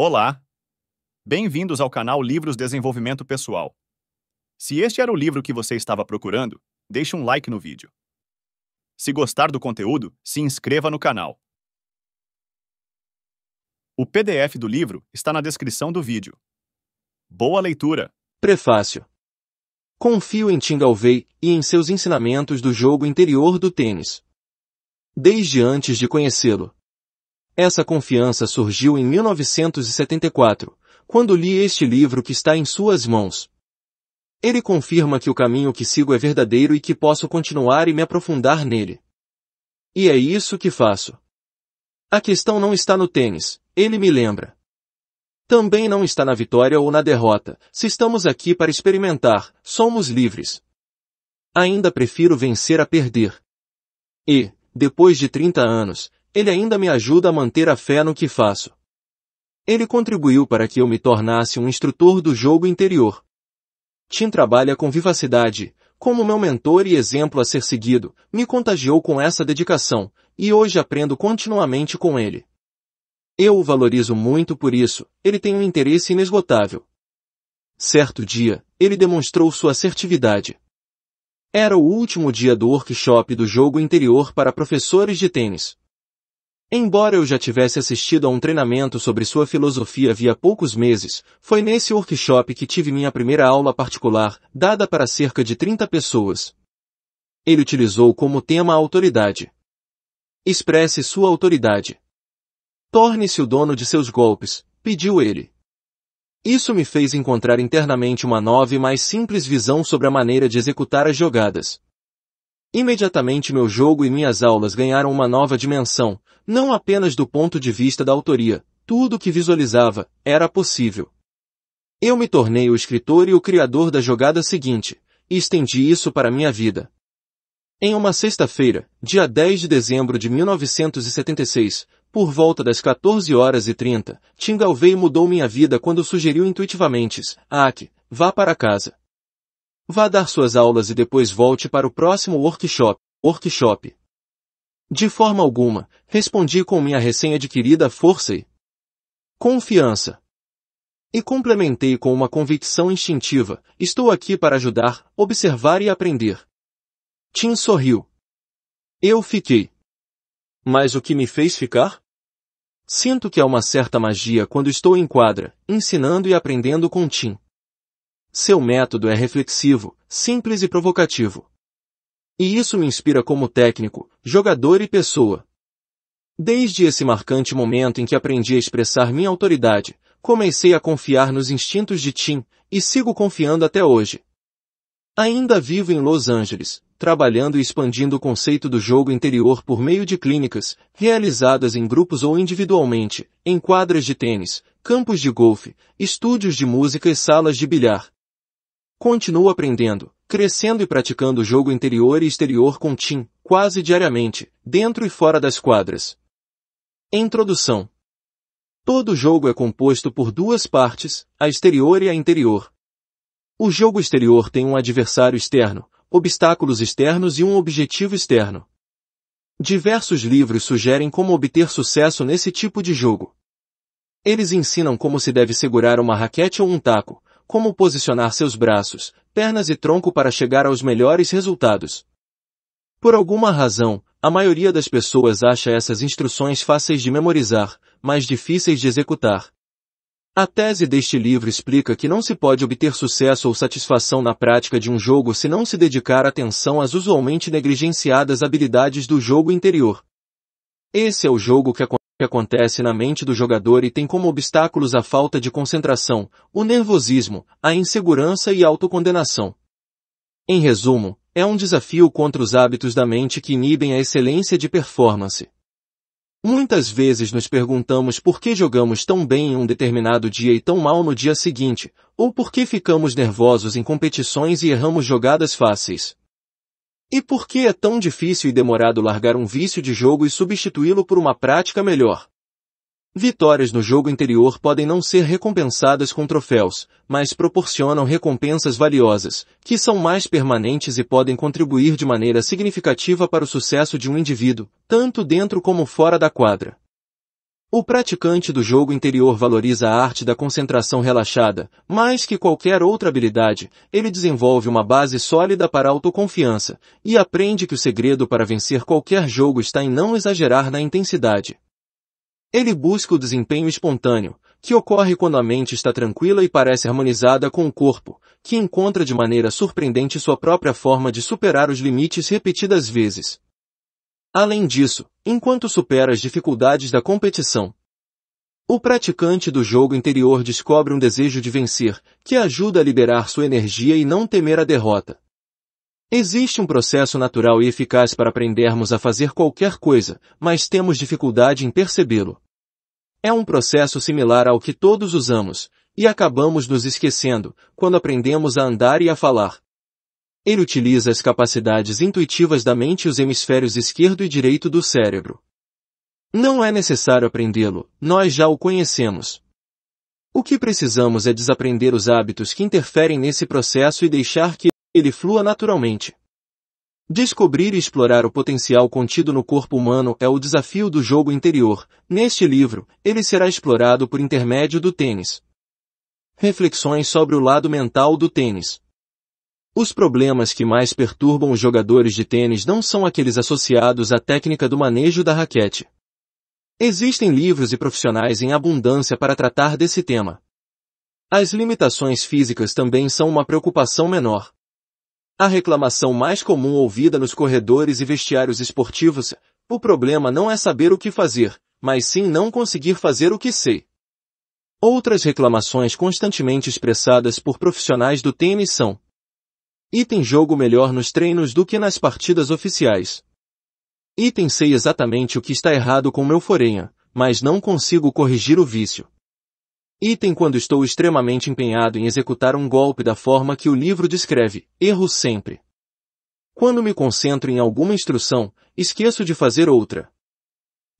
Olá! Bem-vindos ao canal Livros Desenvolvimento Pessoal. Se este era o livro que você estava procurando, deixe um like no vídeo. Se gostar do conteúdo, se inscreva no canal. O PDF do livro está na descrição do vídeo. Boa leitura! Prefácio Confio em Tim Galvey e em seus ensinamentos do jogo interior do tênis. Desde antes de conhecê-lo, essa confiança surgiu em 1974, quando li este livro que está em suas mãos. Ele confirma que o caminho que sigo é verdadeiro e que posso continuar e me aprofundar nele. E é isso que faço. A questão não está no tênis, ele me lembra. Também não está na vitória ou na derrota, se estamos aqui para experimentar, somos livres. Ainda prefiro vencer a perder. E, depois de 30 anos, ele ainda me ajuda a manter a fé no que faço. Ele contribuiu para que eu me tornasse um instrutor do jogo interior. Tim trabalha com vivacidade, como meu mentor e exemplo a ser seguido, me contagiou com essa dedicação, e hoje aprendo continuamente com ele. Eu o valorizo muito por isso, ele tem um interesse inesgotável. Certo dia, ele demonstrou sua assertividade. Era o último dia do workshop do jogo interior para professores de tênis. Embora eu já tivesse assistido a um treinamento sobre sua filosofia havia poucos meses, foi nesse workshop que tive minha primeira aula particular, dada para cerca de 30 pessoas. Ele utilizou como tema a autoridade. Expresse sua autoridade. Torne-se o dono de seus golpes, pediu ele. Isso me fez encontrar internamente uma nova e mais simples visão sobre a maneira de executar as jogadas. Imediatamente meu jogo e minhas aulas ganharam uma nova dimensão, não apenas do ponto de vista da autoria, tudo o que visualizava era possível. Eu me tornei o escritor e o criador da jogada seguinte, e estendi isso para minha vida. Em uma sexta-feira, dia 10 de dezembro de 1976, por volta das 14 horas e 30, Tim Galvey mudou minha vida quando sugeriu intuitivamente, Aki, vá para casa. Vá dar suas aulas e depois volte para o próximo workshop. Workshop. De forma alguma, respondi com minha recém-adquirida força e confiança. E complementei com uma convicção instintiva, estou aqui para ajudar, observar e aprender. Tim sorriu. Eu fiquei. Mas o que me fez ficar? Sinto que há uma certa magia quando estou em quadra, ensinando e aprendendo com Tim. Seu método é reflexivo, simples e provocativo. E isso me inspira como técnico, jogador e pessoa. Desde esse marcante momento em que aprendi a expressar minha autoridade, comecei a confiar nos instintos de Tim e sigo confiando até hoje. Ainda vivo em Los Angeles, trabalhando e expandindo o conceito do jogo interior por meio de clínicas, realizadas em grupos ou individualmente, em quadras de tênis, campos de golfe, estúdios de música e salas de bilhar. Continuo aprendendo, crescendo e praticando o jogo interior e exterior com Tim, quase diariamente, dentro e fora das quadras. Introdução Todo jogo é composto por duas partes, a exterior e a interior. O jogo exterior tem um adversário externo, obstáculos externos e um objetivo externo. Diversos livros sugerem como obter sucesso nesse tipo de jogo. Eles ensinam como se deve segurar uma raquete ou um taco, como posicionar seus braços, pernas e tronco para chegar aos melhores resultados. Por alguma razão, a maioria das pessoas acha essas instruções fáceis de memorizar, mas difíceis de executar. A tese deste livro explica que não se pode obter sucesso ou satisfação na prática de um jogo se não se dedicar atenção às usualmente negligenciadas habilidades do jogo interior. Esse é o jogo que acontece que acontece na mente do jogador e tem como obstáculos a falta de concentração, o nervosismo, a insegurança e a autocondenação. Em resumo, é um desafio contra os hábitos da mente que inibem a excelência de performance. Muitas vezes nos perguntamos por que jogamos tão bem em um determinado dia e tão mal no dia seguinte, ou por que ficamos nervosos em competições e erramos jogadas fáceis. E por que é tão difícil e demorado largar um vício de jogo e substituí-lo por uma prática melhor? Vitórias no jogo interior podem não ser recompensadas com troféus, mas proporcionam recompensas valiosas, que são mais permanentes e podem contribuir de maneira significativa para o sucesso de um indivíduo, tanto dentro como fora da quadra. O praticante do jogo interior valoriza a arte da concentração relaxada, mais que qualquer outra habilidade, ele desenvolve uma base sólida para autoconfiança, e aprende que o segredo para vencer qualquer jogo está em não exagerar na intensidade. Ele busca o desempenho espontâneo, que ocorre quando a mente está tranquila e parece harmonizada com o corpo, que encontra de maneira surpreendente sua própria forma de superar os limites repetidas vezes. Além disso, enquanto supera as dificuldades da competição, o praticante do jogo interior descobre um desejo de vencer, que ajuda a liberar sua energia e não temer a derrota. Existe um processo natural e eficaz para aprendermos a fazer qualquer coisa, mas temos dificuldade em percebê-lo. É um processo similar ao que todos usamos, e acabamos nos esquecendo, quando aprendemos a andar e a falar. Ele utiliza as capacidades intuitivas da mente e os hemisférios esquerdo e direito do cérebro. Não é necessário aprendê-lo, nós já o conhecemos. O que precisamos é desaprender os hábitos que interferem nesse processo e deixar que ele flua naturalmente. Descobrir e explorar o potencial contido no corpo humano é o desafio do jogo interior. Neste livro, ele será explorado por intermédio do tênis. Reflexões sobre o lado mental do tênis. Os problemas que mais perturbam os jogadores de tênis não são aqueles associados à técnica do manejo da raquete. Existem livros e profissionais em abundância para tratar desse tema. As limitações físicas também são uma preocupação menor. A reclamação mais comum ouvida nos corredores e vestiários esportivos, o problema não é saber o que fazer, mas sim não conseguir fazer o que sei. Outras reclamações constantemente expressadas por profissionais do tênis são Item jogo melhor nos treinos do que nas partidas oficiais. Item sei exatamente o que está errado com meu forenha, mas não consigo corrigir o vício. Item quando estou extremamente empenhado em executar um golpe da forma que o livro descreve, erro sempre. Quando me concentro em alguma instrução, esqueço de fazer outra.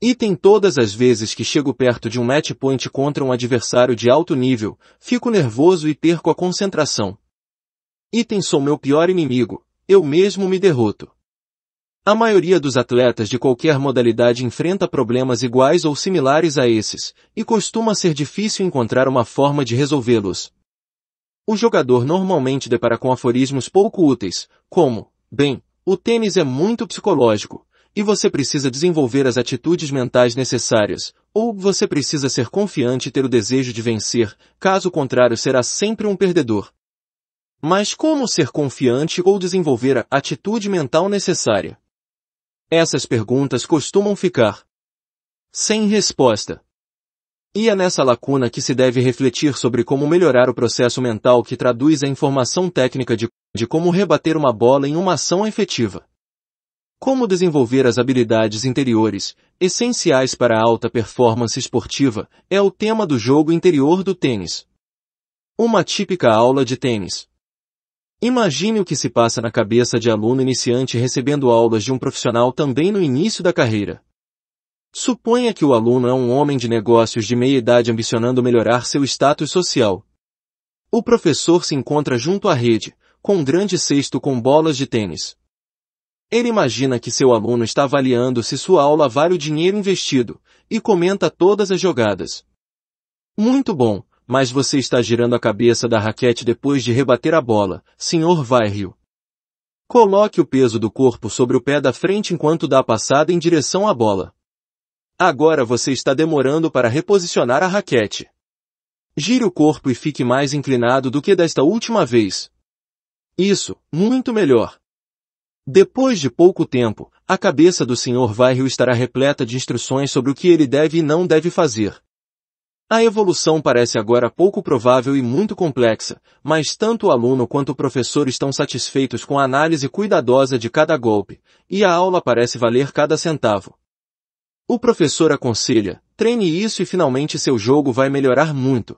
Item todas as vezes que chego perto de um match point contra um adversário de alto nível, fico nervoso e perco a concentração. Item sou meu pior inimigo, eu mesmo me derroto. A maioria dos atletas de qualquer modalidade enfrenta problemas iguais ou similares a esses, e costuma ser difícil encontrar uma forma de resolvê-los. O jogador normalmente depara com aforismos pouco úteis, como, bem, o tênis é muito psicológico, e você precisa desenvolver as atitudes mentais necessárias, ou você precisa ser confiante e ter o desejo de vencer, caso contrário será sempre um perdedor. Mas como ser confiante ou desenvolver a atitude mental necessária? Essas perguntas costumam ficar sem resposta. E é nessa lacuna que se deve refletir sobre como melhorar o processo mental que traduz a informação técnica de, de como rebater uma bola em uma ação efetiva. Como desenvolver as habilidades interiores, essenciais para a alta performance esportiva, é o tema do jogo interior do tênis. Uma típica aula de tênis. Imagine o que se passa na cabeça de aluno iniciante recebendo aulas de um profissional também no início da carreira. Suponha que o aluno é um homem de negócios de meia idade ambicionando melhorar seu status social. O professor se encontra junto à rede, com um grande cesto com bolas de tênis. Ele imagina que seu aluno está avaliando se sua aula vale o dinheiro investido, e comenta todas as jogadas. Muito bom, mas você está girando a cabeça da raquete depois de rebater a bola, Sr. Vairrio. Coloque o peso do corpo sobre o pé da frente enquanto dá a passada em direção à bola. Agora você está demorando para reposicionar a raquete. Gire o corpo e fique mais inclinado do que desta última vez. Isso, muito melhor. Depois de pouco tempo, a cabeça do Sr. Vairrio estará repleta de instruções sobre o que ele deve e não deve fazer. A evolução parece agora pouco provável e muito complexa, mas tanto o aluno quanto o professor estão satisfeitos com a análise cuidadosa de cada golpe, e a aula parece valer cada centavo. O professor aconselha, treine isso e finalmente seu jogo vai melhorar muito.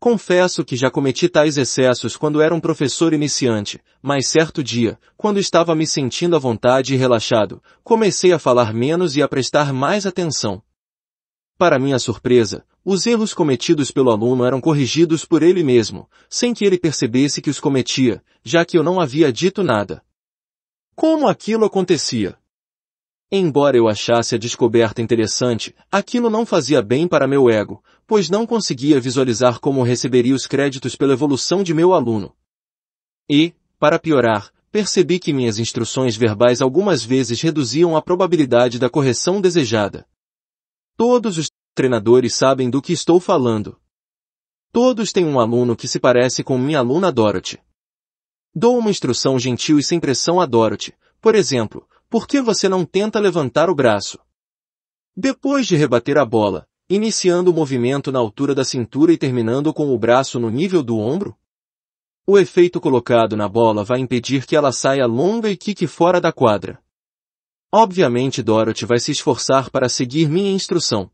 Confesso que já cometi tais excessos quando era um professor iniciante, mas certo dia, quando estava me sentindo à vontade e relaxado, comecei a falar menos e a prestar mais atenção. Para minha surpresa, os erros cometidos pelo aluno eram corrigidos por ele mesmo, sem que ele percebesse que os cometia, já que eu não havia dito nada. Como aquilo acontecia? Embora eu achasse a descoberta interessante, aquilo não fazia bem para meu ego, pois não conseguia visualizar como receberia os créditos pela evolução de meu aluno. E, para piorar, percebi que minhas instruções verbais algumas vezes reduziam a probabilidade da correção desejada. Todos os treinadores sabem do que estou falando. Todos têm um aluno que se parece com minha aluna Dorothy. Dou uma instrução gentil e sem pressão a Dorothy. Por exemplo, por que você não tenta levantar o braço? Depois de rebater a bola, iniciando o movimento na altura da cintura e terminando com o braço no nível do ombro? O efeito colocado na bola vai impedir que ela saia longa e quique fora da quadra. Obviamente Dorothy vai se esforçar para seguir minha instrução.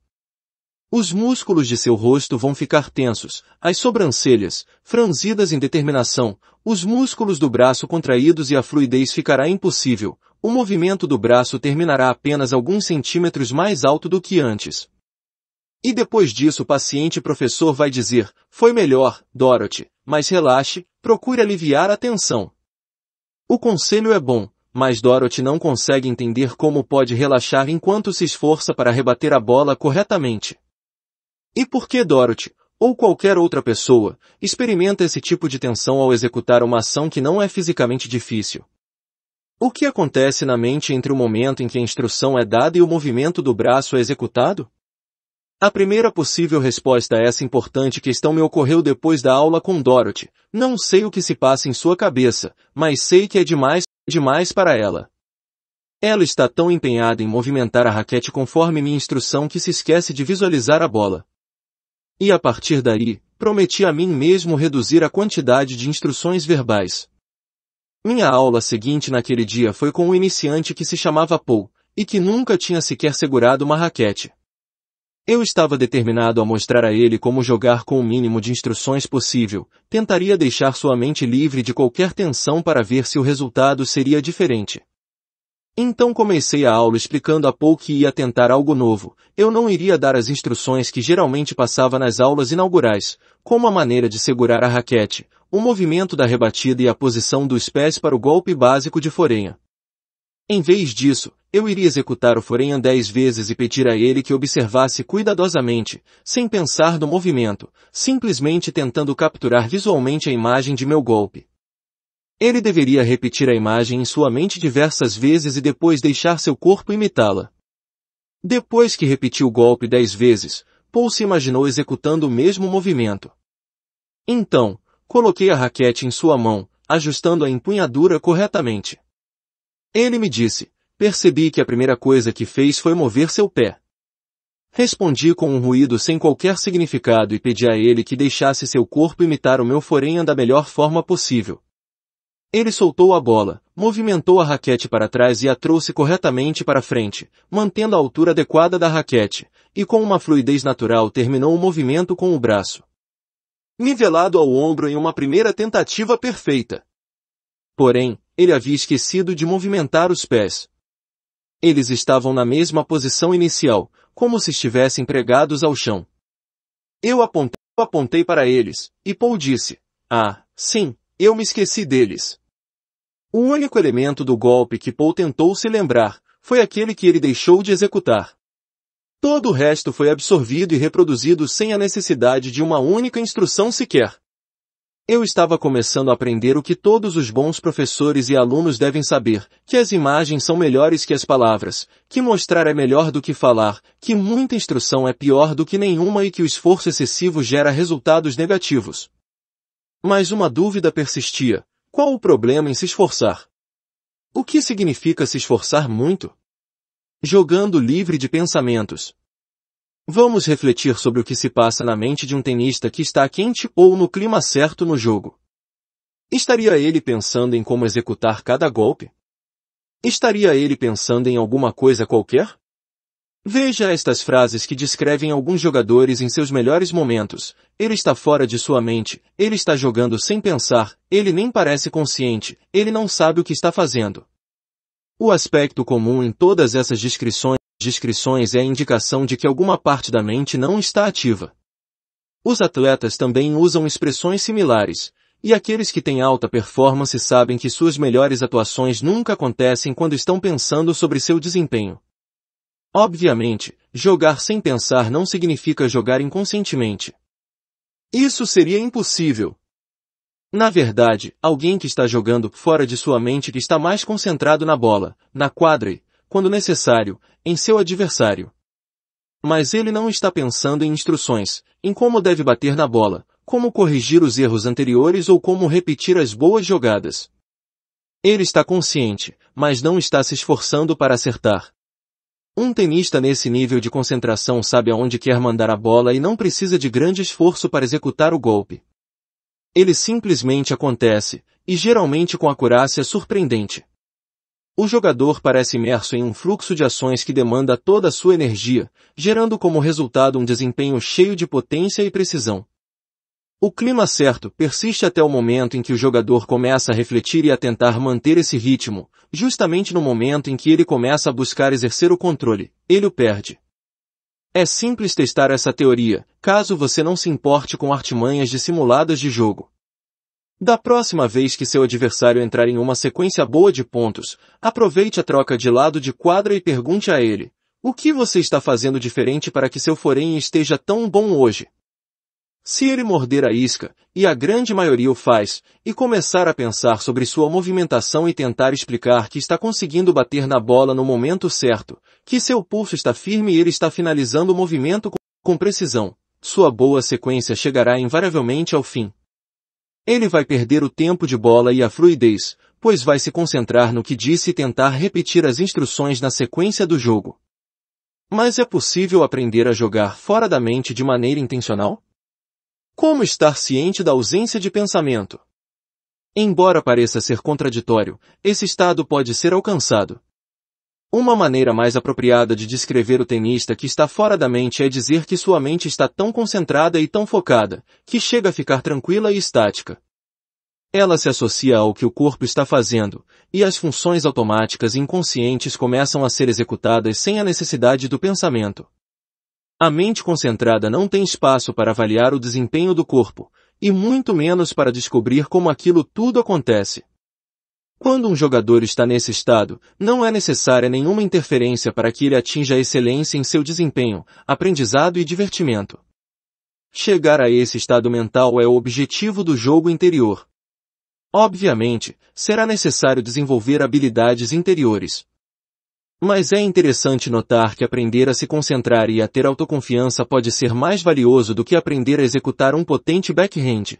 Os músculos de seu rosto vão ficar tensos, as sobrancelhas, franzidas em determinação, os músculos do braço contraídos e a fluidez ficará impossível, o movimento do braço terminará apenas alguns centímetros mais alto do que antes. E depois disso o paciente professor vai dizer, foi melhor, Dorothy, mas relaxe, procure aliviar a tensão. O conselho é bom, mas Dorothy não consegue entender como pode relaxar enquanto se esforça para rebater a bola corretamente. E por que Dorothy, ou qualquer outra pessoa, experimenta esse tipo de tensão ao executar uma ação que não é fisicamente difícil? O que acontece na mente entre o momento em que a instrução é dada e o movimento do braço é executado? A primeira possível resposta a essa importante questão me ocorreu depois da aula com Dorothy. Não sei o que se passa em sua cabeça, mas sei que é demais demais para ela. Ela está tão empenhada em movimentar a raquete conforme minha instrução que se esquece de visualizar a bola. E a partir daí, prometi a mim mesmo reduzir a quantidade de instruções verbais. Minha aula seguinte naquele dia foi com um iniciante que se chamava Paul, e que nunca tinha sequer segurado uma raquete. Eu estava determinado a mostrar a ele como jogar com o mínimo de instruções possível, tentaria deixar sua mente livre de qualquer tensão para ver se o resultado seria diferente. Então comecei a aula explicando a Paul que ia tentar algo novo, eu não iria dar as instruções que geralmente passava nas aulas inaugurais, como a maneira de segurar a raquete, o movimento da rebatida e a posição dos pés para o golpe básico de forenha. Em vez disso, eu iria executar o forenha dez vezes e pedir a ele que observasse cuidadosamente, sem pensar no movimento, simplesmente tentando capturar visualmente a imagem de meu golpe. Ele deveria repetir a imagem em sua mente diversas vezes e depois deixar seu corpo imitá-la. Depois que repetiu o golpe dez vezes, Paul se imaginou executando o mesmo movimento. Então, coloquei a raquete em sua mão, ajustando a empunhadura corretamente. Ele me disse, Percebi que a primeira coisa que fez foi mover seu pé. Respondi com um ruído sem qualquer significado e pedi a ele que deixasse seu corpo imitar o meu forenha da melhor forma possível. Ele soltou a bola, movimentou a raquete para trás e a trouxe corretamente para frente, mantendo a altura adequada da raquete, e com uma fluidez natural terminou o movimento com o braço. Nivelado ao ombro em uma primeira tentativa perfeita. Porém, ele havia esquecido de movimentar os pés. Eles estavam na mesma posição inicial, como se estivessem pregados ao chão. Eu apontei, para eles, e Paul disse, Ah, sim, eu me esqueci deles. O único elemento do golpe que Paul tentou se lembrar foi aquele que ele deixou de executar. Todo o resto foi absorvido e reproduzido sem a necessidade de uma única instrução sequer. Eu estava começando a aprender o que todos os bons professores e alunos devem saber, que as imagens são melhores que as palavras, que mostrar é melhor do que falar, que muita instrução é pior do que nenhuma e que o esforço excessivo gera resultados negativos. Mas uma dúvida persistia. Qual o problema em se esforçar? O que significa se esforçar muito? Jogando livre de pensamentos, Vamos refletir sobre o que se passa na mente de um tenista que está quente ou no clima certo no jogo. Estaria ele pensando em como executar cada golpe? Estaria ele pensando em alguma coisa qualquer? Veja estas frases que descrevem alguns jogadores em seus melhores momentos. Ele está fora de sua mente, ele está jogando sem pensar, ele nem parece consciente, ele não sabe o que está fazendo. O aspecto comum em todas essas descrições descrições é a indicação de que alguma parte da mente não está ativa. Os atletas também usam expressões similares, e aqueles que têm alta performance sabem que suas melhores atuações nunca acontecem quando estão pensando sobre seu desempenho. Obviamente, jogar sem pensar não significa jogar inconscientemente. Isso seria impossível. Na verdade, alguém que está jogando fora de sua mente que está mais concentrado na bola, na quadra quando necessário, em seu adversário. Mas ele não está pensando em instruções, em como deve bater na bola, como corrigir os erros anteriores ou como repetir as boas jogadas. Ele está consciente, mas não está se esforçando para acertar. Um tenista nesse nível de concentração sabe aonde quer mandar a bola e não precisa de grande esforço para executar o golpe. Ele simplesmente acontece, e geralmente com acurácia surpreendente. O jogador parece imerso em um fluxo de ações que demanda toda a sua energia, gerando como resultado um desempenho cheio de potência e precisão. O clima certo persiste até o momento em que o jogador começa a refletir e a tentar manter esse ritmo, justamente no momento em que ele começa a buscar exercer o controle, ele o perde. É simples testar essa teoria, caso você não se importe com artimanhas dissimuladas de jogo. Da próxima vez que seu adversário entrar em uma sequência boa de pontos, aproveite a troca de lado de quadra e pergunte a ele, o que você está fazendo diferente para que seu foren esteja tão bom hoje? Se ele morder a isca, e a grande maioria o faz, e começar a pensar sobre sua movimentação e tentar explicar que está conseguindo bater na bola no momento certo, que seu pulso está firme e ele está finalizando o movimento com precisão, sua boa sequência chegará invariavelmente ao fim. Ele vai perder o tempo de bola e a fluidez, pois vai se concentrar no que disse e tentar repetir as instruções na sequência do jogo. Mas é possível aprender a jogar fora da mente de maneira intencional? Como estar ciente da ausência de pensamento? Embora pareça ser contraditório, esse estado pode ser alcançado, uma maneira mais apropriada de descrever o tenista que está fora da mente é dizer que sua mente está tão concentrada e tão focada, que chega a ficar tranquila e estática. Ela se associa ao que o corpo está fazendo, e as funções automáticas inconscientes começam a ser executadas sem a necessidade do pensamento. A mente concentrada não tem espaço para avaliar o desempenho do corpo, e muito menos para descobrir como aquilo tudo acontece. Quando um jogador está nesse estado, não é necessária nenhuma interferência para que ele atinja a excelência em seu desempenho, aprendizado e divertimento. Chegar a esse estado mental é o objetivo do jogo interior. Obviamente, será necessário desenvolver habilidades interiores. Mas é interessante notar que aprender a se concentrar e a ter autoconfiança pode ser mais valioso do que aprender a executar um potente backhand.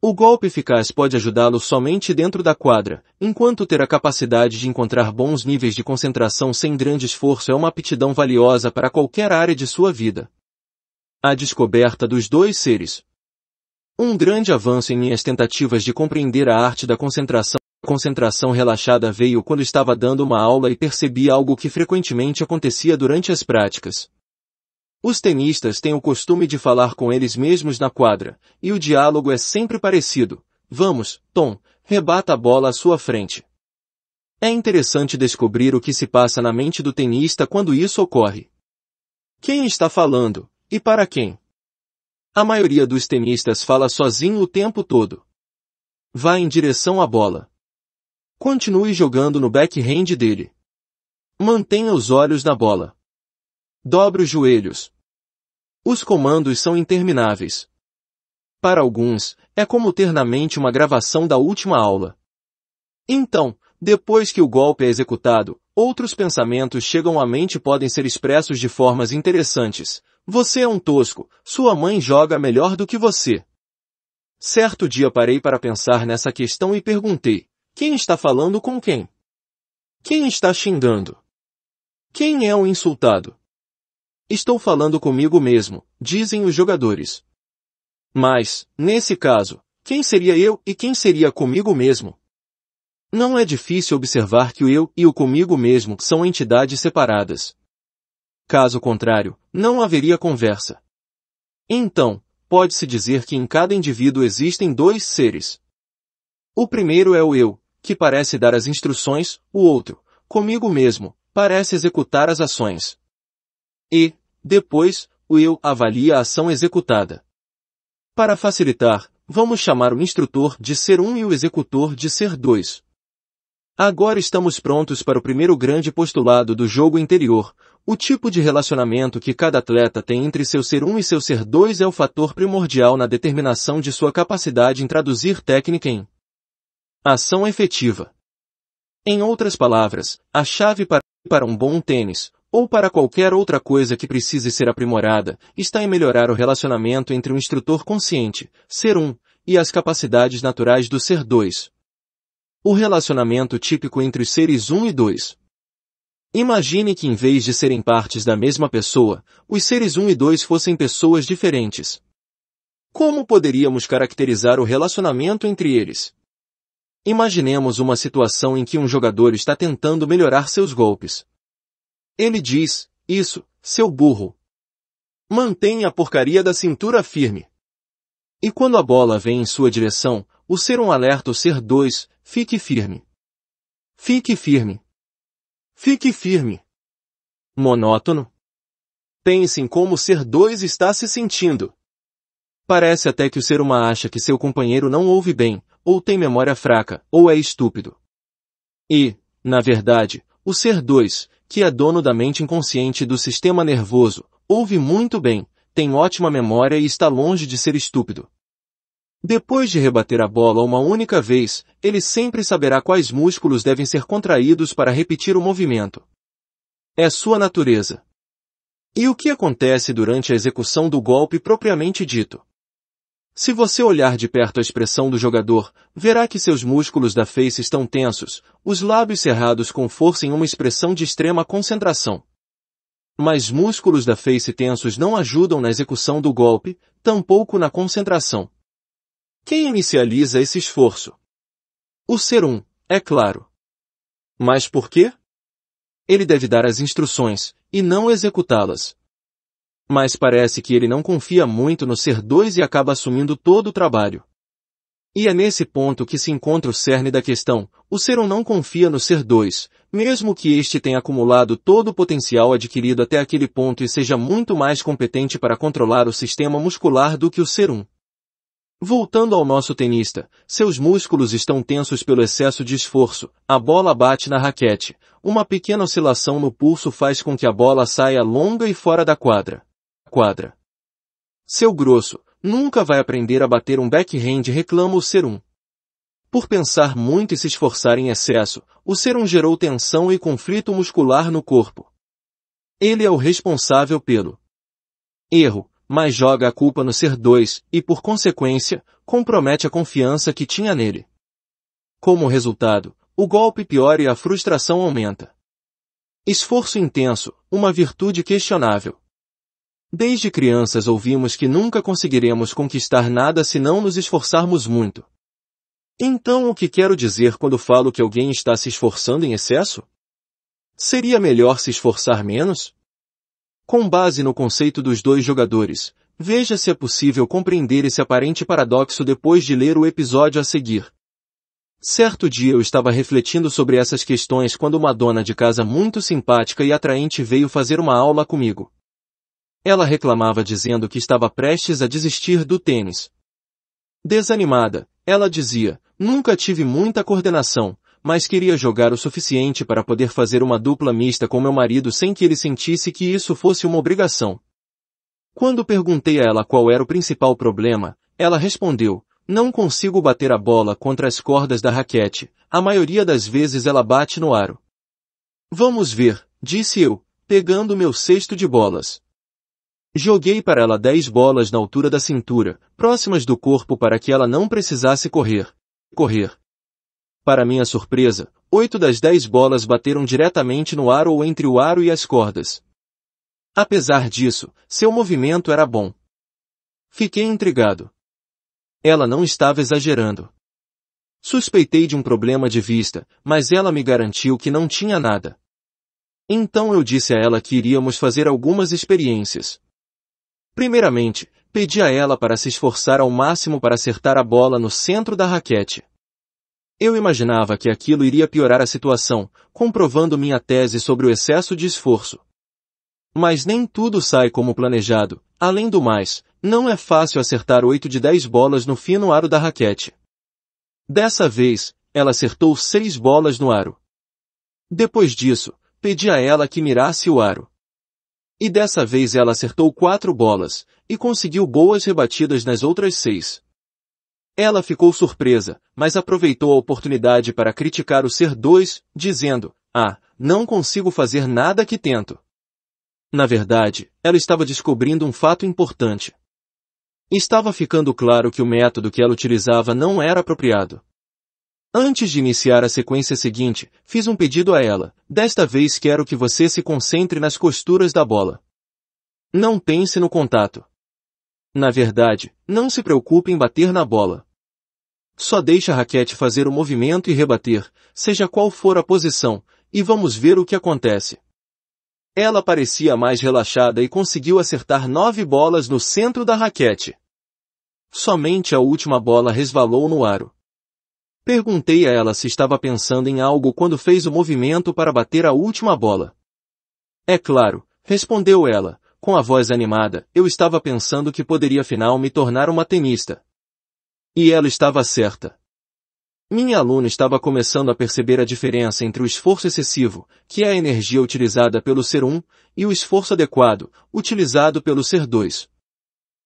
O golpe eficaz pode ajudá-lo somente dentro da quadra, enquanto ter a capacidade de encontrar bons níveis de concentração sem grande esforço é uma aptidão valiosa para qualquer área de sua vida. A descoberta dos dois seres. Um grande avanço em minhas tentativas de compreender a arte da concentração. A concentração relaxada veio quando estava dando uma aula e percebi algo que frequentemente acontecia durante as práticas. Os tenistas têm o costume de falar com eles mesmos na quadra, e o diálogo é sempre parecido. Vamos, Tom, rebata a bola à sua frente. É interessante descobrir o que se passa na mente do tenista quando isso ocorre. Quem está falando, e para quem? A maioria dos tenistas fala sozinho o tempo todo. Vá em direção à bola. Continue jogando no backhand dele. Mantenha os olhos na bola. Dobre os joelhos. Os comandos são intermináveis. Para alguns, é como ter na mente uma gravação da última aula. Então, depois que o golpe é executado, outros pensamentos chegam à mente e podem ser expressos de formas interessantes. Você é um tosco, sua mãe joga melhor do que você. Certo dia parei para pensar nessa questão e perguntei, quem está falando com quem? Quem está xingando? Quem é o insultado? Estou falando comigo mesmo, dizem os jogadores. Mas, nesse caso, quem seria eu e quem seria comigo mesmo? Não é difícil observar que o eu e o comigo mesmo são entidades separadas. Caso contrário, não haveria conversa. Então, pode-se dizer que em cada indivíduo existem dois seres. O primeiro é o eu, que parece dar as instruções, o outro, comigo mesmo, parece executar as ações. E, depois, o eu avalia a ação executada. Para facilitar, vamos chamar o instrutor de ser 1 um e o executor de ser 2. Agora estamos prontos para o primeiro grande postulado do jogo interior. O tipo de relacionamento que cada atleta tem entre seu ser 1 um e seu ser 2 é o fator primordial na determinação de sua capacidade em traduzir técnica em ação efetiva. Em outras palavras, a chave para, para um bom tênis, ou para qualquer outra coisa que precise ser aprimorada, está em melhorar o relacionamento entre o instrutor consciente, ser 1, e as capacidades naturais do ser 2. O relacionamento típico entre os seres 1 e 2. Imagine que em vez de serem partes da mesma pessoa, os seres 1 e 2 fossem pessoas diferentes. Como poderíamos caracterizar o relacionamento entre eles? Imaginemos uma situação em que um jogador está tentando melhorar seus golpes. Ele diz, isso, seu burro. Mantenha a porcaria da cintura firme. E quando a bola vem em sua direção, o ser um alerta o ser dois, fique firme. Fique firme. Fique firme. Monótono. em como o ser dois está se sentindo. Parece até que o ser uma acha que seu companheiro não ouve bem, ou tem memória fraca, ou é estúpido. E, na verdade, o ser dois, que é dono da mente inconsciente do sistema nervoso, ouve muito bem, tem ótima memória e está longe de ser estúpido. Depois de rebater a bola uma única vez, ele sempre saberá quais músculos devem ser contraídos para repetir o movimento. É sua natureza. E o que acontece durante a execução do golpe propriamente dito? Se você olhar de perto a expressão do jogador, verá que seus músculos da face estão tensos, os lábios cerrados com força em uma expressão de extrema concentração. Mas músculos da face tensos não ajudam na execução do golpe, tampouco na concentração. Quem inicializa esse esforço? O ser um, é claro. Mas por quê? Ele deve dar as instruções, e não executá-las mas parece que ele não confia muito no ser dois e acaba assumindo todo o trabalho. E é nesse ponto que se encontra o cerne da questão. O ser um não confia no ser dois, mesmo que este tenha acumulado todo o potencial adquirido até aquele ponto e seja muito mais competente para controlar o sistema muscular do que o ser um. Voltando ao nosso tenista, seus músculos estão tensos pelo excesso de esforço, a bola bate na raquete, uma pequena oscilação no pulso faz com que a bola saia longa e fora da quadra quadra. Seu grosso, nunca vai aprender a bater um backhand reclama o ser um. Por pensar muito e se esforçar em excesso, o ser um gerou tensão e conflito muscular no corpo. Ele é o responsável pelo erro, mas joga a culpa no ser dois e, por consequência, compromete a confiança que tinha nele. Como resultado, o golpe piora e a frustração aumenta. Esforço intenso, uma virtude questionável. Desde crianças ouvimos que nunca conseguiremos conquistar nada se não nos esforçarmos muito. Então o que quero dizer quando falo que alguém está se esforçando em excesso? Seria melhor se esforçar menos? Com base no conceito dos dois jogadores, veja se é possível compreender esse aparente paradoxo depois de ler o episódio a seguir. Certo dia eu estava refletindo sobre essas questões quando uma dona de casa muito simpática e atraente veio fazer uma aula comigo. Ela reclamava dizendo que estava prestes a desistir do tênis. Desanimada, ela dizia, nunca tive muita coordenação, mas queria jogar o suficiente para poder fazer uma dupla mista com meu marido sem que ele sentisse que isso fosse uma obrigação. Quando perguntei a ela qual era o principal problema, ela respondeu, não consigo bater a bola contra as cordas da raquete, a maioria das vezes ela bate no aro. Vamos ver, disse eu, pegando meu cesto de bolas. Joguei para ela dez bolas na altura da cintura, próximas do corpo para que ela não precisasse correr. Correr. Para minha surpresa, oito das dez bolas bateram diretamente no aro ou entre o aro e as cordas. Apesar disso, seu movimento era bom. Fiquei intrigado. Ela não estava exagerando. Suspeitei de um problema de vista, mas ela me garantiu que não tinha nada. Então eu disse a ela que iríamos fazer algumas experiências. Primeiramente, pedi a ela para se esforçar ao máximo para acertar a bola no centro da raquete. Eu imaginava que aquilo iria piorar a situação, comprovando minha tese sobre o excesso de esforço. Mas nem tudo sai como planejado. Além do mais, não é fácil acertar 8 de 10 bolas no fino aro da raquete. Dessa vez, ela acertou 6 bolas no aro. Depois disso, pedi a ela que mirasse o aro. E dessa vez ela acertou quatro bolas, e conseguiu boas rebatidas nas outras seis. Ela ficou surpresa, mas aproveitou a oportunidade para criticar o ser dois, dizendo, ah, não consigo fazer nada que tento. Na verdade, ela estava descobrindo um fato importante. Estava ficando claro que o método que ela utilizava não era apropriado. Antes de iniciar a sequência seguinte, fiz um pedido a ela. Desta vez quero que você se concentre nas costuras da bola. Não pense no contato. Na verdade, não se preocupe em bater na bola. Só deixe a raquete fazer o movimento e rebater, seja qual for a posição, e vamos ver o que acontece. Ela parecia mais relaxada e conseguiu acertar nove bolas no centro da raquete. Somente a última bola resvalou no aro. Perguntei a ela se estava pensando em algo quando fez o movimento para bater a última bola. É claro, respondeu ela, com a voz animada, eu estava pensando que poderia afinal me tornar uma tenista. E ela estava certa. Minha aluna estava começando a perceber a diferença entre o esforço excessivo, que é a energia utilizada pelo ser 1, um, e o esforço adequado, utilizado pelo ser 2.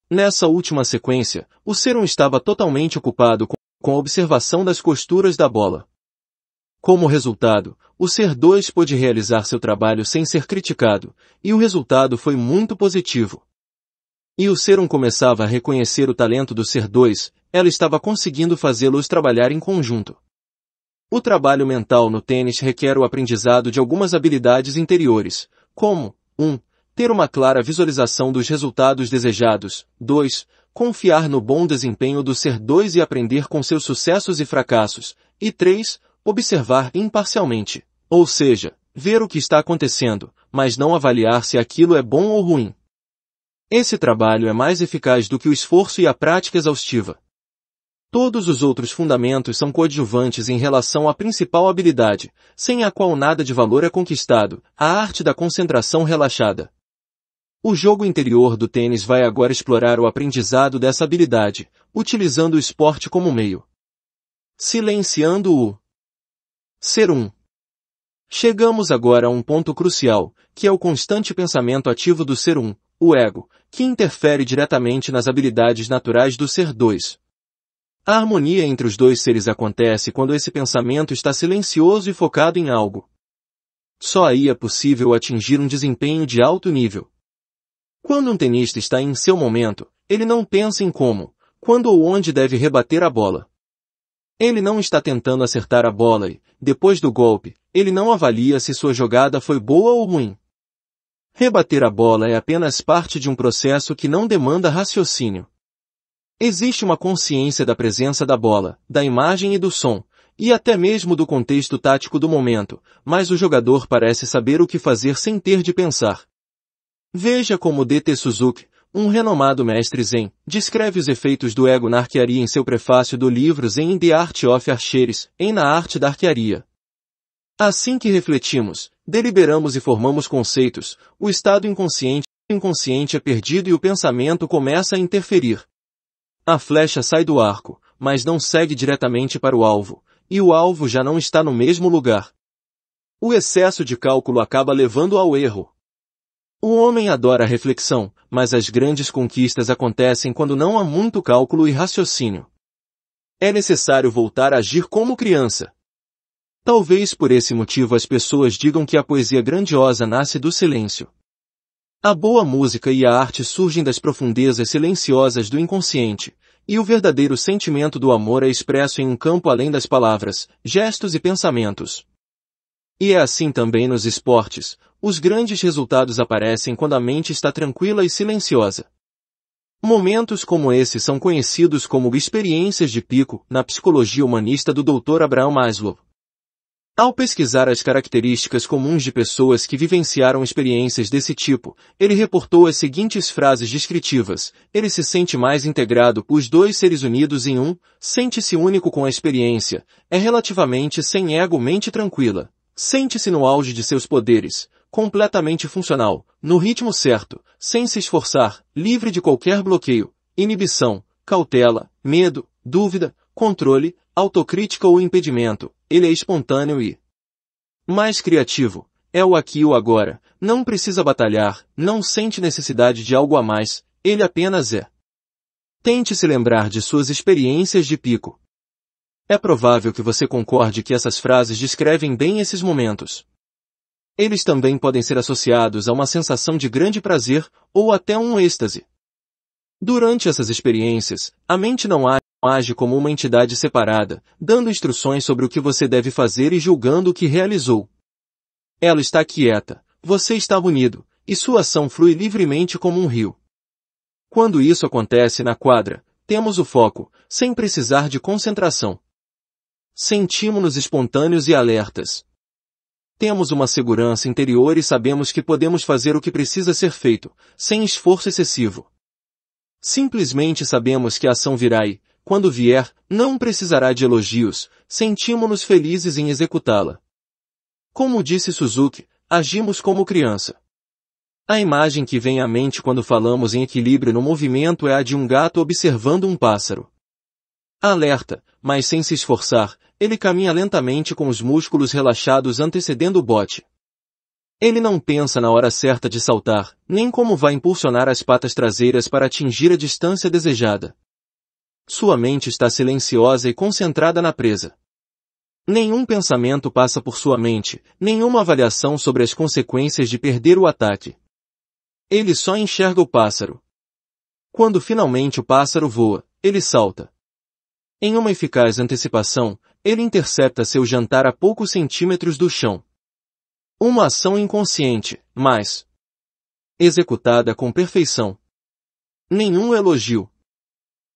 Nessa última sequência, o ser 1 um estava totalmente ocupado com com a observação das costuras da bola. Como resultado, o Ser 2 pôde realizar seu trabalho sem ser criticado, e o resultado foi muito positivo. E o Ser 1 começava a reconhecer o talento do Ser 2, ela estava conseguindo fazê-los trabalhar em conjunto. O trabalho mental no tênis requer o aprendizado de algumas habilidades interiores, como 1. Um, ter uma clara visualização dos resultados desejados, 2 confiar no bom desempenho do ser 2 e aprender com seus sucessos e fracassos, e 3. Observar imparcialmente, ou seja, ver o que está acontecendo, mas não avaliar se aquilo é bom ou ruim. Esse trabalho é mais eficaz do que o esforço e a prática exaustiva. Todos os outros fundamentos são coadjuvantes em relação à principal habilidade, sem a qual nada de valor é conquistado, a arte da concentração relaxada. O jogo interior do tênis vai agora explorar o aprendizado dessa habilidade, utilizando o esporte como meio. Silenciando-o. Ser um. Chegamos agora a um ponto crucial, que é o constante pensamento ativo do ser um, o ego, que interfere diretamente nas habilidades naturais do ser dois. A harmonia entre os dois seres acontece quando esse pensamento está silencioso e focado em algo. Só aí é possível atingir um desempenho de alto nível. Quando um tenista está em seu momento, ele não pensa em como, quando ou onde deve rebater a bola. Ele não está tentando acertar a bola e, depois do golpe, ele não avalia se sua jogada foi boa ou ruim. Rebater a bola é apenas parte de um processo que não demanda raciocínio. Existe uma consciência da presença da bola, da imagem e do som, e até mesmo do contexto tático do momento, mas o jogador parece saber o que fazer sem ter de pensar. Veja como D.T. Suzuki, um renomado mestre Zen, descreve os efeitos do ego na arquearia em seu prefácio do livro Zen in the Art of Archeres, em Na Arte da Arquearia. Assim que refletimos, deliberamos e formamos conceitos, o estado inconsciente, inconsciente é perdido e o pensamento começa a interferir. A flecha sai do arco, mas não segue diretamente para o alvo, e o alvo já não está no mesmo lugar. O excesso de cálculo acaba levando ao erro. O homem adora a reflexão, mas as grandes conquistas acontecem quando não há muito cálculo e raciocínio. É necessário voltar a agir como criança. Talvez por esse motivo as pessoas digam que a poesia grandiosa nasce do silêncio. A boa música e a arte surgem das profundezas silenciosas do inconsciente, e o verdadeiro sentimento do amor é expresso em um campo além das palavras, gestos e pensamentos. E é assim também nos esportes, os grandes resultados aparecem quando a mente está tranquila e silenciosa. Momentos como esse são conhecidos como experiências de pico na psicologia humanista do Dr. Abraham Maslow. Ao pesquisar as características comuns de pessoas que vivenciaram experiências desse tipo, ele reportou as seguintes frases descritivas. Ele se sente mais integrado, os dois seres unidos em um, sente-se único com a experiência, é relativamente sem ego, mente tranquila, sente-se no auge de seus poderes, completamente funcional, no ritmo certo, sem se esforçar, livre de qualquer bloqueio, inibição, cautela, medo, dúvida, controle, autocrítica ou impedimento. Ele é espontâneo e mais criativo. É o aqui e o agora. Não precisa batalhar, não sente necessidade de algo a mais, ele apenas é. Tente se lembrar de suas experiências de pico. É provável que você concorde que essas frases descrevem bem esses momentos. Eles também podem ser associados a uma sensação de grande prazer ou até um êxtase. Durante essas experiências, a mente não age como uma entidade separada, dando instruções sobre o que você deve fazer e julgando o que realizou. Ela está quieta, você está unido, e sua ação flui livremente como um rio. Quando isso acontece na quadra, temos o foco, sem precisar de concentração. Sentimos-nos espontâneos e alertas. Temos uma segurança interior e sabemos que podemos fazer o que precisa ser feito, sem esforço excessivo. Simplesmente sabemos que a ação virá e, quando vier, não precisará de elogios, sentimos-nos felizes em executá-la. Como disse Suzuki, agimos como criança. A imagem que vem à mente quando falamos em equilíbrio no movimento é a de um gato observando um pássaro. Alerta, mas sem se esforçar, ele caminha lentamente com os músculos relaxados antecedendo o bote. Ele não pensa na hora certa de saltar, nem como vai impulsionar as patas traseiras para atingir a distância desejada. Sua mente está silenciosa e concentrada na presa. Nenhum pensamento passa por sua mente, nenhuma avaliação sobre as consequências de perder o ataque. Ele só enxerga o pássaro. Quando finalmente o pássaro voa, ele salta. Em uma eficaz antecipação, ele intercepta seu jantar a poucos centímetros do chão. Uma ação inconsciente, mas executada com perfeição. Nenhum elogio.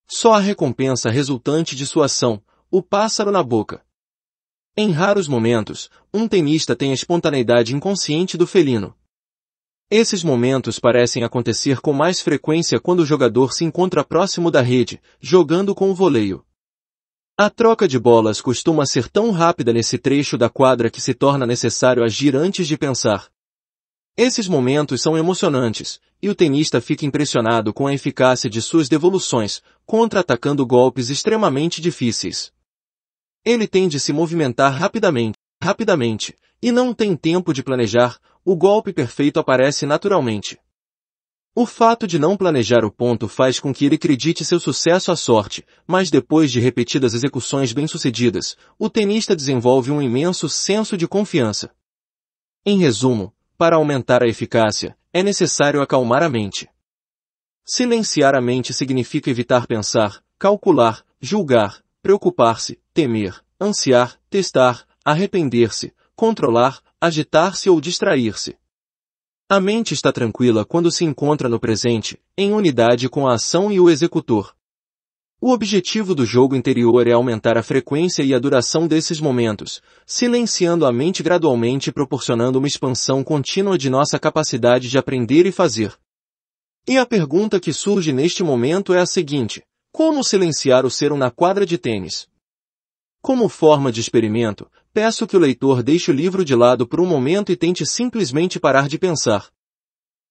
Só a recompensa resultante de sua ação, o pássaro na boca. Em raros momentos, um tenista tem a espontaneidade inconsciente do felino. Esses momentos parecem acontecer com mais frequência quando o jogador se encontra próximo da rede, jogando com o voleio. A troca de bolas costuma ser tão rápida nesse trecho da quadra que se torna necessário agir antes de pensar. Esses momentos são emocionantes, e o tenista fica impressionado com a eficácia de suas devoluções, contra-atacando golpes extremamente difíceis. Ele tem de se movimentar rapidamente, rapidamente, e não tem tempo de planejar, o golpe perfeito aparece naturalmente. O fato de não planejar o ponto faz com que ele acredite seu sucesso à sorte, mas depois de repetidas execuções bem-sucedidas, o tenista desenvolve um imenso senso de confiança. Em resumo, para aumentar a eficácia, é necessário acalmar a mente. Silenciar a mente significa evitar pensar, calcular, julgar, preocupar-se, temer, ansiar, testar, arrepender-se, controlar, agitar-se ou distrair-se. A mente está tranquila quando se encontra no presente, em unidade com a ação e o executor. O objetivo do jogo interior é aumentar a frequência e a duração desses momentos, silenciando a mente gradualmente e proporcionando uma expansão contínua de nossa capacidade de aprender e fazer. E a pergunta que surge neste momento é a seguinte, como silenciar o ser um na quadra de tênis? Como forma de experimento, Peço que o leitor deixe o livro de lado por um momento e tente simplesmente parar de pensar.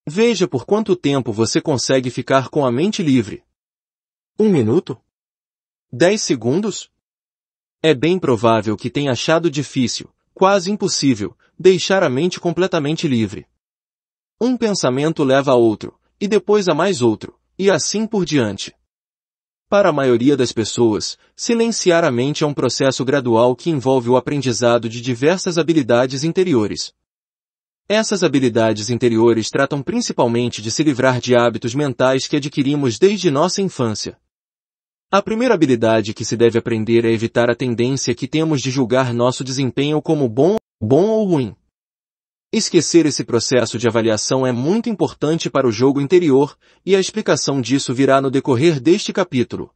Veja por quanto tempo você consegue ficar com a mente livre. Um minuto? Dez segundos? É bem provável que tenha achado difícil, quase impossível, deixar a mente completamente livre. Um pensamento leva a outro, e depois a mais outro, e assim por diante. Para a maioria das pessoas, silenciar a mente é um processo gradual que envolve o aprendizado de diversas habilidades interiores. Essas habilidades interiores tratam principalmente de se livrar de hábitos mentais que adquirimos desde nossa infância. A primeira habilidade que se deve aprender é evitar a tendência que temos de julgar nosso desempenho como bom, bom ou ruim. Esquecer esse processo de avaliação é muito importante para o jogo interior, e a explicação disso virá no decorrer deste capítulo.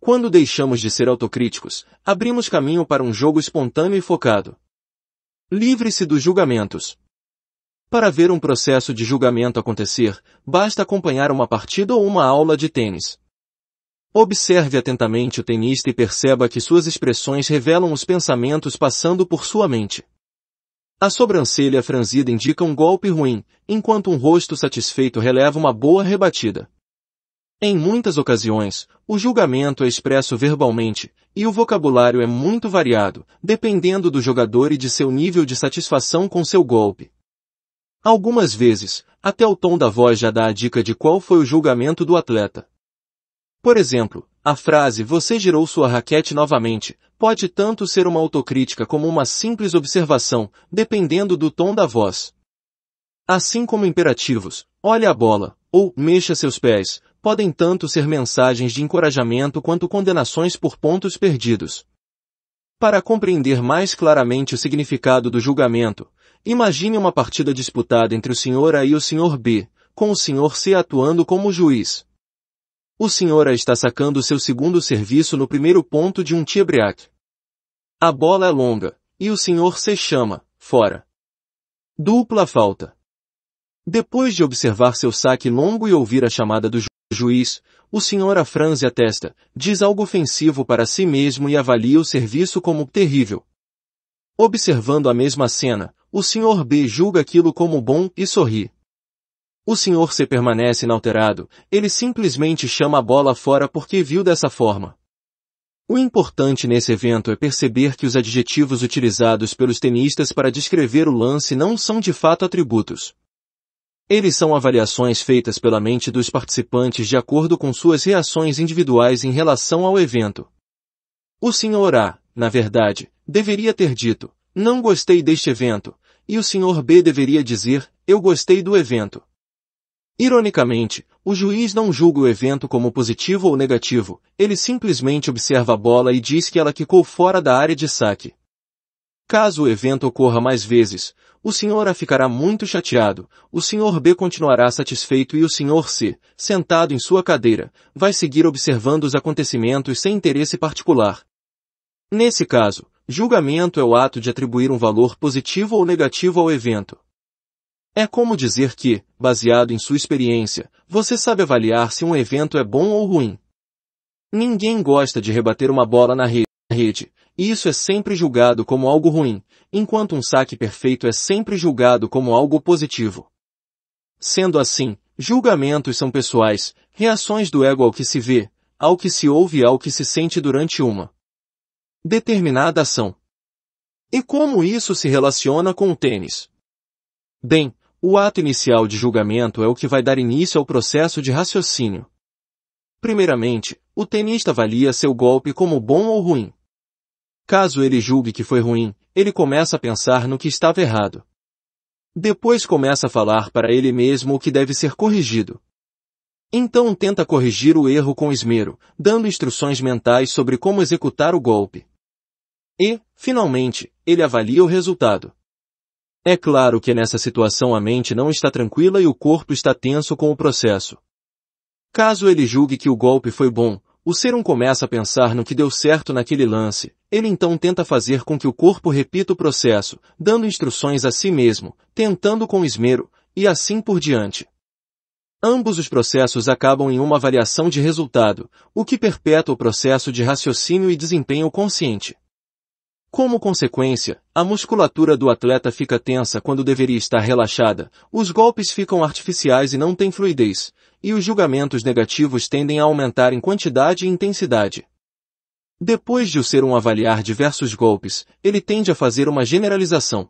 Quando deixamos de ser autocríticos, abrimos caminho para um jogo espontâneo e focado. Livre-se dos julgamentos. Para ver um processo de julgamento acontecer, basta acompanhar uma partida ou uma aula de tênis. Observe atentamente o tenista e perceba que suas expressões revelam os pensamentos passando por sua mente. A sobrancelha franzida indica um golpe ruim, enquanto um rosto satisfeito releva uma boa rebatida. Em muitas ocasiões, o julgamento é expresso verbalmente, e o vocabulário é muito variado, dependendo do jogador e de seu nível de satisfação com seu golpe. Algumas vezes, até o tom da voz já dá a dica de qual foi o julgamento do atleta. Por exemplo, a frase você girou sua raquete novamente Pode tanto ser uma autocrítica como uma simples observação, dependendo do tom da voz. Assim como imperativos, olhe a bola, ou mexa seus pés, podem tanto ser mensagens de encorajamento quanto condenações por pontos perdidos. Para compreender mais claramente o significado do julgamento, imagine uma partida disputada entre o Sr. A e o Sr. B, com o Sr. C atuando como juiz. O Sr. A está sacando seu segundo serviço no primeiro ponto de um tiebreak, a bola é longa, e o senhor se chama, fora. Dupla falta. Depois de observar seu saque longo e ouvir a chamada do ju juiz, o senhor afranze a testa, diz algo ofensivo para si mesmo e avalia o serviço como terrível. Observando a mesma cena, o senhor B julga aquilo como bom e sorri. O senhor C permanece inalterado, ele simplesmente chama a bola fora porque viu dessa forma. O importante nesse evento é perceber que os adjetivos utilizados pelos tenistas para descrever o lance não são de fato atributos. Eles são avaliações feitas pela mente dos participantes de acordo com suas reações individuais em relação ao evento. O Sr. A, na verdade, deveria ter dito, não gostei deste evento, e o Sr. B deveria dizer, eu gostei do evento. Ironicamente, o juiz não julga o evento como positivo ou negativo, ele simplesmente observa a bola e diz que ela quicou fora da área de saque. Caso o evento ocorra mais vezes, o senhor A ficará muito chateado, o senhor B continuará satisfeito e o senhor C, sentado em sua cadeira, vai seguir observando os acontecimentos sem interesse particular. Nesse caso, julgamento é o ato de atribuir um valor positivo ou negativo ao evento. É como dizer que, baseado em sua experiência, você sabe avaliar se um evento é bom ou ruim. Ninguém gosta de rebater uma bola na rede, e isso é sempre julgado como algo ruim, enquanto um saque perfeito é sempre julgado como algo positivo. Sendo assim, julgamentos são pessoais, reações do ego ao que se vê, ao que se ouve e ao que se sente durante uma determinada ação. E como isso se relaciona com o tênis? Bem, o ato inicial de julgamento é o que vai dar início ao processo de raciocínio. Primeiramente, o tenista avalia seu golpe como bom ou ruim. Caso ele julgue que foi ruim, ele começa a pensar no que estava errado. Depois começa a falar para ele mesmo o que deve ser corrigido. Então tenta corrigir o erro com esmero, dando instruções mentais sobre como executar o golpe. E, finalmente, ele avalia o resultado. É claro que nessa situação a mente não está tranquila e o corpo está tenso com o processo. Caso ele julgue que o golpe foi bom, o ser um começa a pensar no que deu certo naquele lance, ele então tenta fazer com que o corpo repita o processo, dando instruções a si mesmo, tentando com esmero, e assim por diante. Ambos os processos acabam em uma avaliação de resultado, o que perpetua o processo de raciocínio e desempenho consciente. Como consequência, a musculatura do atleta fica tensa quando deveria estar relaxada, os golpes ficam artificiais e não têm fluidez, e os julgamentos negativos tendem a aumentar em quantidade e intensidade. Depois de o ser um avaliar diversos golpes, ele tende a fazer uma generalização.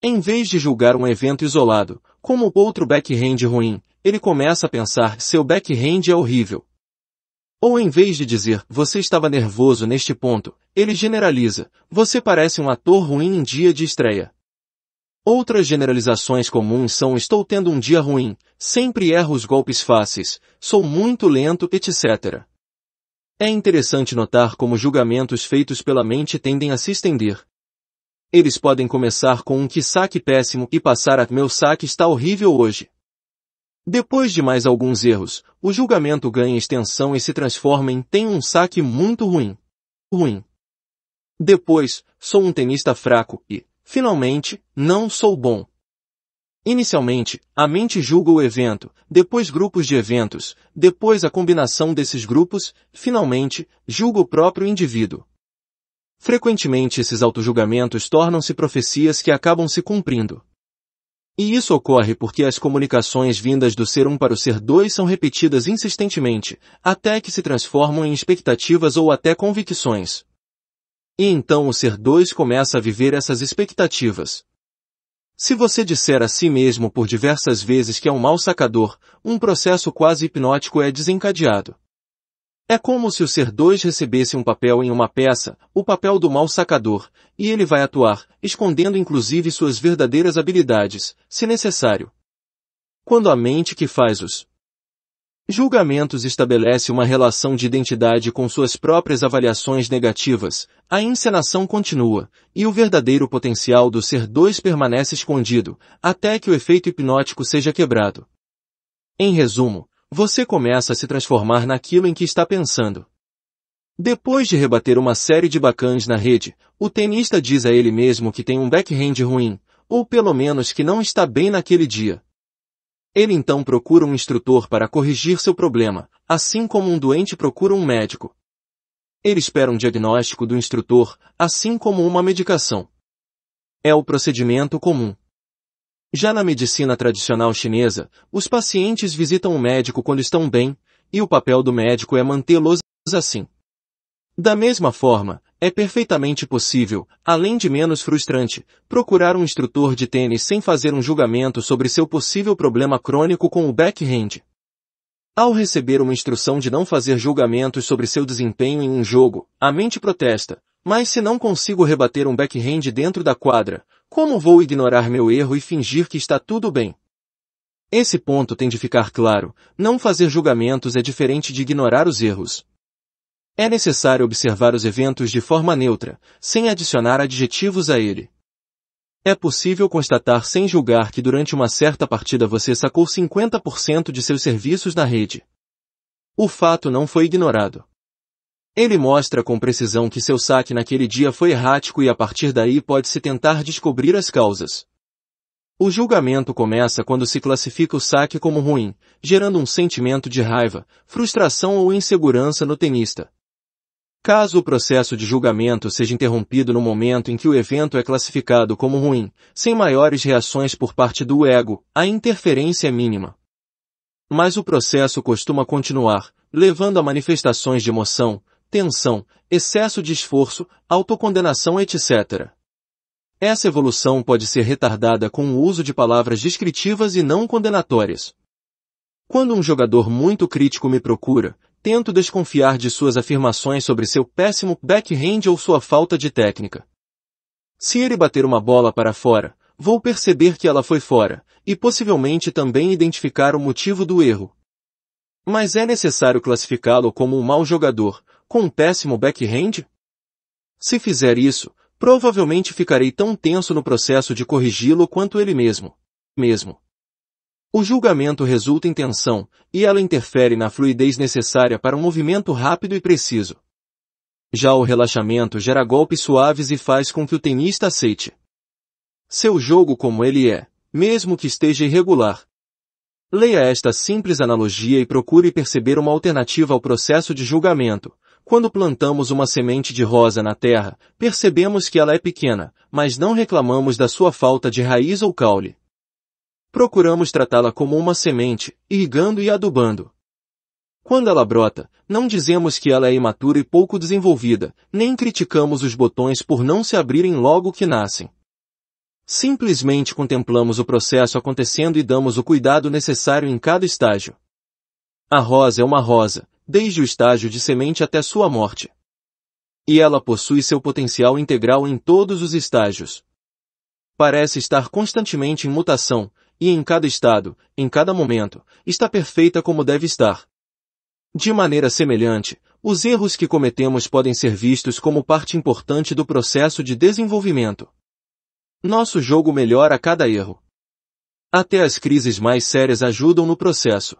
Em vez de julgar um evento isolado, como outro backhand ruim, ele começa a pensar seu backhand é horrível, ou em vez de dizer, você estava nervoso neste ponto, ele generaliza, você parece um ator ruim em dia de estreia. Outras generalizações comuns são estou tendo um dia ruim, sempre erro os golpes fáceis, sou muito lento, etc. É interessante notar como julgamentos feitos pela mente tendem a se estender. Eles podem começar com um que saque péssimo e passar a meu saque está horrível hoje. Depois de mais alguns erros, o julgamento ganha extensão e se transforma em tem um saque muito ruim. Ruim. Depois, sou um tenista fraco e, finalmente, não sou bom. Inicialmente, a mente julga o evento, depois grupos de eventos, depois a combinação desses grupos, finalmente, julga o próprio indivíduo. Frequentemente esses autojulgamentos tornam-se profecias que acabam se cumprindo. E isso ocorre porque as comunicações vindas do ser um para o ser dois são repetidas insistentemente, até que se transformam em expectativas ou até convicções. E então o ser dois começa a viver essas expectativas. Se você disser a si mesmo por diversas vezes que é um mau sacador, um processo quase hipnótico é desencadeado. É como se o ser 2 recebesse um papel em uma peça, o papel do mal sacador, e ele vai atuar, escondendo inclusive suas verdadeiras habilidades, se necessário. Quando a mente que faz os julgamentos estabelece uma relação de identidade com suas próprias avaliações negativas, a encenação continua, e o verdadeiro potencial do ser 2 permanece escondido, até que o efeito hipnótico seja quebrado. Em resumo, você começa a se transformar naquilo em que está pensando. Depois de rebater uma série de bacanas na rede, o tenista diz a ele mesmo que tem um backhand ruim, ou pelo menos que não está bem naquele dia. Ele então procura um instrutor para corrigir seu problema, assim como um doente procura um médico. Ele espera um diagnóstico do instrutor, assim como uma medicação. É o procedimento comum. Já na medicina tradicional chinesa, os pacientes visitam o médico quando estão bem, e o papel do médico é mantê-los assim. Da mesma forma, é perfeitamente possível, além de menos frustrante, procurar um instrutor de tênis sem fazer um julgamento sobre seu possível problema crônico com o backhand. Ao receber uma instrução de não fazer julgamentos sobre seu desempenho em um jogo, a mente protesta, mas se não consigo rebater um backhand dentro da quadra, como vou ignorar meu erro e fingir que está tudo bem? Esse ponto tem de ficar claro, não fazer julgamentos é diferente de ignorar os erros. É necessário observar os eventos de forma neutra, sem adicionar adjetivos a ele. É possível constatar sem julgar que durante uma certa partida você sacou 50% de seus serviços na rede. O fato não foi ignorado. Ele mostra com precisão que seu saque naquele dia foi errático e a partir daí pode-se tentar descobrir as causas. O julgamento começa quando se classifica o saque como ruim, gerando um sentimento de raiva, frustração ou insegurança no tenista. Caso o processo de julgamento seja interrompido no momento em que o evento é classificado como ruim, sem maiores reações por parte do ego, a interferência é mínima. Mas o processo costuma continuar, levando a manifestações de emoção, tensão, excesso de esforço, autocondenação, etc. Essa evolução pode ser retardada com o uso de palavras descritivas e não condenatórias. Quando um jogador muito crítico me procura, tento desconfiar de suas afirmações sobre seu péssimo backhand ou sua falta de técnica. Se ele bater uma bola para fora, vou perceber que ela foi fora, e possivelmente também identificar o motivo do erro. Mas é necessário classificá-lo como um mau jogador, com um péssimo backhand? Se fizer isso, provavelmente ficarei tão tenso no processo de corrigi-lo quanto ele mesmo. Mesmo. O julgamento resulta em tensão, e ela interfere na fluidez necessária para um movimento rápido e preciso. Já o relaxamento gera golpes suaves e faz com que o tenista aceite seu jogo como ele é, mesmo que esteja irregular. Leia esta simples analogia e procure perceber uma alternativa ao processo de julgamento. Quando plantamos uma semente de rosa na terra, percebemos que ela é pequena, mas não reclamamos da sua falta de raiz ou caule. Procuramos tratá-la como uma semente, irrigando e adubando. Quando ela brota, não dizemos que ela é imatura e pouco desenvolvida, nem criticamos os botões por não se abrirem logo que nascem. Simplesmente contemplamos o processo acontecendo e damos o cuidado necessário em cada estágio. A rosa é uma rosa, desde o estágio de semente até sua morte. E ela possui seu potencial integral em todos os estágios. Parece estar constantemente em mutação, e em cada estado, em cada momento, está perfeita como deve estar. De maneira semelhante, os erros que cometemos podem ser vistos como parte importante do processo de desenvolvimento. Nosso jogo melhora a cada erro. Até as crises mais sérias ajudam no processo.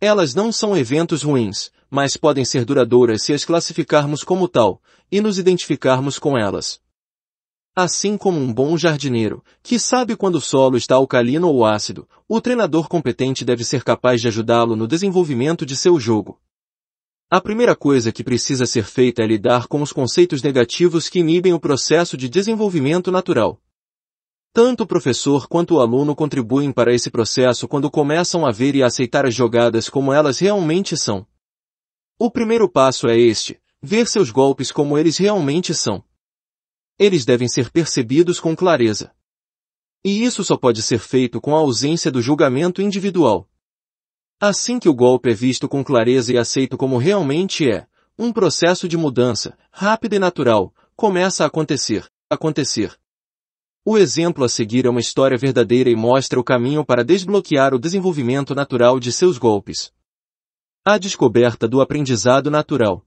Elas não são eventos ruins, mas podem ser duradouras se as classificarmos como tal, e nos identificarmos com elas. Assim como um bom jardineiro, que sabe quando o solo está alcalino ou ácido, o treinador competente deve ser capaz de ajudá-lo no desenvolvimento de seu jogo. A primeira coisa que precisa ser feita é lidar com os conceitos negativos que inibem o processo de desenvolvimento natural. Tanto o professor quanto o aluno contribuem para esse processo quando começam a ver e aceitar as jogadas como elas realmente são. O primeiro passo é este, ver seus golpes como eles realmente são. Eles devem ser percebidos com clareza. E isso só pode ser feito com a ausência do julgamento individual. Assim que o golpe é visto com clareza e aceito como realmente é, um processo de mudança, rápida e natural, começa a acontecer, acontecer, o exemplo a seguir é uma história verdadeira e mostra o caminho para desbloquear o desenvolvimento natural de seus golpes. A descoberta do aprendizado natural.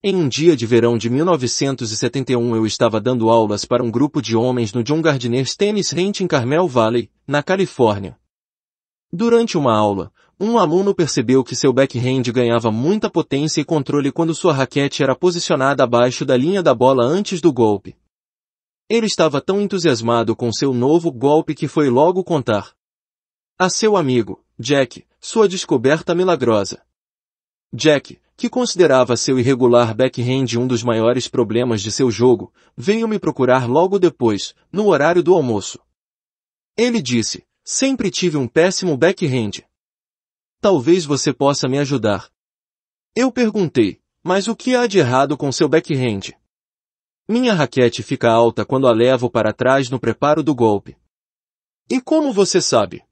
Em um dia de verão de 1971 eu estava dando aulas para um grupo de homens no John Gardiner's Tennis Ranch em Carmel Valley, na Califórnia. Durante uma aula, um aluno percebeu que seu backhand ganhava muita potência e controle quando sua raquete era posicionada abaixo da linha da bola antes do golpe. Ele estava tão entusiasmado com seu novo golpe que foi logo contar a seu amigo, Jack, sua descoberta milagrosa. Jack, que considerava seu irregular backhand um dos maiores problemas de seu jogo, veio me procurar logo depois, no horário do almoço. Ele disse, sempre tive um péssimo backhand. Talvez você possa me ajudar. Eu perguntei, mas o que há de errado com seu backhand? Minha raquete fica alta quando a levo para trás no preparo do golpe. E como você sabe?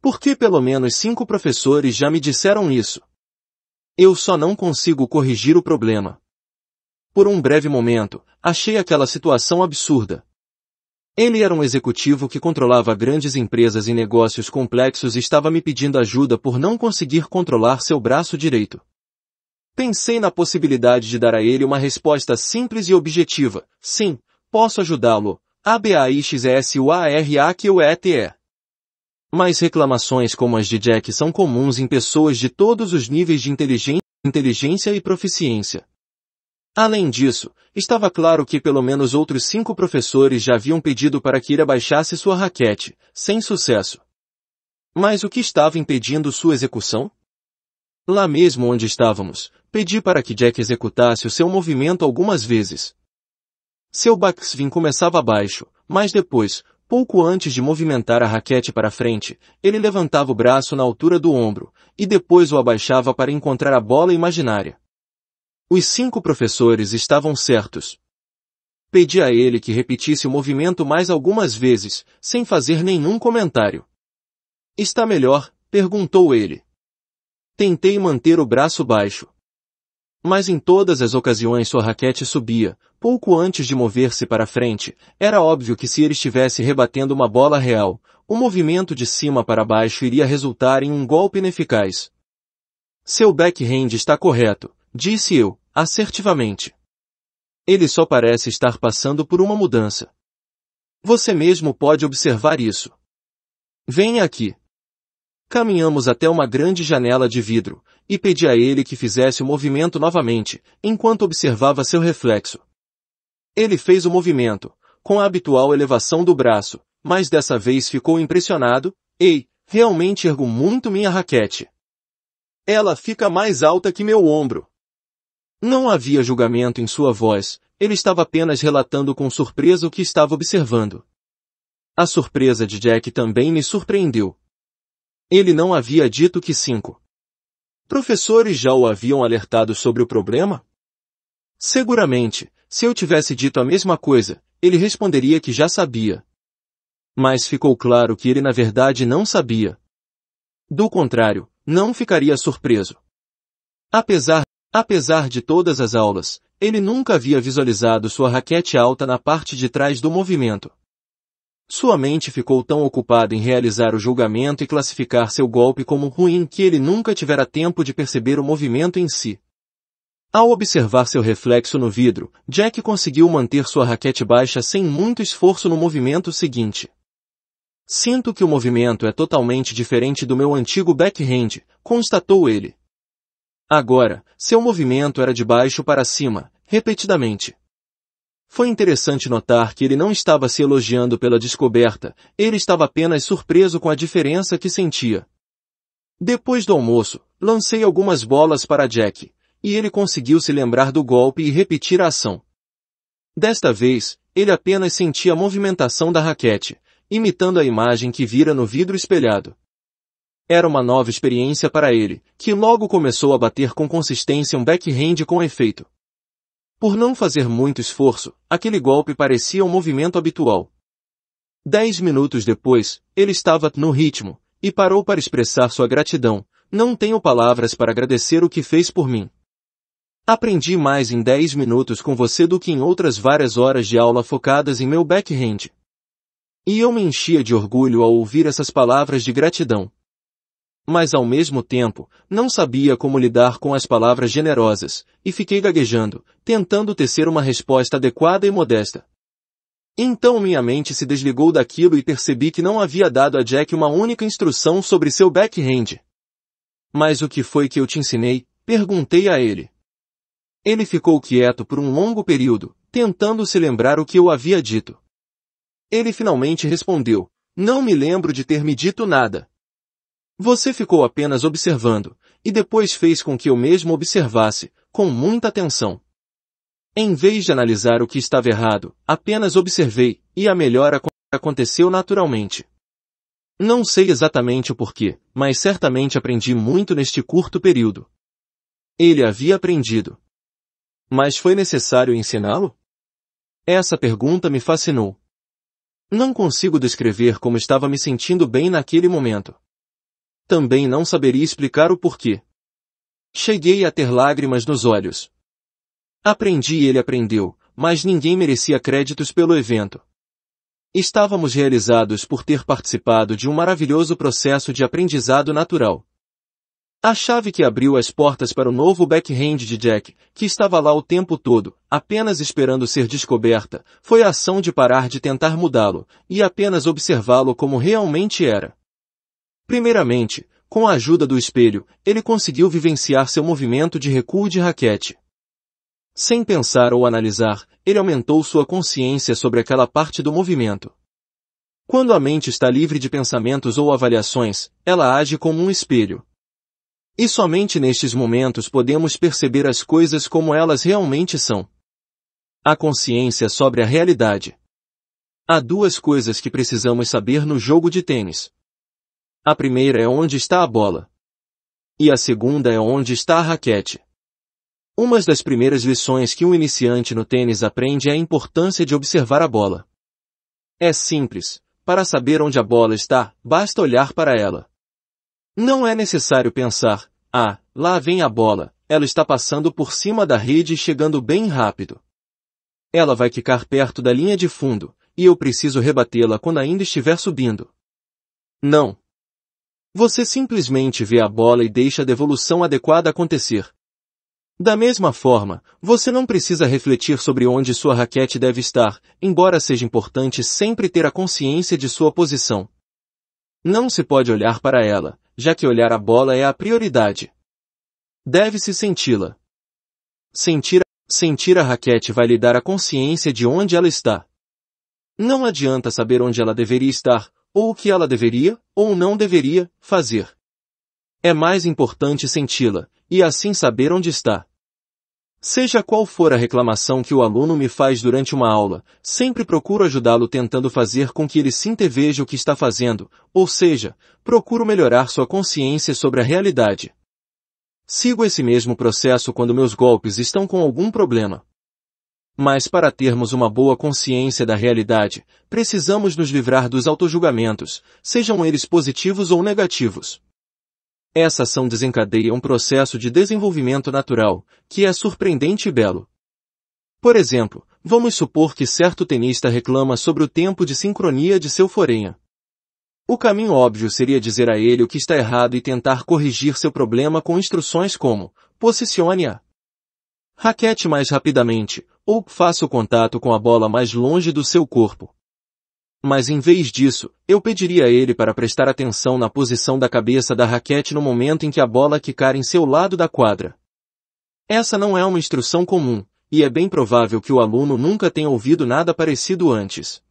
Porque pelo menos cinco professores já me disseram isso. Eu só não consigo corrigir o problema. Por um breve momento, achei aquela situação absurda. Ele era um executivo que controlava grandes empresas e negócios complexos e estava me pedindo ajuda por não conseguir controlar seu braço direito. Pensei na possibilidade de dar a ele uma resposta simples e objetiva. Sim, posso ajudá-lo. A-B-A-I-X-S-U-A-R-A-Q-E-T-E. Mas reclamações como as de Jack são comuns em pessoas de todos os níveis de inteligência e proficiência. Além disso, estava claro que pelo menos outros cinco professores já haviam pedido para que ele baixasse sua raquete, sem sucesso. Mas o que estava impedindo sua execução? Lá mesmo onde estávamos, pedi para que Jack executasse o seu movimento algumas vezes. Seu backswing começava abaixo, mas depois, pouco antes de movimentar a raquete para frente, ele levantava o braço na altura do ombro, e depois o abaixava para encontrar a bola imaginária. Os cinco professores estavam certos. Pedi a ele que repetisse o movimento mais algumas vezes, sem fazer nenhum comentário. Está melhor? perguntou ele. Tentei manter o braço baixo. Mas em todas as ocasiões sua raquete subia, pouco antes de mover-se para frente, era óbvio que se ele estivesse rebatendo uma bola real, o movimento de cima para baixo iria resultar em um golpe ineficaz. Seu backhand está correto, disse eu, assertivamente. Ele só parece estar passando por uma mudança. Você mesmo pode observar isso. Venha aqui. Caminhamos até uma grande janela de vidro, e pedi a ele que fizesse o movimento novamente, enquanto observava seu reflexo. Ele fez o movimento, com a habitual elevação do braço, mas dessa vez ficou impressionado, ei, realmente ergo muito minha raquete. Ela fica mais alta que meu ombro. Não havia julgamento em sua voz, ele estava apenas relatando com surpresa o que estava observando. A surpresa de Jack também me surpreendeu, ele não havia dito que cinco professores já o haviam alertado sobre o problema? Seguramente, se eu tivesse dito a mesma coisa, ele responderia que já sabia. Mas ficou claro que ele na verdade não sabia. Do contrário, não ficaria surpreso. Apesar, apesar de todas as aulas, ele nunca havia visualizado sua raquete alta na parte de trás do movimento. Sua mente ficou tão ocupada em realizar o julgamento e classificar seu golpe como ruim que ele nunca tivera tempo de perceber o movimento em si. Ao observar seu reflexo no vidro, Jack conseguiu manter sua raquete baixa sem muito esforço no movimento seguinte. Sinto que o movimento é totalmente diferente do meu antigo backhand, constatou ele. Agora, seu movimento era de baixo para cima, repetidamente. Foi interessante notar que ele não estava se elogiando pela descoberta, ele estava apenas surpreso com a diferença que sentia. Depois do almoço, lancei algumas bolas para Jack, e ele conseguiu se lembrar do golpe e repetir a ação. Desta vez, ele apenas sentia a movimentação da raquete, imitando a imagem que vira no vidro espelhado. Era uma nova experiência para ele, que logo começou a bater com consistência um backhand com efeito. Por não fazer muito esforço, aquele golpe parecia um movimento habitual. Dez minutos depois, ele estava no ritmo, e parou para expressar sua gratidão. Não tenho palavras para agradecer o que fez por mim. Aprendi mais em dez minutos com você do que em outras várias horas de aula focadas em meu backhand. E eu me enchia de orgulho ao ouvir essas palavras de gratidão. Mas ao mesmo tempo, não sabia como lidar com as palavras generosas, e fiquei gaguejando, tentando tecer uma resposta adequada e modesta. Então minha mente se desligou daquilo e percebi que não havia dado a Jack uma única instrução sobre seu backhand. Mas o que foi que eu te ensinei? Perguntei a ele. Ele ficou quieto por um longo período, tentando se lembrar o que eu havia dito. Ele finalmente respondeu, não me lembro de ter me dito nada. Você ficou apenas observando, e depois fez com que eu mesmo observasse, com muita atenção. Em vez de analisar o que estava errado, apenas observei, e a melhora aconteceu naturalmente. Não sei exatamente o porquê, mas certamente aprendi muito neste curto período. Ele havia aprendido. Mas foi necessário ensiná-lo? Essa pergunta me fascinou. Não consigo descrever como estava me sentindo bem naquele momento. Também não saberia explicar o porquê. Cheguei a ter lágrimas nos olhos. Aprendi e ele aprendeu, mas ninguém merecia créditos pelo evento. Estávamos realizados por ter participado de um maravilhoso processo de aprendizado natural. A chave que abriu as portas para o novo backhand de Jack, que estava lá o tempo todo, apenas esperando ser descoberta, foi a ação de parar de tentar mudá-lo, e apenas observá-lo como realmente era. Primeiramente, com a ajuda do espelho, ele conseguiu vivenciar seu movimento de recuo de raquete. Sem pensar ou analisar, ele aumentou sua consciência sobre aquela parte do movimento. Quando a mente está livre de pensamentos ou avaliações, ela age como um espelho. E somente nestes momentos podemos perceber as coisas como elas realmente são. A consciência sobre a realidade. Há duas coisas que precisamos saber no jogo de tênis. A primeira é onde está a bola. E a segunda é onde está a raquete. Uma das primeiras lições que um iniciante no tênis aprende é a importância de observar a bola. É simples. Para saber onde a bola está, basta olhar para ela. Não é necessário pensar, ah, lá vem a bola, ela está passando por cima da rede e chegando bem rápido. Ela vai quicar perto da linha de fundo, e eu preciso rebatê-la quando ainda estiver subindo. Não, você simplesmente vê a bola e deixa a devolução adequada acontecer. Da mesma forma, você não precisa refletir sobre onde sua raquete deve estar, embora seja importante sempre ter a consciência de sua posição. Não se pode olhar para ela, já que olhar a bola é a prioridade. Deve-se senti-la. Sentir, sentir a raquete vai lhe dar a consciência de onde ela está. Não adianta saber onde ela deveria estar, ou o que ela deveria, ou não deveria, fazer. É mais importante senti-la, e assim saber onde está. Seja qual for a reclamação que o aluno me faz durante uma aula, sempre procuro ajudá-lo tentando fazer com que ele sinta e veja o que está fazendo, ou seja, procuro melhorar sua consciência sobre a realidade. Sigo esse mesmo processo quando meus golpes estão com algum problema. Mas para termos uma boa consciência da realidade, precisamos nos livrar dos autojulgamentos, sejam eles positivos ou negativos. Essa ação desencadeia um processo de desenvolvimento natural, que é surpreendente e belo. Por exemplo, vamos supor que certo tenista reclama sobre o tempo de sincronia de seu forenha. O caminho óbvio seria dizer a ele o que está errado e tentar corrigir seu problema com instruções como posicione-a, Raquete mais rapidamente, ou faça o contato com a bola mais longe do seu corpo. Mas em vez disso, eu pediria a ele para prestar atenção na posição da cabeça da raquete no momento em que a bola quicar em seu lado da quadra. Essa não é uma instrução comum, e é bem provável que o aluno nunca tenha ouvido nada parecido antes.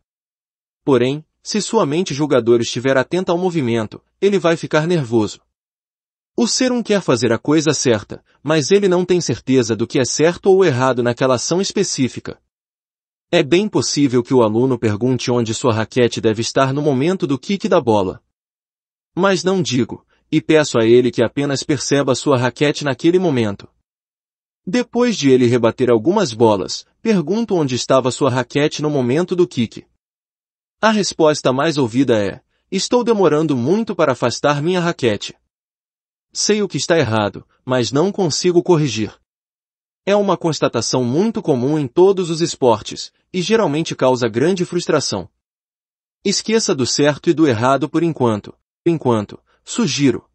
Porém, se sua mente jogador estiver atenta ao movimento, ele vai ficar nervoso. O ser um quer fazer a coisa certa, mas ele não tem certeza do que é certo ou errado naquela ação específica. É bem possível que o aluno pergunte onde sua raquete deve estar no momento do kick da bola. Mas não digo, e peço a ele que apenas perceba sua raquete naquele momento. Depois de ele rebater algumas bolas, pergunto onde estava sua raquete no momento do kick. A resposta mais ouvida é, estou demorando muito para afastar minha raquete. Sei o que está errado, mas não consigo corrigir. É uma constatação muito comum em todos os esportes, e geralmente causa grande frustração. Esqueça do certo e do errado por enquanto. Por enquanto, sugiro.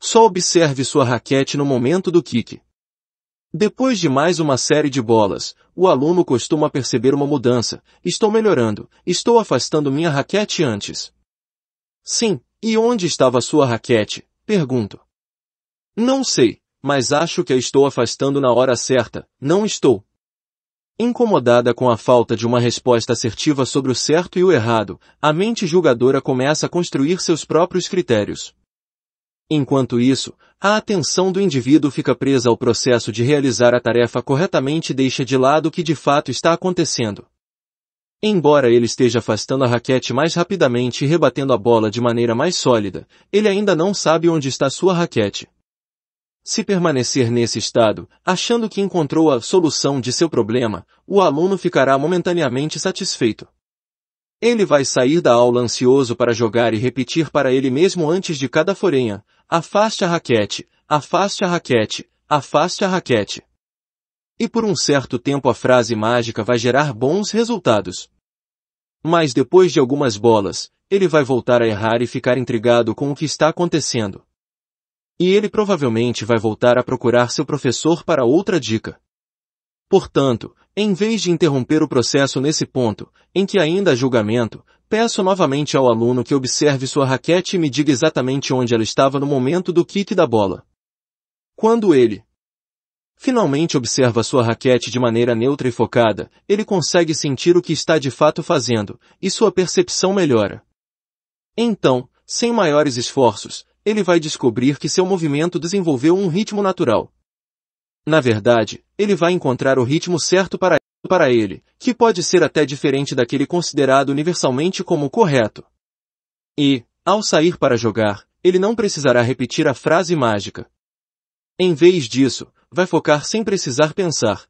Só observe sua raquete no momento do kick. Depois de mais uma série de bolas, o aluno costuma perceber uma mudança. Estou melhorando, estou afastando minha raquete antes. Sim, e onde estava sua raquete? Pergunto. Não sei, mas acho que a estou afastando na hora certa, não estou. Incomodada com a falta de uma resposta assertiva sobre o certo e o errado, a mente julgadora começa a construir seus próprios critérios. Enquanto isso, a atenção do indivíduo fica presa ao processo de realizar a tarefa corretamente e deixa de lado o que de fato está acontecendo. Embora ele esteja afastando a raquete mais rapidamente e rebatendo a bola de maneira mais sólida, ele ainda não sabe onde está sua raquete. Se permanecer nesse estado, achando que encontrou a solução de seu problema, o aluno ficará momentaneamente satisfeito. Ele vai sair da aula ansioso para jogar e repetir para ele mesmo antes de cada forenha, afaste a raquete, afaste a raquete, afaste a raquete. E por um certo tempo a frase mágica vai gerar bons resultados. Mas depois de algumas bolas, ele vai voltar a errar e ficar intrigado com o que está acontecendo. E ele provavelmente vai voltar a procurar seu professor para outra dica. Portanto, em vez de interromper o processo nesse ponto, em que ainda há julgamento, peço novamente ao aluno que observe sua raquete e me diga exatamente onde ela estava no momento do kick da bola. Quando ele finalmente observa sua raquete de maneira neutra e focada, ele consegue sentir o que está de fato fazendo, e sua percepção melhora. Então, sem maiores esforços, ele vai descobrir que seu movimento desenvolveu um ritmo natural. Na verdade, ele vai encontrar o ritmo certo para para ele, que pode ser até diferente daquele considerado universalmente como correto. E, ao sair para jogar, ele não precisará repetir a frase mágica. Em vez disso, vai focar sem precisar pensar.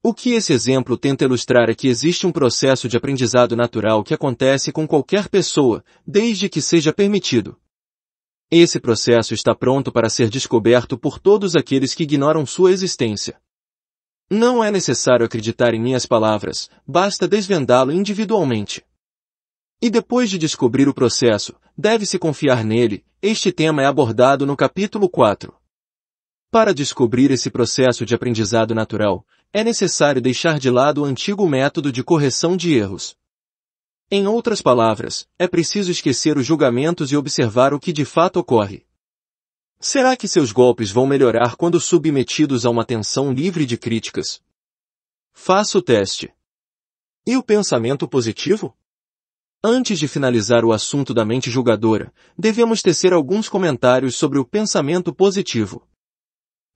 O que esse exemplo tenta ilustrar é que existe um processo de aprendizado natural que acontece com qualquer pessoa, desde que seja permitido. Esse processo está pronto para ser descoberto por todos aqueles que ignoram sua existência. Não é necessário acreditar em minhas palavras, basta desvendá-lo individualmente. E depois de descobrir o processo, deve-se confiar nele, este tema é abordado no capítulo 4. Para descobrir esse processo de aprendizado natural, é necessário deixar de lado o antigo método de correção de erros. Em outras palavras, é preciso esquecer os julgamentos e observar o que de fato ocorre. Será que seus golpes vão melhorar quando submetidos a uma tensão livre de críticas? Faça o teste. E o pensamento positivo? Antes de finalizar o assunto da mente julgadora, devemos tecer alguns comentários sobre o pensamento positivo.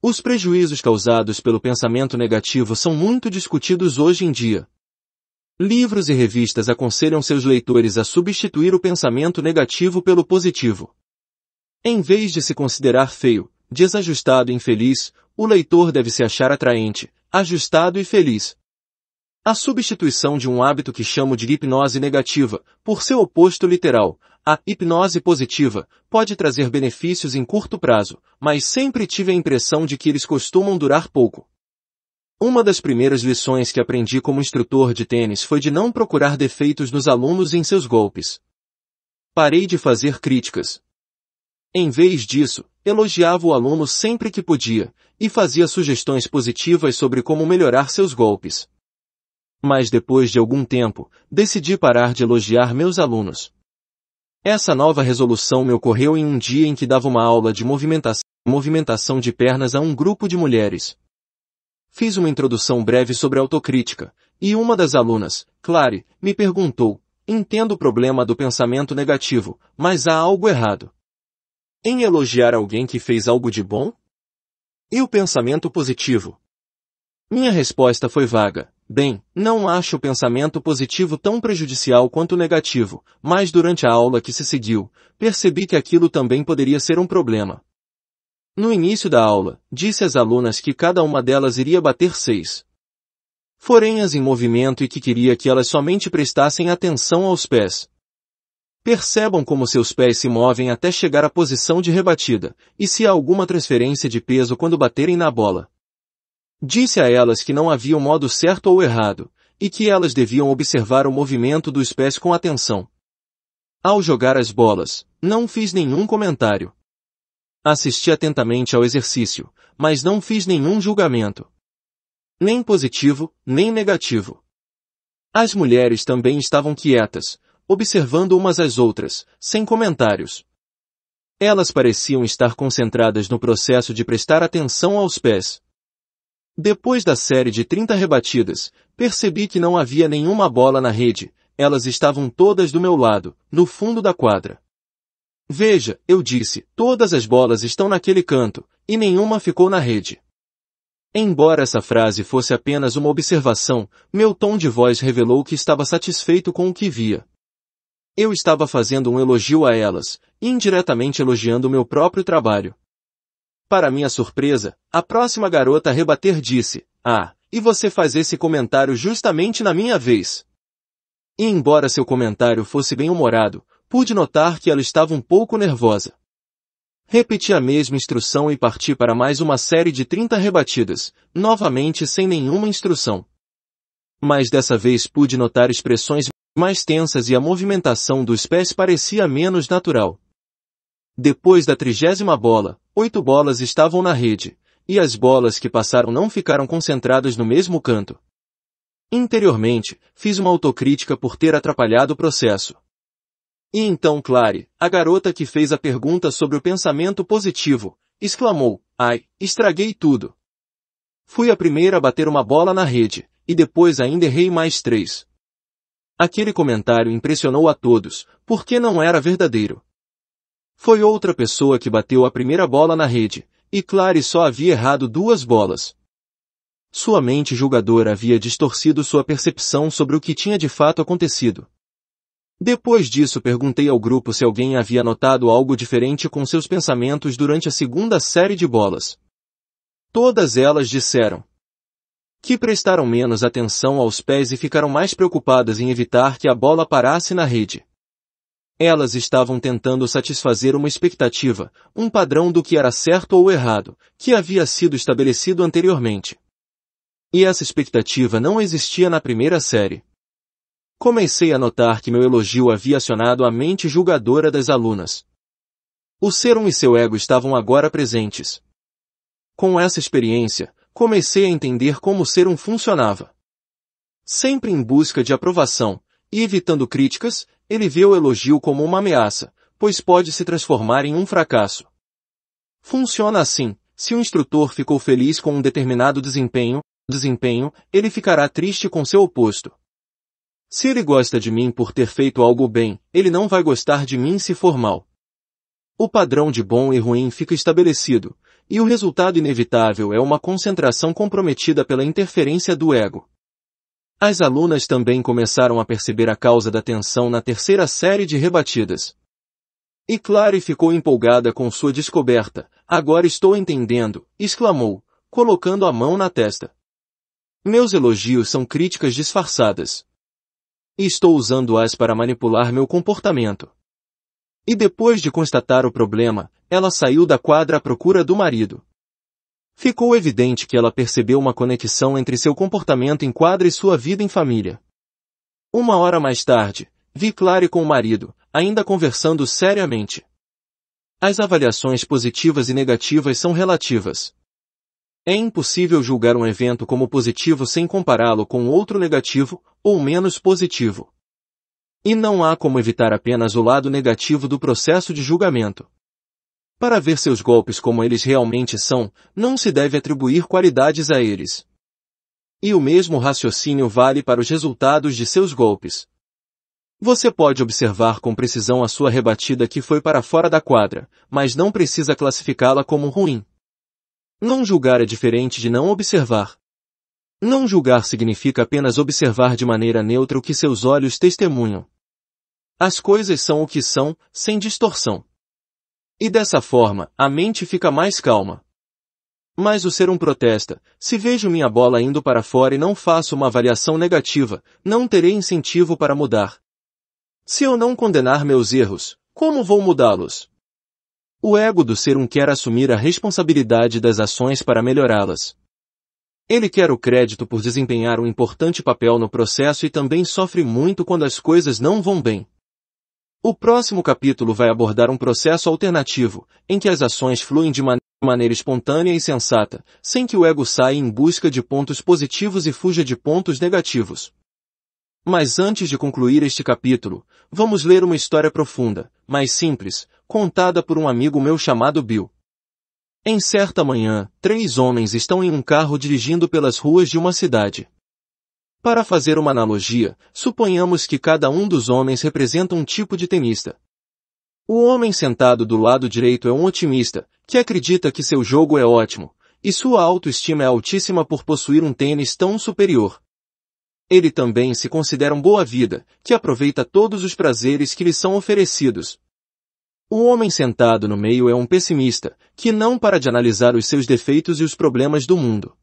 Os prejuízos causados pelo pensamento negativo são muito discutidos hoje em dia, Livros e revistas aconselham seus leitores a substituir o pensamento negativo pelo positivo. Em vez de se considerar feio, desajustado e infeliz, o leitor deve se achar atraente, ajustado e feliz. A substituição de um hábito que chamo de hipnose negativa, por seu oposto literal, a hipnose positiva, pode trazer benefícios em curto prazo, mas sempre tive a impressão de que eles costumam durar pouco. Uma das primeiras lições que aprendi como instrutor de tênis foi de não procurar defeitos nos alunos em seus golpes. Parei de fazer críticas. Em vez disso, elogiava o aluno sempre que podia, e fazia sugestões positivas sobre como melhorar seus golpes. Mas depois de algum tempo, decidi parar de elogiar meus alunos. Essa nova resolução me ocorreu em um dia em que dava uma aula de movimentação, movimentação de pernas a um grupo de mulheres. Fiz uma introdução breve sobre autocrítica, e uma das alunas, Clare, me perguntou, entendo o problema do pensamento negativo, mas há algo errado. Em elogiar alguém que fez algo de bom? E o pensamento positivo? Minha resposta foi vaga. Bem, não acho o pensamento positivo tão prejudicial quanto o negativo, mas durante a aula que se seguiu, percebi que aquilo também poderia ser um problema. No início da aula, disse às alunas que cada uma delas iria bater seis forenhas em movimento e que queria que elas somente prestassem atenção aos pés. Percebam como seus pés se movem até chegar à posição de rebatida, e se há alguma transferência de peso quando baterem na bola. Disse a elas que não havia um modo certo ou errado, e que elas deviam observar o movimento dos pés com atenção. Ao jogar as bolas, não fiz nenhum comentário. Assisti atentamente ao exercício, mas não fiz nenhum julgamento. Nem positivo, nem negativo. As mulheres também estavam quietas, observando umas às outras, sem comentários. Elas pareciam estar concentradas no processo de prestar atenção aos pés. Depois da série de 30 rebatidas, percebi que não havia nenhuma bola na rede, elas estavam todas do meu lado, no fundo da quadra. Veja, eu disse, todas as bolas estão naquele canto, e nenhuma ficou na rede. Embora essa frase fosse apenas uma observação, meu tom de voz revelou que estava satisfeito com o que via. Eu estava fazendo um elogio a elas, indiretamente elogiando meu próprio trabalho. Para minha surpresa, a próxima garota a rebater disse, ah, e você faz esse comentário justamente na minha vez. E embora seu comentário fosse bem humorado, pude notar que ela estava um pouco nervosa. Repeti a mesma instrução e parti para mais uma série de 30 rebatidas, novamente sem nenhuma instrução. Mas dessa vez pude notar expressões mais tensas e a movimentação dos pés parecia menos natural. Depois da trigésima bola, oito bolas estavam na rede, e as bolas que passaram não ficaram concentradas no mesmo canto. Interiormente, fiz uma autocrítica por ter atrapalhado o processo. E então Clare, a garota que fez a pergunta sobre o pensamento positivo, exclamou, ai, estraguei tudo. Fui a primeira a bater uma bola na rede, e depois ainda errei mais três. Aquele comentário impressionou a todos, porque não era verdadeiro. Foi outra pessoa que bateu a primeira bola na rede, e Clare só havia errado duas bolas. Sua mente julgadora havia distorcido sua percepção sobre o que tinha de fato acontecido. Depois disso perguntei ao grupo se alguém havia notado algo diferente com seus pensamentos durante a segunda série de bolas. Todas elas disseram que prestaram menos atenção aos pés e ficaram mais preocupadas em evitar que a bola parasse na rede. Elas estavam tentando satisfazer uma expectativa, um padrão do que era certo ou errado, que havia sido estabelecido anteriormente. E essa expectativa não existia na primeira série. Comecei a notar que meu elogio havia acionado a mente julgadora das alunas. O serum e seu ego estavam agora presentes. Com essa experiência, comecei a entender como o serum funcionava. Sempre em busca de aprovação, e evitando críticas, ele vê o elogio como uma ameaça, pois pode se transformar em um fracasso. Funciona assim, se o instrutor ficou feliz com um determinado desempenho, desempenho, ele ficará triste com seu oposto. Se ele gosta de mim por ter feito algo bem, ele não vai gostar de mim se for mal. O padrão de bom e ruim fica estabelecido, e o resultado inevitável é uma concentração comprometida pela interferência do ego. As alunas também começaram a perceber a causa da tensão na terceira série de rebatidas. E Clary ficou empolgada com sua descoberta. Agora estou entendendo, exclamou, colocando a mão na testa. Meus elogios são críticas disfarçadas e estou usando-as para manipular meu comportamento. E depois de constatar o problema, ela saiu da quadra à procura do marido. Ficou evidente que ela percebeu uma conexão entre seu comportamento em quadra e sua vida em família. Uma hora mais tarde, vi Clare com o marido, ainda conversando seriamente. As avaliações positivas e negativas são relativas. É impossível julgar um evento como positivo sem compará-lo com outro negativo, ou menos positivo. E não há como evitar apenas o lado negativo do processo de julgamento. Para ver seus golpes como eles realmente são, não se deve atribuir qualidades a eles. E o mesmo raciocínio vale para os resultados de seus golpes. Você pode observar com precisão a sua rebatida que foi para fora da quadra, mas não precisa classificá-la como ruim, não julgar é diferente de não observar. Não julgar significa apenas observar de maneira neutra o que seus olhos testemunham. As coisas são o que são, sem distorção. E dessa forma, a mente fica mais calma. Mas o ser um protesta, se vejo minha bola indo para fora e não faço uma avaliação negativa, não terei incentivo para mudar. Se eu não condenar meus erros, como vou mudá-los? O ego do ser um quer assumir a responsabilidade das ações para melhorá-las. Ele quer o crédito por desempenhar um importante papel no processo e também sofre muito quando as coisas não vão bem. O próximo capítulo vai abordar um processo alternativo, em que as ações fluem de man maneira espontânea e sensata, sem que o ego saia em busca de pontos positivos e fuja de pontos negativos. Mas antes de concluir este capítulo, vamos ler uma história profunda, mais simples, contada por um amigo meu chamado Bill. Em certa manhã, três homens estão em um carro dirigindo pelas ruas de uma cidade. Para fazer uma analogia, suponhamos que cada um dos homens representa um tipo de tenista. O homem sentado do lado direito é um otimista, que acredita que seu jogo é ótimo, e sua autoestima é altíssima por possuir um tênis tão superior. Ele também se considera um boa vida, que aproveita todos os prazeres que lhe são oferecidos. O homem sentado no meio é um pessimista, que não para de analisar os seus defeitos e os problemas do mundo.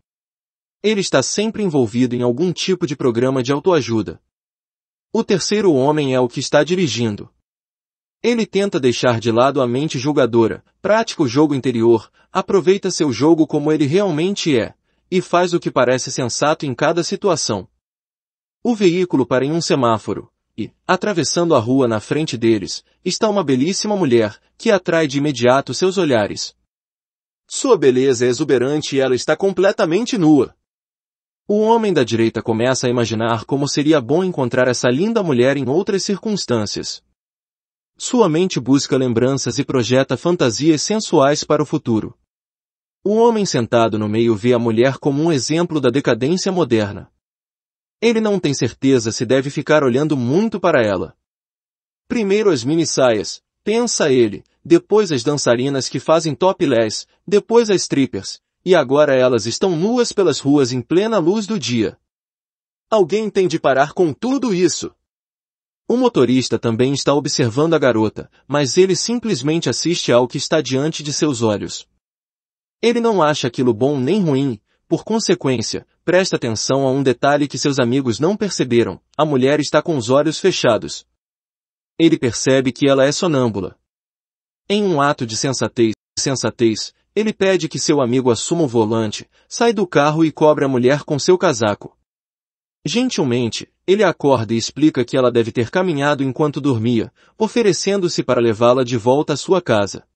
Ele está sempre envolvido em algum tipo de programa de autoajuda. O terceiro homem é o que está dirigindo. Ele tenta deixar de lado a mente julgadora, pratica o jogo interior, aproveita seu jogo como ele realmente é, e faz o que parece sensato em cada situação o veículo para em um semáforo, e, atravessando a rua na frente deles, está uma belíssima mulher, que atrai de imediato seus olhares. Sua beleza é exuberante e ela está completamente nua. O homem da direita começa a imaginar como seria bom encontrar essa linda mulher em outras circunstâncias. Sua mente busca lembranças e projeta fantasias sensuais para o futuro. O homem sentado no meio vê a mulher como um exemplo da decadência moderna. Ele não tem certeza se deve ficar olhando muito para ela. Primeiro as mini saias, pensa ele, depois as dançarinas que fazem topless, depois as strippers, e agora elas estão nuas pelas ruas em plena luz do dia. Alguém tem de parar com tudo isso. O motorista também está observando a garota, mas ele simplesmente assiste ao que está diante de seus olhos. Ele não acha aquilo bom nem ruim, por consequência, Presta atenção a um detalhe que seus amigos não perceberam. A mulher está com os olhos fechados. Ele percebe que ela é sonâmbula. Em um ato de sensatez, sensatez, ele pede que seu amigo assuma o volante, sai do carro e cobre a mulher com seu casaco. Gentilmente, ele acorda e explica que ela deve ter caminhado enquanto dormia, oferecendo-se para levá-la de volta à sua casa.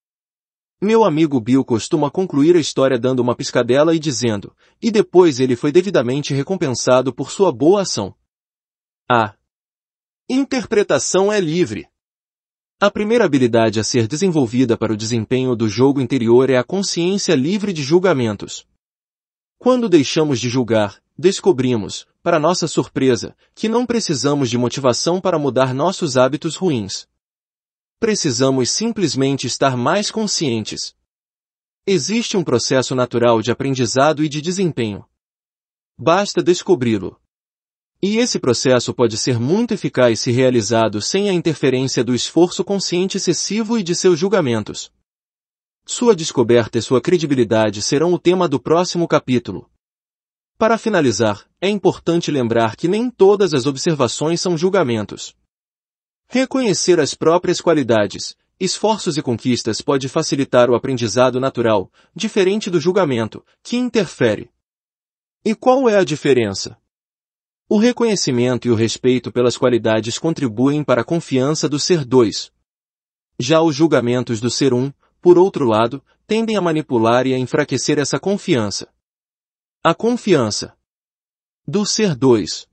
Meu amigo Bill costuma concluir a história dando uma piscadela e dizendo, e depois ele foi devidamente recompensado por sua boa ação. A interpretação é livre. A primeira habilidade a ser desenvolvida para o desempenho do jogo interior é a consciência livre de julgamentos. Quando deixamos de julgar, descobrimos, para nossa surpresa, que não precisamos de motivação para mudar nossos hábitos ruins precisamos simplesmente estar mais conscientes. Existe um processo natural de aprendizado e de desempenho. Basta descobri-lo. E esse processo pode ser muito eficaz se realizado sem a interferência do esforço consciente excessivo e de seus julgamentos. Sua descoberta e sua credibilidade serão o tema do próximo capítulo. Para finalizar, é importante lembrar que nem todas as observações são julgamentos. Reconhecer as próprias qualidades, esforços e conquistas pode facilitar o aprendizado natural, diferente do julgamento, que interfere. E qual é a diferença? O reconhecimento e o respeito pelas qualidades contribuem para a confiança do ser 2. Já os julgamentos do ser 1, um, por outro lado, tendem a manipular e a enfraquecer essa confiança. A confiança do ser 2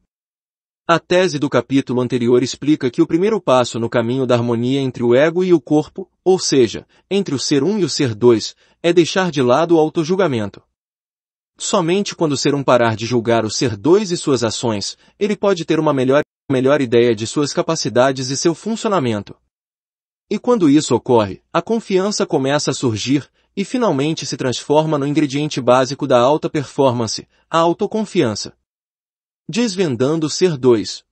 a tese do capítulo anterior explica que o primeiro passo no caminho da harmonia entre o ego e o corpo, ou seja, entre o ser um e o ser dois, é deixar de lado o autojulgamento. Somente quando o ser um parar de julgar o ser dois e suas ações, ele pode ter uma melhor, melhor ideia de suas capacidades e seu funcionamento. E quando isso ocorre, a confiança começa a surgir e finalmente se transforma no ingrediente básico da alta performance, a autoconfiança. Desvendando Ser dois.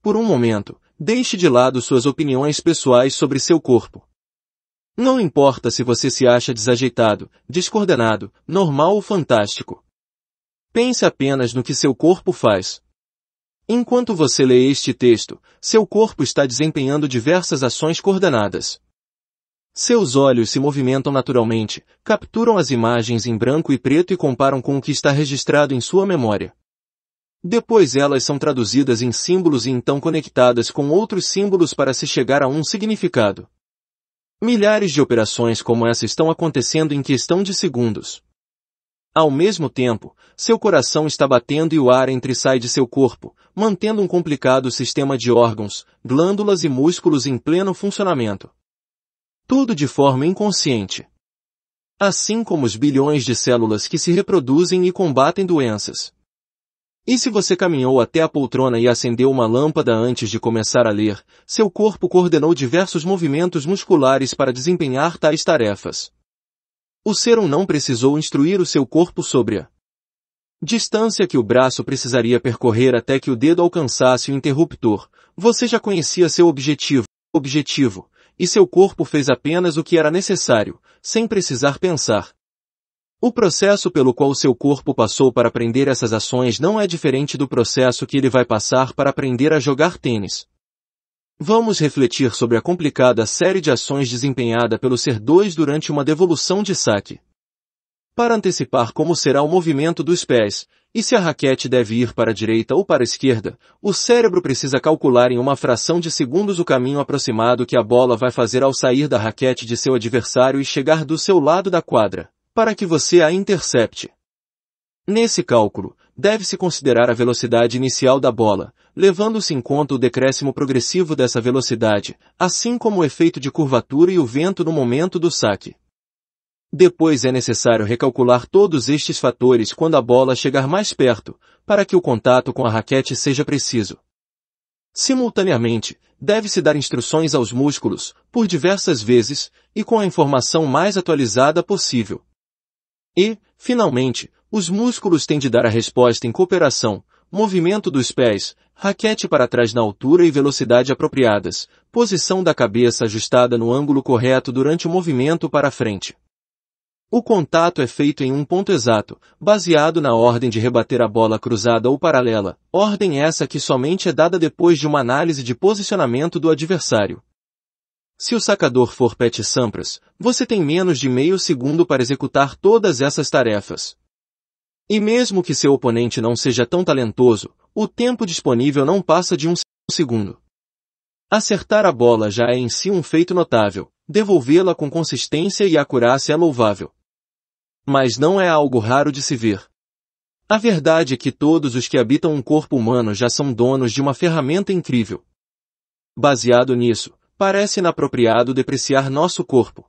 Por um momento, deixe de lado suas opiniões pessoais sobre seu corpo. Não importa se você se acha desajeitado, descoordenado, normal ou fantástico. Pense apenas no que seu corpo faz. Enquanto você lê este texto, seu corpo está desempenhando diversas ações coordenadas. Seus olhos se movimentam naturalmente, capturam as imagens em branco e preto e comparam com o que está registrado em sua memória. Depois elas são traduzidas em símbolos e então conectadas com outros símbolos para se chegar a um significado. Milhares de operações como essa estão acontecendo em questão de segundos. Ao mesmo tempo, seu coração está batendo e o ar entra e sai de seu corpo, mantendo um complicado sistema de órgãos, glândulas e músculos em pleno funcionamento. Tudo de forma inconsciente. Assim como os bilhões de células que se reproduzem e combatem doenças. E se você caminhou até a poltrona e acendeu uma lâmpada antes de começar a ler, seu corpo coordenou diversos movimentos musculares para desempenhar tais tarefas. O serum não precisou instruir o seu corpo sobre a distância que o braço precisaria percorrer até que o dedo alcançasse o interruptor. Você já conhecia seu objetivo, objetivo, e seu corpo fez apenas o que era necessário, sem precisar pensar. O processo pelo qual seu corpo passou para aprender essas ações não é diferente do processo que ele vai passar para aprender a jogar tênis. Vamos refletir sobre a complicada série de ações desempenhada pelo ser 2 durante uma devolução de saque. Para antecipar como será o movimento dos pés, e se a raquete deve ir para a direita ou para a esquerda, o cérebro precisa calcular em uma fração de segundos o caminho aproximado que a bola vai fazer ao sair da raquete de seu adversário e chegar do seu lado da quadra para que você a intercepte. Nesse cálculo, deve-se considerar a velocidade inicial da bola, levando-se em conta o decréscimo progressivo dessa velocidade, assim como o efeito de curvatura e o vento no momento do saque. Depois é necessário recalcular todos estes fatores quando a bola chegar mais perto, para que o contato com a raquete seja preciso. Simultaneamente, deve-se dar instruções aos músculos, por diversas vezes, e com a informação mais atualizada possível. E, finalmente, os músculos têm de dar a resposta em cooperação, movimento dos pés, raquete para trás na altura e velocidade apropriadas, posição da cabeça ajustada no ângulo correto durante o movimento para frente. O contato é feito em um ponto exato, baseado na ordem de rebater a bola cruzada ou paralela, ordem essa que somente é dada depois de uma análise de posicionamento do adversário. Se o sacador for Pet Sampras, você tem menos de meio segundo para executar todas essas tarefas. E mesmo que seu oponente não seja tão talentoso, o tempo disponível não passa de um segundo. Acertar a bola já é em si um feito notável, devolvê-la com consistência e acurácia é louvável. Mas não é algo raro de se ver. A verdade é que todos os que habitam um corpo humano já são donos de uma ferramenta incrível. Baseado nisso, parece inapropriado depreciar nosso corpo.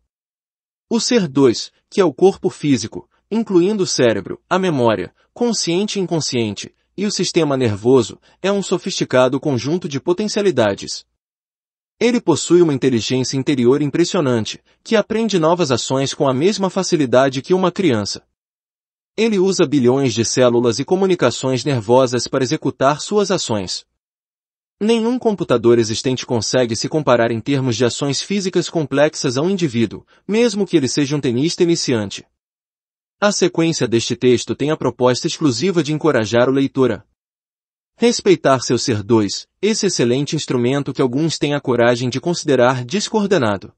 O ser 2, que é o corpo físico, incluindo o cérebro, a memória, consciente e inconsciente, e o sistema nervoso, é um sofisticado conjunto de potencialidades. Ele possui uma inteligência interior impressionante, que aprende novas ações com a mesma facilidade que uma criança. Ele usa bilhões de células e comunicações nervosas para executar suas ações. Nenhum computador existente consegue se comparar em termos de ações físicas complexas a um indivíduo, mesmo que ele seja um tenista iniciante. A sequência deste texto tem a proposta exclusiva de encorajar o leitor a respeitar seu ser 2, esse excelente instrumento que alguns têm a coragem de considerar descoordenado.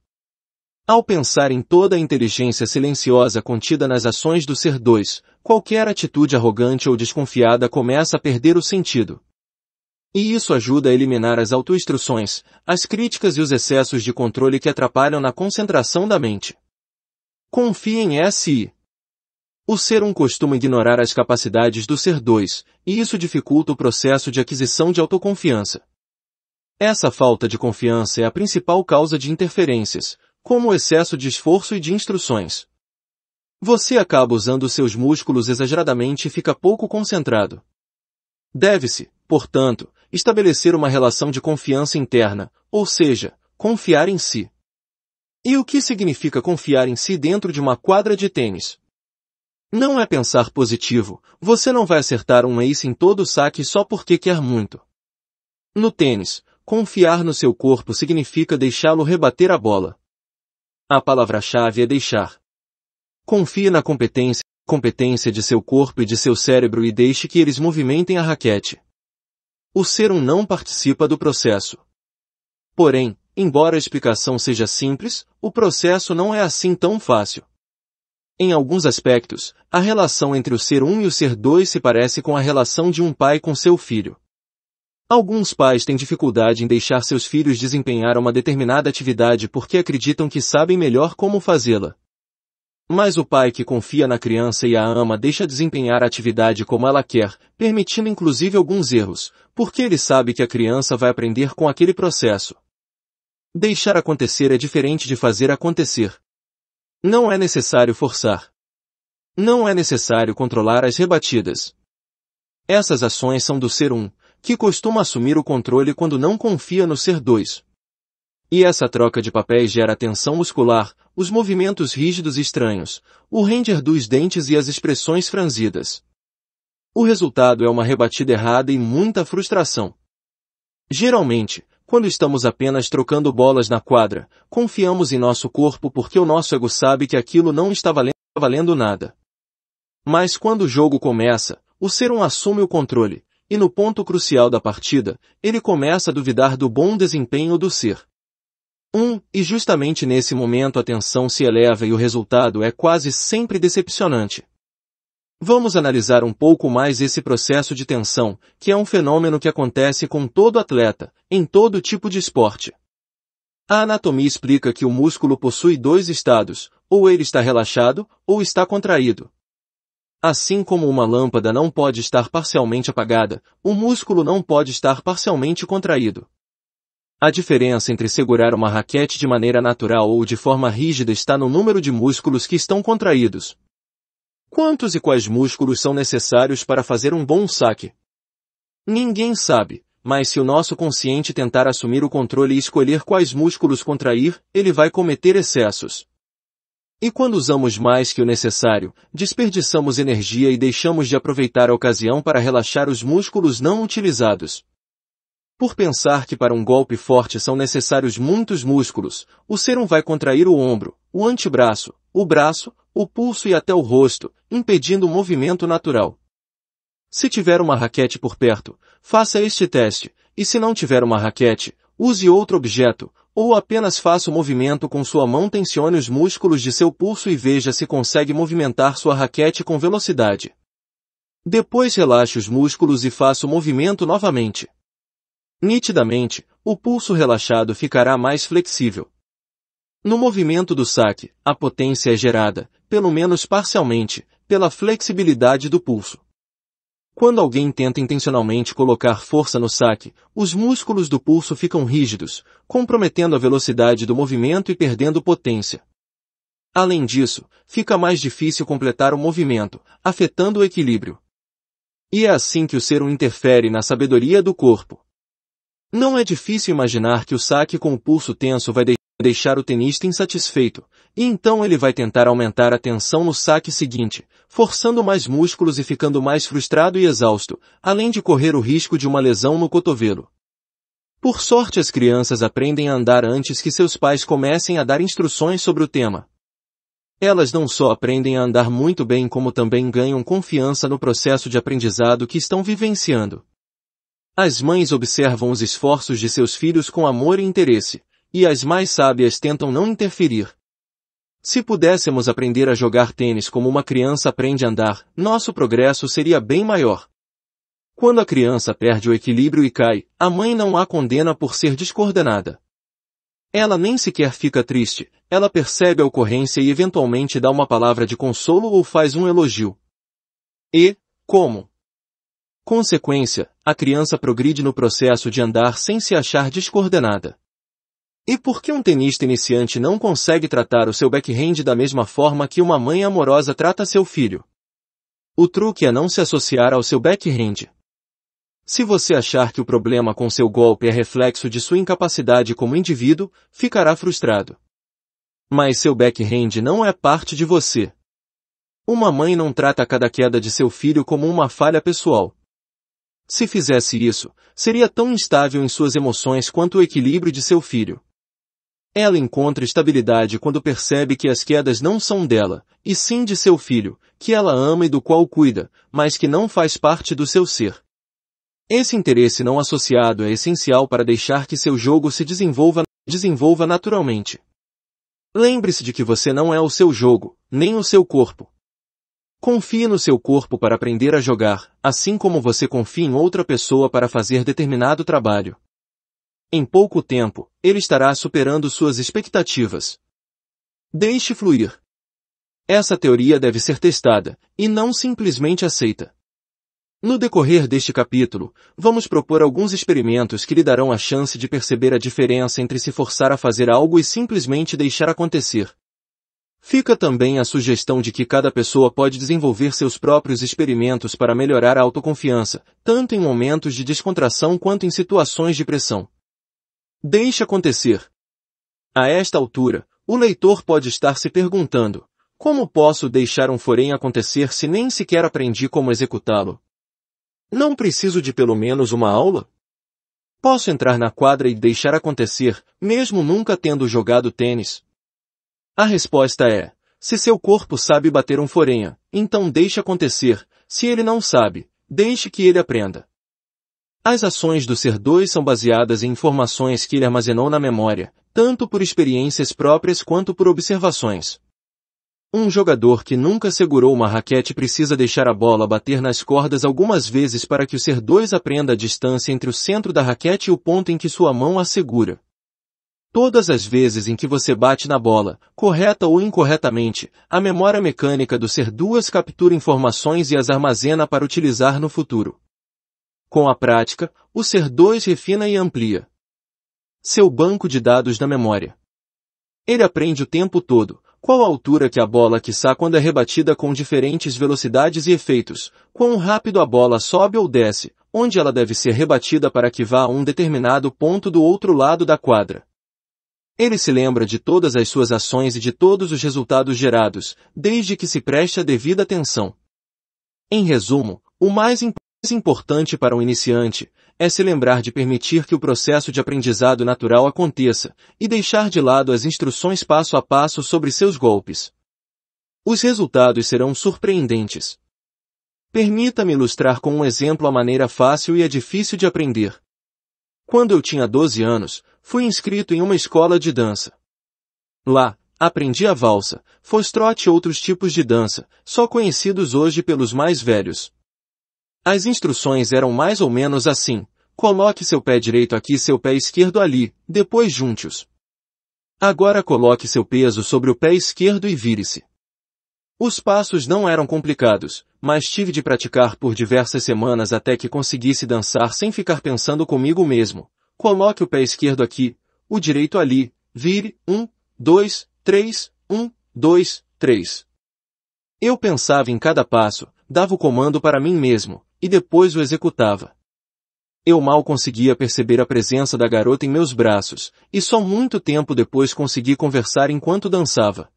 Ao pensar em toda a inteligência silenciosa contida nas ações do ser 2, qualquer atitude arrogante ou desconfiada começa a perder o sentido. E isso ajuda a eliminar as autoinstruções, as críticas e os excessos de controle que atrapalham na concentração da mente. Confie em SI. O ser um costuma ignorar as capacidades do ser 2, e isso dificulta o processo de aquisição de autoconfiança. Essa falta de confiança é a principal causa de interferências, como o excesso de esforço e de instruções. Você acaba usando seus músculos exageradamente e fica pouco concentrado. Deve-se, portanto, estabelecer uma relação de confiança interna, ou seja, confiar em si. E o que significa confiar em si dentro de uma quadra de tênis? Não é pensar positivo, você não vai acertar um ace em todo o saque só porque quer muito. No tênis, confiar no seu corpo significa deixá-lo rebater a bola. A palavra-chave é deixar. Confie na competência, competência de seu corpo e de seu cérebro e deixe que eles movimentem a raquete o ser um não participa do processo. Porém, embora a explicação seja simples, o processo não é assim tão fácil. Em alguns aspectos, a relação entre o ser um e o ser dois se parece com a relação de um pai com seu filho. Alguns pais têm dificuldade em deixar seus filhos desempenhar uma determinada atividade porque acreditam que sabem melhor como fazê-la. Mas o pai que confia na criança e a ama deixa desempenhar a atividade como ela quer, permitindo inclusive alguns erros, porque ele sabe que a criança vai aprender com aquele processo. Deixar acontecer é diferente de fazer acontecer. Não é necessário forçar. Não é necessário controlar as rebatidas. Essas ações são do ser um, que costuma assumir o controle quando não confia no ser dois. E essa troca de papéis gera tensão muscular, os movimentos rígidos e estranhos, o render dos dentes e as expressões franzidas. O resultado é uma rebatida errada e muita frustração. Geralmente, quando estamos apenas trocando bolas na quadra, confiamos em nosso corpo porque o nosso ego sabe que aquilo não está valendo nada. Mas quando o jogo começa, o ser um assume o controle, e no ponto crucial da partida, ele começa a duvidar do bom desempenho do ser. Um, e justamente nesse momento a tensão se eleva e o resultado é quase sempre decepcionante. Vamos analisar um pouco mais esse processo de tensão, que é um fenômeno que acontece com todo atleta, em todo tipo de esporte. A anatomia explica que o músculo possui dois estados, ou ele está relaxado, ou está contraído. Assim como uma lâmpada não pode estar parcialmente apagada, o músculo não pode estar parcialmente contraído. A diferença entre segurar uma raquete de maneira natural ou de forma rígida está no número de músculos que estão contraídos. Quantos e quais músculos são necessários para fazer um bom saque? Ninguém sabe, mas se o nosso consciente tentar assumir o controle e escolher quais músculos contrair, ele vai cometer excessos. E quando usamos mais que o necessário, desperdiçamos energia e deixamos de aproveitar a ocasião para relaxar os músculos não utilizados. Por pensar que para um golpe forte são necessários muitos músculos, o serum vai contrair o ombro, o antebraço, o braço, o pulso e até o rosto, impedindo o movimento natural. Se tiver uma raquete por perto, faça este teste, e se não tiver uma raquete, use outro objeto, ou apenas faça o movimento com sua mão tensione os músculos de seu pulso e veja se consegue movimentar sua raquete com velocidade. Depois relaxe os músculos e faça o movimento novamente. Nitidamente, o pulso relaxado ficará mais flexível. No movimento do saque, a potência é gerada, pelo menos parcialmente, pela flexibilidade do pulso. Quando alguém tenta intencionalmente colocar força no saque, os músculos do pulso ficam rígidos, comprometendo a velocidade do movimento e perdendo potência. Além disso, fica mais difícil completar o movimento, afetando o equilíbrio. E é assim que o ser um interfere na sabedoria do corpo. Não é difícil imaginar que o saque com o pulso tenso vai deixar o tenista insatisfeito, e então ele vai tentar aumentar a tensão no saque seguinte, forçando mais músculos e ficando mais frustrado e exausto, além de correr o risco de uma lesão no cotovelo. Por sorte as crianças aprendem a andar antes que seus pais comecem a dar instruções sobre o tema. Elas não só aprendem a andar muito bem como também ganham confiança no processo de aprendizado que estão vivenciando. As mães observam os esforços de seus filhos com amor e interesse, e as mais sábias tentam não interferir. Se pudéssemos aprender a jogar tênis como uma criança aprende a andar, nosso progresso seria bem maior. Quando a criança perde o equilíbrio e cai, a mãe não a condena por ser descoordenada. Ela nem sequer fica triste, ela percebe a ocorrência e eventualmente dá uma palavra de consolo ou faz um elogio. E, como, Consequência, a criança progride no processo de andar sem se achar descoordenada. E por que um tenista iniciante não consegue tratar o seu backhand da mesma forma que uma mãe amorosa trata seu filho? O truque é não se associar ao seu backhand. Se você achar que o problema com seu golpe é reflexo de sua incapacidade como indivíduo, ficará frustrado. Mas seu backhand não é parte de você. Uma mãe não trata cada queda de seu filho como uma falha pessoal, se fizesse isso, seria tão instável em suas emoções quanto o equilíbrio de seu filho. Ela encontra estabilidade quando percebe que as quedas não são dela, e sim de seu filho, que ela ama e do qual cuida, mas que não faz parte do seu ser. Esse interesse não associado é essencial para deixar que seu jogo se desenvolva, desenvolva naturalmente. Lembre-se de que você não é o seu jogo, nem o seu corpo, Confie no seu corpo para aprender a jogar, assim como você confia em outra pessoa para fazer determinado trabalho. Em pouco tempo, ele estará superando suas expectativas. Deixe fluir. Essa teoria deve ser testada, e não simplesmente aceita. No decorrer deste capítulo, vamos propor alguns experimentos que lhe darão a chance de perceber a diferença entre se forçar a fazer algo e simplesmente deixar acontecer. Fica também a sugestão de que cada pessoa pode desenvolver seus próprios experimentos para melhorar a autoconfiança, tanto em momentos de descontração quanto em situações de pressão. Deixe acontecer. A esta altura, o leitor pode estar se perguntando, como posso deixar um forém acontecer se nem sequer aprendi como executá-lo? Não preciso de pelo menos uma aula? Posso entrar na quadra e deixar acontecer, mesmo nunca tendo jogado tênis? A resposta é, se seu corpo sabe bater um forenha, então deixe acontecer, se ele não sabe, deixe que ele aprenda. As ações do ser 2 são baseadas em informações que ele armazenou na memória, tanto por experiências próprias quanto por observações. Um jogador que nunca segurou uma raquete precisa deixar a bola bater nas cordas algumas vezes para que o ser 2 aprenda a distância entre o centro da raquete e o ponto em que sua mão a segura. Todas as vezes em que você bate na bola, correta ou incorretamente, a memória mecânica do ser duas captura informações e as armazena para utilizar no futuro. Com a prática, o ser 2 refina e amplia seu banco de dados da memória. Ele aprende o tempo todo, qual a altura que a bola sa quando é rebatida com diferentes velocidades e efeitos, quão rápido a bola sobe ou desce, onde ela deve ser rebatida para que vá a um determinado ponto do outro lado da quadra. Ele se lembra de todas as suas ações e de todos os resultados gerados, desde que se preste a devida atenção. Em resumo, o mais importante para um iniciante é se lembrar de permitir que o processo de aprendizado natural aconteça e deixar de lado as instruções passo a passo sobre seus golpes. Os resultados serão surpreendentes. Permita-me ilustrar com um exemplo a maneira fácil e a difícil de aprender. Quando eu tinha 12 anos, fui inscrito em uma escola de dança. Lá, aprendi a valsa, foxtrot e outros tipos de dança, só conhecidos hoje pelos mais velhos. As instruções eram mais ou menos assim. Coloque seu pé direito aqui e seu pé esquerdo ali, depois junte-os. Agora coloque seu peso sobre o pé esquerdo e vire-se. Os passos não eram complicados, mas tive de praticar por diversas semanas até que conseguisse dançar sem ficar pensando comigo mesmo. Coloque o pé esquerdo aqui, o direito ali, vire, um, dois, três, um, dois, três. Eu pensava em cada passo, dava o comando para mim mesmo, e depois o executava. Eu mal conseguia perceber a presença da garota em meus braços, e só muito tempo depois consegui conversar enquanto dançava.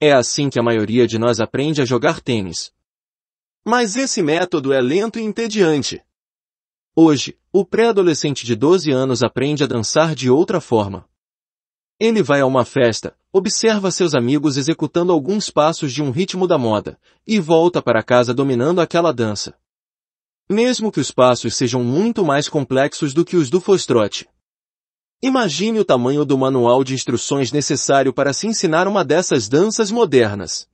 É assim que a maioria de nós aprende a jogar tênis. Mas esse método é lento e entediante. Hoje, o pré-adolescente de 12 anos aprende a dançar de outra forma. Ele vai a uma festa, observa seus amigos executando alguns passos de um ritmo da moda, e volta para casa dominando aquela dança. Mesmo que os passos sejam muito mais complexos do que os do foxtrot. Imagine o tamanho do manual de instruções necessário para se ensinar uma dessas danças modernas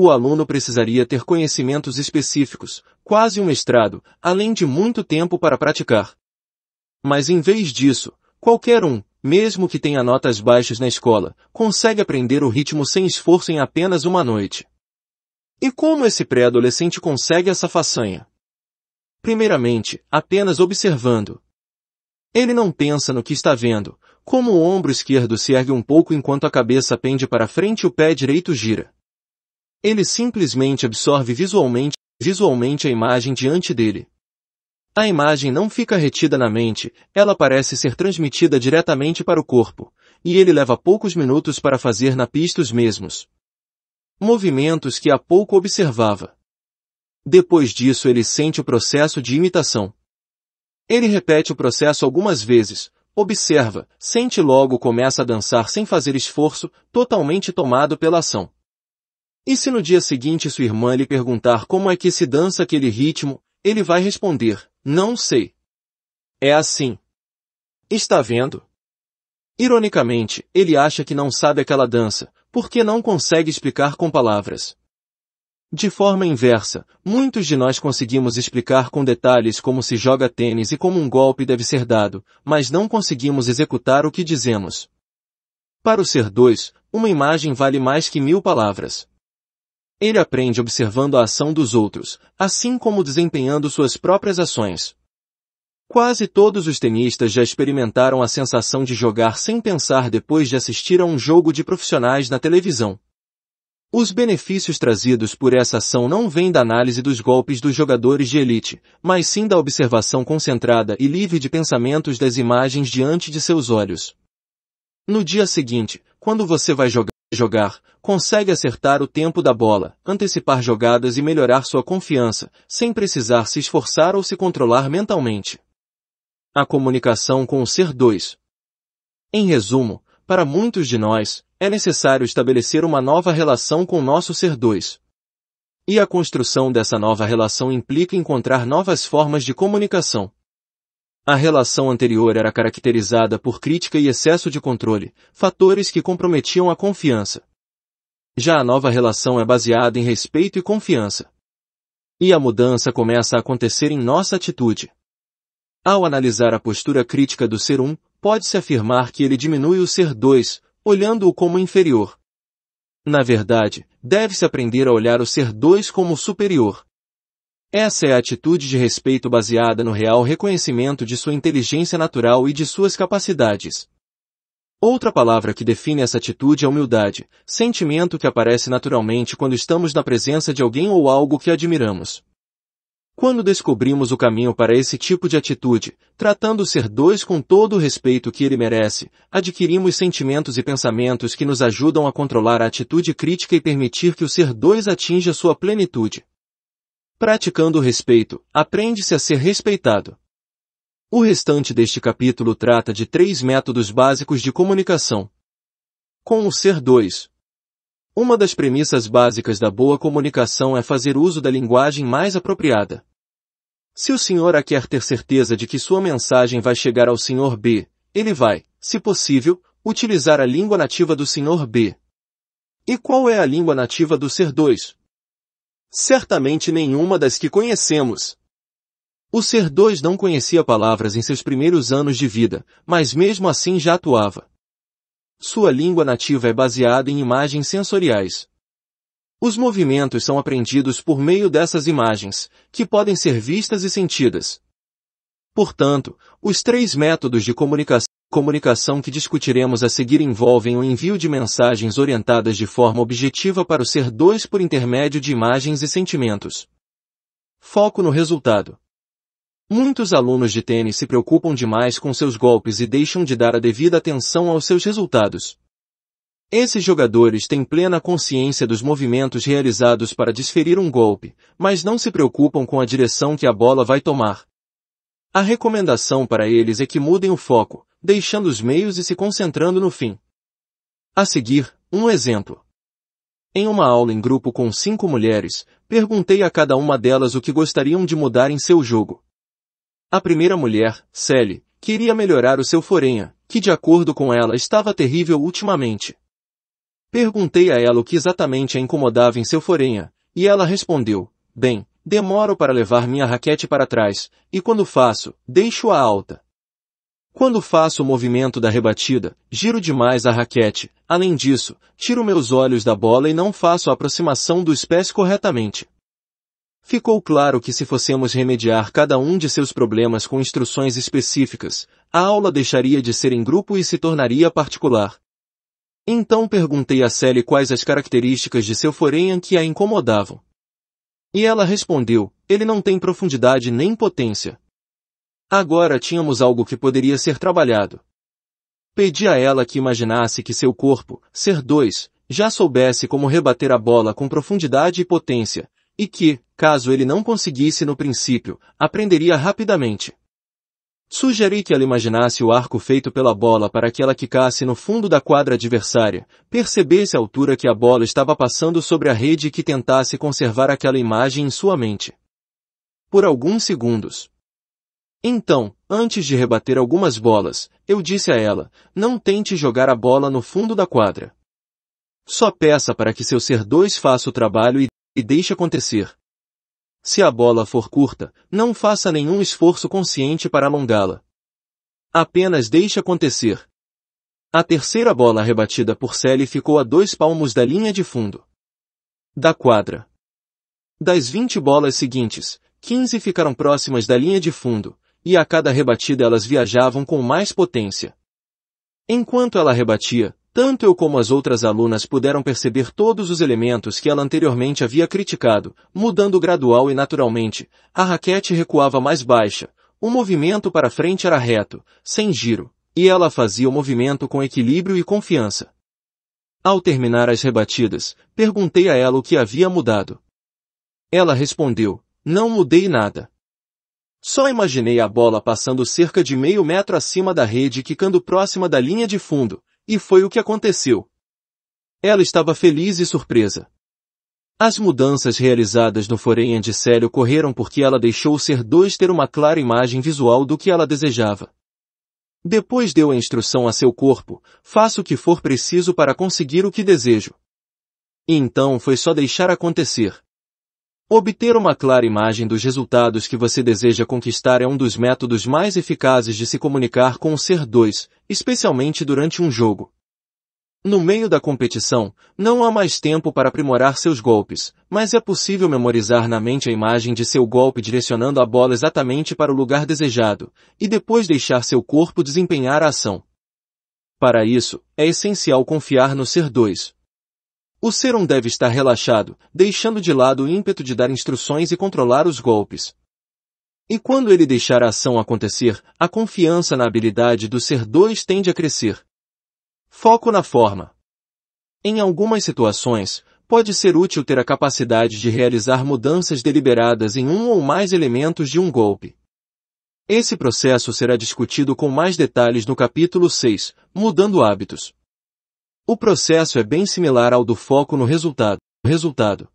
o aluno precisaria ter conhecimentos específicos, quase um mestrado, além de muito tempo para praticar. Mas em vez disso, qualquer um, mesmo que tenha notas baixas na escola, consegue aprender o ritmo sem esforço em apenas uma noite. E como esse pré-adolescente consegue essa façanha? Primeiramente, apenas observando. Ele não pensa no que está vendo, como o ombro esquerdo se ergue um pouco enquanto a cabeça pende para frente e o pé direito gira. Ele simplesmente absorve visualmente, visualmente a imagem diante dele. A imagem não fica retida na mente, ela parece ser transmitida diretamente para o corpo, e ele leva poucos minutos para fazer na pista os mesmos. Movimentos que há pouco observava. Depois disso ele sente o processo de imitação. Ele repete o processo algumas vezes, observa, sente logo começa a dançar sem fazer esforço, totalmente tomado pela ação. E se no dia seguinte sua irmã lhe perguntar como é que se dança aquele ritmo, ele vai responder, não sei. É assim. Está vendo? Ironicamente, ele acha que não sabe aquela dança, porque não consegue explicar com palavras. De forma inversa, muitos de nós conseguimos explicar com detalhes como se joga tênis e como um golpe deve ser dado, mas não conseguimos executar o que dizemos. Para o ser dois, uma imagem vale mais que mil palavras. Ele aprende observando a ação dos outros, assim como desempenhando suas próprias ações. Quase todos os tenistas já experimentaram a sensação de jogar sem pensar depois de assistir a um jogo de profissionais na televisão. Os benefícios trazidos por essa ação não vêm da análise dos golpes dos jogadores de elite, mas sim da observação concentrada e livre de pensamentos das imagens diante de seus olhos. No dia seguinte, quando você vai jogar, jogar, consegue acertar o tempo da bola, antecipar jogadas e melhorar sua confiança, sem precisar se esforçar ou se controlar mentalmente. A comunicação com o ser 2. Em resumo, para muitos de nós, é necessário estabelecer uma nova relação com nosso ser 2. E a construção dessa nova relação implica encontrar novas formas de comunicação. A relação anterior era caracterizada por crítica e excesso de controle, fatores que comprometiam a confiança. Já a nova relação é baseada em respeito e confiança. E a mudança começa a acontecer em nossa atitude. Ao analisar a postura crítica do ser 1, pode-se afirmar que ele diminui o ser 2, olhando-o como inferior. Na verdade, deve-se aprender a olhar o ser 2 como superior. Essa é a atitude de respeito baseada no real reconhecimento de sua inteligência natural e de suas capacidades. Outra palavra que define essa atitude é humildade, sentimento que aparece naturalmente quando estamos na presença de alguém ou algo que admiramos. Quando descobrimos o caminho para esse tipo de atitude, tratando o ser dois com todo o respeito que ele merece, adquirimos sentimentos e pensamentos que nos ajudam a controlar a atitude crítica e permitir que o ser dois atinja sua plenitude. Praticando o respeito, aprende-se a ser respeitado. O restante deste capítulo trata de três métodos básicos de comunicação. Com o ser 2. Uma das premissas básicas da boa comunicação é fazer uso da linguagem mais apropriada. Se o senhor A quer ter certeza de que sua mensagem vai chegar ao senhor B, ele vai, se possível, utilizar a língua nativa do senhor B. E qual é a língua nativa do ser 2? Certamente nenhuma das que conhecemos. O Ser 2 não conhecia palavras em seus primeiros anos de vida, mas mesmo assim já atuava. Sua língua nativa é baseada em imagens sensoriais. Os movimentos são aprendidos por meio dessas imagens, que podem ser vistas e sentidas. Portanto, os três métodos de comunicação comunicação que discutiremos a seguir envolvem o envio de mensagens orientadas de forma objetiva para o ser 2 por intermédio de imagens e sentimentos. Foco no resultado. Muitos alunos de tênis se preocupam demais com seus golpes e deixam de dar a devida atenção aos seus resultados. Esses jogadores têm plena consciência dos movimentos realizados para desferir um golpe, mas não se preocupam com a direção que a bola vai tomar. A recomendação para eles é que mudem o foco, deixando os meios e se concentrando no fim. A seguir, um exemplo. Em uma aula em grupo com cinco mulheres, perguntei a cada uma delas o que gostariam de mudar em seu jogo. A primeira mulher, Sally, queria melhorar o seu forenha, que de acordo com ela estava terrível ultimamente. Perguntei a ela o que exatamente a incomodava em seu forenha, e ela respondeu, bem, demoro para levar minha raquete para trás, e quando faço, deixo-a alta. Quando faço o movimento da rebatida, giro demais a raquete. Além disso, tiro meus olhos da bola e não faço a aproximação dos pés corretamente. Ficou claro que se fossemos remediar cada um de seus problemas com instruções específicas, a aula deixaria de ser em grupo e se tornaria particular. Então perguntei a Sally quais as características de seu forenhan que a incomodavam. E ela respondeu, ele não tem profundidade nem potência, Agora tínhamos algo que poderia ser trabalhado. Pedi a ela que imaginasse que seu corpo, ser dois, já soubesse como rebater a bola com profundidade e potência, e que, caso ele não conseguisse no princípio, aprenderia rapidamente. Sugeri que ela imaginasse o arco feito pela bola para que ela quicasse no fundo da quadra adversária, percebesse a altura que a bola estava passando sobre a rede e que tentasse conservar aquela imagem em sua mente. Por alguns segundos, então, antes de rebater algumas bolas, eu disse a ela, não tente jogar a bola no fundo da quadra. Só peça para que seu ser dois faça o trabalho e, e deixe acontecer. Se a bola for curta, não faça nenhum esforço consciente para alongá-la. Apenas deixe acontecer. A terceira bola rebatida por Sally ficou a dois palmos da linha de fundo. Da quadra. Das 20 bolas seguintes, 15 ficaram próximas da linha de fundo, e a cada rebatida elas viajavam com mais potência. Enquanto ela rebatia, tanto eu como as outras alunas puderam perceber todos os elementos que ela anteriormente havia criticado, mudando gradual e naturalmente. A raquete recuava mais baixa, o movimento para frente era reto, sem giro, e ela fazia o movimento com equilíbrio e confiança. Ao terminar as rebatidas, perguntei a ela o que havia mudado. Ela respondeu, não mudei nada. Só imaginei a bola passando cerca de meio metro acima da rede quicando próxima da linha de fundo, e foi o que aconteceu. Ela estava feliz e surpresa. As mudanças realizadas no Foreign de Célio correram porque ela deixou o Ser 2 ter uma clara imagem visual do que ela desejava. Depois deu a instrução a seu corpo, faça o que for preciso para conseguir o que desejo. E então foi só deixar acontecer. Obter uma clara imagem dos resultados que você deseja conquistar é um dos métodos mais eficazes de se comunicar com o ser 2, especialmente durante um jogo. No meio da competição, não há mais tempo para aprimorar seus golpes, mas é possível memorizar na mente a imagem de seu golpe direcionando a bola exatamente para o lugar desejado, e depois deixar seu corpo desempenhar a ação. Para isso, é essencial confiar no ser 2, o Seron deve estar relaxado, deixando de lado o ímpeto de dar instruções e controlar os golpes. E quando ele deixar a ação acontecer, a confiança na habilidade do Ser 2 tende a crescer. Foco na forma. Em algumas situações, pode ser útil ter a capacidade de realizar mudanças deliberadas em um ou mais elementos de um golpe. Esse processo será discutido com mais detalhes no capítulo 6, Mudando Hábitos. O processo é bem similar ao do foco no resultado. resultado.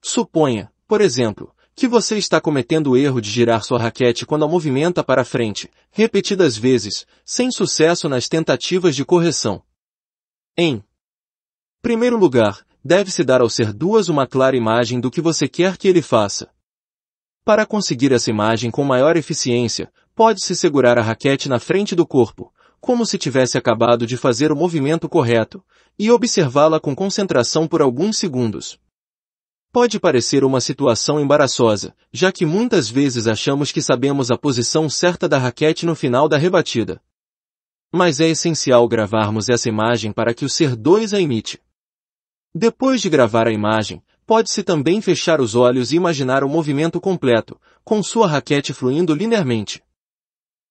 Suponha, por exemplo, que você está cometendo o erro de girar sua raquete quando a movimenta para frente, repetidas vezes, sem sucesso nas tentativas de correção. Em primeiro lugar, deve-se dar ao ser duas uma clara imagem do que você quer que ele faça. Para conseguir essa imagem com maior eficiência, pode-se segurar a raquete na frente do corpo, como se tivesse acabado de fazer o movimento correto, e observá-la com concentração por alguns segundos. Pode parecer uma situação embaraçosa, já que muitas vezes achamos que sabemos a posição certa da raquete no final da rebatida. Mas é essencial gravarmos essa imagem para que o ser 2 a imite. Depois de gravar a imagem, pode-se também fechar os olhos e imaginar o movimento completo, com sua raquete fluindo linearmente.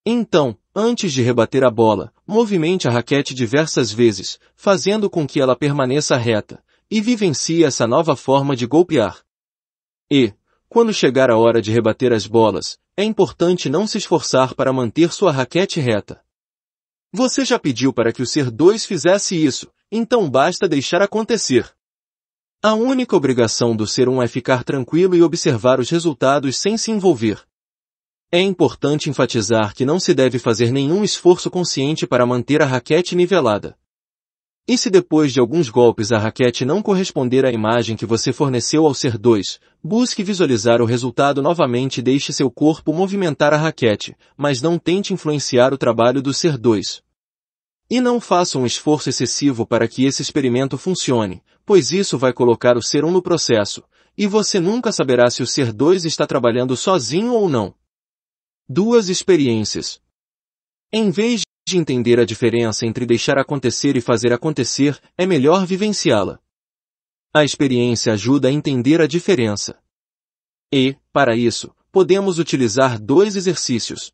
Então, Antes de rebater a bola, movimente a raquete diversas vezes, fazendo com que ela permaneça reta, e vivencie essa nova forma de golpear. E, quando chegar a hora de rebater as bolas, é importante não se esforçar para manter sua raquete reta. Você já pediu para que o ser 2 fizesse isso, então basta deixar acontecer. A única obrigação do ser 1 um é ficar tranquilo e observar os resultados sem se envolver. É importante enfatizar que não se deve fazer nenhum esforço consciente para manter a raquete nivelada. E se depois de alguns golpes a raquete não corresponder à imagem que você forneceu ao ser 2, busque visualizar o resultado novamente e deixe seu corpo movimentar a raquete, mas não tente influenciar o trabalho do ser 2. E não faça um esforço excessivo para que esse experimento funcione, pois isso vai colocar o ser 1 um no processo, e você nunca saberá se o ser 2 está trabalhando sozinho ou não. Duas experiências. Em vez de entender a diferença entre deixar acontecer e fazer acontecer, é melhor vivenciá-la. A experiência ajuda a entender a diferença. E, para isso, podemos utilizar dois exercícios.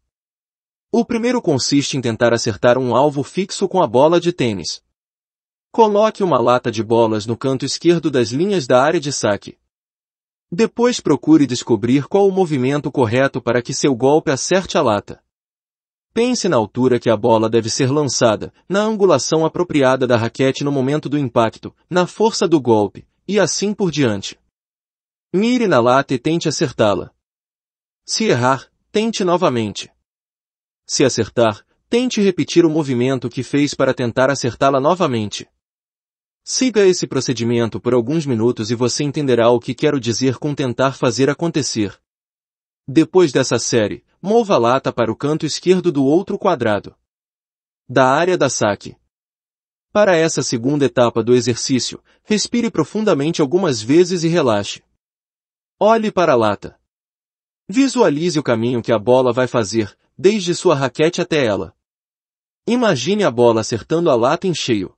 O primeiro consiste em tentar acertar um alvo fixo com a bola de tênis. Coloque uma lata de bolas no canto esquerdo das linhas da área de saque. Depois procure descobrir qual o movimento correto para que seu golpe acerte a lata. Pense na altura que a bola deve ser lançada, na angulação apropriada da raquete no momento do impacto, na força do golpe, e assim por diante. Mire na lata e tente acertá-la. Se errar, tente novamente. Se acertar, tente repetir o movimento que fez para tentar acertá-la novamente. Siga esse procedimento por alguns minutos e você entenderá o que quero dizer com tentar fazer acontecer. Depois dessa série, mova a lata para o canto esquerdo do outro quadrado. Da área da saque. Para essa segunda etapa do exercício, respire profundamente algumas vezes e relaxe. Olhe para a lata. Visualize o caminho que a bola vai fazer, desde sua raquete até ela. Imagine a bola acertando a lata em cheio.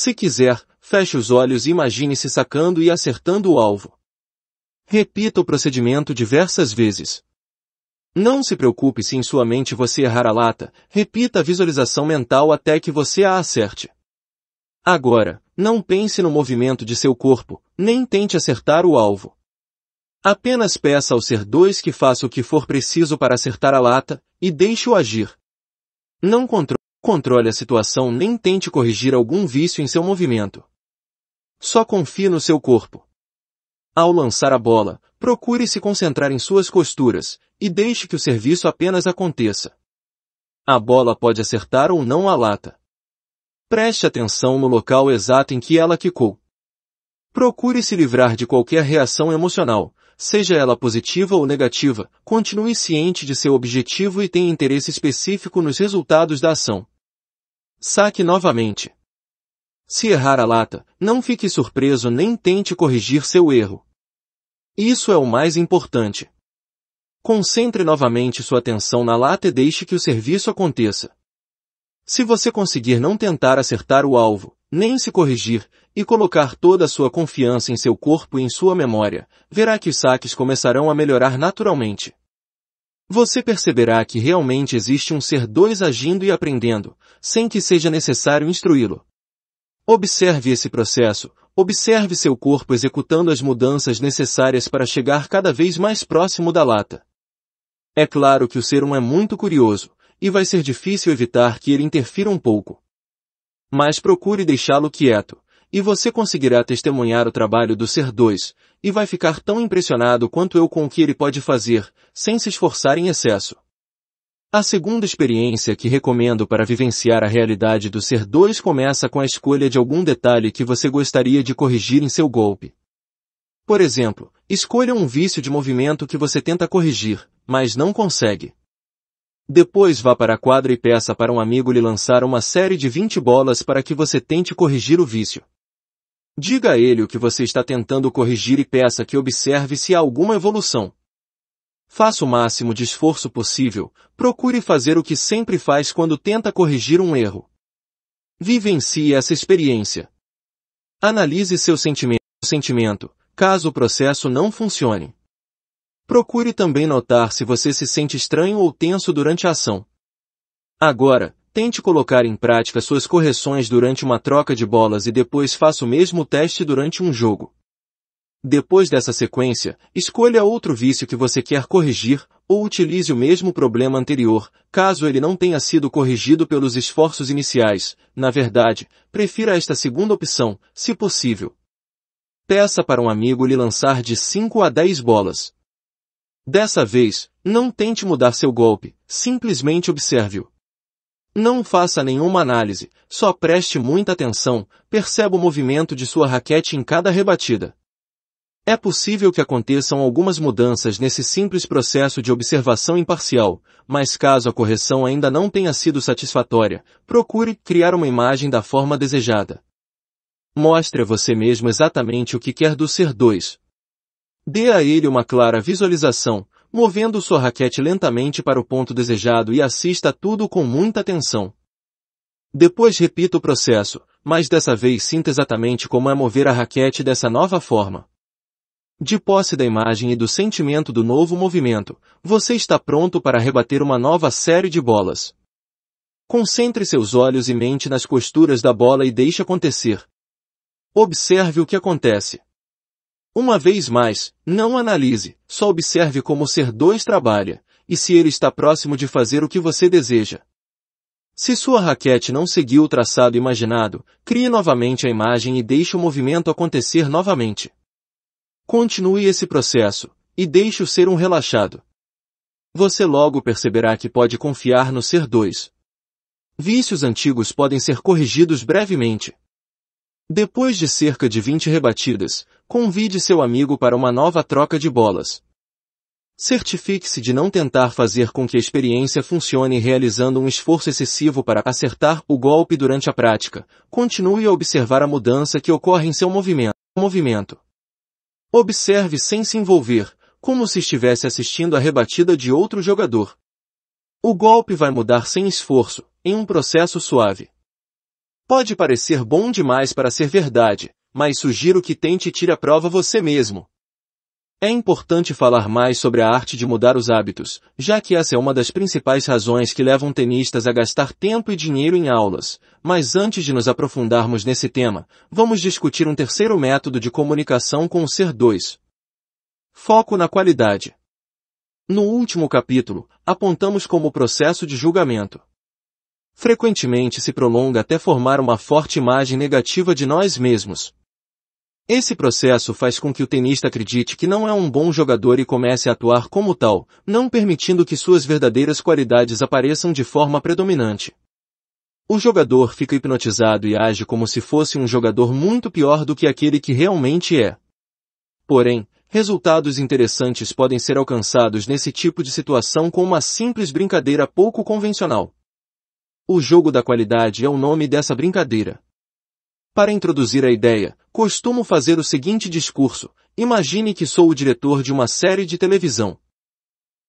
Se quiser, feche os olhos e imagine-se sacando e acertando o alvo. Repita o procedimento diversas vezes. Não se preocupe se em sua mente você errar a lata, repita a visualização mental até que você a acerte. Agora, não pense no movimento de seu corpo, nem tente acertar o alvo. Apenas peça ao ser dois que faça o que for preciso para acertar a lata, e deixe-o agir. Não controle controle a situação nem tente corrigir algum vício em seu movimento. Só confie no seu corpo. Ao lançar a bola, procure se concentrar em suas costuras e deixe que o serviço apenas aconteça. A bola pode acertar ou não a lata. Preste atenção no local exato em que ela quicou. Procure se livrar de qualquer reação emocional, seja ela positiva ou negativa, continue ciente de seu objetivo e tenha interesse específico nos resultados da ação. Saque novamente. Se errar a lata, não fique surpreso nem tente corrigir seu erro. Isso é o mais importante. Concentre novamente sua atenção na lata e deixe que o serviço aconteça. Se você conseguir não tentar acertar o alvo, nem se corrigir, e colocar toda a sua confiança em seu corpo e em sua memória, verá que os saques começarão a melhorar naturalmente. Você perceberá que realmente existe um ser dois agindo e aprendendo, sem que seja necessário instruí-lo. Observe esse processo, observe seu corpo executando as mudanças necessárias para chegar cada vez mais próximo da lata. É claro que o ser um é muito curioso, e vai ser difícil evitar que ele interfira um pouco. Mas procure deixá-lo quieto, e você conseguirá testemunhar o trabalho do Ser 2, e vai ficar tão impressionado quanto eu com o que ele pode fazer, sem se esforçar em excesso. A segunda experiência que recomendo para vivenciar a realidade do Ser 2 começa com a escolha de algum detalhe que você gostaria de corrigir em seu golpe. Por exemplo, escolha um vício de movimento que você tenta corrigir, mas não consegue. Depois vá para a quadra e peça para um amigo lhe lançar uma série de 20 bolas para que você tente corrigir o vício. Diga a ele o que você está tentando corrigir e peça que observe se há alguma evolução. Faça o máximo de esforço possível, procure fazer o que sempre faz quando tenta corrigir um erro. Vivencie essa experiência. Analise seu sentimento, sentimento, caso o processo não funcione. Procure também notar se você se sente estranho ou tenso durante a ação. Agora, Tente colocar em prática suas correções durante uma troca de bolas e depois faça o mesmo teste durante um jogo. Depois dessa sequência, escolha outro vício que você quer corrigir ou utilize o mesmo problema anterior, caso ele não tenha sido corrigido pelos esforços iniciais. Na verdade, prefira esta segunda opção, se possível. Peça para um amigo lhe lançar de 5 a 10 bolas. Dessa vez, não tente mudar seu golpe, simplesmente observe-o. Não faça nenhuma análise, só preste muita atenção, perceba o movimento de sua raquete em cada rebatida. É possível que aconteçam algumas mudanças nesse simples processo de observação imparcial, mas caso a correção ainda não tenha sido satisfatória, procure criar uma imagem da forma desejada. Mostre a você mesmo exatamente o que quer do ser 2. Dê a ele uma clara visualização, movendo sua raquete lentamente para o ponto desejado e assista tudo com muita atenção. Depois repita o processo, mas dessa vez sinta exatamente como é mover a raquete dessa nova forma. De posse da imagem e do sentimento do novo movimento, você está pronto para rebater uma nova série de bolas. Concentre seus olhos e mente nas costuras da bola e deixe acontecer. Observe o que acontece. Uma vez mais, não analise, só observe como o ser 2 trabalha, e se ele está próximo de fazer o que você deseja. Se sua raquete não seguiu o traçado imaginado, crie novamente a imagem e deixe o movimento acontecer novamente. Continue esse processo, e deixe o ser um relaxado. Você logo perceberá que pode confiar no ser 2. Vícios antigos podem ser corrigidos brevemente. Depois de cerca de 20 rebatidas, convide seu amigo para uma nova troca de bolas. Certifique-se de não tentar fazer com que a experiência funcione realizando um esforço excessivo para acertar o golpe durante a prática. Continue a observar a mudança que ocorre em seu movimento. Observe sem se envolver, como se estivesse assistindo a rebatida de outro jogador. O golpe vai mudar sem esforço, em um processo suave. Pode parecer bom demais para ser verdade, mas sugiro que tente e tire a prova você mesmo. É importante falar mais sobre a arte de mudar os hábitos, já que essa é uma das principais razões que levam tenistas a gastar tempo e dinheiro em aulas. Mas antes de nos aprofundarmos nesse tema, vamos discutir um terceiro método de comunicação com o ser 2. Foco na qualidade. No último capítulo, apontamos como o processo de julgamento frequentemente se prolonga até formar uma forte imagem negativa de nós mesmos. Esse processo faz com que o tenista acredite que não é um bom jogador e comece a atuar como tal, não permitindo que suas verdadeiras qualidades apareçam de forma predominante. O jogador fica hipnotizado e age como se fosse um jogador muito pior do que aquele que realmente é. Porém, resultados interessantes podem ser alcançados nesse tipo de situação com uma simples brincadeira pouco convencional. O jogo da qualidade é o nome dessa brincadeira. Para introduzir a ideia, costumo fazer o seguinte discurso, imagine que sou o diretor de uma série de televisão.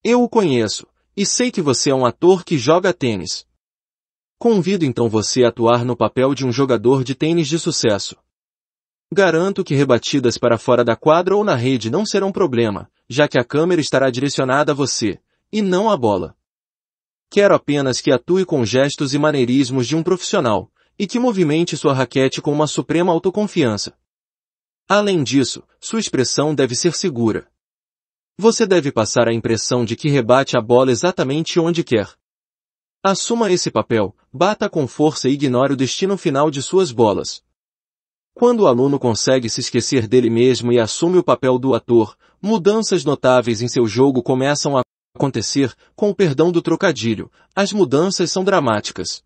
Eu o conheço, e sei que você é um ator que joga tênis. Convido então você a atuar no papel de um jogador de tênis de sucesso. Garanto que rebatidas para fora da quadra ou na rede não serão problema, já que a câmera estará direcionada a você, e não à bola. Quero apenas que atue com gestos e maneirismos de um profissional, e que movimente sua raquete com uma suprema autoconfiança. Além disso, sua expressão deve ser segura. Você deve passar a impressão de que rebate a bola exatamente onde quer. Assuma esse papel, bata com força e ignore o destino final de suas bolas. Quando o aluno consegue se esquecer dele mesmo e assume o papel do ator, mudanças notáveis em seu jogo começam a acontecer, com o perdão do trocadilho, as mudanças são dramáticas.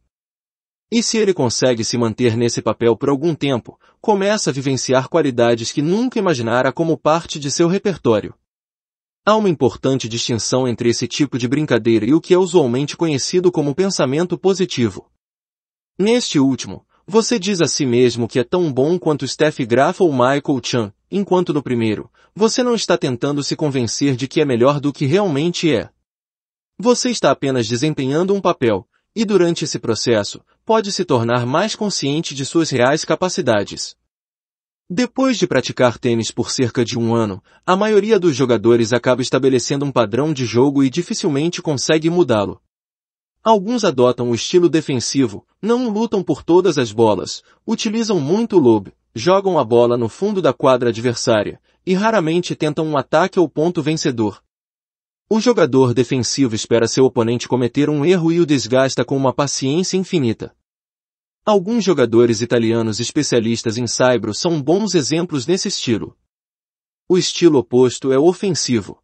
E se ele consegue se manter nesse papel por algum tempo, começa a vivenciar qualidades que nunca imaginara como parte de seu repertório. Há uma importante distinção entre esse tipo de brincadeira e o que é usualmente conhecido como pensamento positivo. Neste último, você diz a si mesmo que é tão bom quanto Steph Graff ou Michael Chan, enquanto no primeiro, você não está tentando se convencer de que é melhor do que realmente é. Você está apenas desempenhando um papel, e durante esse processo, pode se tornar mais consciente de suas reais capacidades. Depois de praticar tênis por cerca de um ano, a maioria dos jogadores acaba estabelecendo um padrão de jogo e dificilmente consegue mudá-lo. Alguns adotam o estilo defensivo, não lutam por todas as bolas, utilizam muito lobe, jogam a bola no fundo da quadra adversária e raramente tentam um ataque ao ponto vencedor. O jogador defensivo espera seu oponente cometer um erro e o desgasta com uma paciência infinita. Alguns jogadores italianos especialistas em saibro são bons exemplos nesse estilo. O estilo oposto é o ofensivo,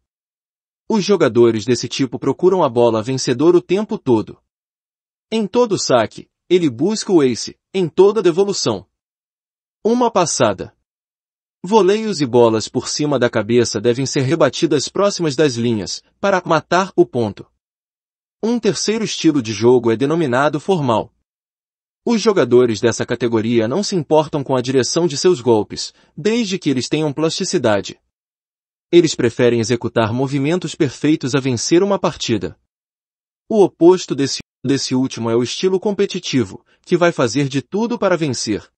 os jogadores desse tipo procuram a bola vencedor o tempo todo. Em todo saque, ele busca o ace, em toda devolução. Uma passada. Voleios e bolas por cima da cabeça devem ser rebatidas próximas das linhas, para matar o ponto. Um terceiro estilo de jogo é denominado formal. Os jogadores dessa categoria não se importam com a direção de seus golpes, desde que eles tenham plasticidade eles preferem executar movimentos perfeitos a vencer uma partida. O oposto desse, desse último é o estilo competitivo, que vai fazer de tudo para vencer.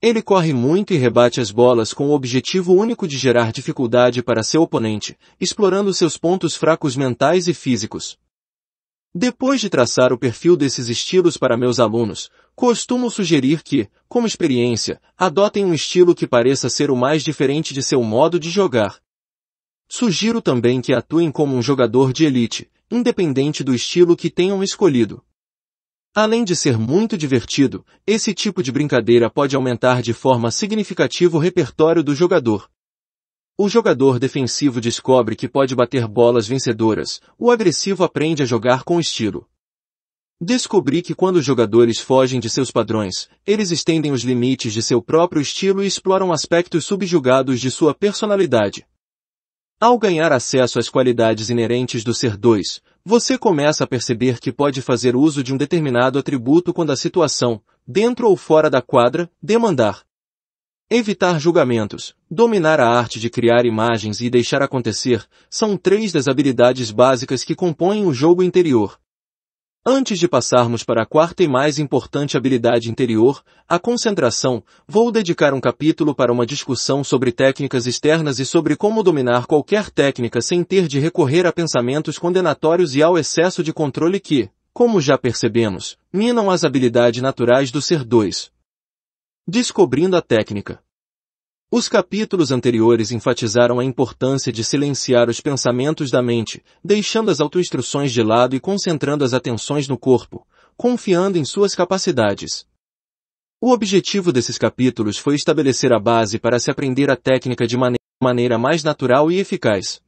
Ele corre muito e rebate as bolas com o objetivo único de gerar dificuldade para seu oponente, explorando seus pontos fracos mentais e físicos. Depois de traçar o perfil desses estilos para meus alunos, costumo sugerir que, como experiência, adotem um estilo que pareça ser o mais diferente de seu modo de jogar. Sugiro também que atuem como um jogador de elite, independente do estilo que tenham escolhido. Além de ser muito divertido, esse tipo de brincadeira pode aumentar de forma significativa o repertório do jogador. O jogador defensivo descobre que pode bater bolas vencedoras, o agressivo aprende a jogar com estilo. Descobri que quando os jogadores fogem de seus padrões, eles estendem os limites de seu próprio estilo e exploram aspectos subjugados de sua personalidade. Ao ganhar acesso às qualidades inerentes do ser 2, você começa a perceber que pode fazer uso de um determinado atributo quando a situação, dentro ou fora da quadra, demandar. Evitar julgamentos, dominar a arte de criar imagens e deixar acontecer são três das habilidades básicas que compõem o jogo interior, Antes de passarmos para a quarta e mais importante habilidade interior, a concentração, vou dedicar um capítulo para uma discussão sobre técnicas externas e sobre como dominar qualquer técnica sem ter de recorrer a pensamentos condenatórios e ao excesso de controle que, como já percebemos, minam as habilidades naturais do ser dois. Descobrindo a técnica. Os capítulos anteriores enfatizaram a importância de silenciar os pensamentos da mente, deixando as autoinstruções de lado e concentrando as atenções no corpo, confiando em suas capacidades. O objetivo desses capítulos foi estabelecer a base para se aprender a técnica de maneira mais natural e eficaz.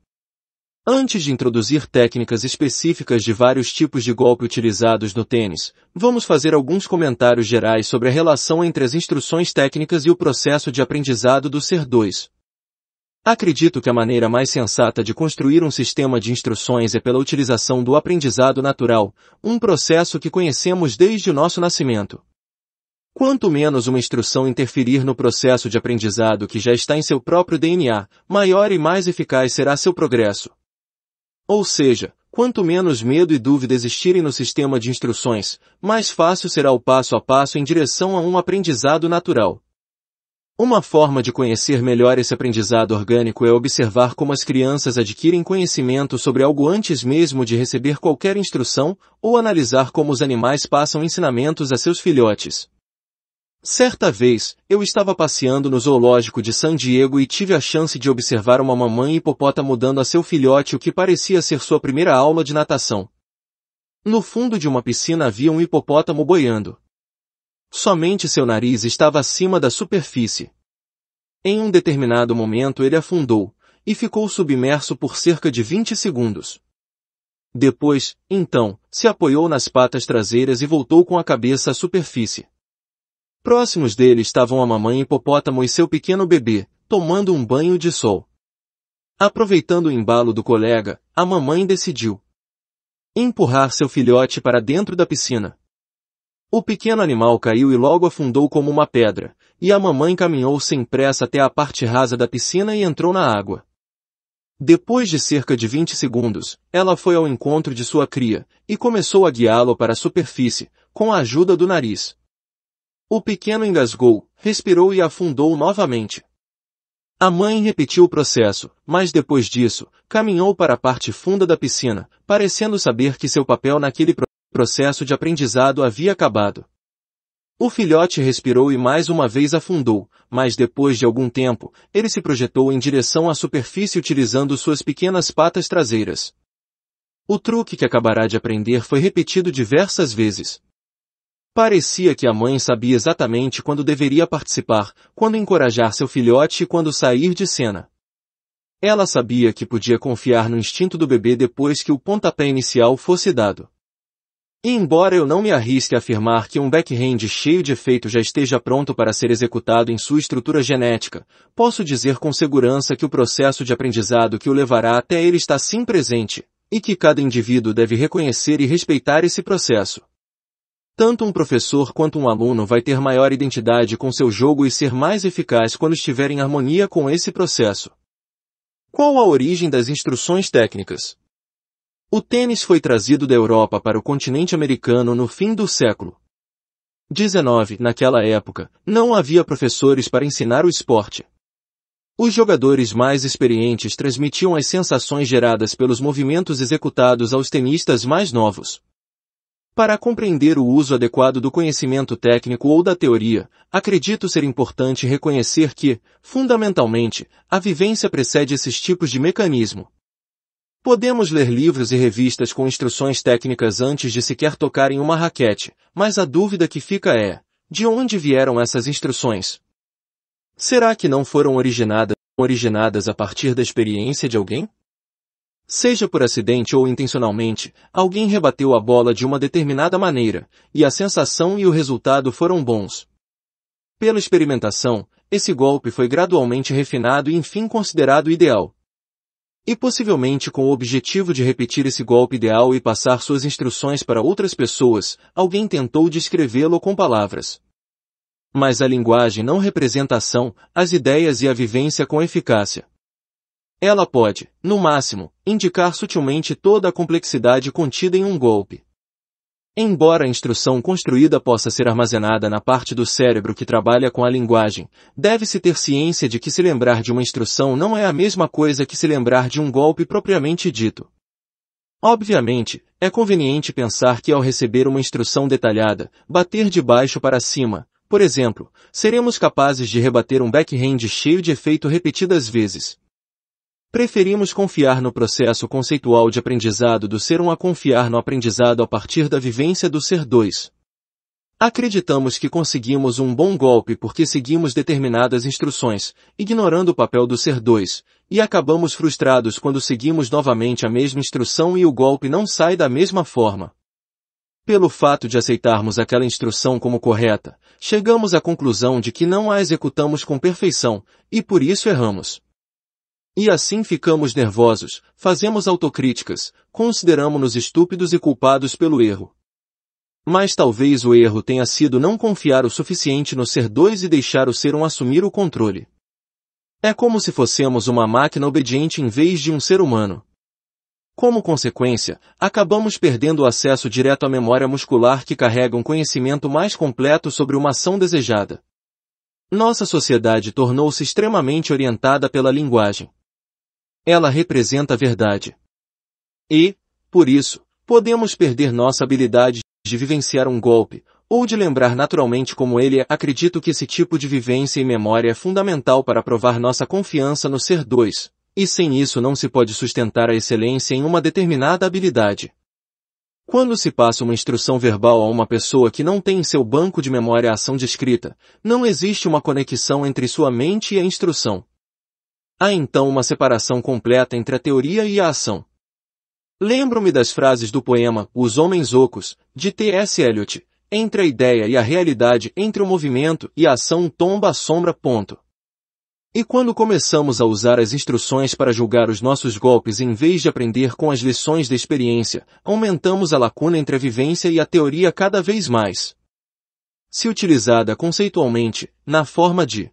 Antes de introduzir técnicas específicas de vários tipos de golpe utilizados no tênis, vamos fazer alguns comentários gerais sobre a relação entre as instruções técnicas e o processo de aprendizado do ser 2. Acredito que a maneira mais sensata de construir um sistema de instruções é pela utilização do aprendizado natural, um processo que conhecemos desde o nosso nascimento. Quanto menos uma instrução interferir no processo de aprendizado que já está em seu próprio DNA, maior e mais eficaz será seu progresso. Ou seja, quanto menos medo e dúvida existirem no sistema de instruções, mais fácil será o passo a passo em direção a um aprendizado natural. Uma forma de conhecer melhor esse aprendizado orgânico é observar como as crianças adquirem conhecimento sobre algo antes mesmo de receber qualquer instrução, ou analisar como os animais passam ensinamentos a seus filhotes. Certa vez, eu estava passeando no zoológico de San Diego e tive a chance de observar uma mamãe hipopótamo dando a seu filhote o que parecia ser sua primeira aula de natação. No fundo de uma piscina havia um hipopótamo boiando. Somente seu nariz estava acima da superfície. Em um determinado momento ele afundou, e ficou submerso por cerca de 20 segundos. Depois, então, se apoiou nas patas traseiras e voltou com a cabeça à superfície. Próximos dele estavam a mamãe hipopótamo e seu pequeno bebê, tomando um banho de sol. Aproveitando o embalo do colega, a mamãe decidiu empurrar seu filhote para dentro da piscina. O pequeno animal caiu e logo afundou como uma pedra, e a mamãe caminhou sem pressa até a parte rasa da piscina e entrou na água. Depois de cerca de 20 segundos, ela foi ao encontro de sua cria e começou a guiá-lo para a superfície, com a ajuda do nariz. O pequeno engasgou, respirou e afundou novamente. A mãe repetiu o processo, mas depois disso, caminhou para a parte funda da piscina, parecendo saber que seu papel naquele processo de aprendizado havia acabado. O filhote respirou e mais uma vez afundou, mas depois de algum tempo, ele se projetou em direção à superfície utilizando suas pequenas patas traseiras. O truque que acabará de aprender foi repetido diversas vezes. Parecia que a mãe sabia exatamente quando deveria participar, quando encorajar seu filhote e quando sair de cena. Ela sabia que podia confiar no instinto do bebê depois que o pontapé inicial fosse dado. E embora eu não me arrisque a afirmar que um backhand cheio de efeito já esteja pronto para ser executado em sua estrutura genética, posso dizer com segurança que o processo de aprendizado que o levará até ele está sim presente, e que cada indivíduo deve reconhecer e respeitar esse processo. Tanto um professor quanto um aluno vai ter maior identidade com seu jogo e ser mais eficaz quando estiver em harmonia com esse processo. Qual a origem das instruções técnicas? O tênis foi trazido da Europa para o continente americano no fim do século 19. Naquela época, não havia professores para ensinar o esporte. Os jogadores mais experientes transmitiam as sensações geradas pelos movimentos executados aos tenistas mais novos. Para compreender o uso adequado do conhecimento técnico ou da teoria, acredito ser importante reconhecer que, fundamentalmente, a vivência precede esses tipos de mecanismo. Podemos ler livros e revistas com instruções técnicas antes de sequer tocar em uma raquete, mas a dúvida que fica é, de onde vieram essas instruções? Será que não foram originadas, originadas a partir da experiência de alguém? Seja por acidente ou intencionalmente, alguém rebateu a bola de uma determinada maneira, e a sensação e o resultado foram bons. Pela experimentação, esse golpe foi gradualmente refinado e enfim considerado ideal. E possivelmente com o objetivo de repetir esse golpe ideal e passar suas instruções para outras pessoas, alguém tentou descrevê-lo com palavras. Mas a linguagem não representa a ação, as ideias e a vivência com eficácia. Ela pode, no máximo, indicar sutilmente toda a complexidade contida em um golpe. Embora a instrução construída possa ser armazenada na parte do cérebro que trabalha com a linguagem, deve-se ter ciência de que se lembrar de uma instrução não é a mesma coisa que se lembrar de um golpe propriamente dito. Obviamente, é conveniente pensar que ao receber uma instrução detalhada, bater de baixo para cima, por exemplo, seremos capazes de rebater um backhand cheio de efeito repetidas vezes, Preferimos confiar no processo conceitual de aprendizado do ser 1 a confiar no aprendizado a partir da vivência do ser 2. Acreditamos que conseguimos um bom golpe porque seguimos determinadas instruções, ignorando o papel do ser 2, e acabamos frustrados quando seguimos novamente a mesma instrução e o golpe não sai da mesma forma. Pelo fato de aceitarmos aquela instrução como correta, chegamos à conclusão de que não a executamos com perfeição, e por isso erramos. E assim ficamos nervosos, fazemos autocríticas, consideramos-nos estúpidos e culpados pelo erro. Mas talvez o erro tenha sido não confiar o suficiente no ser dois e deixar o ser um assumir o controle. É como se fossemos uma máquina obediente em vez de um ser humano. Como consequência, acabamos perdendo o acesso direto à memória muscular que carrega um conhecimento mais completo sobre uma ação desejada. Nossa sociedade tornou-se extremamente orientada pela linguagem. Ela representa a verdade. E, por isso, podemos perder nossa habilidade de vivenciar um golpe, ou de lembrar naturalmente como ele é. Acredito que esse tipo de vivência e memória é fundamental para provar nossa confiança no ser dois, e sem isso não se pode sustentar a excelência em uma determinada habilidade. Quando se passa uma instrução verbal a uma pessoa que não tem em seu banco de memória a ação descrita, não existe uma conexão entre sua mente e a instrução. Há então uma separação completa entre a teoria e a ação. Lembro-me das frases do poema Os Homens Ocos, de T.S. Eliot, entre a ideia e a realidade, entre o movimento e a ação tomba a sombra. Ponto. E quando começamos a usar as instruções para julgar os nossos golpes em vez de aprender com as lições da experiência, aumentamos a lacuna entre a vivência e a teoria cada vez mais. Se utilizada conceitualmente, na forma de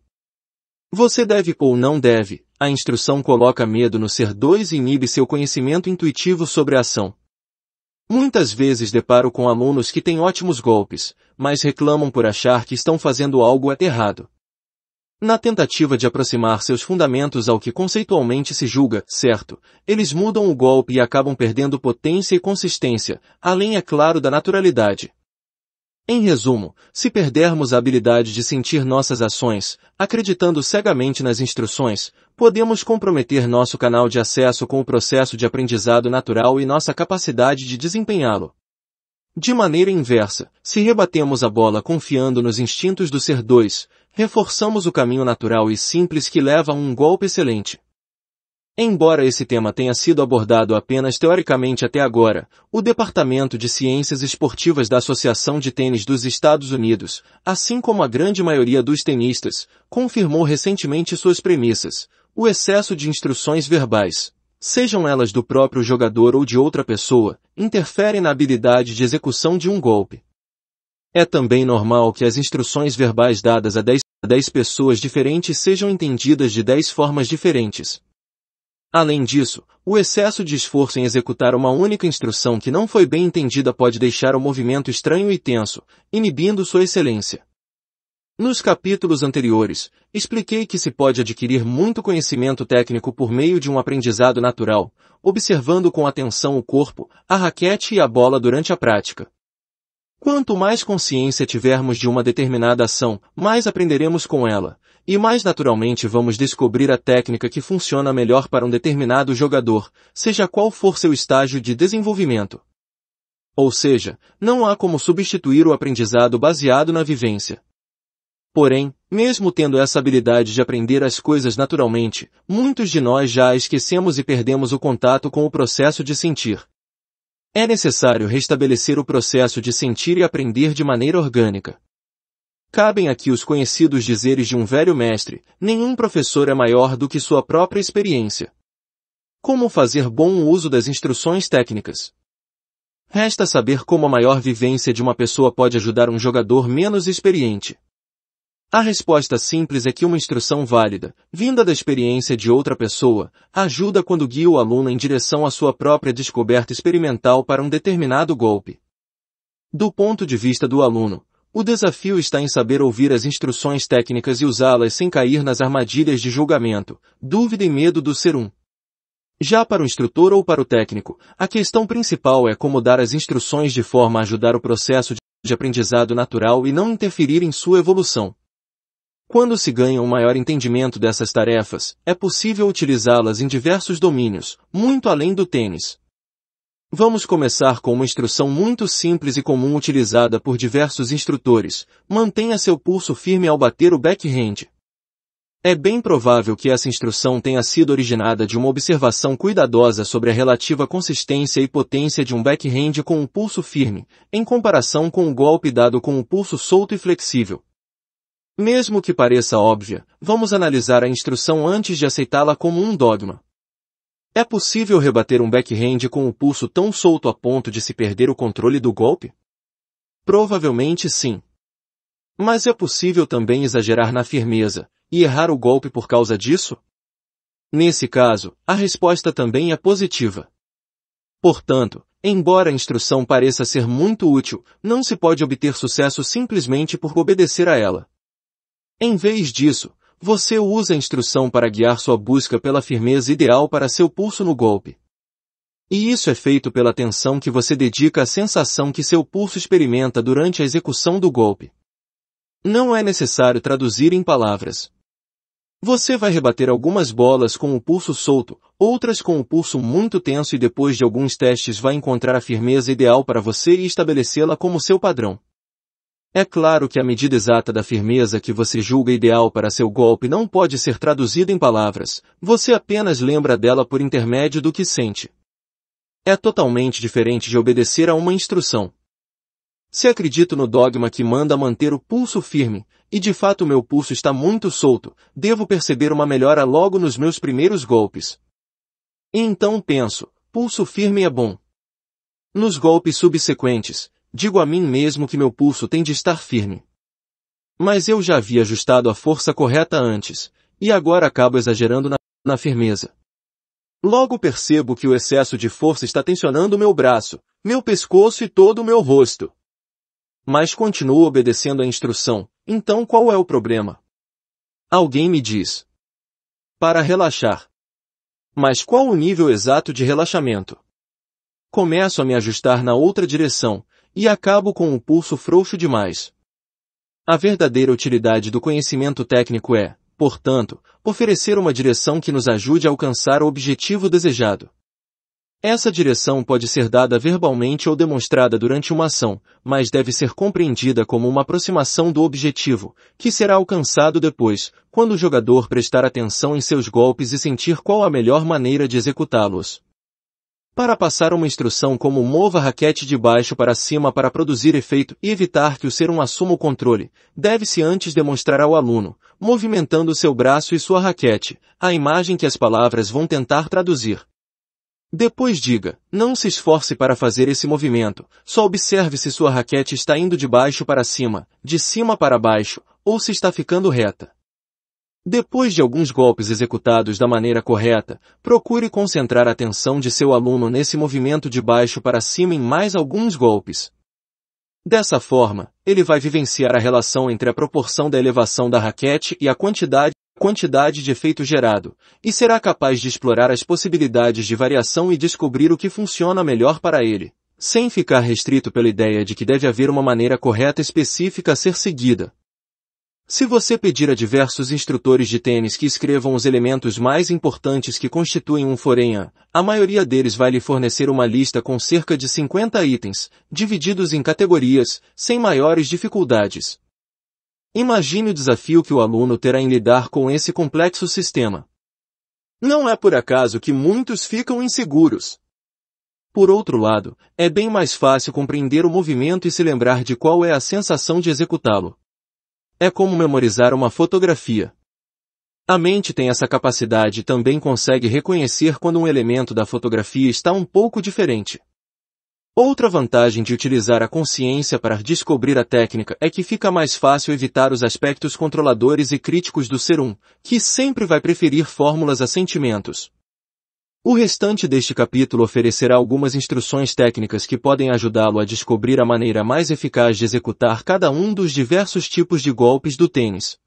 você deve ou não deve, a instrução coloca medo no ser dois e inibe seu conhecimento intuitivo sobre a ação. Muitas vezes deparo com alunos que têm ótimos golpes, mas reclamam por achar que estão fazendo algo errado. Na tentativa de aproximar seus fundamentos ao que conceitualmente se julga certo, eles mudam o golpe e acabam perdendo potência e consistência, além, é claro, da naturalidade. Em resumo, se perdermos a habilidade de sentir nossas ações, acreditando cegamente nas instruções, podemos comprometer nosso canal de acesso com o processo de aprendizado natural e nossa capacidade de desempenhá-lo. De maneira inversa, se rebatemos a bola confiando nos instintos do ser dois, reforçamos o caminho natural e simples que leva a um golpe excelente. Embora esse tema tenha sido abordado apenas teoricamente até agora, o Departamento de Ciências Esportivas da Associação de Tênis dos Estados Unidos, assim como a grande maioria dos tenistas, confirmou recentemente suas premissas. O excesso de instruções verbais, sejam elas do próprio jogador ou de outra pessoa, interferem na habilidade de execução de um golpe. É também normal que as instruções verbais dadas a dez 10 pessoas diferentes sejam entendidas de 10 formas diferentes, Além disso, o excesso de esforço em executar uma única instrução que não foi bem entendida pode deixar o movimento estranho e tenso, inibindo sua excelência. Nos capítulos anteriores, expliquei que se pode adquirir muito conhecimento técnico por meio de um aprendizado natural, observando com atenção o corpo, a raquete e a bola durante a prática. Quanto mais consciência tivermos de uma determinada ação, mais aprenderemos com ela, e mais naturalmente vamos descobrir a técnica que funciona melhor para um determinado jogador, seja qual for seu estágio de desenvolvimento. Ou seja, não há como substituir o aprendizado baseado na vivência. Porém, mesmo tendo essa habilidade de aprender as coisas naturalmente, muitos de nós já esquecemos e perdemos o contato com o processo de sentir. É necessário restabelecer o processo de sentir e aprender de maneira orgânica. Cabem aqui os conhecidos dizeres de um velho mestre, nenhum professor é maior do que sua própria experiência. Como fazer bom uso das instruções técnicas? Resta saber como a maior vivência de uma pessoa pode ajudar um jogador menos experiente. A resposta simples é que uma instrução válida, vinda da experiência de outra pessoa, ajuda quando guia o aluno em direção à sua própria descoberta experimental para um determinado golpe. Do ponto de vista do aluno, o desafio está em saber ouvir as instruções técnicas e usá-las sem cair nas armadilhas de julgamento, dúvida e medo do ser um. Já para o instrutor ou para o técnico, a questão principal é como dar as instruções de forma a ajudar o processo de aprendizado natural e não interferir em sua evolução. Quando se ganha um maior entendimento dessas tarefas, é possível utilizá-las em diversos domínios, muito além do tênis. Vamos começar com uma instrução muito simples e comum utilizada por diversos instrutores. Mantenha seu pulso firme ao bater o backhand. É bem provável que essa instrução tenha sido originada de uma observação cuidadosa sobre a relativa consistência e potência de um backhand com um pulso firme, em comparação com o um golpe dado com um pulso solto e flexível. Mesmo que pareça óbvia, vamos analisar a instrução antes de aceitá-la como um dogma. É possível rebater um backhand com o um pulso tão solto a ponto de se perder o controle do golpe? Provavelmente sim. Mas é possível também exagerar na firmeza e errar o golpe por causa disso? Nesse caso, a resposta também é positiva. Portanto, embora a instrução pareça ser muito útil, não se pode obter sucesso simplesmente por obedecer a ela. Em vez disso, você usa a instrução para guiar sua busca pela firmeza ideal para seu pulso no golpe. E isso é feito pela atenção que você dedica à sensação que seu pulso experimenta durante a execução do golpe. Não é necessário traduzir em palavras. Você vai rebater algumas bolas com o pulso solto, outras com o pulso muito tenso e depois de alguns testes vai encontrar a firmeza ideal para você e estabelecê-la como seu padrão. É claro que a medida exata da firmeza que você julga ideal para seu golpe não pode ser traduzida em palavras, você apenas lembra dela por intermédio do que sente. É totalmente diferente de obedecer a uma instrução. Se acredito no dogma que manda manter o pulso firme, e de fato meu pulso está muito solto, devo perceber uma melhora logo nos meus primeiros golpes. E então penso, pulso firme é bom. Nos golpes subsequentes, Digo a mim mesmo que meu pulso tem de estar firme. Mas eu já havia ajustado a força correta antes, e agora acabo exagerando na, na firmeza. Logo percebo que o excesso de força está tensionando meu braço, meu pescoço e todo o meu rosto. Mas continuo obedecendo à instrução, então qual é o problema? Alguém me diz. Para relaxar. Mas qual o nível exato de relaxamento? Começo a me ajustar na outra direção, e acabo com o um pulso frouxo demais. A verdadeira utilidade do conhecimento técnico é, portanto, oferecer uma direção que nos ajude a alcançar o objetivo desejado. Essa direção pode ser dada verbalmente ou demonstrada durante uma ação, mas deve ser compreendida como uma aproximação do objetivo, que será alcançado depois, quando o jogador prestar atenção em seus golpes e sentir qual a melhor maneira de executá-los para passar uma instrução como mova a raquete de baixo para cima para produzir efeito e evitar que o ser um assuma o controle, deve-se antes demonstrar ao aluno, movimentando seu braço e sua raquete, a imagem que as palavras vão tentar traduzir. Depois diga, não se esforce para fazer esse movimento, só observe se sua raquete está indo de baixo para cima, de cima para baixo, ou se está ficando reta. Depois de alguns golpes executados da maneira correta, procure concentrar a atenção de seu aluno nesse movimento de baixo para cima em mais alguns golpes. Dessa forma, ele vai vivenciar a relação entre a proporção da elevação da raquete e a quantidade, quantidade de efeito gerado, e será capaz de explorar as possibilidades de variação e descobrir o que funciona melhor para ele, sem ficar restrito pela ideia de que deve haver uma maneira correta específica a ser seguida. Se você pedir a diversos instrutores de tênis que escrevam os elementos mais importantes que constituem um forenha, a maioria deles vai lhe fornecer uma lista com cerca de 50 itens, divididos em categorias, sem maiores dificuldades. Imagine o desafio que o aluno terá em lidar com esse complexo sistema. Não é por acaso que muitos ficam inseguros. Por outro lado, é bem mais fácil compreender o movimento e se lembrar de qual é a sensação de executá-lo. É como memorizar uma fotografia. A mente tem essa capacidade e também consegue reconhecer quando um elemento da fotografia está um pouco diferente. Outra vantagem de utilizar a consciência para descobrir a técnica é que fica mais fácil evitar os aspectos controladores e críticos do ser um, que sempre vai preferir fórmulas a sentimentos. O restante deste capítulo oferecerá algumas instruções técnicas que podem ajudá-lo a descobrir a maneira mais eficaz de executar cada um dos diversos tipos de golpes do tênis.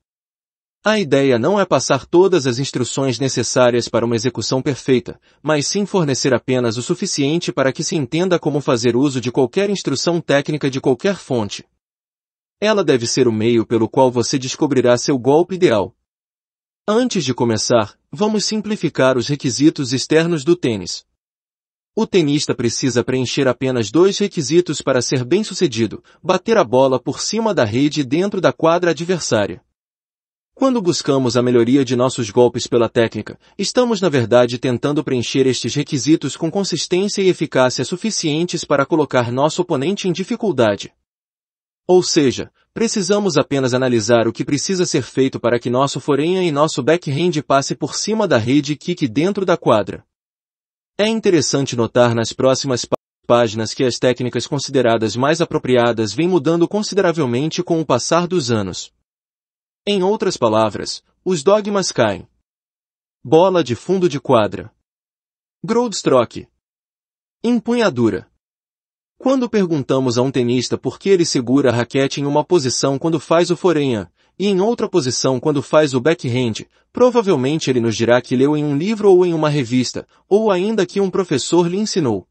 A ideia não é passar todas as instruções necessárias para uma execução perfeita, mas sim fornecer apenas o suficiente para que se entenda como fazer uso de qualquer instrução técnica de qualquer fonte. Ela deve ser o meio pelo qual você descobrirá seu golpe ideal. Antes de começar, Vamos simplificar os requisitos externos do tênis. O tenista precisa preencher apenas dois requisitos para ser bem-sucedido, bater a bola por cima da rede dentro da quadra adversária. Quando buscamos a melhoria de nossos golpes pela técnica, estamos na verdade tentando preencher estes requisitos com consistência e eficácia suficientes para colocar nosso oponente em dificuldade. Ou seja, precisamos apenas analisar o que precisa ser feito para que nosso forenha e nosso backhand passe por cima da rede e kick dentro da quadra. É interessante notar nas próximas páginas que as técnicas consideradas mais apropriadas vêm mudando consideravelmente com o passar dos anos. Em outras palavras, os dogmas caem. Bola de fundo de quadra. Groundstock. Empunhadura. Quando perguntamos a um tenista por que ele segura a raquete em uma posição quando faz o forehand e em outra posição quando faz o backhand, provavelmente ele nos dirá que leu em um livro ou em uma revista, ou ainda que um professor lhe ensinou.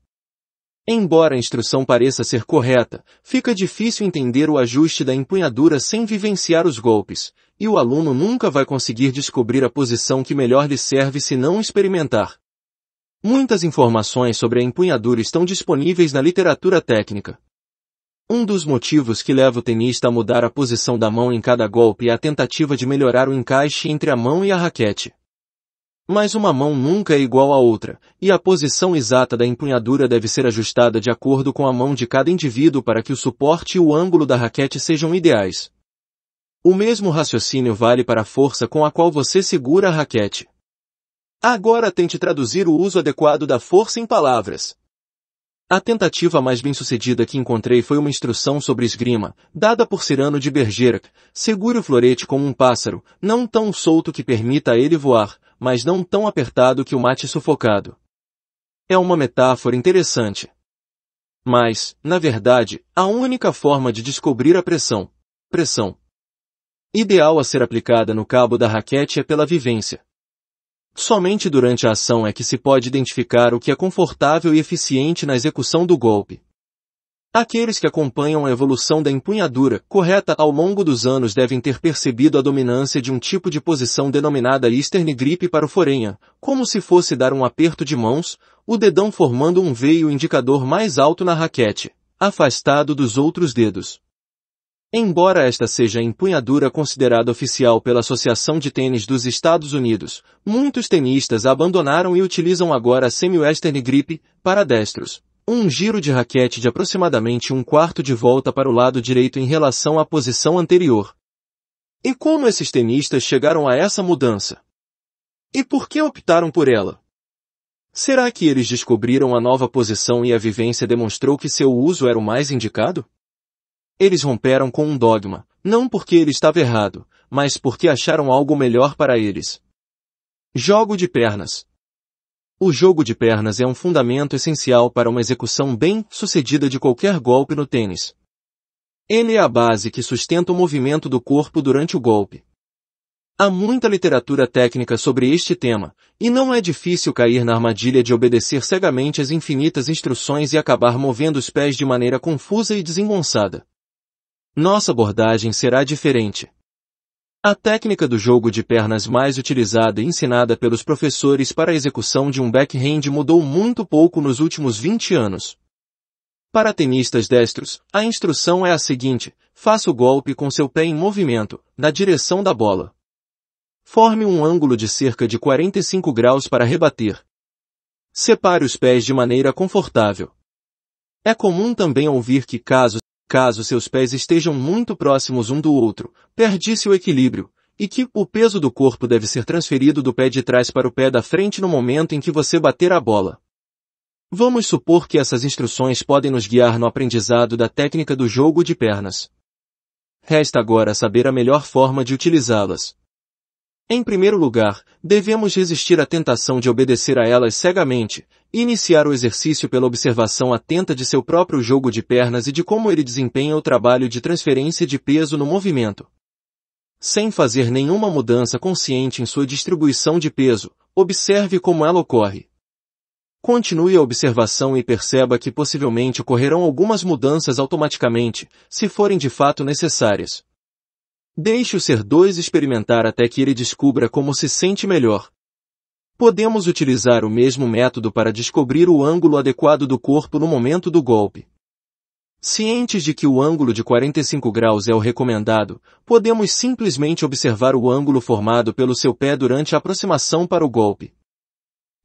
Embora a instrução pareça ser correta, fica difícil entender o ajuste da empunhadura sem vivenciar os golpes, e o aluno nunca vai conseguir descobrir a posição que melhor lhe serve se não experimentar. Muitas informações sobre a empunhadura estão disponíveis na literatura técnica. Um dos motivos que leva o tenista a mudar a posição da mão em cada golpe é a tentativa de melhorar o encaixe entre a mão e a raquete. Mas uma mão nunca é igual à outra, e a posição exata da empunhadura deve ser ajustada de acordo com a mão de cada indivíduo para que o suporte e o ângulo da raquete sejam ideais. O mesmo raciocínio vale para a força com a qual você segura a raquete. Agora tente traduzir o uso adequado da força em palavras. A tentativa mais bem-sucedida que encontrei foi uma instrução sobre esgrima, dada por Cirano de Bergerac. Segure o florete como um pássaro, não tão solto que permita a ele voar, mas não tão apertado que o mate sufocado. É uma metáfora interessante. Mas, na verdade, a única forma de descobrir a pressão, pressão ideal a ser aplicada no cabo da raquete é pela vivência. Somente durante a ação é que se pode identificar o que é confortável e eficiente na execução do golpe. Aqueles que acompanham a evolução da empunhadura correta ao longo dos anos devem ter percebido a dominância de um tipo de posição denominada Eastern Grip para o forenha, como se fosse dar um aperto de mãos, o dedão formando um veio indicador mais alto na raquete, afastado dos outros dedos. Embora esta seja a empunhadura considerada oficial pela Associação de Tênis dos Estados Unidos, muitos tenistas a abandonaram e utilizam agora a semi-western grip, para destros. Um giro de raquete de aproximadamente um quarto de volta para o lado direito em relação à posição anterior. E como esses tenistas chegaram a essa mudança? E por que optaram por ela? Será que eles descobriram a nova posição e a vivência demonstrou que seu uso era o mais indicado? Eles romperam com um dogma, não porque ele estava errado, mas porque acharam algo melhor para eles. Jogo de pernas. O jogo de pernas é um fundamento essencial para uma execução bem sucedida de qualquer golpe no tênis. Ele é a base que sustenta o movimento do corpo durante o golpe. Há muita literatura técnica sobre este tema, e não é difícil cair na armadilha de obedecer cegamente às infinitas instruções e acabar movendo os pés de maneira confusa e desengonçada nossa abordagem será diferente. A técnica do jogo de pernas mais utilizada e ensinada pelos professores para a execução de um backhand mudou muito pouco nos últimos 20 anos. Para tenistas destros, a instrução é a seguinte, faça o golpe com seu pé em movimento, na direção da bola. Forme um ângulo de cerca de 45 graus para rebater. Separe os pés de maneira confortável. É comum também ouvir que casos caso seus pés estejam muito próximos um do outro, perde-se o equilíbrio, e que o peso do corpo deve ser transferido do pé de trás para o pé da frente no momento em que você bater a bola. Vamos supor que essas instruções podem nos guiar no aprendizado da técnica do jogo de pernas. Resta agora saber a melhor forma de utilizá-las. Em primeiro lugar, devemos resistir à tentação de obedecer a elas cegamente, Iniciar o exercício pela observação atenta de seu próprio jogo de pernas e de como ele desempenha o trabalho de transferência de peso no movimento. Sem fazer nenhuma mudança consciente em sua distribuição de peso, observe como ela ocorre. Continue a observação e perceba que possivelmente ocorrerão algumas mudanças automaticamente, se forem de fato necessárias. Deixe o ser 2 experimentar até que ele descubra como se sente melhor, Podemos utilizar o mesmo método para descobrir o ângulo adequado do corpo no momento do golpe. Cientes de que o ângulo de 45 graus é o recomendado, podemos simplesmente observar o ângulo formado pelo seu pé durante a aproximação para o golpe.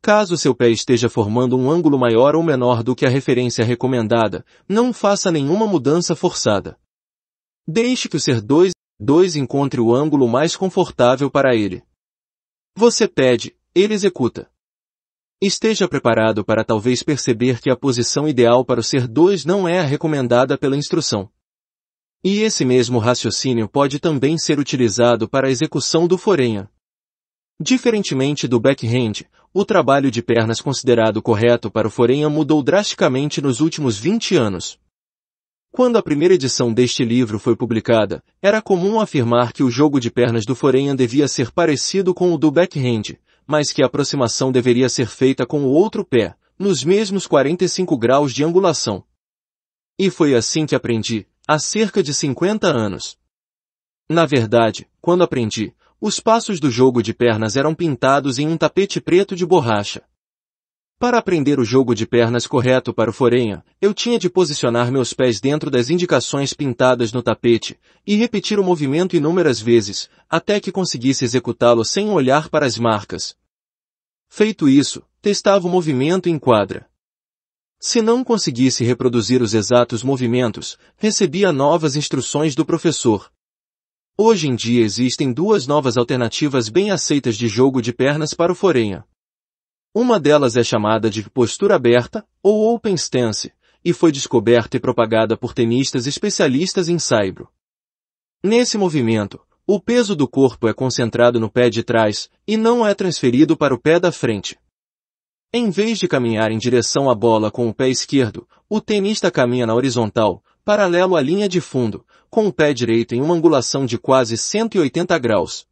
Caso seu pé esteja formando um ângulo maior ou menor do que a referência recomendada, não faça nenhuma mudança forçada. Deixe que o ser 2, 2 encontre o ângulo mais confortável para ele. Você pede, ele executa. Esteja preparado para talvez perceber que a posição ideal para o ser 2 não é a recomendada pela instrução. E esse mesmo raciocínio pode também ser utilizado para a execução do forenha. Diferentemente do backhand, o trabalho de pernas considerado correto para o forenha mudou drasticamente nos últimos 20 anos. Quando a primeira edição deste livro foi publicada, era comum afirmar que o jogo de pernas do forenha devia ser parecido com o do backhand, mas que a aproximação deveria ser feita com o outro pé, nos mesmos 45 graus de angulação. E foi assim que aprendi, há cerca de 50 anos. Na verdade, quando aprendi, os passos do jogo de pernas eram pintados em um tapete preto de borracha. Para aprender o jogo de pernas correto para o forenha, eu tinha de posicionar meus pés dentro das indicações pintadas no tapete e repetir o movimento inúmeras vezes, até que conseguisse executá-lo sem olhar para as marcas, Feito isso, testava o movimento em quadra. Se não conseguisse reproduzir os exatos movimentos, recebia novas instruções do professor. Hoje em dia existem duas novas alternativas bem aceitas de jogo de pernas para o forenha. Uma delas é chamada de postura aberta, ou open stance, e foi descoberta e propagada por tenistas especialistas em saibro. Nesse movimento, o peso do corpo é concentrado no pé de trás e não é transferido para o pé da frente. Em vez de caminhar em direção à bola com o pé esquerdo, o tenista caminha na horizontal, paralelo à linha de fundo, com o pé direito em uma angulação de quase 180 graus.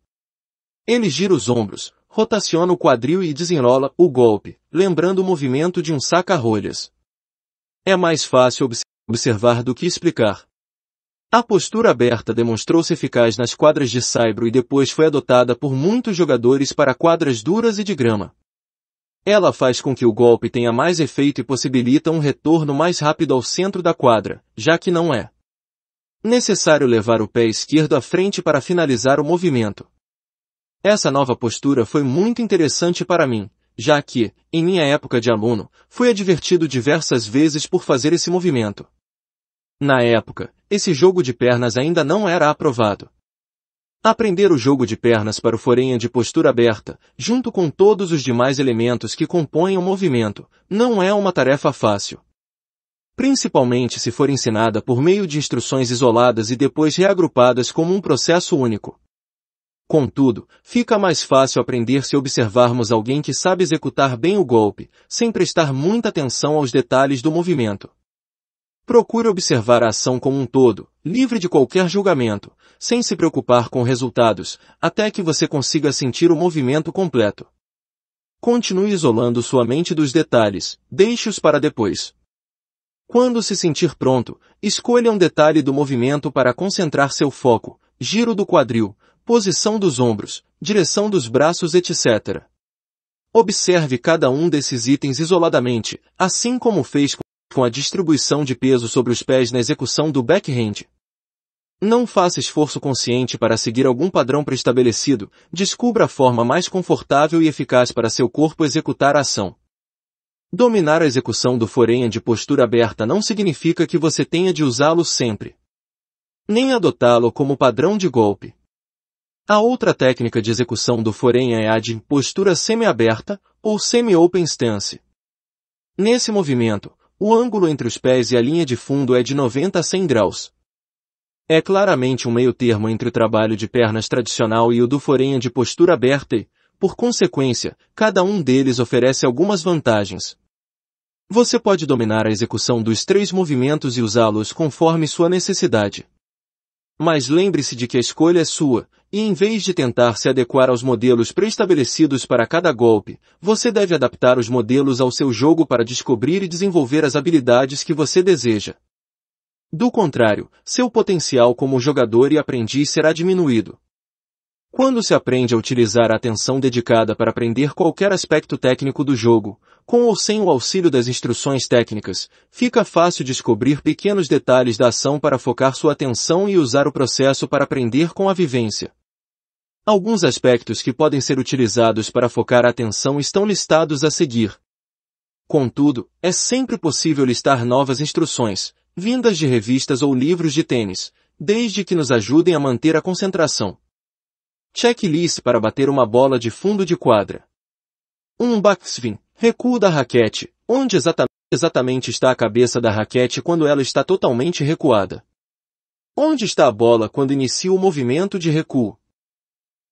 Ele gira os ombros, rotaciona o quadril e desenrola o golpe, lembrando o movimento de um saca-rolhas. É mais fácil observar do que explicar, a postura aberta demonstrou-se eficaz nas quadras de saibro e depois foi adotada por muitos jogadores para quadras duras e de grama. Ela faz com que o golpe tenha mais efeito e possibilita um retorno mais rápido ao centro da quadra, já que não é necessário levar o pé esquerdo à frente para finalizar o movimento. Essa nova postura foi muito interessante para mim, já que, em minha época de aluno, fui advertido diversas vezes por fazer esse movimento. Na época, esse jogo de pernas ainda não era aprovado. Aprender o jogo de pernas para o forenha de postura aberta, junto com todos os demais elementos que compõem o movimento, não é uma tarefa fácil. Principalmente se for ensinada por meio de instruções isoladas e depois reagrupadas como um processo único. Contudo, fica mais fácil aprender se observarmos alguém que sabe executar bem o golpe, sem prestar muita atenção aos detalhes do movimento. Procure observar a ação como um todo, livre de qualquer julgamento, sem se preocupar com resultados, até que você consiga sentir o movimento completo. Continue isolando sua mente dos detalhes, deixe-os para depois. Quando se sentir pronto, escolha um detalhe do movimento para concentrar seu foco, giro do quadril, posição dos ombros, direção dos braços, etc. Observe cada um desses itens isoladamente, assim como fez com com a distribuição de peso sobre os pés na execução do backhand. Não faça esforço consciente para seguir algum padrão preestabelecido, descubra a forma mais confortável e eficaz para seu corpo executar a ação. Dominar a execução do forehand de postura aberta não significa que você tenha de usá-lo sempre. Nem adotá-lo como padrão de golpe. A outra técnica de execução do forehand é a de postura semi-aberta ou semi-open stance. Nesse movimento, o ângulo entre os pés e a linha de fundo é de 90 a 100 graus. É claramente um meio termo entre o trabalho de pernas tradicional e o do forenha de postura aberta e, por consequência, cada um deles oferece algumas vantagens. Você pode dominar a execução dos três movimentos e usá-los conforme sua necessidade. Mas lembre-se de que a escolha é sua, e em vez de tentar se adequar aos modelos preestabelecidos para cada golpe, você deve adaptar os modelos ao seu jogo para descobrir e desenvolver as habilidades que você deseja. Do contrário, seu potencial como jogador e aprendiz será diminuído. Quando se aprende a utilizar a atenção dedicada para aprender qualquer aspecto técnico do jogo, com ou sem o auxílio das instruções técnicas, fica fácil descobrir pequenos detalhes da ação para focar sua atenção e usar o processo para aprender com a vivência. Alguns aspectos que podem ser utilizados para focar a atenção estão listados a seguir. Contudo, é sempre possível listar novas instruções, vindas de revistas ou livros de tênis, desde que nos ajudem a manter a concentração. Checklist para bater uma bola de fundo de quadra. 1. Um backswing. Recuo da raquete. Onde exatamente, exatamente está a cabeça da raquete quando ela está totalmente recuada? Onde está a bola quando inicia o movimento de recuo?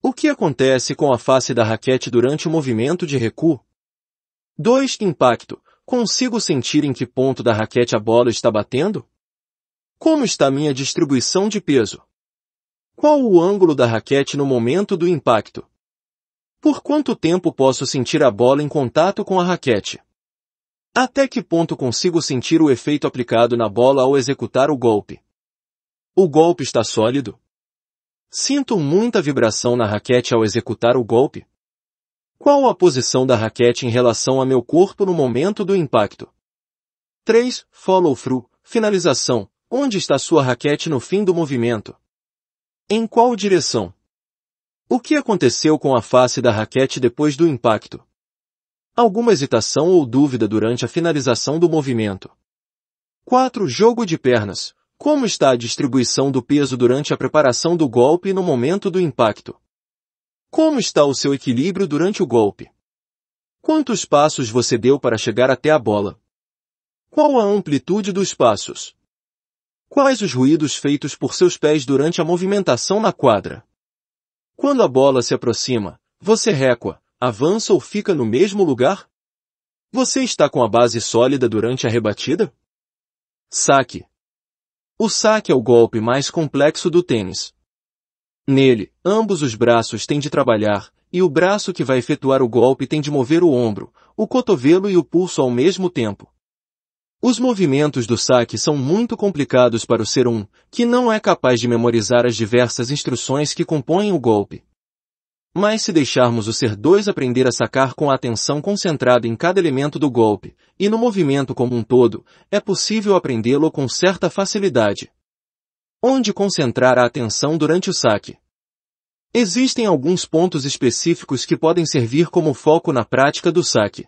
O que acontece com a face da raquete durante o movimento de recuo? 2. Impacto. Consigo sentir em que ponto da raquete a bola está batendo? Como está minha distribuição de peso? Qual o ângulo da raquete no momento do impacto? Por quanto tempo posso sentir a bola em contato com a raquete? Até que ponto consigo sentir o efeito aplicado na bola ao executar o golpe? O golpe está sólido? Sinto muita vibração na raquete ao executar o golpe? Qual a posição da raquete em relação a meu corpo no momento do impacto? 3. Follow through, finalização. Onde está sua raquete no fim do movimento? Em qual direção? O que aconteceu com a face da raquete depois do impacto? Alguma hesitação ou dúvida durante a finalização do movimento. 4. Jogo de pernas. Como está a distribuição do peso durante a preparação do golpe e no momento do impacto? Como está o seu equilíbrio durante o golpe? Quantos passos você deu para chegar até a bola? Qual a amplitude dos passos? Quais os ruídos feitos por seus pés durante a movimentação na quadra? Quando a bola se aproxima, você recua, avança ou fica no mesmo lugar? Você está com a base sólida durante a rebatida? Saque. O saque é o golpe mais complexo do tênis. Nele, ambos os braços têm de trabalhar, e o braço que vai efetuar o golpe tem de mover o ombro, o cotovelo e o pulso ao mesmo tempo, os movimentos do saque são muito complicados para o ser um, que não é capaz de memorizar as diversas instruções que compõem o golpe. Mas se deixarmos o ser 2 aprender a sacar com a atenção concentrada em cada elemento do golpe, e no movimento como um todo, é possível aprendê-lo com certa facilidade. Onde concentrar a atenção durante o saque? Existem alguns pontos específicos que podem servir como foco na prática do saque.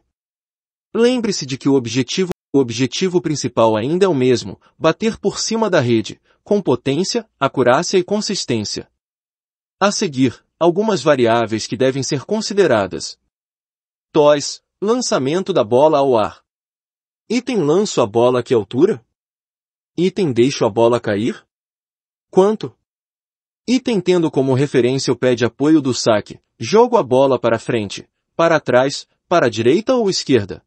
Lembre-se de que o objetivo o objetivo principal ainda é o mesmo, bater por cima da rede, com potência, acurácia e consistência. A seguir, algumas variáveis que devem ser consideradas. tos, lançamento da bola ao ar. Item lanço a bola a que altura? Item deixo a bola cair? Quanto? Item tendo como referência o pé de apoio do saque, jogo a bola para frente, para trás, para direita ou esquerda.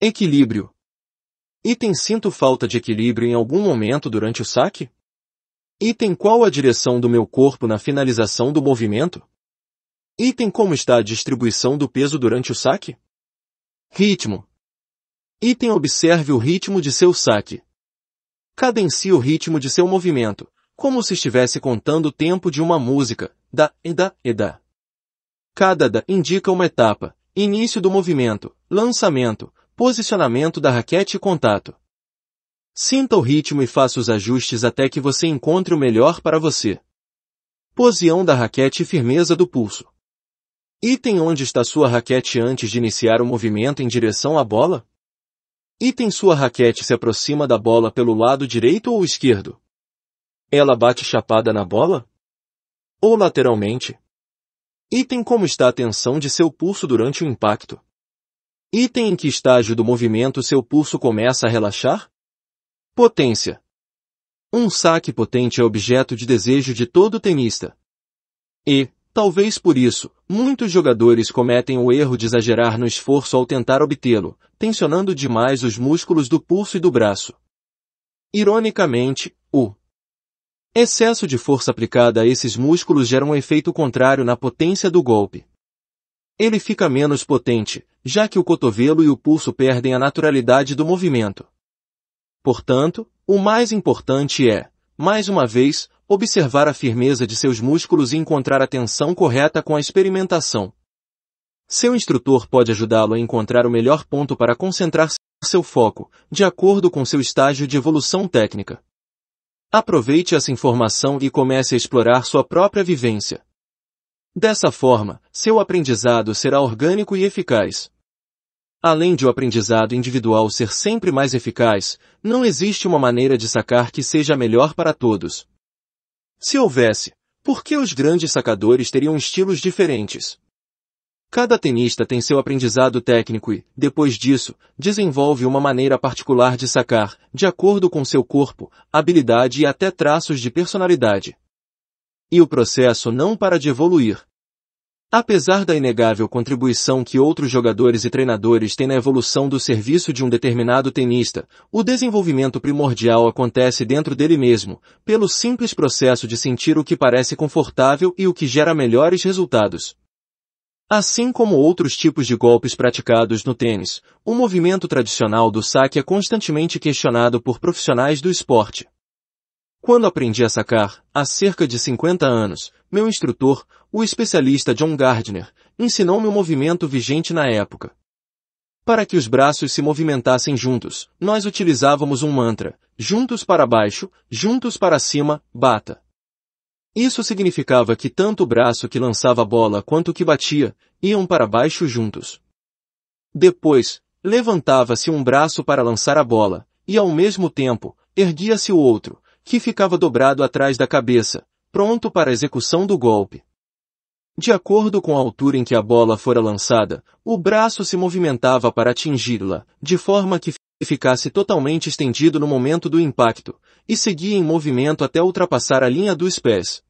Equilíbrio, Item sinto falta de equilíbrio em algum momento durante o saque? Item qual a direção do meu corpo na finalização do movimento? Item como está a distribuição do peso durante o saque? Ritmo. Item observe o ritmo de seu saque. Cadencie o ritmo de seu movimento, como se estivesse contando o tempo de uma música, da, e da, e da. Cada da indica uma etapa, início do movimento, lançamento, Posicionamento da raquete e contato. Sinta o ritmo e faça os ajustes até que você encontre o melhor para você. Posição da raquete e firmeza do pulso. Item onde está sua raquete antes de iniciar o movimento em direção à bola? Item sua raquete se aproxima da bola pelo lado direito ou esquerdo? Ela bate chapada na bola? Ou lateralmente? Item como está a tensão de seu pulso durante o impacto? Item em que estágio do movimento seu pulso começa a relaxar? Potência. Um saque potente é objeto de desejo de todo tenista. E, talvez por isso, muitos jogadores cometem o erro de exagerar no esforço ao tentar obtê-lo, tensionando demais os músculos do pulso e do braço. Ironicamente, o excesso de força aplicada a esses músculos gera um efeito contrário na potência do golpe. Ele fica menos potente, já que o cotovelo e o pulso perdem a naturalidade do movimento. Portanto, o mais importante é, mais uma vez, observar a firmeza de seus músculos e encontrar a tensão correta com a experimentação. Seu instrutor pode ajudá-lo a encontrar o melhor ponto para concentrar seu foco, de acordo com seu estágio de evolução técnica. Aproveite essa informação e comece a explorar sua própria vivência. Dessa forma, seu aprendizado será orgânico e eficaz. Além de o aprendizado individual ser sempre mais eficaz, não existe uma maneira de sacar que seja melhor para todos. Se houvesse, por que os grandes sacadores teriam estilos diferentes? Cada tenista tem seu aprendizado técnico e, depois disso, desenvolve uma maneira particular de sacar, de acordo com seu corpo, habilidade e até traços de personalidade e o processo não para de evoluir. Apesar da inegável contribuição que outros jogadores e treinadores têm na evolução do serviço de um determinado tenista, o desenvolvimento primordial acontece dentro dele mesmo, pelo simples processo de sentir o que parece confortável e o que gera melhores resultados. Assim como outros tipos de golpes praticados no tênis, o movimento tradicional do saque é constantemente questionado por profissionais do esporte. Quando aprendi a sacar, há cerca de 50 anos, meu instrutor, o especialista John Gardner, ensinou-me o movimento vigente na época. Para que os braços se movimentassem juntos, nós utilizávamos um mantra, juntos para baixo, juntos para cima, bata. Isso significava que tanto o braço que lançava a bola quanto o que batia, iam para baixo juntos. Depois, levantava-se um braço para lançar a bola, e ao mesmo tempo, erguia-se o outro, que ficava dobrado atrás da cabeça, pronto para a execução do golpe. De acordo com a altura em que a bola fora lançada, o braço se movimentava para atingi-la, de forma que ficasse totalmente estendido no momento do impacto, e seguia em movimento até ultrapassar a linha dos pés.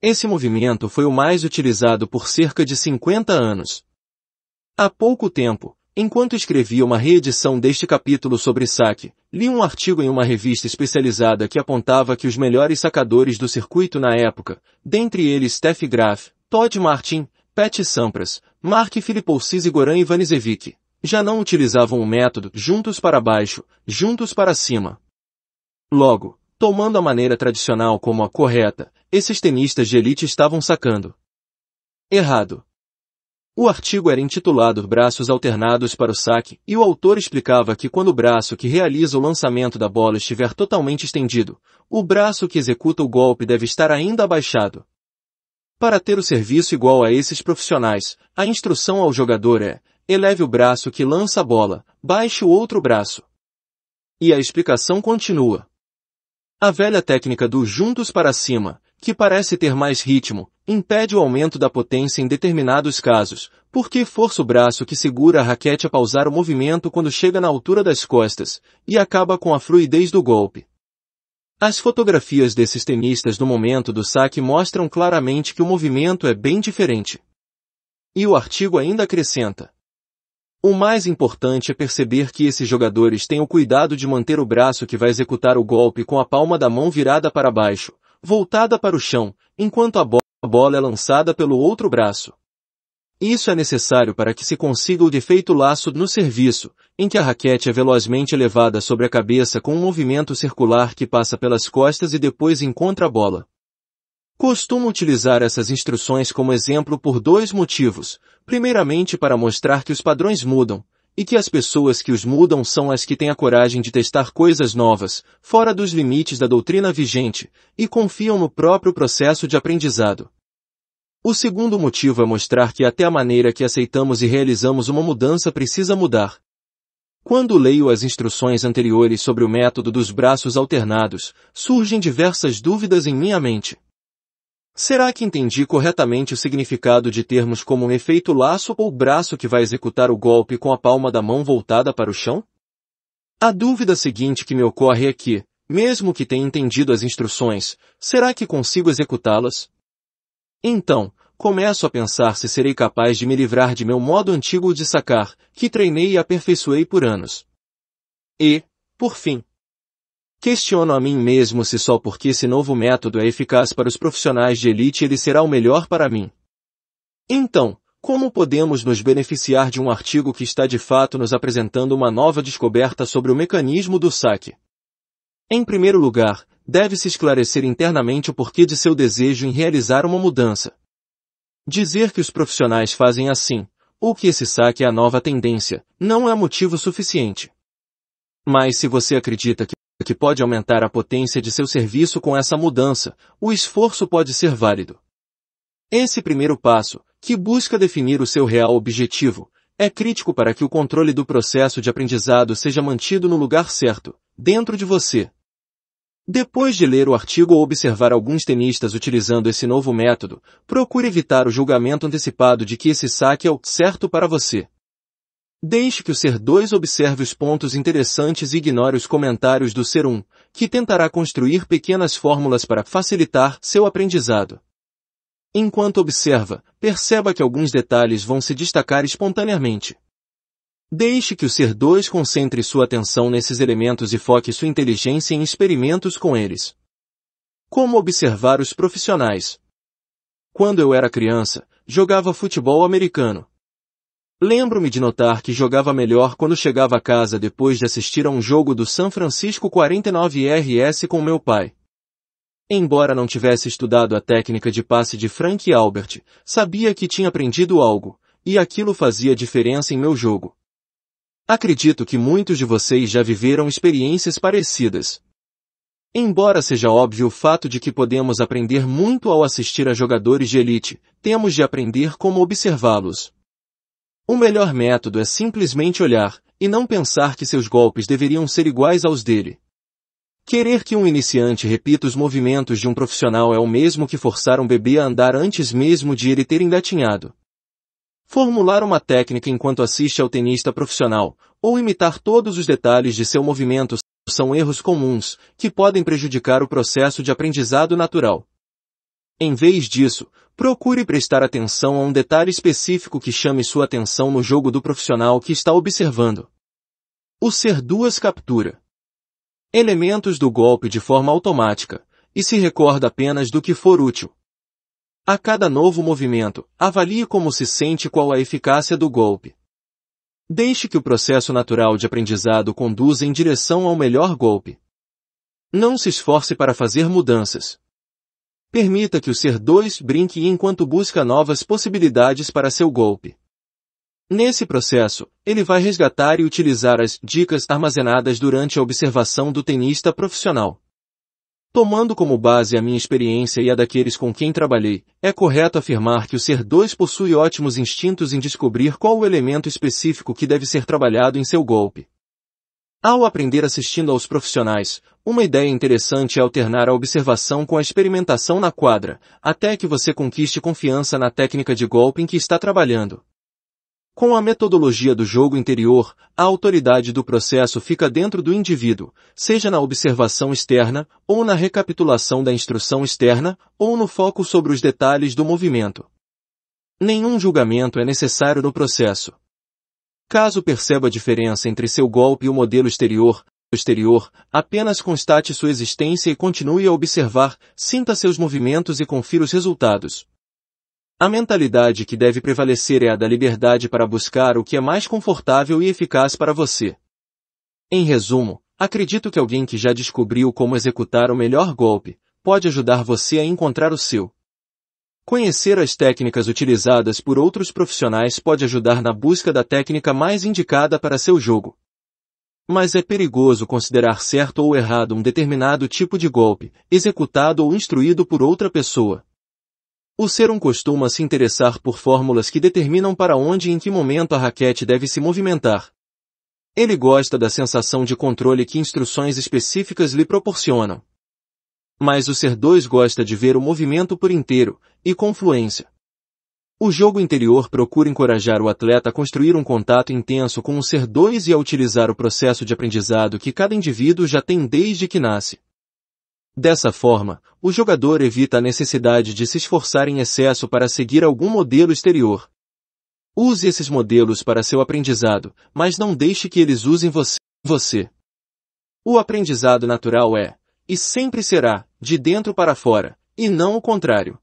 Esse movimento foi o mais utilizado por cerca de 50 anos. Há pouco tempo, enquanto escrevia uma reedição deste capítulo sobre saque, Li um artigo em uma revista especializada que apontava que os melhores sacadores do circuito na época, dentre eles Steph Graf, Todd Martin, Pat Sampras, Mark Filipoucis e Goran Ivanisevic, já não utilizavam o método juntos para baixo, juntos para cima. Logo, tomando a maneira tradicional como a correta, esses tenistas de elite estavam sacando. Errado. O artigo era intitulado Braços alternados para o saque e o autor explicava que quando o braço que realiza o lançamento da bola estiver totalmente estendido, o braço que executa o golpe deve estar ainda abaixado. Para ter o serviço igual a esses profissionais, a instrução ao jogador é eleve o braço que lança a bola, baixe o outro braço. E a explicação continua. A velha técnica do juntos para cima, que parece ter mais ritmo, impede o aumento da potência em determinados casos, porque força o braço que segura a raquete a pausar o movimento quando chega na altura das costas, e acaba com a fluidez do golpe. As fotografias desses tenistas no momento do saque mostram claramente que o movimento é bem diferente. E o artigo ainda acrescenta. O mais importante é perceber que esses jogadores têm o cuidado de manter o braço que vai executar o golpe com a palma da mão virada para baixo, voltada para o chão, enquanto a bola é lançada pelo outro braço. Isso é necessário para que se consiga o defeito laço no serviço, em que a raquete é velozmente elevada sobre a cabeça com um movimento circular que passa pelas costas e depois encontra a bola. Costumo utilizar essas instruções como exemplo por dois motivos. Primeiramente para mostrar que os padrões mudam, e que as pessoas que os mudam são as que têm a coragem de testar coisas novas, fora dos limites da doutrina vigente, e confiam no próprio processo de aprendizado. O segundo motivo é mostrar que até a maneira que aceitamos e realizamos uma mudança precisa mudar. Quando leio as instruções anteriores sobre o método dos braços alternados, surgem diversas dúvidas em minha mente. Será que entendi corretamente o significado de termos como um efeito laço ou braço que vai executar o golpe com a palma da mão voltada para o chão? A dúvida seguinte que me ocorre é que, mesmo que tenha entendido as instruções, será que consigo executá-las? Então, começo a pensar se serei capaz de me livrar de meu modo antigo de sacar, que treinei e aperfeiçoei por anos. E, por fim, Questiono a mim mesmo se só porque esse novo método é eficaz para os profissionais de elite ele será o melhor para mim. Então, como podemos nos beneficiar de um artigo que está de fato nos apresentando uma nova descoberta sobre o mecanismo do saque? Em primeiro lugar, deve-se esclarecer internamente o porquê de seu desejo em realizar uma mudança. Dizer que os profissionais fazem assim, ou que esse saque é a nova tendência, não é motivo suficiente. Mas se você acredita que que pode aumentar a potência de seu serviço com essa mudança, o esforço pode ser válido. Esse primeiro passo, que busca definir o seu real objetivo, é crítico para que o controle do processo de aprendizado seja mantido no lugar certo, dentro de você. Depois de ler o artigo ou observar alguns tenistas utilizando esse novo método, procure evitar o julgamento antecipado de que esse saque é o certo para você. Deixe que o ser 2 observe os pontos interessantes e ignore os comentários do ser 1, um, que tentará construir pequenas fórmulas para facilitar seu aprendizado. Enquanto observa, perceba que alguns detalhes vão se destacar espontaneamente. Deixe que o ser 2 concentre sua atenção nesses elementos e foque sua inteligência em experimentos com eles. Como observar os profissionais? Quando eu era criança, jogava futebol americano. Lembro-me de notar que jogava melhor quando chegava a casa depois de assistir a um jogo do San Francisco 49 RS com meu pai. Embora não tivesse estudado a técnica de passe de Frank Albert, sabia que tinha aprendido algo, e aquilo fazia diferença em meu jogo. Acredito que muitos de vocês já viveram experiências parecidas. Embora seja óbvio o fato de que podemos aprender muito ao assistir a jogadores de elite, temos de aprender como observá-los. O melhor método é simplesmente olhar, e não pensar que seus golpes deveriam ser iguais aos dele. Querer que um iniciante repita os movimentos de um profissional é o mesmo que forçar um bebê a andar antes mesmo de ele ter engatinhado. Formular uma técnica enquanto assiste ao tenista profissional, ou imitar todos os detalhes de seu movimento são erros comuns, que podem prejudicar o processo de aprendizado natural. Em vez disso, procure prestar atenção a um detalhe específico que chame sua atenção no jogo do profissional que está observando. O ser duas captura elementos do golpe de forma automática e se recorda apenas do que for útil. A cada novo movimento, avalie como se sente qual a eficácia do golpe. Deixe que o processo natural de aprendizado conduza em direção ao melhor golpe. Não se esforce para fazer mudanças, Permita que o ser 2 brinque enquanto busca novas possibilidades para seu golpe. Nesse processo, ele vai resgatar e utilizar as dicas armazenadas durante a observação do tenista profissional. Tomando como base a minha experiência e a daqueles com quem trabalhei, é correto afirmar que o ser 2 possui ótimos instintos em descobrir qual o elemento específico que deve ser trabalhado em seu golpe. Ao aprender assistindo aos profissionais, uma ideia interessante é alternar a observação com a experimentação na quadra, até que você conquiste confiança na técnica de golpe em que está trabalhando. Com a metodologia do jogo interior, a autoridade do processo fica dentro do indivíduo, seja na observação externa, ou na recapitulação da instrução externa, ou no foco sobre os detalhes do movimento. Nenhum julgamento é necessário no processo. Caso perceba a diferença entre seu golpe e o modelo exterior, exterior, apenas constate sua existência e continue a observar, sinta seus movimentos e confira os resultados. A mentalidade que deve prevalecer é a da liberdade para buscar o que é mais confortável e eficaz para você. Em resumo, acredito que alguém que já descobriu como executar o melhor golpe, pode ajudar você a encontrar o seu. Conhecer as técnicas utilizadas por outros profissionais pode ajudar na busca da técnica mais indicada para seu jogo. Mas é perigoso considerar certo ou errado um determinado tipo de golpe, executado ou instruído por outra pessoa. O ser um costuma se interessar por fórmulas que determinam para onde e em que momento a raquete deve se movimentar. Ele gosta da sensação de controle que instruções específicas lhe proporcionam. Mas o ser 2 gosta de ver o movimento por inteiro, e confluência. O jogo interior procura encorajar o atleta a construir um contato intenso com o ser 2 e a utilizar o processo de aprendizado que cada indivíduo já tem desde que nasce. Dessa forma, o jogador evita a necessidade de se esforçar em excesso para seguir algum modelo exterior. Use esses modelos para seu aprendizado, mas não deixe que eles usem você. você. O aprendizado natural é, e sempre será, de dentro para fora, e não o contrário.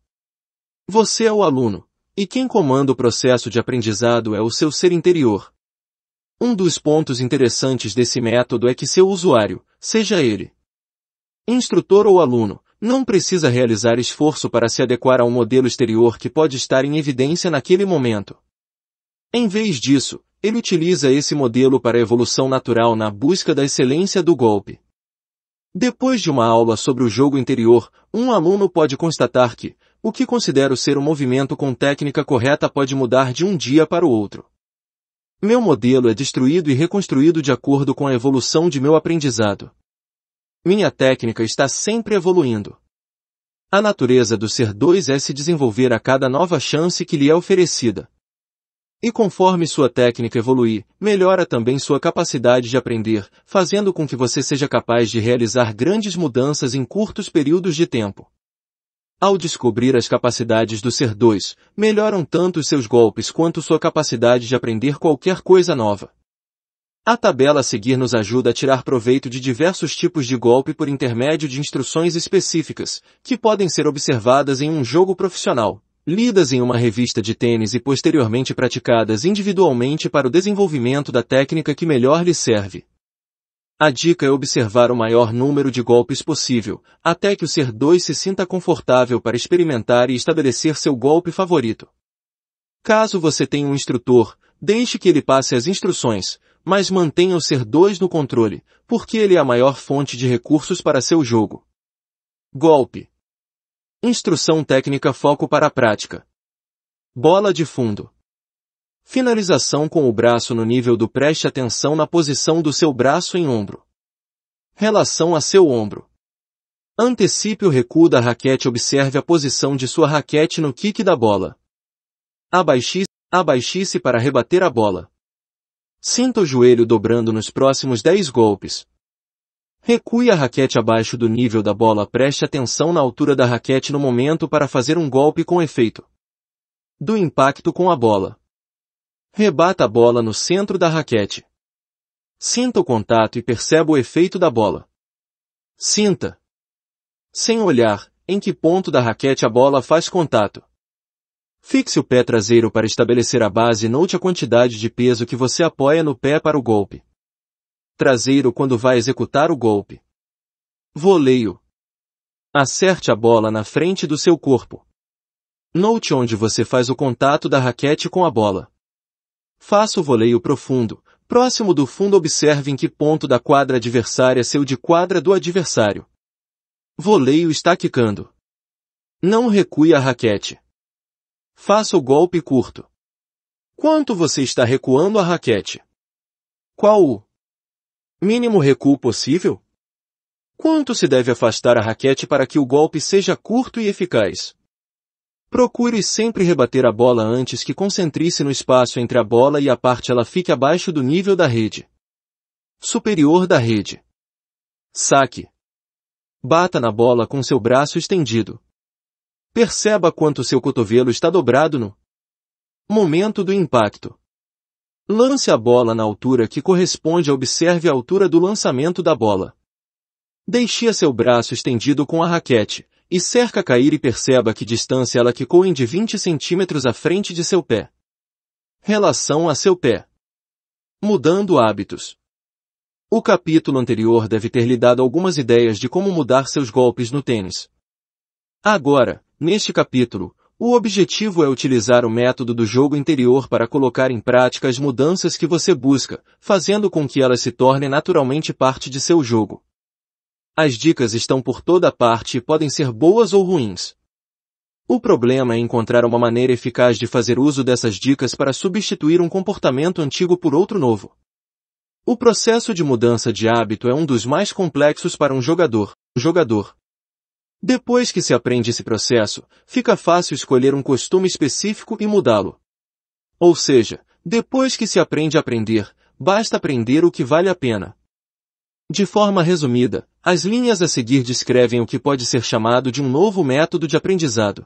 Você é o aluno, e quem comanda o processo de aprendizado é o seu ser interior. Um dos pontos interessantes desse método é que seu usuário, seja ele instrutor ou aluno, não precisa realizar esforço para se adequar a um modelo exterior que pode estar em evidência naquele momento. Em vez disso, ele utiliza esse modelo para a evolução natural na busca da excelência do golpe. Depois de uma aula sobre o jogo interior, um aluno pode constatar que, o que considero ser um movimento com técnica correta pode mudar de um dia para o outro. Meu modelo é destruído e reconstruído de acordo com a evolução de meu aprendizado. Minha técnica está sempre evoluindo. A natureza do ser 2 é se desenvolver a cada nova chance que lhe é oferecida, e conforme sua técnica evoluir, melhora também sua capacidade de aprender, fazendo com que você seja capaz de realizar grandes mudanças em curtos períodos de tempo. Ao descobrir as capacidades do ser 2, melhoram tanto seus golpes quanto sua capacidade de aprender qualquer coisa nova. A tabela a seguir nos ajuda a tirar proveito de diversos tipos de golpe por intermédio de instruções específicas, que podem ser observadas em um jogo profissional lidas em uma revista de tênis e posteriormente praticadas individualmente para o desenvolvimento da técnica que melhor lhe serve. A dica é observar o maior número de golpes possível, até que o ser 2 se sinta confortável para experimentar e estabelecer seu golpe favorito. Caso você tenha um instrutor, deixe que ele passe as instruções, mas mantenha o ser 2 no controle, porque ele é a maior fonte de recursos para seu jogo. Golpe Instrução técnica foco para a prática. Bola de fundo. Finalização com o braço no nível do preste atenção na posição do seu braço em ombro. Relação a seu ombro. Antecipe o recuo da raquete observe a posição de sua raquete no kick da bola. Abaixi, abaixi-se para rebater a bola. Sinta o joelho dobrando nos próximos 10 golpes, Recue a raquete abaixo do nível da bola preste atenção na altura da raquete no momento para fazer um golpe com efeito. Do impacto com a bola. Rebata a bola no centro da raquete. Sinta o contato e perceba o efeito da bola. Sinta. Sem olhar, em que ponto da raquete a bola faz contato. Fixe o pé traseiro para estabelecer a base e note a quantidade de peso que você apoia no pé para o golpe traseiro quando vai executar o golpe. Voleio. Acerte a bola na frente do seu corpo. Note onde você faz o contato da raquete com a bola. Faça o voleio profundo, próximo do fundo observe em que ponto da quadra adversária seu de quadra do adversário. Voleio está quicando. Não recue a raquete. Faça o golpe curto. Quanto você está recuando a raquete? Qual o Mínimo recuo possível? Quanto se deve afastar a raquete para que o golpe seja curto e eficaz? Procure sempre rebater a bola antes que concentre-se no espaço entre a bola e a parte ela fique abaixo do nível da rede. Superior da rede. Saque. Bata na bola com seu braço estendido. Perceba quanto seu cotovelo está dobrado no momento do impacto. Lance a bola na altura que corresponde observe a altura do lançamento da bola. Deixe seu braço estendido com a raquete, e cerca cair e perceba que distância ela quicou em de 20 centímetros à frente de seu pé. Relação a seu pé. Mudando hábitos. O capítulo anterior deve ter lhe dado algumas ideias de como mudar seus golpes no tênis. Agora, neste capítulo, o objetivo é utilizar o método do jogo interior para colocar em prática as mudanças que você busca, fazendo com que elas se tornem naturalmente parte de seu jogo. As dicas estão por toda parte e podem ser boas ou ruins. O problema é encontrar uma maneira eficaz de fazer uso dessas dicas para substituir um comportamento antigo por outro novo. O processo de mudança de hábito é um dos mais complexos para um jogador. jogador depois que se aprende esse processo, fica fácil escolher um costume específico e mudá-lo. Ou seja, depois que se aprende a aprender, basta aprender o que vale a pena. De forma resumida, as linhas a seguir descrevem o que pode ser chamado de um novo método de aprendizado.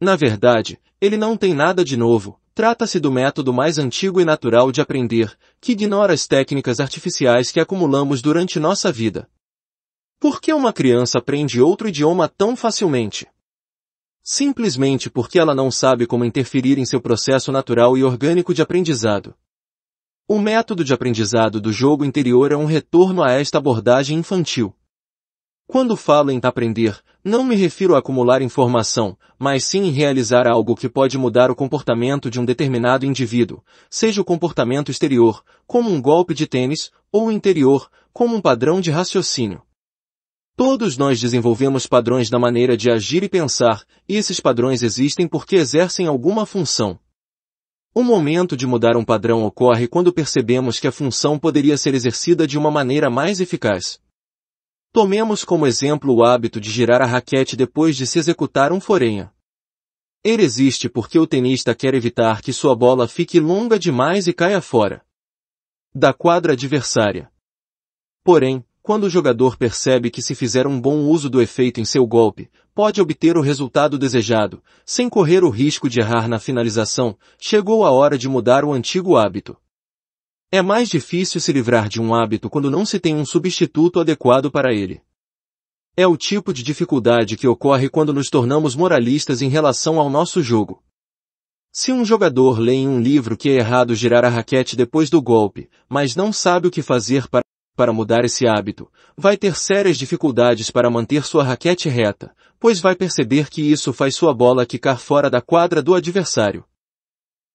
Na verdade, ele não tem nada de novo, trata-se do método mais antigo e natural de aprender, que ignora as técnicas artificiais que acumulamos durante nossa vida. Por que uma criança aprende outro idioma tão facilmente? Simplesmente porque ela não sabe como interferir em seu processo natural e orgânico de aprendizado. O método de aprendizado do jogo interior é um retorno a esta abordagem infantil. Quando falo em aprender, não me refiro a acumular informação, mas sim em realizar algo que pode mudar o comportamento de um determinado indivíduo, seja o comportamento exterior, como um golpe de tênis, ou interior, como um padrão de raciocínio. Todos nós desenvolvemos padrões na maneira de agir e pensar, e esses padrões existem porque exercem alguma função. O momento de mudar um padrão ocorre quando percebemos que a função poderia ser exercida de uma maneira mais eficaz. Tomemos como exemplo o hábito de girar a raquete depois de se executar um forenha. Ele existe porque o tenista quer evitar que sua bola fique longa demais e caia fora da quadra adversária. Porém, quando o jogador percebe que se fizer um bom uso do efeito em seu golpe, pode obter o resultado desejado, sem correr o risco de errar na finalização, chegou a hora de mudar o antigo hábito. É mais difícil se livrar de um hábito quando não se tem um substituto adequado para ele. É o tipo de dificuldade que ocorre quando nos tornamos moralistas em relação ao nosso jogo. Se um jogador lê em um livro que é errado girar a raquete depois do golpe, mas não sabe o que fazer para para mudar esse hábito, vai ter sérias dificuldades para manter sua raquete reta, pois vai perceber que isso faz sua bola quicar fora da quadra do adversário.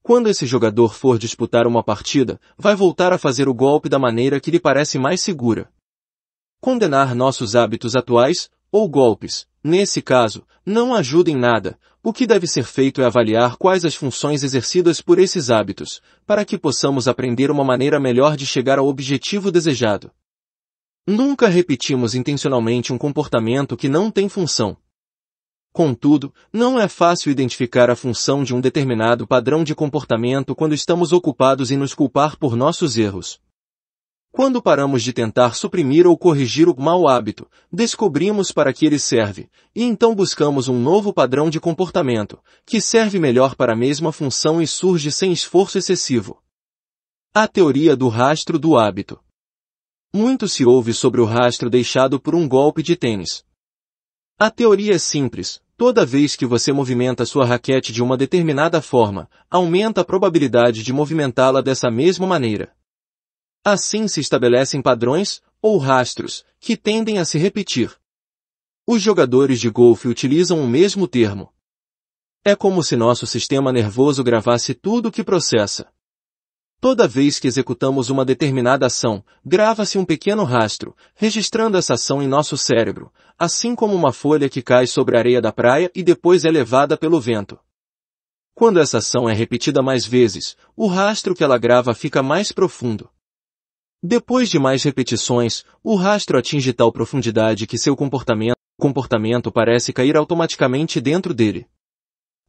Quando esse jogador for disputar uma partida, vai voltar a fazer o golpe da maneira que lhe parece mais segura. Condenar nossos hábitos atuais, ou golpes, Nesse caso, não ajuda em nada. O que deve ser feito é avaliar quais as funções exercidas por esses hábitos, para que possamos aprender uma maneira melhor de chegar ao objetivo desejado. Nunca repetimos intencionalmente um comportamento que não tem função. Contudo, não é fácil identificar a função de um determinado padrão de comportamento quando estamos ocupados em nos culpar por nossos erros. Quando paramos de tentar suprimir ou corrigir o mau hábito, descobrimos para que ele serve, e então buscamos um novo padrão de comportamento, que serve melhor para a mesma função e surge sem esforço excessivo. A teoria do rastro do hábito. Muito se ouve sobre o rastro deixado por um golpe de tênis. A teoria é simples. Toda vez que você movimenta sua raquete de uma determinada forma, aumenta a probabilidade de movimentá-la dessa mesma maneira. Assim se estabelecem padrões, ou rastros, que tendem a se repetir. Os jogadores de golfe utilizam o mesmo termo. É como se nosso sistema nervoso gravasse tudo o que processa. Toda vez que executamos uma determinada ação, grava-se um pequeno rastro, registrando essa ação em nosso cérebro, assim como uma folha que cai sobre a areia da praia e depois é levada pelo vento. Quando essa ação é repetida mais vezes, o rastro que ela grava fica mais profundo. Depois de mais repetições, o rastro atinge tal profundidade que seu comportamento, comportamento parece cair automaticamente dentro dele.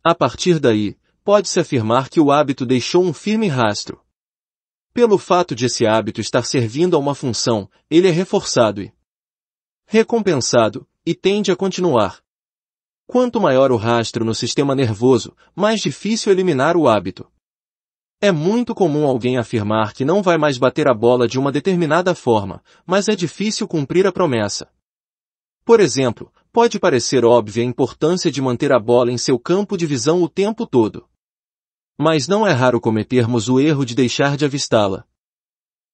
A partir daí, pode-se afirmar que o hábito deixou um firme rastro. Pelo fato de esse hábito estar servindo a uma função, ele é reforçado e recompensado, e tende a continuar. Quanto maior o rastro no sistema nervoso, mais difícil eliminar o hábito. É muito comum alguém afirmar que não vai mais bater a bola de uma determinada forma, mas é difícil cumprir a promessa. Por exemplo, pode parecer óbvia a importância de manter a bola em seu campo de visão o tempo todo. Mas não é raro cometermos o erro de deixar de avistá-la.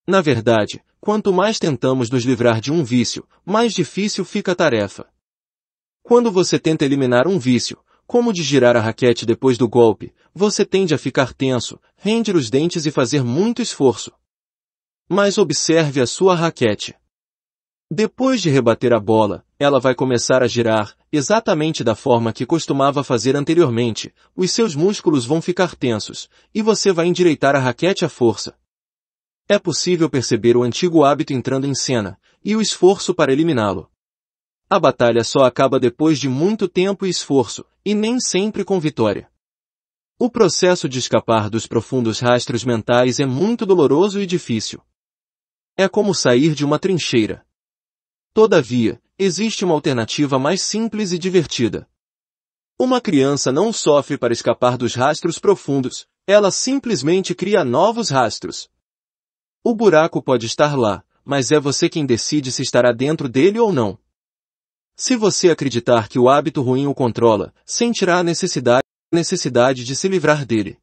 Na verdade, quanto mais tentamos nos livrar de um vício, mais difícil fica a tarefa. Quando você tenta eliminar um vício, como de girar a raquete depois do golpe, você tende a ficar tenso, render os dentes e fazer muito esforço. Mas observe a sua raquete. Depois de rebater a bola, ela vai começar a girar, exatamente da forma que costumava fazer anteriormente, os seus músculos vão ficar tensos, e você vai endireitar a raquete à força. É possível perceber o antigo hábito entrando em cena, e o esforço para eliminá-lo. A batalha só acaba depois de muito tempo e esforço, e nem sempre com vitória. O processo de escapar dos profundos rastros mentais é muito doloroso e difícil. É como sair de uma trincheira. Todavia, existe uma alternativa mais simples e divertida. Uma criança não sofre para escapar dos rastros profundos, ela simplesmente cria novos rastros. O buraco pode estar lá, mas é você quem decide se estará dentro dele ou não. Se você acreditar que o hábito ruim o controla, sentirá a necessidade, necessidade de se livrar dele.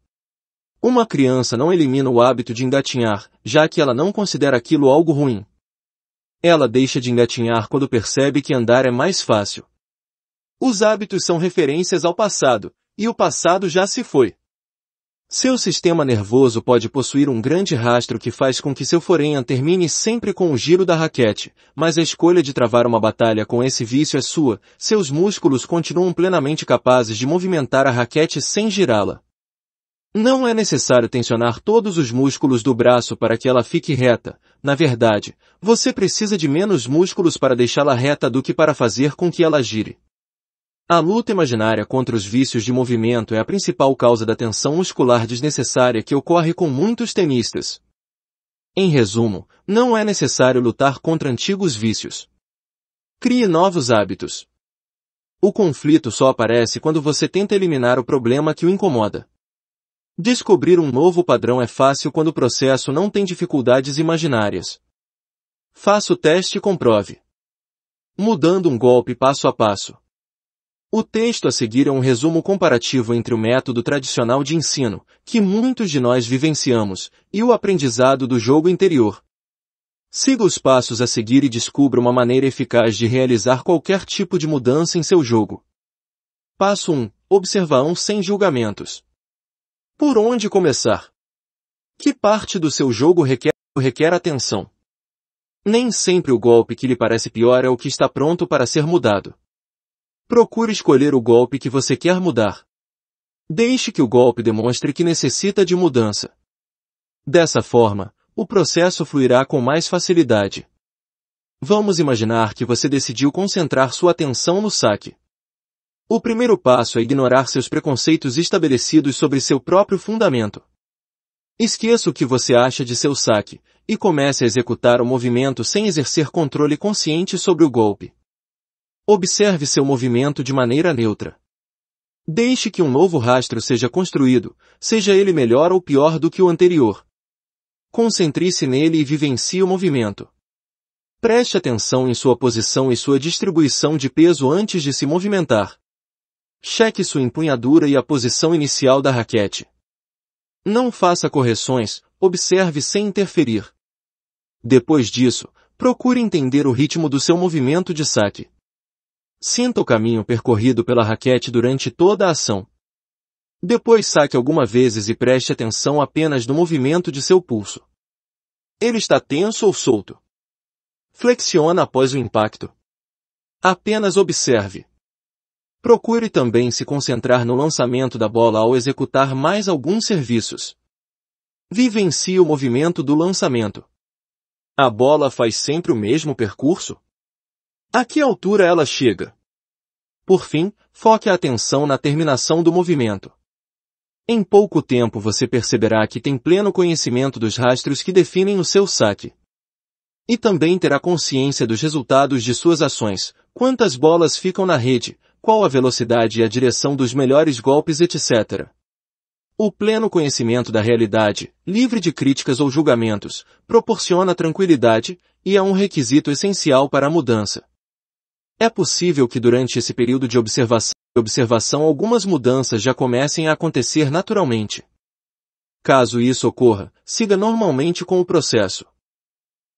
Uma criança não elimina o hábito de engatinhar, já que ela não considera aquilo algo ruim. Ela deixa de engatinhar quando percebe que andar é mais fácil. Os hábitos são referências ao passado, e o passado já se foi. Seu sistema nervoso pode possuir um grande rastro que faz com que seu forenha termine sempre com o giro da raquete, mas a escolha de travar uma batalha com esse vício é sua, seus músculos continuam plenamente capazes de movimentar a raquete sem girá-la. Não é necessário tensionar todos os músculos do braço para que ela fique reta. Na verdade, você precisa de menos músculos para deixá-la reta do que para fazer com que ela gire. A luta imaginária contra os vícios de movimento é a principal causa da tensão muscular desnecessária que ocorre com muitos tenistas. Em resumo, não é necessário lutar contra antigos vícios. Crie novos hábitos. O conflito só aparece quando você tenta eliminar o problema que o incomoda. Descobrir um novo padrão é fácil quando o processo não tem dificuldades imaginárias. Faça o teste e comprove. Mudando um golpe passo a passo. O texto a seguir é um resumo comparativo entre o método tradicional de ensino, que muitos de nós vivenciamos, e o aprendizado do jogo interior. Siga os passos a seguir e descubra uma maneira eficaz de realizar qualquer tipo de mudança em seu jogo. Passo 1. Observação sem julgamentos. Por onde começar? Que parte do seu jogo requer, requer atenção? Nem sempre o golpe que lhe parece pior é o que está pronto para ser mudado. Procure escolher o golpe que você quer mudar. Deixe que o golpe demonstre que necessita de mudança. Dessa forma, o processo fluirá com mais facilidade. Vamos imaginar que você decidiu concentrar sua atenção no saque. O primeiro passo é ignorar seus preconceitos estabelecidos sobre seu próprio fundamento. Esqueça o que você acha de seu saque e comece a executar o movimento sem exercer controle consciente sobre o golpe. Observe seu movimento de maneira neutra. Deixe que um novo rastro seja construído, seja ele melhor ou pior do que o anterior. Concentre-se nele e vivencie o movimento. Preste atenção em sua posição e sua distribuição de peso antes de se movimentar. Cheque sua empunhadura e a posição inicial da raquete. Não faça correções, observe sem interferir. Depois disso, procure entender o ritmo do seu movimento de saque. Sinta o caminho percorrido pela raquete durante toda a ação. Depois saque algumas vezes e preste atenção apenas no movimento de seu pulso. Ele está tenso ou solto? Flexiona após o impacto. Apenas observe. Procure também se concentrar no lançamento da bola ao executar mais alguns serviços. Vivencie o movimento do lançamento. A bola faz sempre o mesmo percurso? A que altura ela chega? Por fim, foque a atenção na terminação do movimento. Em pouco tempo você perceberá que tem pleno conhecimento dos rastros que definem o seu saque. E também terá consciência dos resultados de suas ações, quantas bolas ficam na rede, qual a velocidade e a direção dos melhores golpes, etc. O pleno conhecimento da realidade, livre de críticas ou julgamentos, proporciona tranquilidade e é um requisito essencial para a mudança. É possível que durante esse período de observação, observação algumas mudanças já comecem a acontecer naturalmente. Caso isso ocorra, siga normalmente com o processo.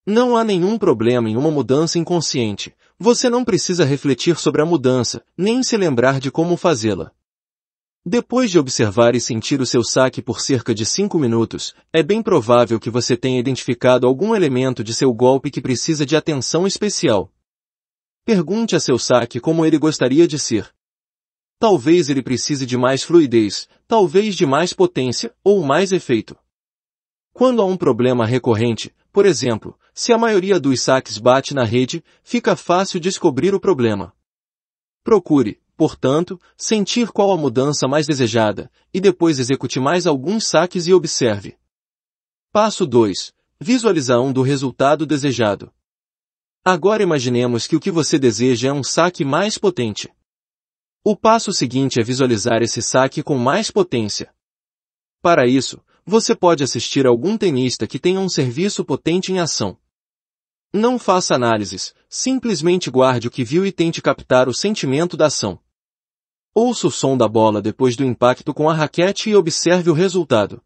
Não há nenhum problema em uma mudança inconsciente. Você não precisa refletir sobre a mudança, nem se lembrar de como fazê-la. Depois de observar e sentir o seu saque por cerca de 5 minutos, é bem provável que você tenha identificado algum elemento de seu golpe que precisa de atenção especial. Pergunte a seu saque como ele gostaria de ser. Talvez ele precise de mais fluidez, talvez de mais potência ou mais efeito. Quando há um problema recorrente, por exemplo, se a maioria dos saques bate na rede, fica fácil descobrir o problema. Procure, portanto, sentir qual a mudança mais desejada, e depois execute mais alguns saques e observe. Passo 2. Visualização do resultado desejado. Agora imaginemos que o que você deseja é um saque mais potente. O passo seguinte é visualizar esse saque com mais potência. Para isso, você pode assistir a algum tenista que tenha um serviço potente em ação. Não faça análises, simplesmente guarde o que viu e tente captar o sentimento da ação. Ouça o som da bola depois do impacto com a raquete e observe o resultado.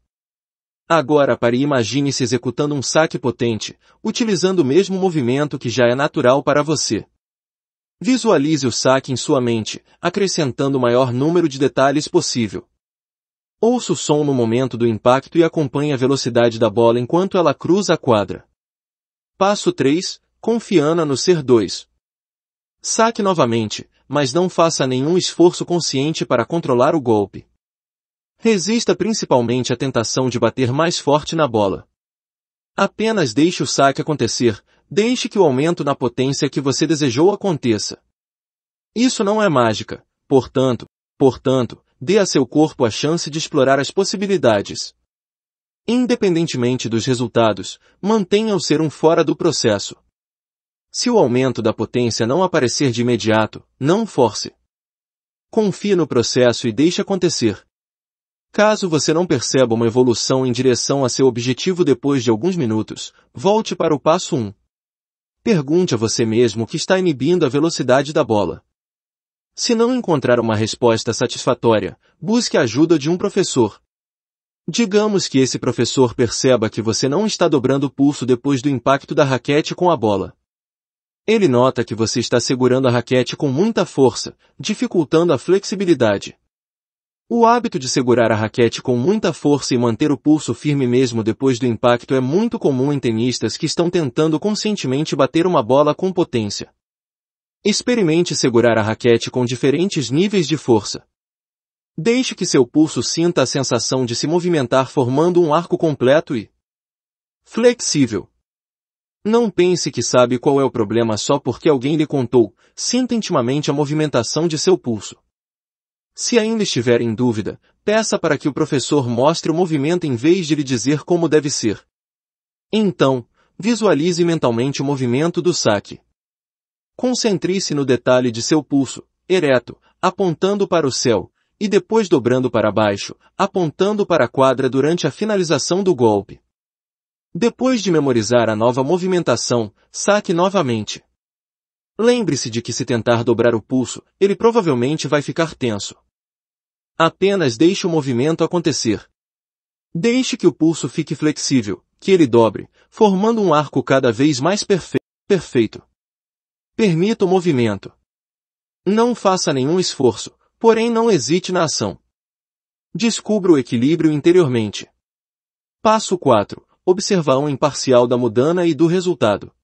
Agora pare e imagine-se executando um saque potente, utilizando o mesmo movimento que já é natural para você. Visualize o saque em sua mente, acrescentando o maior número de detalhes possível. Ouça o som no momento do impacto e acompanhe a velocidade da bola enquanto ela cruza a quadra. Passo 3. Confiana no ser 2. Saque novamente, mas não faça nenhum esforço consciente para controlar o golpe. Resista principalmente à tentação de bater mais forte na bola. Apenas deixe o saque acontecer, deixe que o aumento na potência que você desejou aconteça. Isso não é mágica, portanto, portanto, dê a seu corpo a chance de explorar as possibilidades. Independentemente dos resultados, mantenha o ser um fora do processo. Se o aumento da potência não aparecer de imediato, não force. Confie no processo e deixe acontecer. Caso você não perceba uma evolução em direção a seu objetivo depois de alguns minutos, volte para o passo 1. Pergunte a você mesmo o que está inibindo a velocidade da bola. Se não encontrar uma resposta satisfatória, busque a ajuda de um professor. Digamos que esse professor perceba que você não está dobrando o pulso depois do impacto da raquete com a bola. Ele nota que você está segurando a raquete com muita força, dificultando a flexibilidade. O hábito de segurar a raquete com muita força e manter o pulso firme mesmo depois do impacto é muito comum em tenistas que estão tentando conscientemente bater uma bola com potência. Experimente segurar a raquete com diferentes níveis de força. Deixe que seu pulso sinta a sensação de se movimentar formando um arco completo e flexível. Não pense que sabe qual é o problema só porque alguém lhe contou, sinta intimamente a movimentação de seu pulso. Se ainda estiver em dúvida, peça para que o professor mostre o movimento em vez de lhe dizer como deve ser. Então, visualize mentalmente o movimento do saque. Concentre-se no detalhe de seu pulso, ereto, apontando para o céu, e depois dobrando para baixo, apontando para a quadra durante a finalização do golpe. Depois de memorizar a nova movimentação, saque novamente. Lembre-se de que se tentar dobrar o pulso, ele provavelmente vai ficar tenso. Apenas deixe o movimento acontecer. Deixe que o pulso fique flexível, que ele dobre, formando um arco cada vez mais perfe perfeito. Permita o movimento. Não faça nenhum esforço, porém não hesite na ação. Descubra o equilíbrio interiormente. Passo 4. um imparcial da mudana e do resultado.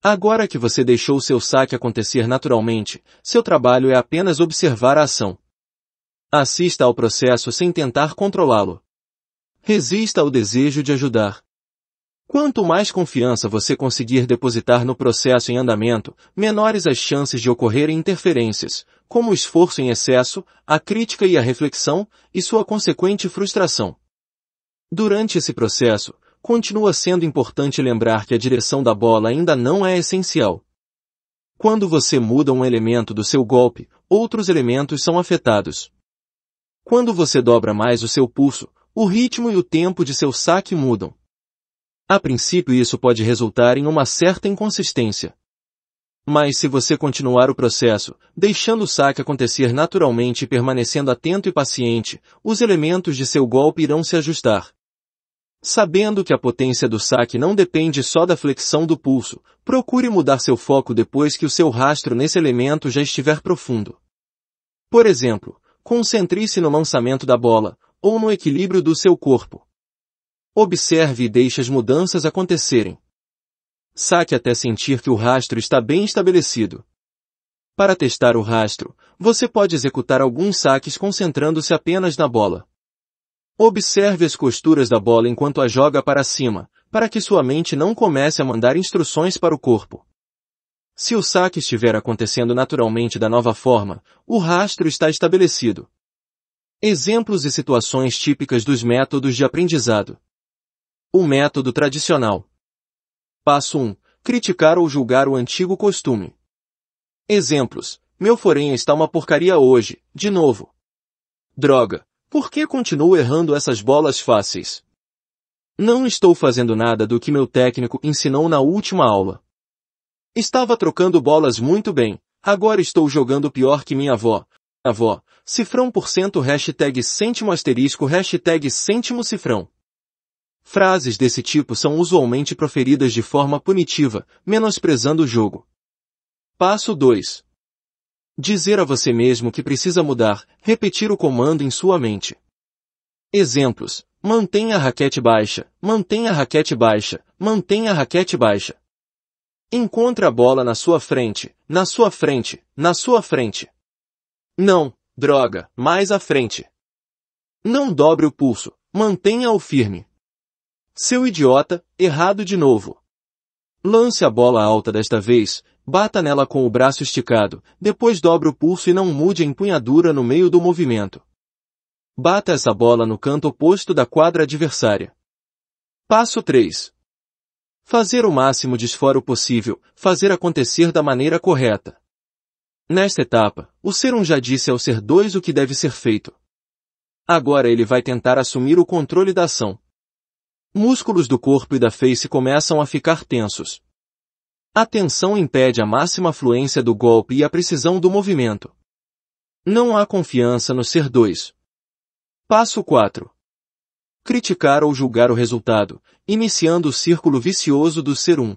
Agora que você deixou seu saque acontecer naturalmente, seu trabalho é apenas observar a ação. Assista ao processo sem tentar controlá-lo. Resista ao desejo de ajudar. Quanto mais confiança você conseguir depositar no processo em andamento, menores as chances de ocorrerem interferências, como o esforço em excesso, a crítica e a reflexão, e sua consequente frustração. Durante esse processo, continua sendo importante lembrar que a direção da bola ainda não é essencial. Quando você muda um elemento do seu golpe, outros elementos são afetados. Quando você dobra mais o seu pulso, o ritmo e o tempo de seu saque mudam. A princípio isso pode resultar em uma certa inconsistência. Mas se você continuar o processo, deixando o saque acontecer naturalmente e permanecendo atento e paciente, os elementos de seu golpe irão se ajustar. Sabendo que a potência do saque não depende só da flexão do pulso, procure mudar seu foco depois que o seu rastro nesse elemento já estiver profundo. Por exemplo, Concentre-se no lançamento da bola, ou no equilíbrio do seu corpo. Observe e deixe as mudanças acontecerem. Saque até sentir que o rastro está bem estabelecido. Para testar o rastro, você pode executar alguns saques concentrando-se apenas na bola. Observe as costuras da bola enquanto a joga para cima, para que sua mente não comece a mandar instruções para o corpo. Se o saque estiver acontecendo naturalmente da nova forma, o rastro está estabelecido. Exemplos e situações típicas dos métodos de aprendizado. O método tradicional. Passo 1. Criticar ou julgar o antigo costume. Exemplos. Meu forenha está uma porcaria hoje, de novo. Droga. Por que continuo errando essas bolas fáceis? Não estou fazendo nada do que meu técnico ensinou na última aula. Estava trocando bolas muito bem. Agora estou jogando pior que minha avó. Avó, cifrão por cento hashtag cêntimo asterisco hashtag cêntimo cifrão. Frases desse tipo são usualmente proferidas de forma punitiva, menosprezando o jogo. Passo 2. Dizer a você mesmo que precisa mudar, repetir o comando em sua mente. Exemplos. Mantenha a raquete baixa, mantenha a raquete baixa, mantenha a raquete baixa. Encontre a bola na sua frente, na sua frente, na sua frente. Não, droga, mais à frente. Não dobre o pulso, mantenha-o firme. Seu idiota, errado de novo. Lance a bola alta desta vez, bata nela com o braço esticado, depois dobre o pulso e não mude a empunhadura no meio do movimento. Bata essa bola no canto oposto da quadra adversária. Passo 3. Fazer o máximo de esforço possível, fazer acontecer da maneira correta. Nesta etapa, o ser um já disse ao ser dois o que deve ser feito. Agora ele vai tentar assumir o controle da ação. Músculos do corpo e da face começam a ficar tensos. A tensão impede a máxima fluência do golpe e a precisão do movimento. Não há confiança no ser dois. Passo 4 criticar ou julgar o resultado, iniciando o círculo vicioso do ser um.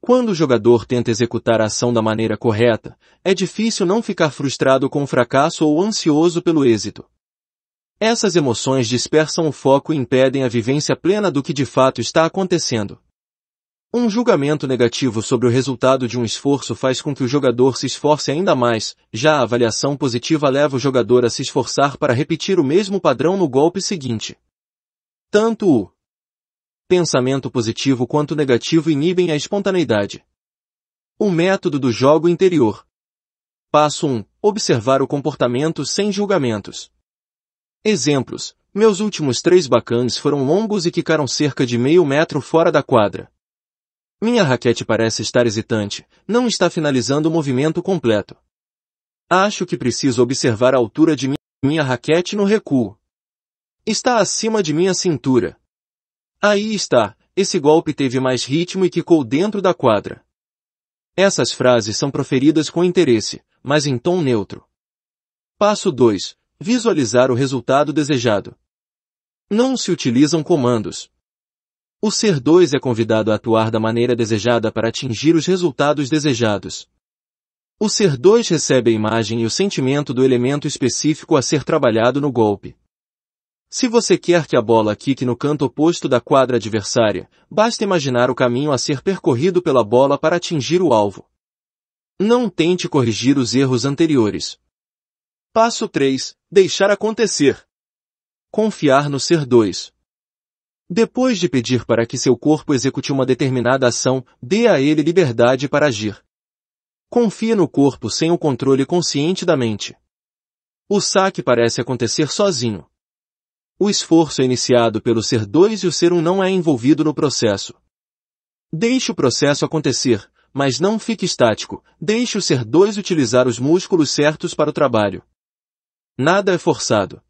Quando o jogador tenta executar a ação da maneira correta, é difícil não ficar frustrado com o fracasso ou ansioso pelo êxito. Essas emoções dispersam o foco e impedem a vivência plena do que de fato está acontecendo. Um julgamento negativo sobre o resultado de um esforço faz com que o jogador se esforce ainda mais, já a avaliação positiva leva o jogador a se esforçar para repetir o mesmo padrão no golpe seguinte. Tanto o pensamento positivo quanto negativo inibem a espontaneidade. O método do jogo interior. Passo 1. Observar o comportamento sem julgamentos. Exemplos. Meus últimos três bacanes foram longos e quicaram cerca de meio metro fora da quadra. Minha raquete parece estar hesitante, não está finalizando o movimento completo. Acho que preciso observar a altura de minha raquete no recuo. Está acima de minha cintura. Aí está, esse golpe teve mais ritmo e quicou dentro da quadra. Essas frases são proferidas com interesse, mas em tom neutro. Passo 2. Visualizar o resultado desejado. Não se utilizam comandos. O ser 2 é convidado a atuar da maneira desejada para atingir os resultados desejados. O ser 2 recebe a imagem e o sentimento do elemento específico a ser trabalhado no golpe. Se você quer que a bola quique no canto oposto da quadra adversária, basta imaginar o caminho a ser percorrido pela bola para atingir o alvo. Não tente corrigir os erros anteriores. Passo 3. Deixar acontecer. Confiar no ser 2. Depois de pedir para que seu corpo execute uma determinada ação, dê a ele liberdade para agir. Confie no corpo sem o controle consciente da mente. O saque parece acontecer sozinho. O esforço é iniciado pelo ser 2 e o ser 1 um não é envolvido no processo. Deixe o processo acontecer, mas não fique estático, deixe o ser 2 utilizar os músculos certos para o trabalho. Nada é forçado.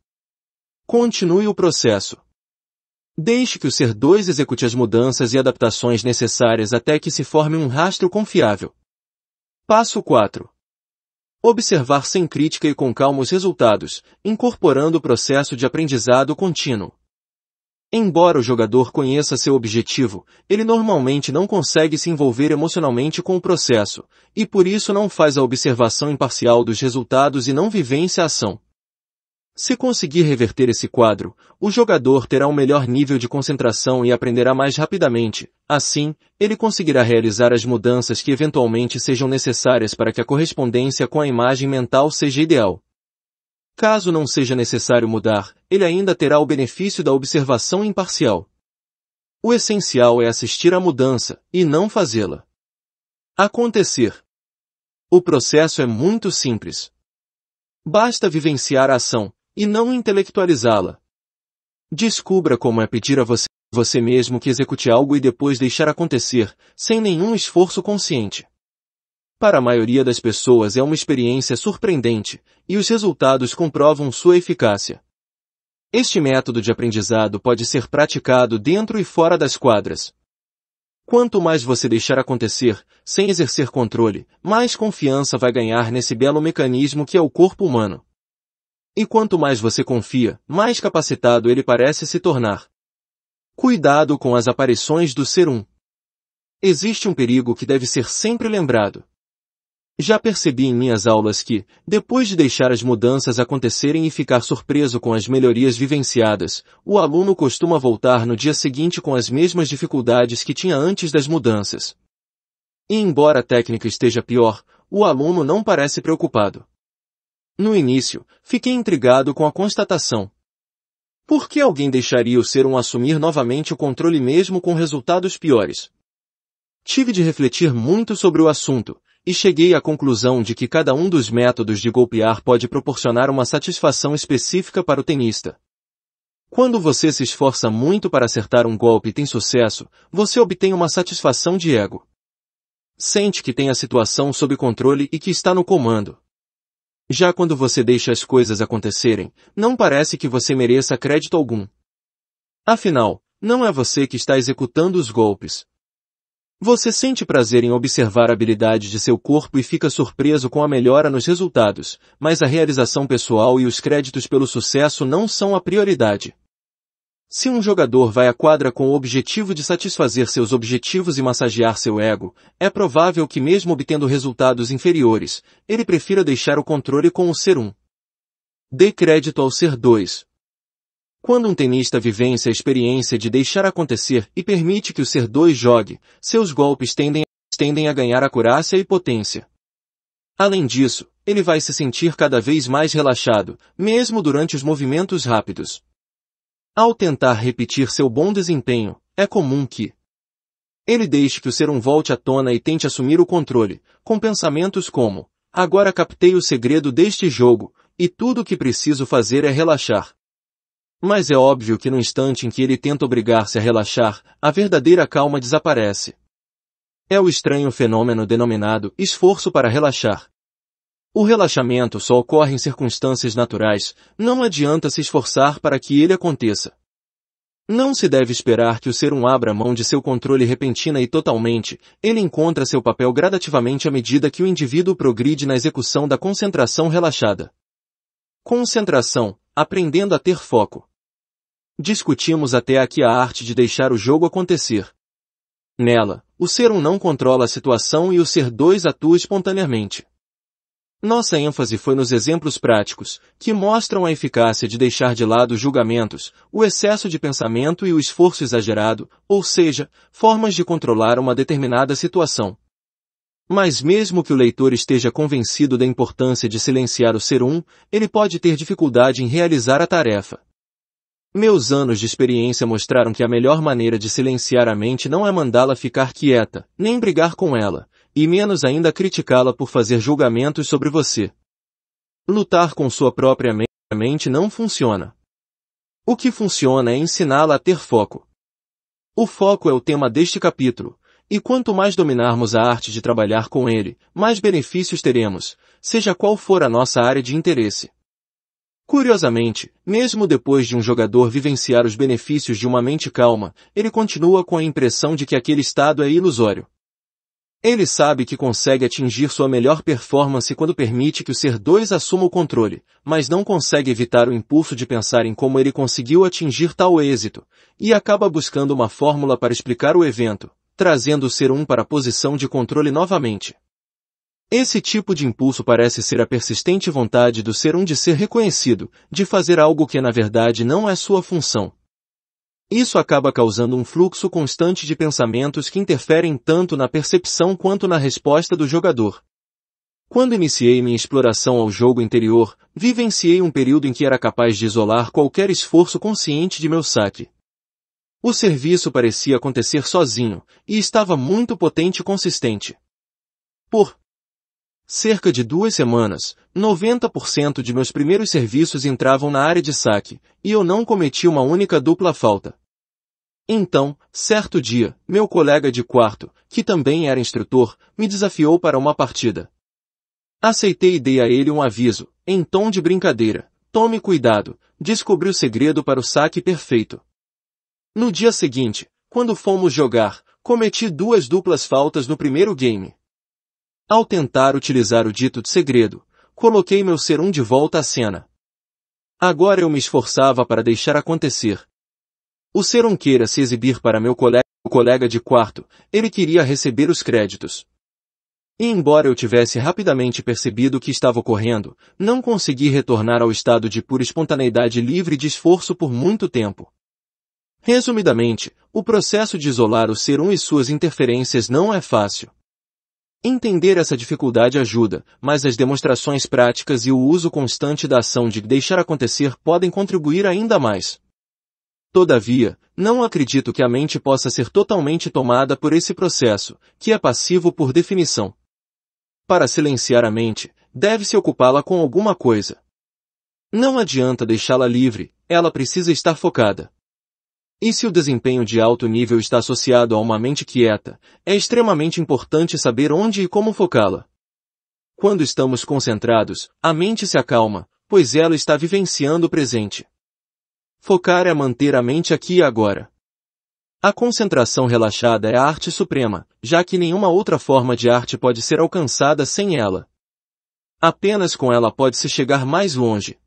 Continue o processo. Deixe que o ser 2 execute as mudanças e adaptações necessárias até que se forme um rastro confiável. Passo 4. Observar sem crítica e com calma os resultados, incorporando o processo de aprendizado contínuo. Embora o jogador conheça seu objetivo, ele normalmente não consegue se envolver emocionalmente com o processo, e por isso não faz a observação imparcial dos resultados e não vivencia a ação. Se conseguir reverter esse quadro, o jogador terá um melhor nível de concentração e aprenderá mais rapidamente. Assim, ele conseguirá realizar as mudanças que eventualmente sejam necessárias para que a correspondência com a imagem mental seja ideal. Caso não seja necessário mudar, ele ainda terá o benefício da observação imparcial. O essencial é assistir à mudança, e não fazê-la. Acontecer. O processo é muito simples. Basta vivenciar a ação, e não intelectualizá-la. Descubra como é pedir a você, você mesmo que execute algo e depois deixar acontecer, sem nenhum esforço consciente. Para a maioria das pessoas é uma experiência surpreendente, e os resultados comprovam sua eficácia. Este método de aprendizado pode ser praticado dentro e fora das quadras. Quanto mais você deixar acontecer, sem exercer controle, mais confiança vai ganhar nesse belo mecanismo que é o corpo humano. E quanto mais você confia, mais capacitado ele parece se tornar. Cuidado com as aparições do ser um. Existe um perigo que deve ser sempre lembrado. Já percebi em minhas aulas que, depois de deixar as mudanças acontecerem e ficar surpreso com as melhorias vivenciadas, o aluno costuma voltar no dia seguinte com as mesmas dificuldades que tinha antes das mudanças. E embora a técnica esteja pior, o aluno não parece preocupado. No início, fiquei intrigado com a constatação. Por que alguém deixaria o ser um assumir novamente o controle mesmo com resultados piores? Tive de refletir muito sobre o assunto, e cheguei à conclusão de que cada um dos métodos de golpear pode proporcionar uma satisfação específica para o tenista. Quando você se esforça muito para acertar um golpe e tem sucesso, você obtém uma satisfação de ego. Sente que tem a situação sob controle e que está no comando. Já quando você deixa as coisas acontecerem, não parece que você mereça crédito algum. Afinal, não é você que está executando os golpes. Você sente prazer em observar a habilidade de seu corpo e fica surpreso com a melhora nos resultados, mas a realização pessoal e os créditos pelo sucesso não são a prioridade. Se um jogador vai à quadra com o objetivo de satisfazer seus objetivos e massagear seu ego, é provável que mesmo obtendo resultados inferiores, ele prefira deixar o controle com o ser 1. Um. Dê crédito ao ser 2. Quando um tenista vivencia a experiência de deixar acontecer e permite que o ser 2 jogue, seus golpes tendem, tendem a ganhar acurácia e potência. Além disso, ele vai se sentir cada vez mais relaxado, mesmo durante os movimentos rápidos. Ao tentar repetir seu bom desempenho, é comum que ele deixe que o ser um volte à tona e tente assumir o controle, com pensamentos como agora captei o segredo deste jogo, e tudo o que preciso fazer é relaxar. Mas é óbvio que no instante em que ele tenta obrigar-se a relaxar, a verdadeira calma desaparece. É o estranho fenômeno denominado esforço para relaxar, o relaxamento só ocorre em circunstâncias naturais, não adianta se esforçar para que ele aconteça. Não se deve esperar que o ser um abra mão de seu controle repentina e totalmente, ele encontra seu papel gradativamente à medida que o indivíduo progride na execução da concentração relaxada. Concentração, aprendendo a ter foco. Discutimos até aqui a arte de deixar o jogo acontecer. Nela, o ser um não controla a situação e o ser dois atua espontaneamente. Nossa ênfase foi nos exemplos práticos, que mostram a eficácia de deixar de lado julgamentos, o excesso de pensamento e o esforço exagerado, ou seja, formas de controlar uma determinada situação. Mas mesmo que o leitor esteja convencido da importância de silenciar o ser um, ele pode ter dificuldade em realizar a tarefa. Meus anos de experiência mostraram que a melhor maneira de silenciar a mente não é mandá-la ficar quieta, nem brigar com ela, e menos ainda criticá-la por fazer julgamentos sobre você. Lutar com sua própria mente não funciona. O que funciona é ensiná-la a ter foco. O foco é o tema deste capítulo, e quanto mais dominarmos a arte de trabalhar com ele, mais benefícios teremos, seja qual for a nossa área de interesse. Curiosamente, mesmo depois de um jogador vivenciar os benefícios de uma mente calma, ele continua com a impressão de que aquele estado é ilusório. Ele sabe que consegue atingir sua melhor performance quando permite que o ser 2 assuma o controle, mas não consegue evitar o impulso de pensar em como ele conseguiu atingir tal êxito, e acaba buscando uma fórmula para explicar o evento, trazendo o ser 1 um para a posição de controle novamente. Esse tipo de impulso parece ser a persistente vontade do ser 1 um de ser reconhecido, de fazer algo que na verdade não é sua função, isso acaba causando um fluxo constante de pensamentos que interferem tanto na percepção quanto na resposta do jogador. Quando iniciei minha exploração ao jogo interior, vivenciei um período em que era capaz de isolar qualquer esforço consciente de meu saque. O serviço parecia acontecer sozinho, e estava muito potente e consistente. Por cerca de duas semanas, 90% de meus primeiros serviços entravam na área de saque, e eu não cometi uma única dupla falta. Então, certo dia, meu colega de quarto, que também era instrutor, me desafiou para uma partida. Aceitei e dei a ele um aviso, em tom de brincadeira. Tome cuidado, descobri o segredo para o saque perfeito. No dia seguinte, quando fomos jogar, cometi duas duplas faltas no primeiro game. Ao tentar utilizar o dito de segredo, coloquei meu ser um de volta à cena. Agora eu me esforçava para deixar acontecer. O ser um queira se exibir para meu colega, colega de quarto, ele queria receber os créditos. E embora eu tivesse rapidamente percebido o que estava ocorrendo, não consegui retornar ao estado de pura espontaneidade livre de esforço por muito tempo. Resumidamente, o processo de isolar o ser um e suas interferências não é fácil. Entender essa dificuldade ajuda, mas as demonstrações práticas e o uso constante da ação de deixar acontecer podem contribuir ainda mais. Todavia, não acredito que a mente possa ser totalmente tomada por esse processo, que é passivo por definição. Para silenciar a mente, deve-se ocupá-la com alguma coisa. Não adianta deixá-la livre, ela precisa estar focada. E se o desempenho de alto nível está associado a uma mente quieta, é extremamente importante saber onde e como focá-la. Quando estamos concentrados, a mente se acalma, pois ela está vivenciando o presente. Focar é manter a mente aqui e agora. A concentração relaxada é a arte suprema, já que nenhuma outra forma de arte pode ser alcançada sem ela. Apenas com ela pode-se chegar mais longe.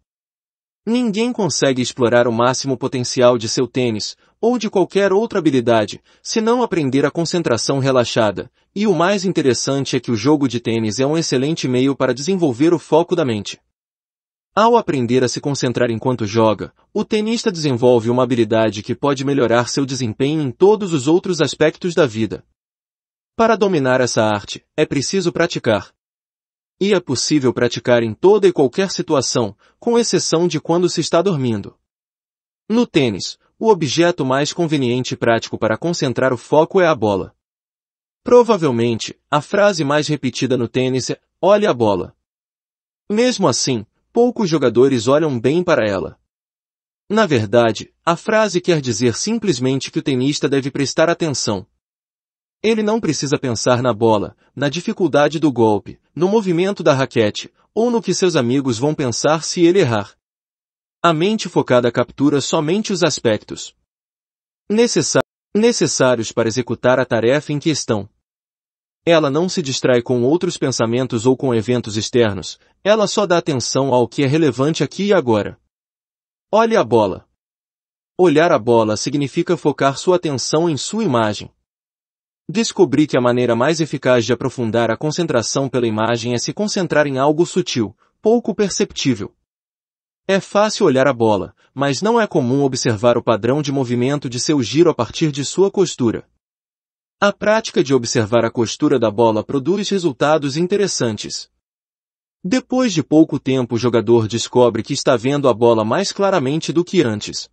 Ninguém consegue explorar o máximo potencial de seu tênis, ou de qualquer outra habilidade, se não aprender a concentração relaxada, e o mais interessante é que o jogo de tênis é um excelente meio para desenvolver o foco da mente. Ao aprender a se concentrar enquanto joga, o tenista desenvolve uma habilidade que pode melhorar seu desempenho em todos os outros aspectos da vida. Para dominar essa arte, é preciso praticar, e é possível praticar em toda e qualquer situação, com exceção de quando se está dormindo. No tênis, o objeto mais conveniente e prático para concentrar o foco é a bola. Provavelmente, a frase mais repetida no tênis é, olhe a bola. Mesmo assim, poucos jogadores olham bem para ela. Na verdade, a frase quer dizer simplesmente que o tenista deve prestar atenção. Ele não precisa pensar na bola, na dificuldade do golpe, no movimento da raquete, ou no que seus amigos vão pensar se ele errar. A mente focada captura somente os aspectos necessários para executar a tarefa em questão. Ela não se distrai com outros pensamentos ou com eventos externos, ela só dá atenção ao que é relevante aqui e agora. Olhe a bola. Olhar a bola significa focar sua atenção em sua imagem. Descobri que a maneira mais eficaz de aprofundar a concentração pela imagem é se concentrar em algo sutil, pouco perceptível. É fácil olhar a bola, mas não é comum observar o padrão de movimento de seu giro a partir de sua costura. A prática de observar a costura da bola produz resultados interessantes. Depois de pouco tempo o jogador descobre que está vendo a bola mais claramente do que antes.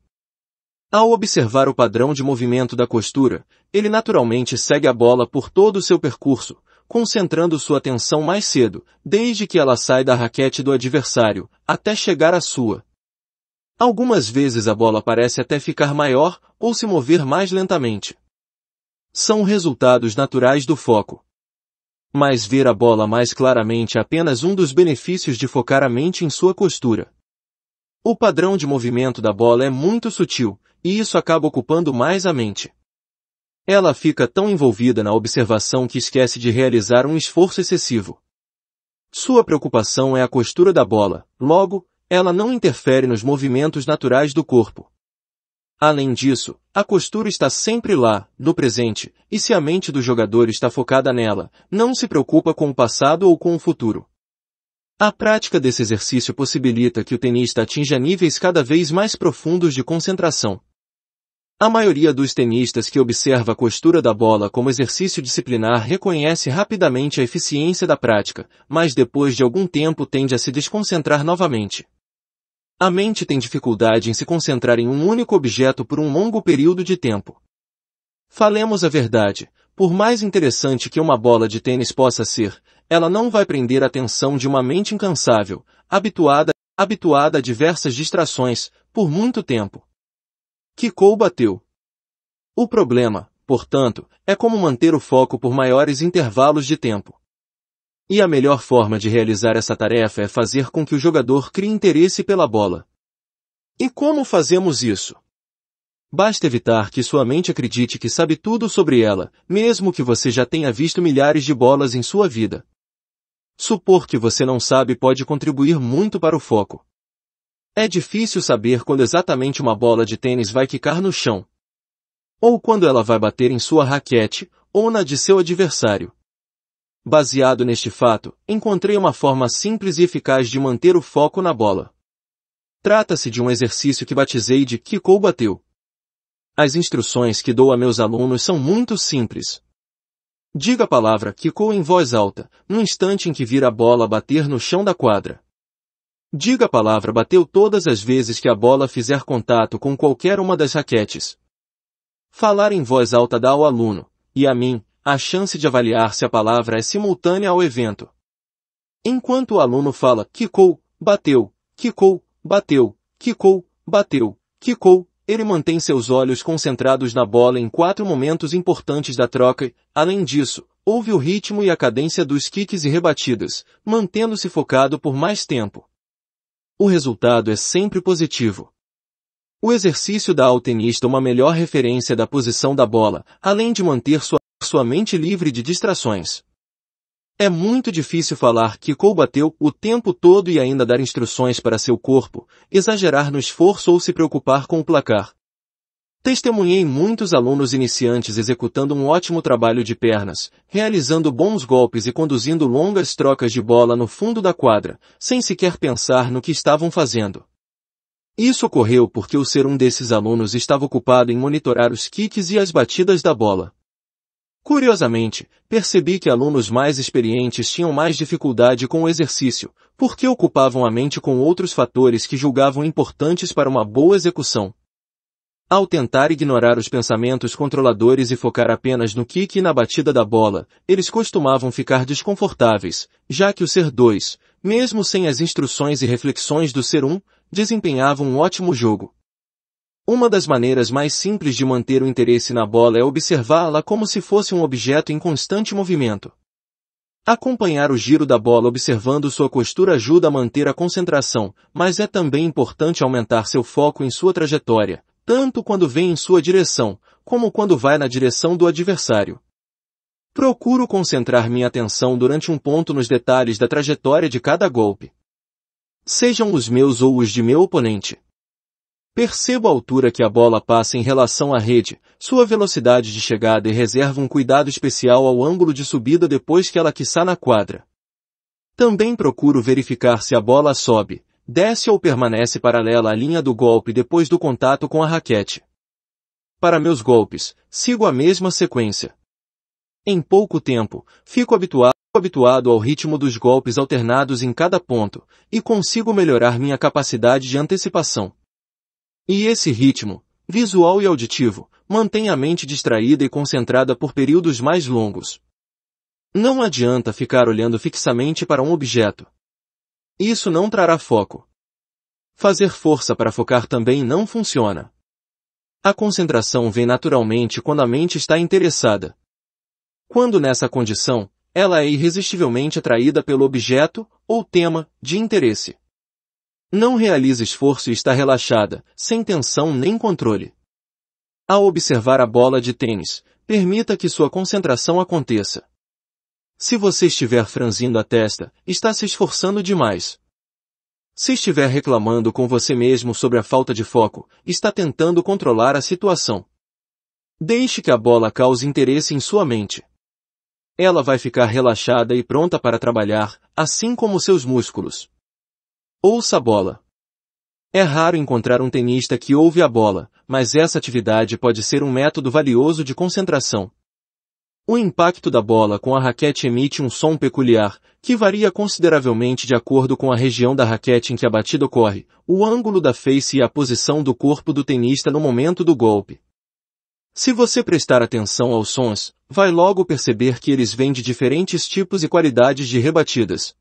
Ao observar o padrão de movimento da costura, ele naturalmente segue a bola por todo o seu percurso, concentrando sua atenção mais cedo, desde que ela sai da raquete do adversário, até chegar à sua. Algumas vezes a bola parece até ficar maior ou se mover mais lentamente. São resultados naturais do foco. Mas ver a bola mais claramente é apenas um dos benefícios de focar a mente em sua costura. O padrão de movimento da bola é muito sutil, e isso acaba ocupando mais a mente. Ela fica tão envolvida na observação que esquece de realizar um esforço excessivo. Sua preocupação é a costura da bola, logo, ela não interfere nos movimentos naturais do corpo. Além disso, a costura está sempre lá, no presente, e se a mente do jogador está focada nela, não se preocupa com o passado ou com o futuro. A prática desse exercício possibilita que o tenista atinja níveis cada vez mais profundos de concentração. A maioria dos tenistas que observa a costura da bola como exercício disciplinar reconhece rapidamente a eficiência da prática, mas depois de algum tempo tende a se desconcentrar novamente. A mente tem dificuldade em se concentrar em um único objeto por um longo período de tempo. Falemos a verdade, por mais interessante que uma bola de tênis possa ser, ela não vai prender a atenção de uma mente incansável, habituada, habituada a diversas distrações, por muito tempo. Kikou bateu. O problema, portanto, é como manter o foco por maiores intervalos de tempo. E a melhor forma de realizar essa tarefa é fazer com que o jogador crie interesse pela bola. E como fazemos isso? Basta evitar que sua mente acredite que sabe tudo sobre ela, mesmo que você já tenha visto milhares de bolas em sua vida. Supor que você não sabe pode contribuir muito para o foco. É difícil saber quando exatamente uma bola de tênis vai quicar no chão. Ou quando ela vai bater em sua raquete, ou na de seu adversário. Baseado neste fato, encontrei uma forma simples e eficaz de manter o foco na bola. Trata-se de um exercício que batizei de Kiko Bateu. As instruções que dou a meus alunos são muito simples. Diga a palavra que em voz alta, no instante em que vira a bola bater no chão da quadra. Diga a palavra bateu todas as vezes que a bola fizer contato com qualquer uma das raquetes. Falar em voz alta dá ao aluno, e a mim, a chance de avaliar se a palavra é simultânea ao evento. Enquanto o aluno fala quicou, bateu, quicou, bateu, quicou, bateu, quicou, ele mantém seus olhos concentrados na bola em quatro momentos importantes da troca, além disso, ouve o ritmo e a cadência dos kicks e rebatidas, mantendo-se focado por mais tempo. O resultado é sempre positivo. O exercício dá ao tenista uma melhor referência da posição da bola, além de manter sua, sua mente livre de distrações. É muito difícil falar que bateu o tempo todo e ainda dar instruções para seu corpo, exagerar no esforço ou se preocupar com o placar. Testemunhei muitos alunos iniciantes executando um ótimo trabalho de pernas, realizando bons golpes e conduzindo longas trocas de bola no fundo da quadra, sem sequer pensar no que estavam fazendo. Isso ocorreu porque o ser um desses alunos estava ocupado em monitorar os kicks e as batidas da bola. Curiosamente, percebi que alunos mais experientes tinham mais dificuldade com o exercício, porque ocupavam a mente com outros fatores que julgavam importantes para uma boa execução. Ao tentar ignorar os pensamentos controladores e focar apenas no kick e na batida da bola, eles costumavam ficar desconfortáveis, já que o ser 2, mesmo sem as instruções e reflexões do ser 1, um, desempenhava um ótimo jogo. Uma das maneiras mais simples de manter o interesse na bola é observá-la como se fosse um objeto em constante movimento. Acompanhar o giro da bola observando sua costura ajuda a manter a concentração, mas é também importante aumentar seu foco em sua trajetória, tanto quando vem em sua direção, como quando vai na direção do adversário. Procuro concentrar minha atenção durante um ponto nos detalhes da trajetória de cada golpe. Sejam os meus ou os de meu oponente. Percebo a altura que a bola passa em relação à rede, sua velocidade de chegada e reservo um cuidado especial ao ângulo de subida depois que ela quiçá na quadra. Também procuro verificar se a bola sobe, desce ou permanece paralela à linha do golpe depois do contato com a raquete. Para meus golpes, sigo a mesma sequência. Em pouco tempo, fico habituado habituado ao ritmo dos golpes alternados em cada ponto, e consigo melhorar minha capacidade de antecipação. E esse ritmo, visual e auditivo, mantém a mente distraída e concentrada por períodos mais longos. Não adianta ficar olhando fixamente para um objeto. Isso não trará foco. Fazer força para focar também não funciona. A concentração vem naturalmente quando a mente está interessada. Quando nessa condição, ela é irresistivelmente atraída pelo objeto ou tema de interesse. Não realiza esforço e está relaxada, sem tensão nem controle. Ao observar a bola de tênis, permita que sua concentração aconteça. Se você estiver franzindo a testa, está se esforçando demais. Se estiver reclamando com você mesmo sobre a falta de foco, está tentando controlar a situação. Deixe que a bola cause interesse em sua mente. Ela vai ficar relaxada e pronta para trabalhar, assim como seus músculos. Ouça a bola. É raro encontrar um tenista que ouve a bola, mas essa atividade pode ser um método valioso de concentração. O impacto da bola com a raquete emite um som peculiar, que varia consideravelmente de acordo com a região da raquete em que a batida ocorre, o ângulo da face e a posição do corpo do tenista no momento do golpe. Se você prestar atenção aos sons, vai logo perceber que eles vêm de diferentes tipos e qualidades de rebatidas,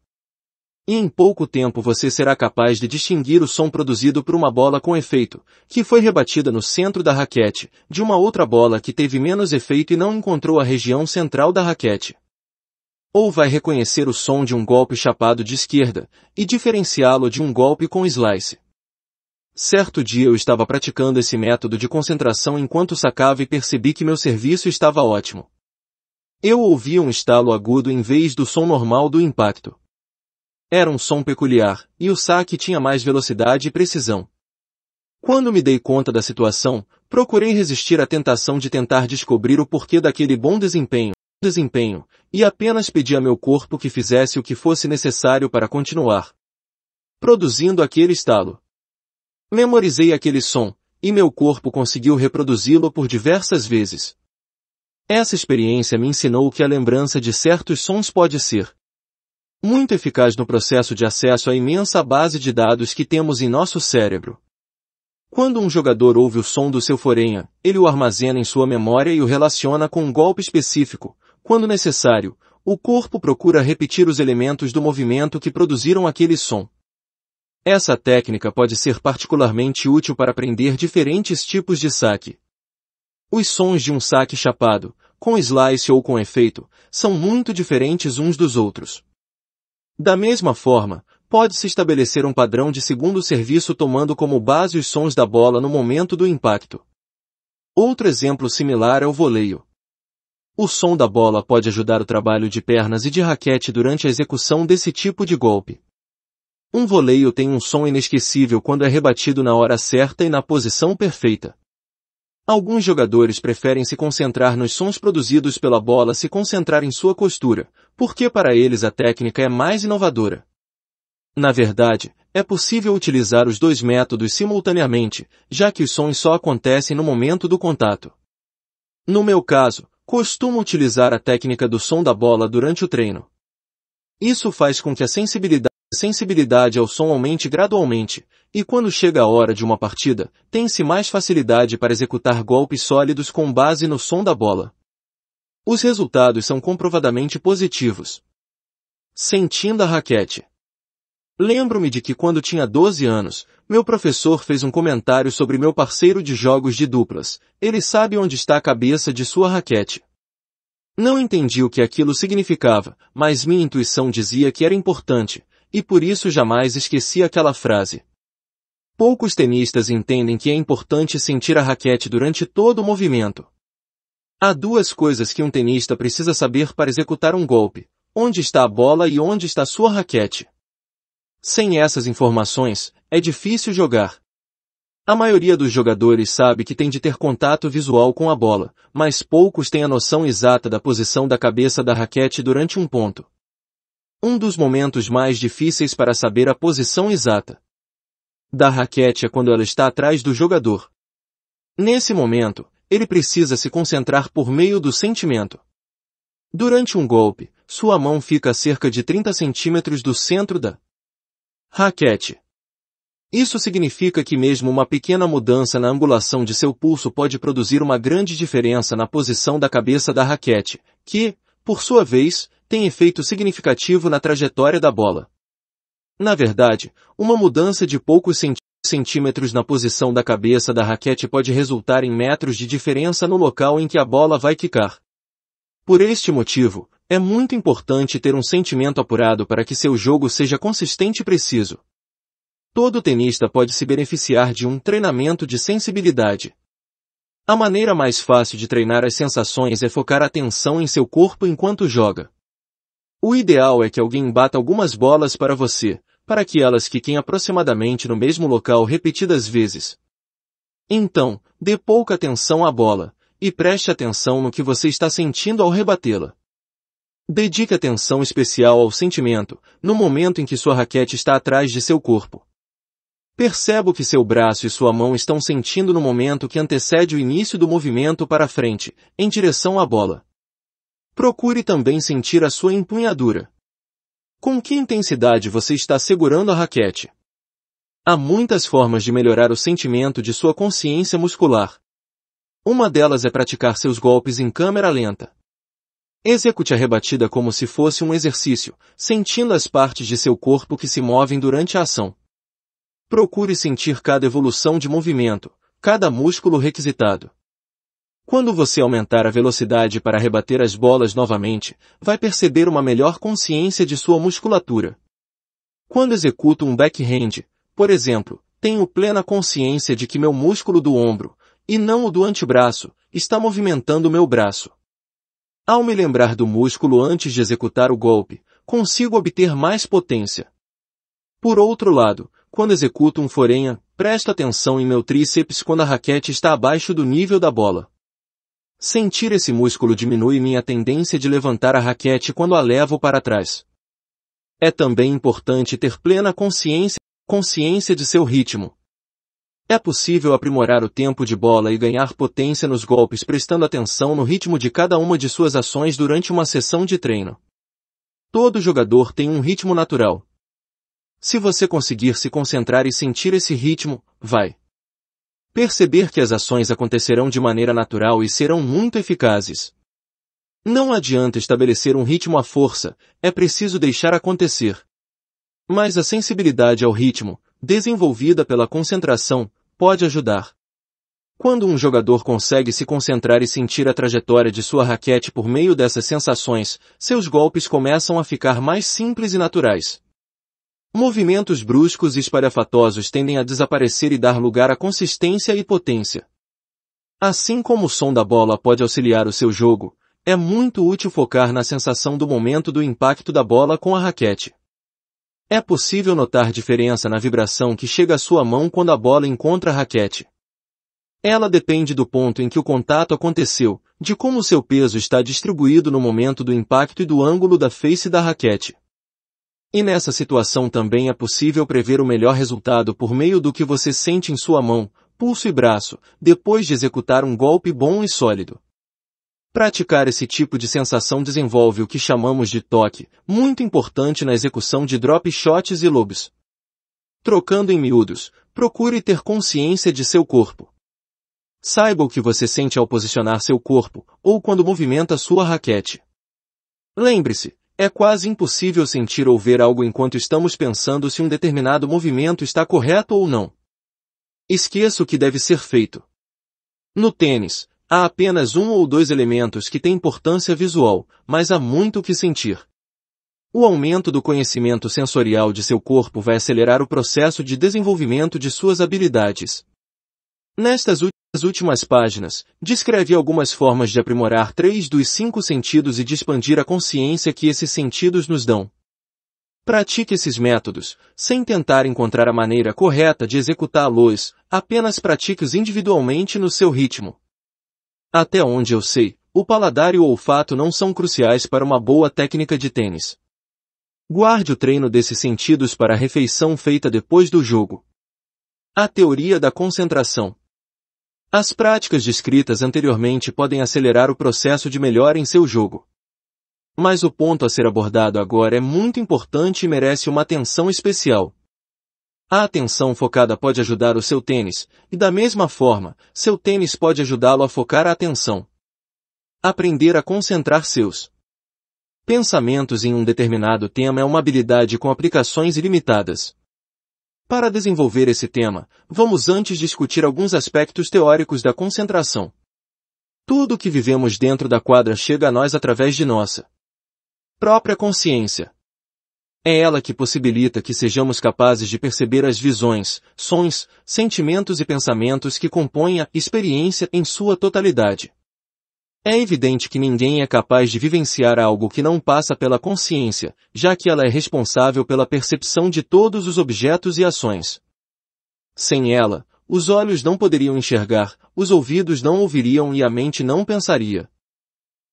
e em pouco tempo você será capaz de distinguir o som produzido por uma bola com efeito, que foi rebatida no centro da raquete, de uma outra bola que teve menos efeito e não encontrou a região central da raquete. Ou vai reconhecer o som de um golpe chapado de esquerda, e diferenciá-lo de um golpe com slice. Certo dia eu estava praticando esse método de concentração enquanto sacava e percebi que meu serviço estava ótimo. Eu ouvia um estalo agudo em vez do som normal do impacto. Era um som peculiar, e o saque tinha mais velocidade e precisão. Quando me dei conta da situação, procurei resistir à tentação de tentar descobrir o porquê daquele bom desempenho, desempenho, e apenas pedi a meu corpo que fizesse o que fosse necessário para continuar produzindo aquele estalo. Memorizei aquele som, e meu corpo conseguiu reproduzi-lo por diversas vezes. Essa experiência me ensinou que a lembrança de certos sons pode ser muito eficaz no processo de acesso à imensa base de dados que temos em nosso cérebro. Quando um jogador ouve o som do seu forenha, ele o armazena em sua memória e o relaciona com um golpe específico. Quando necessário, o corpo procura repetir os elementos do movimento que produziram aquele som. Essa técnica pode ser particularmente útil para aprender diferentes tipos de saque. Os sons de um saque chapado, com slice ou com efeito, são muito diferentes uns dos outros. Da mesma forma, pode-se estabelecer um padrão de segundo serviço tomando como base os sons da bola no momento do impacto. Outro exemplo similar é o voleio. O som da bola pode ajudar o trabalho de pernas e de raquete durante a execução desse tipo de golpe. Um voleio tem um som inesquecível quando é rebatido na hora certa e na posição perfeita. Alguns jogadores preferem se concentrar nos sons produzidos pela bola se concentrar em sua costura porque para eles a técnica é mais inovadora. Na verdade, é possível utilizar os dois métodos simultaneamente, já que os sons só acontecem no momento do contato. No meu caso, costumo utilizar a técnica do som da bola durante o treino. Isso faz com que a sensibilidade, sensibilidade ao som aumente gradualmente, e quando chega a hora de uma partida, tem-se mais facilidade para executar golpes sólidos com base no som da bola. Os resultados são comprovadamente positivos. Sentindo a raquete. Lembro-me de que quando tinha 12 anos, meu professor fez um comentário sobre meu parceiro de jogos de duplas. Ele sabe onde está a cabeça de sua raquete. Não entendi o que aquilo significava, mas minha intuição dizia que era importante, e por isso jamais esqueci aquela frase. Poucos tenistas entendem que é importante sentir a raquete durante todo o movimento. Há duas coisas que um tenista precisa saber para executar um golpe. Onde está a bola e onde está sua raquete. Sem essas informações, é difícil jogar. A maioria dos jogadores sabe que tem de ter contato visual com a bola, mas poucos têm a noção exata da posição da cabeça da raquete durante um ponto. Um dos momentos mais difíceis para saber a posição exata da raquete é quando ela está atrás do jogador. Nesse momento, ele precisa se concentrar por meio do sentimento. Durante um golpe, sua mão fica a cerca de 30 centímetros do centro da raquete. Isso significa que mesmo uma pequena mudança na angulação de seu pulso pode produzir uma grande diferença na posição da cabeça da raquete, que, por sua vez, tem efeito significativo na trajetória da bola. Na verdade, uma mudança de poucos centímetros centímetros na posição da cabeça da raquete pode resultar em metros de diferença no local em que a bola vai quicar. Por este motivo, é muito importante ter um sentimento apurado para que seu jogo seja consistente e preciso. Todo tenista pode se beneficiar de um treinamento de sensibilidade. A maneira mais fácil de treinar as sensações é focar a atenção em seu corpo enquanto joga. O ideal é que alguém bata algumas bolas para você, para que elas fiquem aproximadamente no mesmo local repetidas vezes. Então, dê pouca atenção à bola, e preste atenção no que você está sentindo ao rebatê-la. Dedique atenção especial ao sentimento, no momento em que sua raquete está atrás de seu corpo. Perceba o que seu braço e sua mão estão sentindo no momento que antecede o início do movimento para frente, em direção à bola. Procure também sentir a sua empunhadura. Com que intensidade você está segurando a raquete? Há muitas formas de melhorar o sentimento de sua consciência muscular. Uma delas é praticar seus golpes em câmera lenta. Execute a rebatida como se fosse um exercício, sentindo as partes de seu corpo que se movem durante a ação. Procure sentir cada evolução de movimento, cada músculo requisitado. Quando você aumentar a velocidade para rebater as bolas novamente, vai perceber uma melhor consciência de sua musculatura. Quando executo um backhand, por exemplo, tenho plena consciência de que meu músculo do ombro, e não o do antebraço, está movimentando meu braço. Ao me lembrar do músculo antes de executar o golpe, consigo obter mais potência. Por outro lado, quando executo um forenha, presto atenção em meu tríceps quando a raquete está abaixo do nível da bola. Sentir esse músculo diminui minha tendência de levantar a raquete quando a levo para trás. É também importante ter plena consciência, consciência de seu ritmo. É possível aprimorar o tempo de bola e ganhar potência nos golpes prestando atenção no ritmo de cada uma de suas ações durante uma sessão de treino. Todo jogador tem um ritmo natural. Se você conseguir se concentrar e sentir esse ritmo, vai perceber que as ações acontecerão de maneira natural e serão muito eficazes. Não adianta estabelecer um ritmo à força, é preciso deixar acontecer. Mas a sensibilidade ao ritmo, desenvolvida pela concentração, pode ajudar. Quando um jogador consegue se concentrar e sentir a trajetória de sua raquete por meio dessas sensações, seus golpes começam a ficar mais simples e naturais. Movimentos bruscos e espalhafatosos tendem a desaparecer e dar lugar à consistência e potência. Assim como o som da bola pode auxiliar o seu jogo, é muito útil focar na sensação do momento do impacto da bola com a raquete. É possível notar diferença na vibração que chega à sua mão quando a bola encontra a raquete. Ela depende do ponto em que o contato aconteceu, de como seu peso está distribuído no momento do impacto e do ângulo da face da raquete. E nessa situação também é possível prever o melhor resultado por meio do que você sente em sua mão, pulso e braço, depois de executar um golpe bom e sólido. Praticar esse tipo de sensação desenvolve o que chamamos de toque, muito importante na execução de drop shots e lobes. Trocando em miúdos, procure ter consciência de seu corpo. Saiba o que você sente ao posicionar seu corpo ou quando movimenta sua raquete. Lembre-se, é quase impossível sentir ou ver algo enquanto estamos pensando se um determinado movimento está correto ou não. Esqueça o que deve ser feito. No tênis, há apenas um ou dois elementos que têm importância visual, mas há muito o que sentir. O aumento do conhecimento sensorial de seu corpo vai acelerar o processo de desenvolvimento de suas habilidades, Nestas últimas páginas, descrevi algumas formas de aprimorar três dos cinco sentidos e de expandir a consciência que esses sentidos nos dão. Pratique esses métodos, sem tentar encontrar a maneira correta de executá-los, apenas pratique-os individualmente no seu ritmo. Até onde eu sei, o paladar e o olfato não são cruciais para uma boa técnica de tênis. Guarde o treino desses sentidos para a refeição feita depois do jogo. A teoria da concentração. As práticas descritas anteriormente podem acelerar o processo de melhora em seu jogo. Mas o ponto a ser abordado agora é muito importante e merece uma atenção especial. A atenção focada pode ajudar o seu tênis, e da mesma forma, seu tênis pode ajudá-lo a focar a atenção. Aprender a concentrar seus pensamentos em um determinado tema é uma habilidade com aplicações ilimitadas. Para desenvolver esse tema, vamos antes discutir alguns aspectos teóricos da concentração. Tudo o que vivemos dentro da quadra chega a nós através de nossa própria consciência. É ela que possibilita que sejamos capazes de perceber as visões, sons, sentimentos e pensamentos que compõem a experiência em sua totalidade. É evidente que ninguém é capaz de vivenciar algo que não passa pela consciência, já que ela é responsável pela percepção de todos os objetos e ações. Sem ela, os olhos não poderiam enxergar, os ouvidos não ouviriam e a mente não pensaria.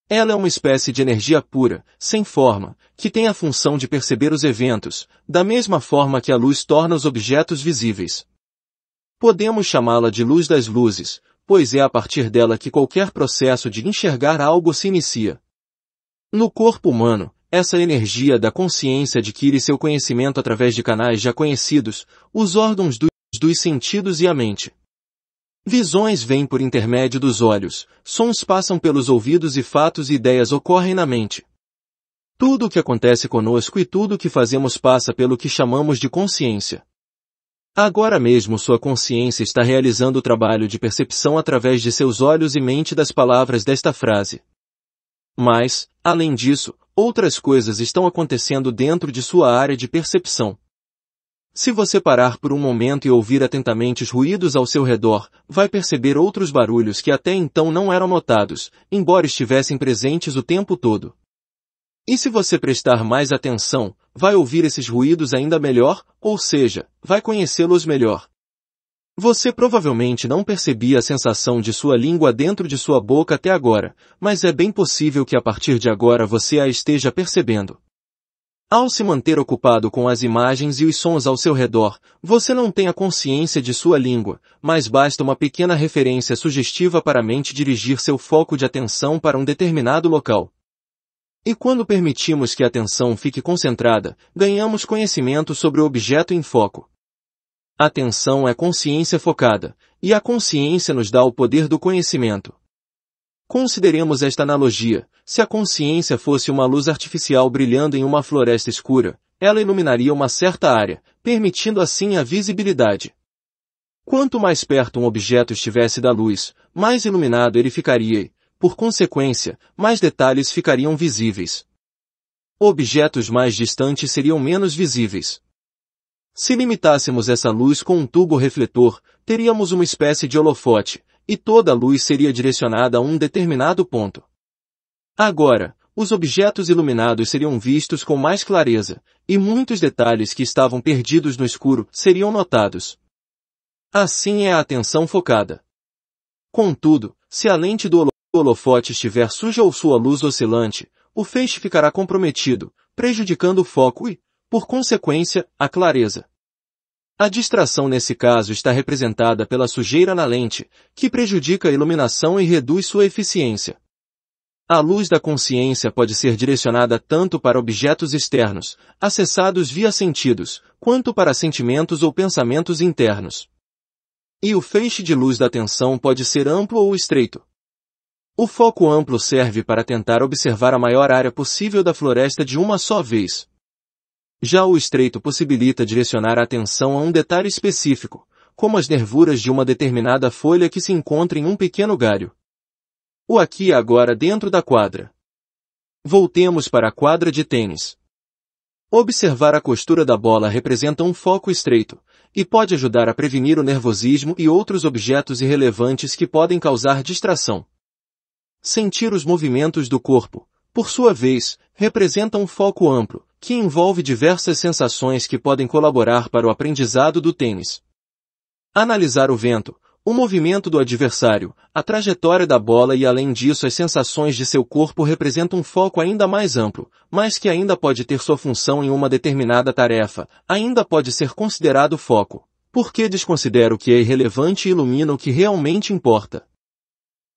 Ela é uma espécie de energia pura, sem forma, que tem a função de perceber os eventos, da mesma forma que a luz torna os objetos visíveis. Podemos chamá-la de luz das luzes, pois é a partir dela que qualquer processo de enxergar algo se inicia. No corpo humano, essa energia da consciência adquire seu conhecimento através de canais já conhecidos, os órgãos dos, dos sentidos e a mente. Visões vêm por intermédio dos olhos, sons passam pelos ouvidos e fatos e ideias ocorrem na mente. Tudo o que acontece conosco e tudo o que fazemos passa pelo que chamamos de consciência. Agora mesmo sua consciência está realizando o trabalho de percepção através de seus olhos e mente das palavras desta frase. Mas, além disso, outras coisas estão acontecendo dentro de sua área de percepção. Se você parar por um momento e ouvir atentamente os ruídos ao seu redor, vai perceber outros barulhos que até então não eram notados, embora estivessem presentes o tempo todo. E se você prestar mais atenção, vai ouvir esses ruídos ainda melhor, ou seja, vai conhecê-los melhor. Você provavelmente não percebia a sensação de sua língua dentro de sua boca até agora, mas é bem possível que a partir de agora você a esteja percebendo. Ao se manter ocupado com as imagens e os sons ao seu redor, você não tem a consciência de sua língua, mas basta uma pequena referência sugestiva para a mente dirigir seu foco de atenção para um determinado local. E quando permitimos que a atenção fique concentrada, ganhamos conhecimento sobre o objeto em foco. Atenção é consciência focada, e a consciência nos dá o poder do conhecimento. Consideremos esta analogia. Se a consciência fosse uma luz artificial brilhando em uma floresta escura, ela iluminaria uma certa área, permitindo assim a visibilidade. Quanto mais perto um objeto estivesse da luz, mais iluminado ele ficaria por consequência, mais detalhes ficariam visíveis. Objetos mais distantes seriam menos visíveis. Se limitássemos essa luz com um tubo refletor, teríamos uma espécie de holofote, e toda a luz seria direcionada a um determinado ponto. Agora, os objetos iluminados seriam vistos com mais clareza, e muitos detalhes que estavam perdidos no escuro seriam notados. Assim é a atenção focada. Contudo, se a lente do o holofote estiver sujo ou sua luz oscilante, o feixe ficará comprometido, prejudicando o foco e, por consequência, a clareza. A distração nesse caso está representada pela sujeira na lente, que prejudica a iluminação e reduz sua eficiência. A luz da consciência pode ser direcionada tanto para objetos externos, acessados via sentidos, quanto para sentimentos ou pensamentos internos. E o feixe de luz da atenção pode ser amplo ou estreito, o foco amplo serve para tentar observar a maior área possível da floresta de uma só vez. Já o estreito possibilita direcionar a atenção a um detalhe específico, como as nervuras de uma determinada folha que se encontra em um pequeno galho. O aqui e agora dentro da quadra. Voltemos para a quadra de tênis. Observar a costura da bola representa um foco estreito, e pode ajudar a prevenir o nervosismo e outros objetos irrelevantes que podem causar distração. Sentir os movimentos do corpo, por sua vez, representa um foco amplo, que envolve diversas sensações que podem colaborar para o aprendizado do tênis. Analisar o vento, o movimento do adversário, a trajetória da bola e além disso as sensações de seu corpo representa um foco ainda mais amplo, mas que ainda pode ter sua função em uma determinada tarefa, ainda pode ser considerado foco. que desconsidera o que é irrelevante e ilumina o que realmente importa.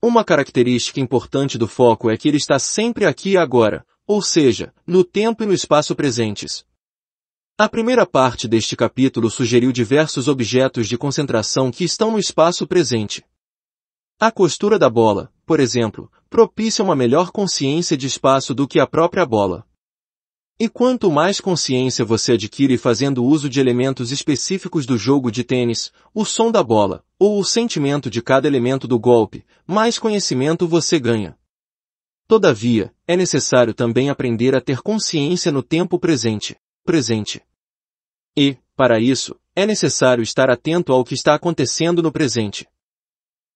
Uma característica importante do foco é que ele está sempre aqui e agora, ou seja, no tempo e no espaço presentes. A primeira parte deste capítulo sugeriu diversos objetos de concentração que estão no espaço presente. A costura da bola, por exemplo, propicia uma melhor consciência de espaço do que a própria bola. E quanto mais consciência você adquire fazendo uso de elementos específicos do jogo de tênis, o som da bola, ou o sentimento de cada elemento do golpe, mais conhecimento você ganha. Todavia, é necessário também aprender a ter consciência no tempo presente. Presente. E, para isso, é necessário estar atento ao que está acontecendo no presente.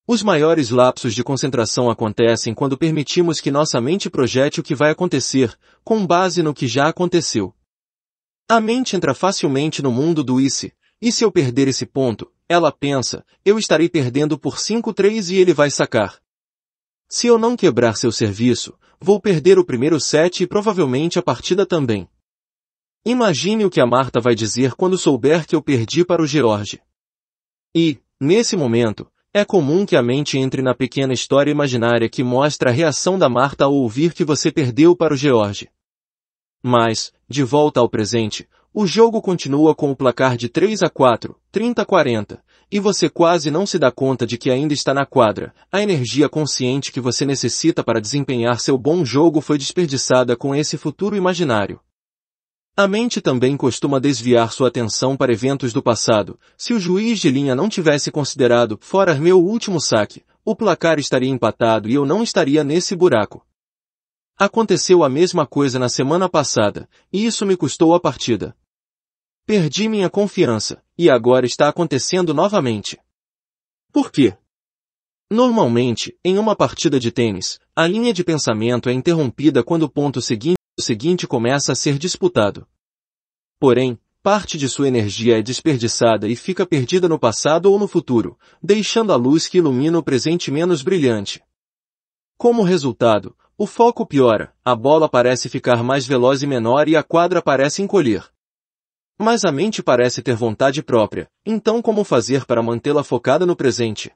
Os maiores lapsos de concentração acontecem quando permitimos que nossa mente projete o que vai acontecer, com base no que já aconteceu. A mente entra facilmente no mundo do e e se eu perder esse ponto, ela pensa, eu estarei perdendo por 5-3 e ele vai sacar. Se eu não quebrar seu serviço, vou perder o primeiro set e provavelmente a partida também. Imagine o que a Marta vai dizer quando souber que eu perdi para o George. E, nesse momento, é comum que a mente entre na pequena história imaginária que mostra a reação da Marta ao ouvir que você perdeu para o George. Mas, de volta ao presente, o jogo continua com o placar de 3 a 4, 30 a 40, e você quase não se dá conta de que ainda está na quadra. A energia consciente que você necessita para desempenhar seu bom jogo foi desperdiçada com esse futuro imaginário. A mente também costuma desviar sua atenção para eventos do passado. Se o juiz de linha não tivesse considerado, fora meu último saque, o placar estaria empatado e eu não estaria nesse buraco. Aconteceu a mesma coisa na semana passada, e isso me custou a partida. Perdi minha confiança, e agora está acontecendo novamente. Por quê? Normalmente, em uma partida de tênis, a linha de pensamento é interrompida quando o ponto seguinte o seguinte começa a ser disputado. Porém, parte de sua energia é desperdiçada e fica perdida no passado ou no futuro, deixando a luz que ilumina o presente menos brilhante. Como resultado, o foco piora, a bola parece ficar mais veloz e menor e a quadra parece encolher. Mas a mente parece ter vontade própria, então como fazer para mantê-la focada no presente?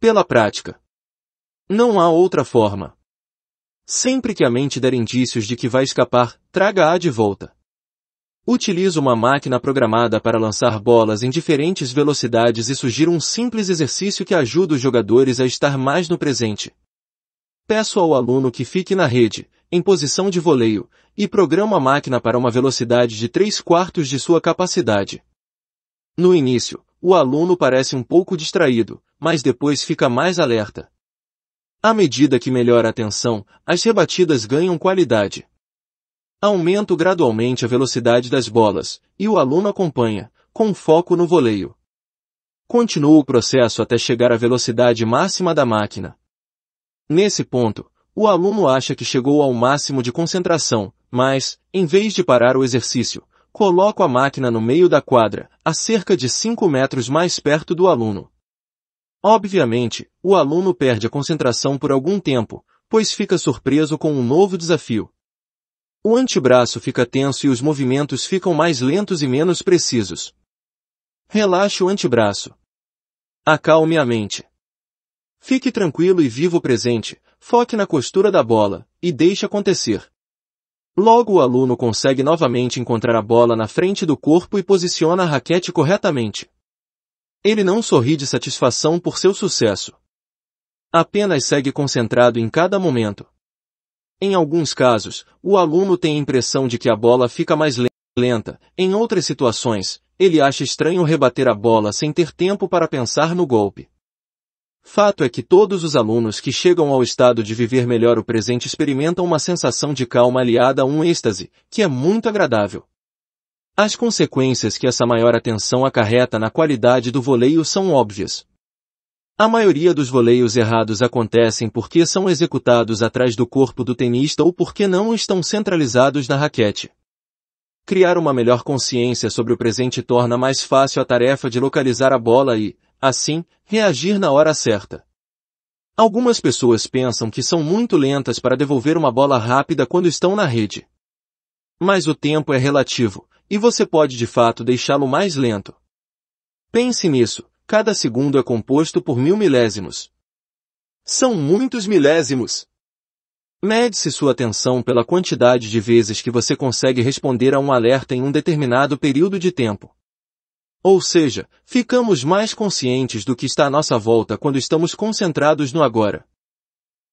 Pela prática. Não há outra forma. Sempre que a mente der indícios de que vai escapar, traga-a de volta. Utilizo uma máquina programada para lançar bolas em diferentes velocidades e sugiro um simples exercício que ajuda os jogadores a estar mais no presente. Peço ao aluno que fique na rede, em posição de voleio, e programa a máquina para uma velocidade de 3 quartos de sua capacidade. No início, o aluno parece um pouco distraído, mas depois fica mais alerta. À medida que melhora a tensão, as rebatidas ganham qualidade. Aumento gradualmente a velocidade das bolas, e o aluno acompanha, com foco no voleio. Continuo o processo até chegar à velocidade máxima da máquina. Nesse ponto, o aluno acha que chegou ao máximo de concentração, mas, em vez de parar o exercício, coloco a máquina no meio da quadra, a cerca de 5 metros mais perto do aluno. Obviamente, o aluno perde a concentração por algum tempo, pois fica surpreso com um novo desafio. O antebraço fica tenso e os movimentos ficam mais lentos e menos precisos. Relaxe o antebraço. Acalme a mente. Fique tranquilo e viva o presente, foque na costura da bola, e deixe acontecer. Logo o aluno consegue novamente encontrar a bola na frente do corpo e posiciona a raquete corretamente. Ele não sorri de satisfação por seu sucesso. Apenas segue concentrado em cada momento. Em alguns casos, o aluno tem a impressão de que a bola fica mais lenta, em outras situações, ele acha estranho rebater a bola sem ter tempo para pensar no golpe. Fato é que todos os alunos que chegam ao estado de viver melhor o presente experimentam uma sensação de calma aliada a um êxtase, que é muito agradável. As consequências que essa maior atenção acarreta na qualidade do voleio são óbvias. A maioria dos voleios errados acontecem porque são executados atrás do corpo do tenista ou porque não estão centralizados na raquete. Criar uma melhor consciência sobre o presente torna mais fácil a tarefa de localizar a bola e, assim, reagir na hora certa. Algumas pessoas pensam que são muito lentas para devolver uma bola rápida quando estão na rede. Mas o tempo é relativo, e você pode de fato deixá-lo mais lento. Pense nisso, cada segundo é composto por mil milésimos. São muitos milésimos! Mede-se sua atenção pela quantidade de vezes que você consegue responder a um alerta em um determinado período de tempo. Ou seja, ficamos mais conscientes do que está à nossa volta quando estamos concentrados no agora.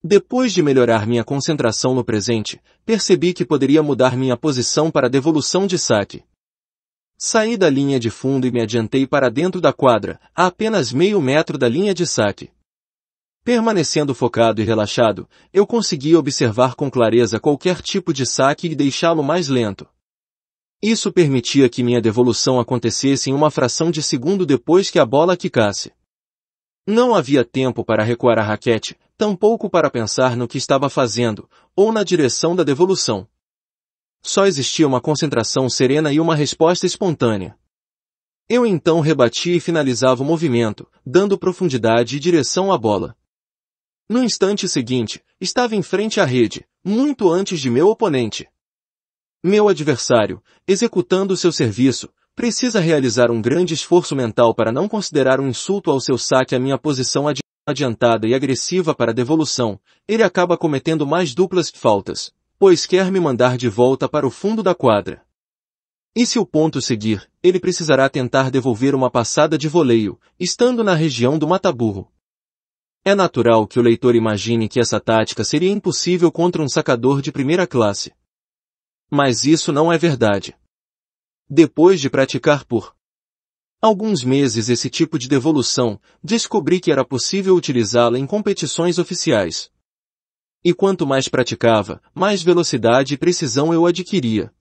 Depois de melhorar minha concentração no presente, percebi que poderia mudar minha posição para devolução de saque. Saí da linha de fundo e me adiantei para dentro da quadra, a apenas meio metro da linha de saque. Permanecendo focado e relaxado, eu consegui observar com clareza qualquer tipo de saque e deixá-lo mais lento. Isso permitia que minha devolução acontecesse em uma fração de segundo depois que a bola quicasse. Não havia tempo para recuar a raquete, tampouco para pensar no que estava fazendo, ou na direção da devolução. Só existia uma concentração serena e uma resposta espontânea. Eu então rebatia e finalizava o movimento, dando profundidade e direção à bola. No instante seguinte, estava em frente à rede, muito antes de meu oponente. Meu adversário, executando seu serviço, precisa realizar um grande esforço mental para não considerar um insulto ao seu saque a minha posição adversária adiantada e agressiva para devolução, ele acaba cometendo mais duplas faltas, pois quer me mandar de volta para o fundo da quadra. E se o ponto seguir, ele precisará tentar devolver uma passada de voleio, estando na região do mataburro. É natural que o leitor imagine que essa tática seria impossível contra um sacador de primeira classe. Mas isso não é verdade. Depois de praticar por alguns meses esse tipo de devolução, descobri que era possível utilizá-la em competições oficiais. E quanto mais praticava, mais velocidade e precisão eu adquiria.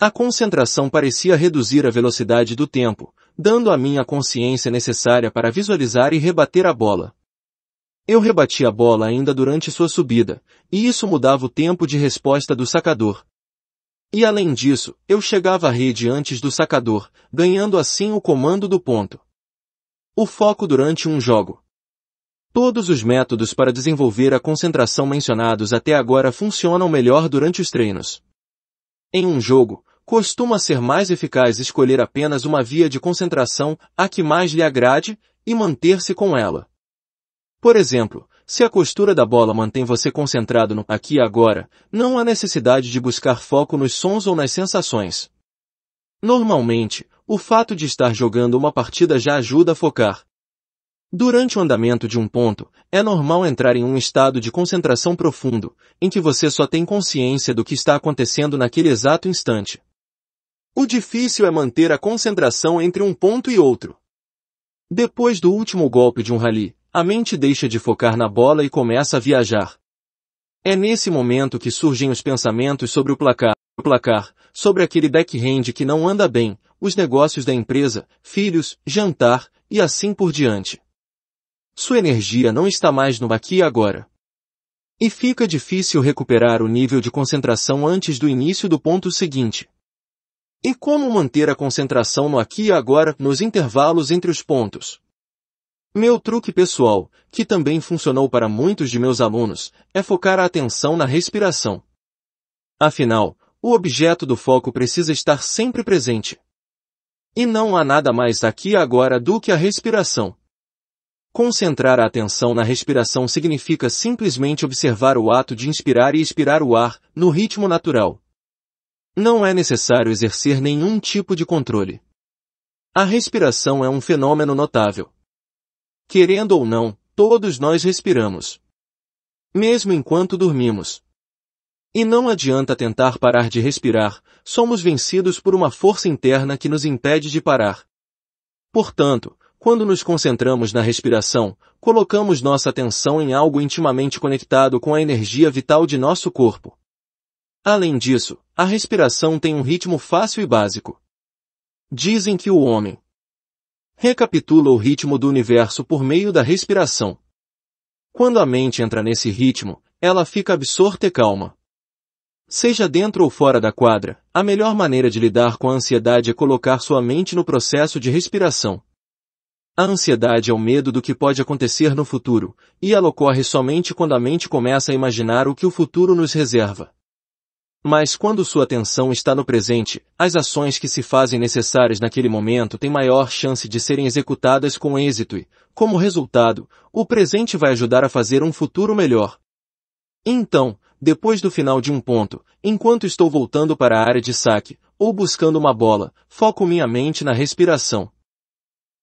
A concentração parecia reduzir a velocidade do tempo, dando a mim a consciência necessária para visualizar e rebater a bola. Eu rebati a bola ainda durante sua subida, e isso mudava o tempo de resposta do sacador. E além disso, eu chegava à rede antes do sacador, ganhando assim o comando do ponto. O foco durante um jogo. Todos os métodos para desenvolver a concentração mencionados até agora funcionam melhor durante os treinos. Em um jogo, costuma ser mais eficaz escolher apenas uma via de concentração, a que mais lhe agrade, e manter-se com ela. Por exemplo, se a costura da bola mantém você concentrado no aqui e agora, não há necessidade de buscar foco nos sons ou nas sensações. Normalmente, o fato de estar jogando uma partida já ajuda a focar. Durante o andamento de um ponto, é normal entrar em um estado de concentração profundo, em que você só tem consciência do que está acontecendo naquele exato instante. O difícil é manter a concentração entre um ponto e outro. Depois do último golpe de um rally, a mente deixa de focar na bola e começa a viajar. É nesse momento que surgem os pensamentos sobre o placar, o placar, sobre aquele backhand que não anda bem, os negócios da empresa, filhos, jantar e assim por diante. Sua energia não está mais no aqui e agora. E fica difícil recuperar o nível de concentração antes do início do ponto seguinte. E como manter a concentração no aqui e agora nos intervalos entre os pontos? Meu truque pessoal, que também funcionou para muitos de meus alunos, é focar a atenção na respiração. Afinal, o objeto do foco precisa estar sempre presente. E não há nada mais aqui e agora do que a respiração. Concentrar a atenção na respiração significa simplesmente observar o ato de inspirar e expirar o ar, no ritmo natural. Não é necessário exercer nenhum tipo de controle. A respiração é um fenômeno notável querendo ou não, todos nós respiramos. Mesmo enquanto dormimos. E não adianta tentar parar de respirar, somos vencidos por uma força interna que nos impede de parar. Portanto, quando nos concentramos na respiração, colocamos nossa atenção em algo intimamente conectado com a energia vital de nosso corpo. Além disso, a respiração tem um ritmo fácil e básico. Dizem que o homem, recapitula o ritmo do universo por meio da respiração. Quando a mente entra nesse ritmo, ela fica absorta e calma. Seja dentro ou fora da quadra, a melhor maneira de lidar com a ansiedade é colocar sua mente no processo de respiração. A ansiedade é o medo do que pode acontecer no futuro, e ela ocorre somente quando a mente começa a imaginar o que o futuro nos reserva. Mas quando sua atenção está no presente, as ações que se fazem necessárias naquele momento têm maior chance de serem executadas com êxito e, como resultado, o presente vai ajudar a fazer um futuro melhor. Então, depois do final de um ponto, enquanto estou voltando para a área de saque, ou buscando uma bola, foco minha mente na respiração.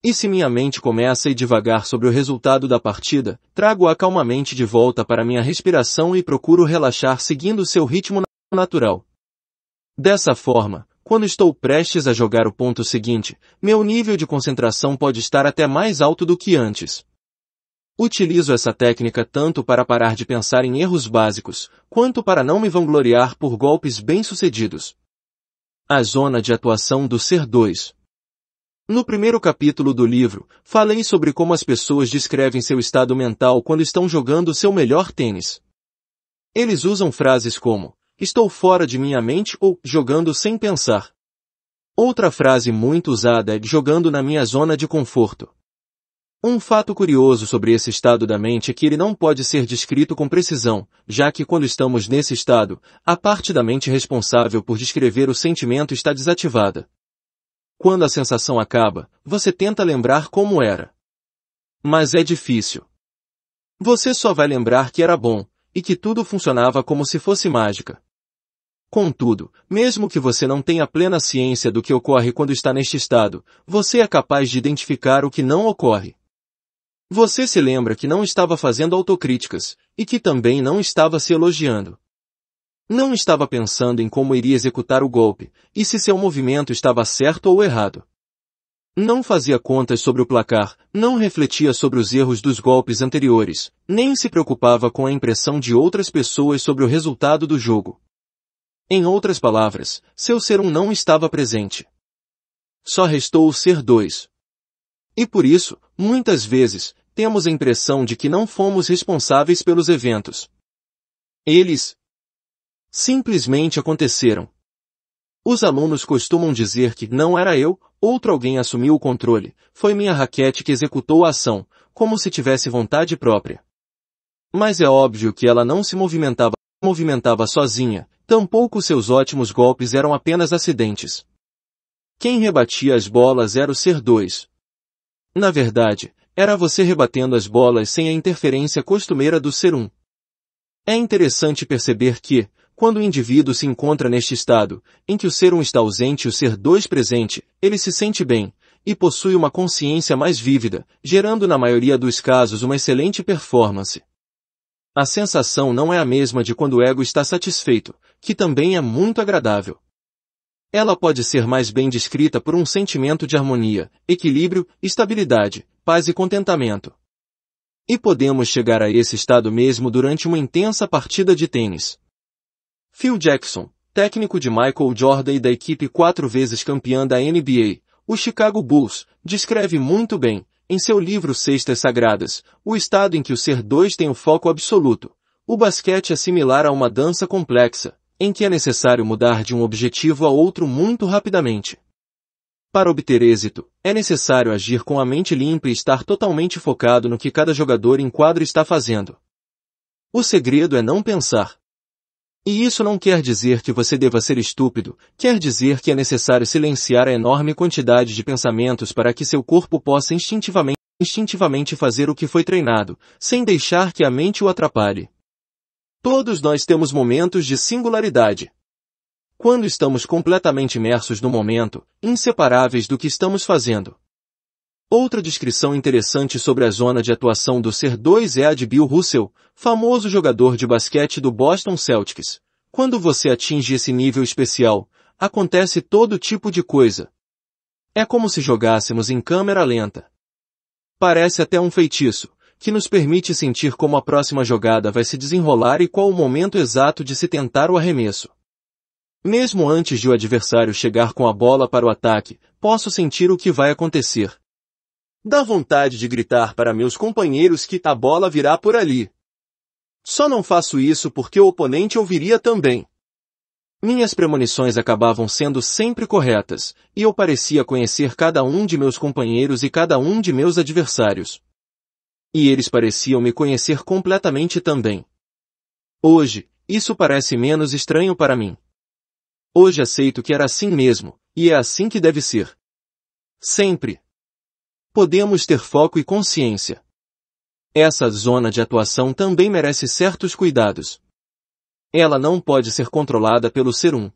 E se minha mente começa a ir devagar sobre o resultado da partida, trago-a calmamente de volta para minha respiração e procuro relaxar seguindo seu ritmo natural. Dessa forma, quando estou prestes a jogar o ponto seguinte, meu nível de concentração pode estar até mais alto do que antes. Utilizo essa técnica tanto para parar de pensar em erros básicos, quanto para não me vangloriar por golpes bem-sucedidos. A zona de atuação do ser 2. No primeiro capítulo do livro, falei sobre como as pessoas descrevem seu estado mental quando estão jogando seu melhor tênis. Eles usam frases como, Estou fora de minha mente ou jogando sem pensar. Outra frase muito usada é jogando na minha zona de conforto. Um fato curioso sobre esse estado da mente é que ele não pode ser descrito com precisão, já que quando estamos nesse estado, a parte da mente responsável por descrever o sentimento está desativada. Quando a sensação acaba, você tenta lembrar como era. Mas é difícil. Você só vai lembrar que era bom, e que tudo funcionava como se fosse mágica. Contudo, mesmo que você não tenha plena ciência do que ocorre quando está neste estado, você é capaz de identificar o que não ocorre. Você se lembra que não estava fazendo autocríticas, e que também não estava se elogiando. Não estava pensando em como iria executar o golpe, e se seu movimento estava certo ou errado. Não fazia contas sobre o placar, não refletia sobre os erros dos golpes anteriores, nem se preocupava com a impressão de outras pessoas sobre o resultado do jogo. Em outras palavras, seu ser um não estava presente. Só restou o ser dois. E por isso, muitas vezes, temos a impressão de que não fomos responsáveis pelos eventos. Eles simplesmente aconteceram. Os alunos costumam dizer que não era eu, outro alguém assumiu o controle, foi minha raquete que executou a ação, como se tivesse vontade própria. Mas é óbvio que ela não se movimentava, movimentava sozinha, Tampouco seus ótimos golpes eram apenas acidentes. Quem rebatia as bolas era o ser dois. Na verdade, era você rebatendo as bolas sem a interferência costumeira do ser um. É interessante perceber que, quando o indivíduo se encontra neste estado, em que o ser um está ausente e o ser dois presente, ele se sente bem, e possui uma consciência mais vívida, gerando na maioria dos casos uma excelente performance. A sensação não é a mesma de quando o ego está satisfeito, que também é muito agradável. Ela pode ser mais bem descrita por um sentimento de harmonia, equilíbrio, estabilidade, paz e contentamento. E podemos chegar a esse estado mesmo durante uma intensa partida de tênis. Phil Jackson, técnico de Michael Jordan e da equipe quatro vezes campeã da NBA, o Chicago Bulls, descreve muito bem, em seu livro Sextas Sagradas, o estado em que o ser dois tem o foco absoluto. O basquete é similar a uma dança complexa, em que é necessário mudar de um objetivo a outro muito rapidamente. Para obter êxito, é necessário agir com a mente limpa e estar totalmente focado no que cada jogador em quadro está fazendo. O segredo é não pensar. E isso não quer dizer que você deva ser estúpido, quer dizer que é necessário silenciar a enorme quantidade de pensamentos para que seu corpo possa instintivamente, instintivamente fazer o que foi treinado, sem deixar que a mente o atrapalhe. Todos nós temos momentos de singularidade. Quando estamos completamente imersos no momento, inseparáveis do que estamos fazendo. Outra descrição interessante sobre a zona de atuação do ser 2 é a de Bill Russell, famoso jogador de basquete do Boston Celtics. Quando você atinge esse nível especial, acontece todo tipo de coisa. É como se jogássemos em câmera lenta. Parece até um feitiço que nos permite sentir como a próxima jogada vai se desenrolar e qual o momento exato de se tentar o arremesso. Mesmo antes de o adversário chegar com a bola para o ataque, posso sentir o que vai acontecer. Dá vontade de gritar para meus companheiros que a bola virá por ali. Só não faço isso porque o oponente ouviria também. Minhas premonições acabavam sendo sempre corretas, e eu parecia conhecer cada um de meus companheiros e cada um de meus adversários. E eles pareciam me conhecer completamente também. Hoje, isso parece menos estranho para mim. Hoje aceito que era assim mesmo, e é assim que deve ser. Sempre. Podemos ter foco e consciência. Essa zona de atuação também merece certos cuidados. Ela não pode ser controlada pelo ser um.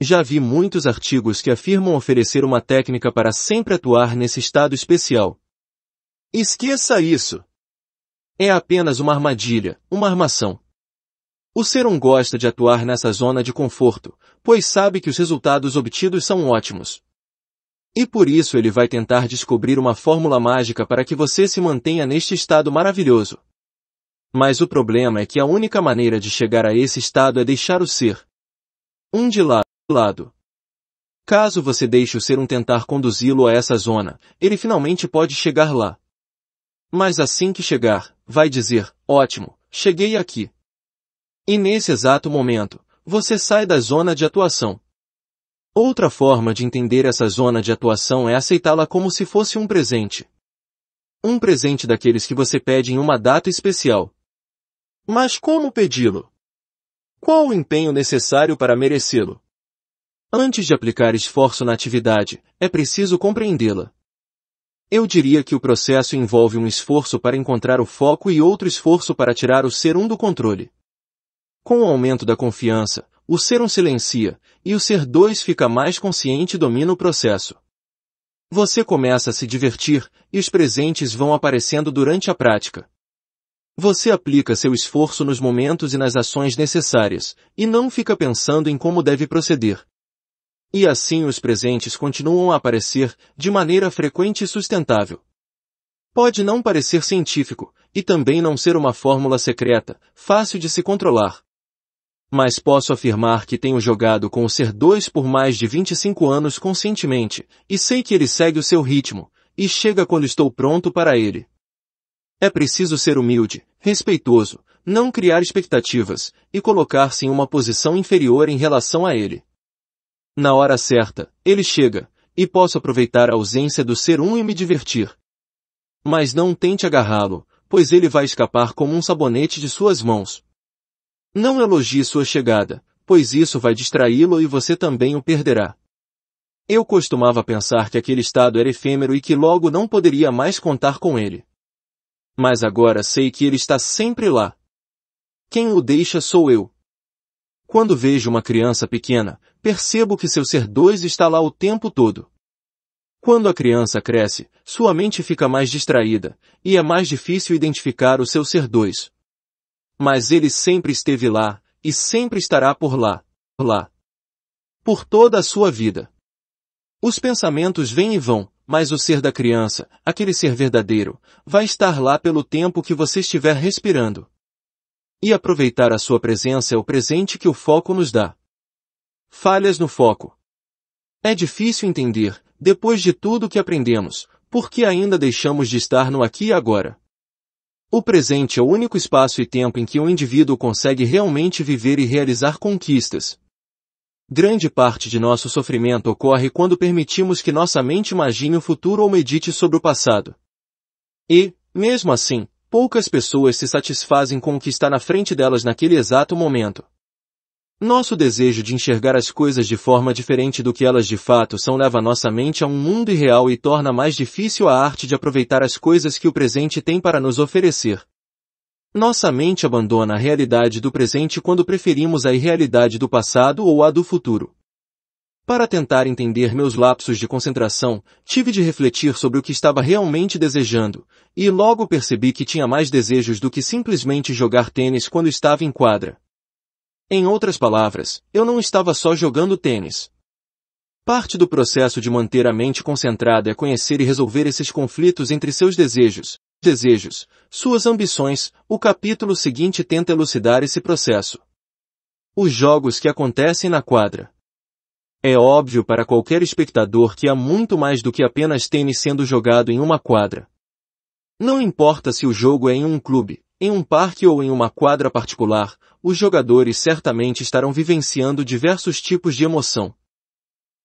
Já vi muitos artigos que afirmam oferecer uma técnica para sempre atuar nesse estado especial, Esqueça isso! É apenas uma armadilha, uma armação. O ser um gosta de atuar nessa zona de conforto, pois sabe que os resultados obtidos são ótimos. E por isso ele vai tentar descobrir uma fórmula mágica para que você se mantenha neste estado maravilhoso. Mas o problema é que a única maneira de chegar a esse estado é deixar o ser. Um de lado. Caso você deixe o ser um tentar conduzi-lo a essa zona, ele finalmente pode chegar lá. Mas assim que chegar, vai dizer, ótimo, cheguei aqui. E nesse exato momento, você sai da zona de atuação. Outra forma de entender essa zona de atuação é aceitá-la como se fosse um presente. Um presente daqueles que você pede em uma data especial. Mas como pedi-lo? Qual o empenho necessário para merecê-lo? Antes de aplicar esforço na atividade, é preciso compreendê-la. Eu diria que o processo envolve um esforço para encontrar o foco e outro esforço para tirar o ser um do controle. Com o aumento da confiança, o ser um silencia, e o ser dois fica mais consciente e domina o processo. Você começa a se divertir, e os presentes vão aparecendo durante a prática. Você aplica seu esforço nos momentos e nas ações necessárias, e não fica pensando em como deve proceder, e assim os presentes continuam a aparecer de maneira frequente e sustentável. Pode não parecer científico, e também não ser uma fórmula secreta, fácil de se controlar. Mas posso afirmar que tenho jogado com o Ser 2 por mais de 25 anos conscientemente, e sei que ele segue o seu ritmo, e chega quando estou pronto para ele. É preciso ser humilde, respeitoso, não criar expectativas, e colocar-se em uma posição inferior em relação a ele. Na hora certa, ele chega, e posso aproveitar a ausência do ser um e me divertir. Mas não tente agarrá-lo, pois ele vai escapar como um sabonete de suas mãos. Não elogie sua chegada, pois isso vai distraí-lo e você também o perderá. Eu costumava pensar que aquele estado era efêmero e que logo não poderia mais contar com ele. Mas agora sei que ele está sempre lá. Quem o deixa sou eu. Quando vejo uma criança pequena, percebo que seu ser dois está lá o tempo todo. Quando a criança cresce, sua mente fica mais distraída, e é mais difícil identificar o seu ser dois. Mas ele sempre esteve lá, e sempre estará por lá, por lá. Por toda a sua vida. Os pensamentos vêm e vão, mas o ser da criança, aquele ser verdadeiro, vai estar lá pelo tempo que você estiver respirando e aproveitar a sua presença é o presente que o foco nos dá. Falhas no foco. É difícil entender, depois de tudo que aprendemos, por que ainda deixamos de estar no aqui e agora. O presente é o único espaço e tempo em que o indivíduo consegue realmente viver e realizar conquistas. Grande parte de nosso sofrimento ocorre quando permitimos que nossa mente imagine o futuro ou medite sobre o passado. E, mesmo assim, Poucas pessoas se satisfazem com o que está na frente delas naquele exato momento. Nosso desejo de enxergar as coisas de forma diferente do que elas de fato são leva nossa mente a um mundo irreal e torna mais difícil a arte de aproveitar as coisas que o presente tem para nos oferecer. Nossa mente abandona a realidade do presente quando preferimos a irrealidade do passado ou a do futuro. Para tentar entender meus lapsos de concentração, tive de refletir sobre o que estava realmente desejando, e logo percebi que tinha mais desejos do que simplesmente jogar tênis quando estava em quadra. Em outras palavras, eu não estava só jogando tênis. Parte do processo de manter a mente concentrada é conhecer e resolver esses conflitos entre seus desejos, desejos, suas ambições, o capítulo seguinte tenta elucidar esse processo. Os jogos que acontecem na quadra. É óbvio para qualquer espectador que há muito mais do que apenas tênis sendo jogado em uma quadra. Não importa se o jogo é em um clube, em um parque ou em uma quadra particular, os jogadores certamente estarão vivenciando diversos tipos de emoção.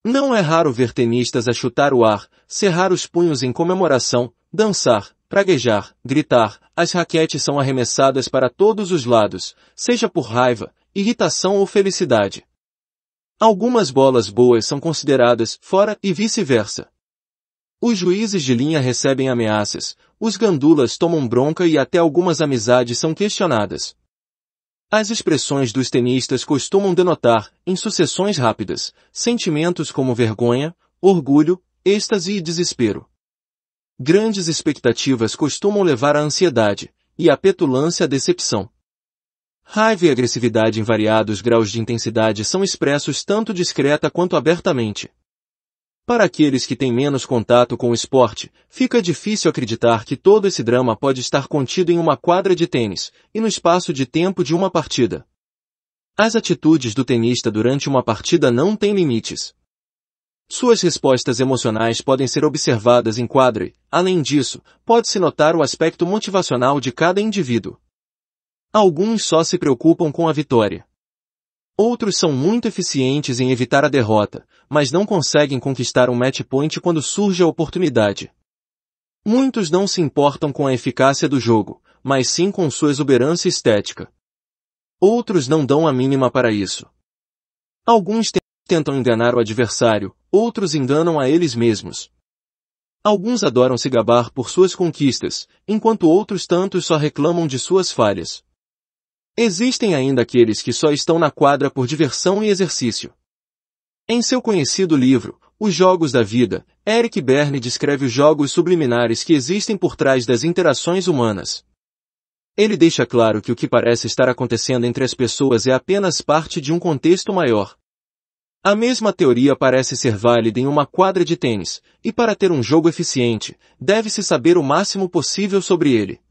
Não é raro ver tenistas a chutar o ar, cerrar os punhos em comemoração, dançar, praguejar, gritar, as raquetes são arremessadas para todos os lados, seja por raiva, irritação ou felicidade. Algumas bolas boas são consideradas fora e vice-versa. Os juízes de linha recebem ameaças, os gandulas tomam bronca e até algumas amizades são questionadas. As expressões dos tenistas costumam denotar, em sucessões rápidas, sentimentos como vergonha, orgulho, êxtase e desespero. Grandes expectativas costumam levar à ansiedade, e a petulância à decepção. Raiva e agressividade em variados graus de intensidade são expressos tanto discreta quanto abertamente. Para aqueles que têm menos contato com o esporte, fica difícil acreditar que todo esse drama pode estar contido em uma quadra de tênis e no espaço de tempo de uma partida. As atitudes do tenista durante uma partida não têm limites. Suas respostas emocionais podem ser observadas em quadra e, além disso, pode-se notar o aspecto motivacional de cada indivíduo. Alguns só se preocupam com a vitória. Outros são muito eficientes em evitar a derrota, mas não conseguem conquistar um match point quando surge a oportunidade. Muitos não se importam com a eficácia do jogo, mas sim com sua exuberância estética. Outros não dão a mínima para isso. Alguns tentam enganar o adversário, outros enganam a eles mesmos. Alguns adoram se gabar por suas conquistas, enquanto outros tantos só reclamam de suas falhas. Existem ainda aqueles que só estão na quadra por diversão e exercício. Em seu conhecido livro, Os Jogos da Vida, Eric Berne descreve os jogos subliminares que existem por trás das interações humanas. Ele deixa claro que o que parece estar acontecendo entre as pessoas é apenas parte de um contexto maior. A mesma teoria parece ser válida em uma quadra de tênis, e para ter um jogo eficiente, deve-se saber o máximo possível sobre ele.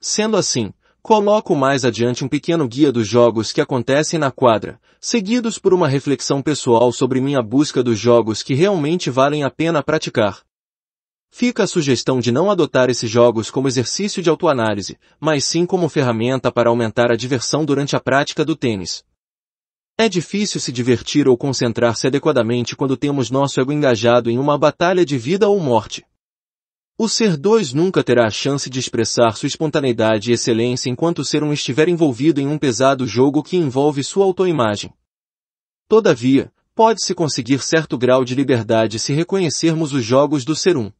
Sendo assim, Coloco mais adiante um pequeno guia dos jogos que acontecem na quadra, seguidos por uma reflexão pessoal sobre minha busca dos jogos que realmente valem a pena praticar. Fica a sugestão de não adotar esses jogos como exercício de autoanálise, mas sim como ferramenta para aumentar a diversão durante a prática do tênis. É difícil se divertir ou concentrar-se adequadamente quando temos nosso ego engajado em uma batalha de vida ou morte. O ser dois nunca terá a chance de expressar sua espontaneidade e excelência enquanto o ser um estiver envolvido em um pesado jogo que envolve sua autoimagem. Todavia, pode-se conseguir certo grau de liberdade se reconhecermos os jogos do ser um.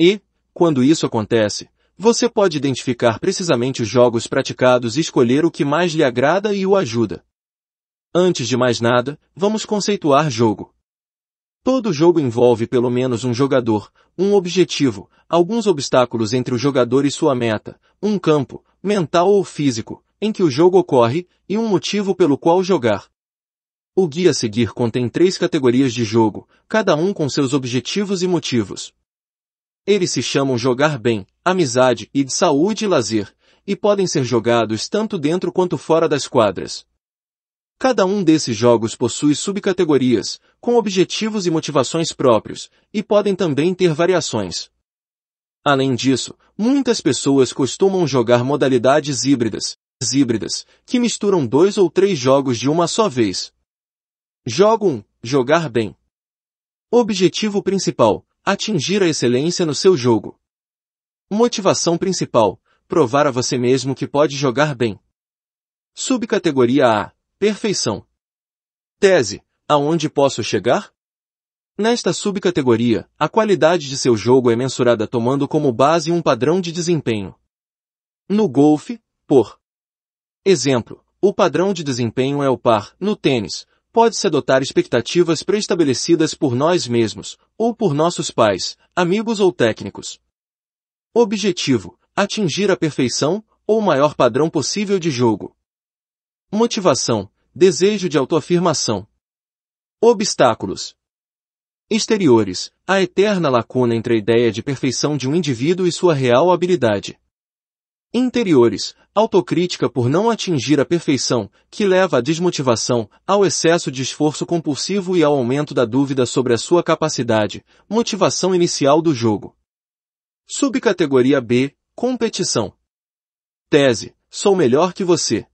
E, quando isso acontece, você pode identificar precisamente os jogos praticados e escolher o que mais lhe agrada e o ajuda. Antes de mais nada, vamos conceituar jogo. Todo jogo envolve pelo menos um jogador, um objetivo, alguns obstáculos entre o jogador e sua meta, um campo, mental ou físico, em que o jogo ocorre, e um motivo pelo qual jogar. O guia a seguir contém três categorias de jogo, cada um com seus objetivos e motivos. Eles se chamam jogar bem, amizade e de saúde e lazer, e podem ser jogados tanto dentro quanto fora das quadras. Cada um desses jogos possui subcategorias, com objetivos e motivações próprios, e podem também ter variações. Além disso, muitas pessoas costumam jogar modalidades híbridas, híbridas, que misturam dois ou três jogos de uma só vez. Jogo 1. Jogar bem. Objetivo principal. Atingir a excelência no seu jogo. Motivação principal. Provar a você mesmo que pode jogar bem. Subcategoria A. Perfeição. Tese. Aonde posso chegar? Nesta subcategoria, a qualidade de seu jogo é mensurada tomando como base um padrão de desempenho. No golfe, por exemplo, o padrão de desempenho é o par, no tênis, pode-se adotar expectativas pré-estabelecidas por nós mesmos, ou por nossos pais, amigos ou técnicos. Objetivo: atingir a perfeição, ou o maior padrão possível de jogo. Motivação: desejo de autoafirmação, Obstáculos. Exteriores. A eterna lacuna entre a ideia de perfeição de um indivíduo e sua real habilidade. Interiores. Autocrítica por não atingir a perfeição, que leva à desmotivação, ao excesso de esforço compulsivo e ao aumento da dúvida sobre a sua capacidade, motivação inicial do jogo. Subcategoria B. Competição. Tese. Sou melhor que você.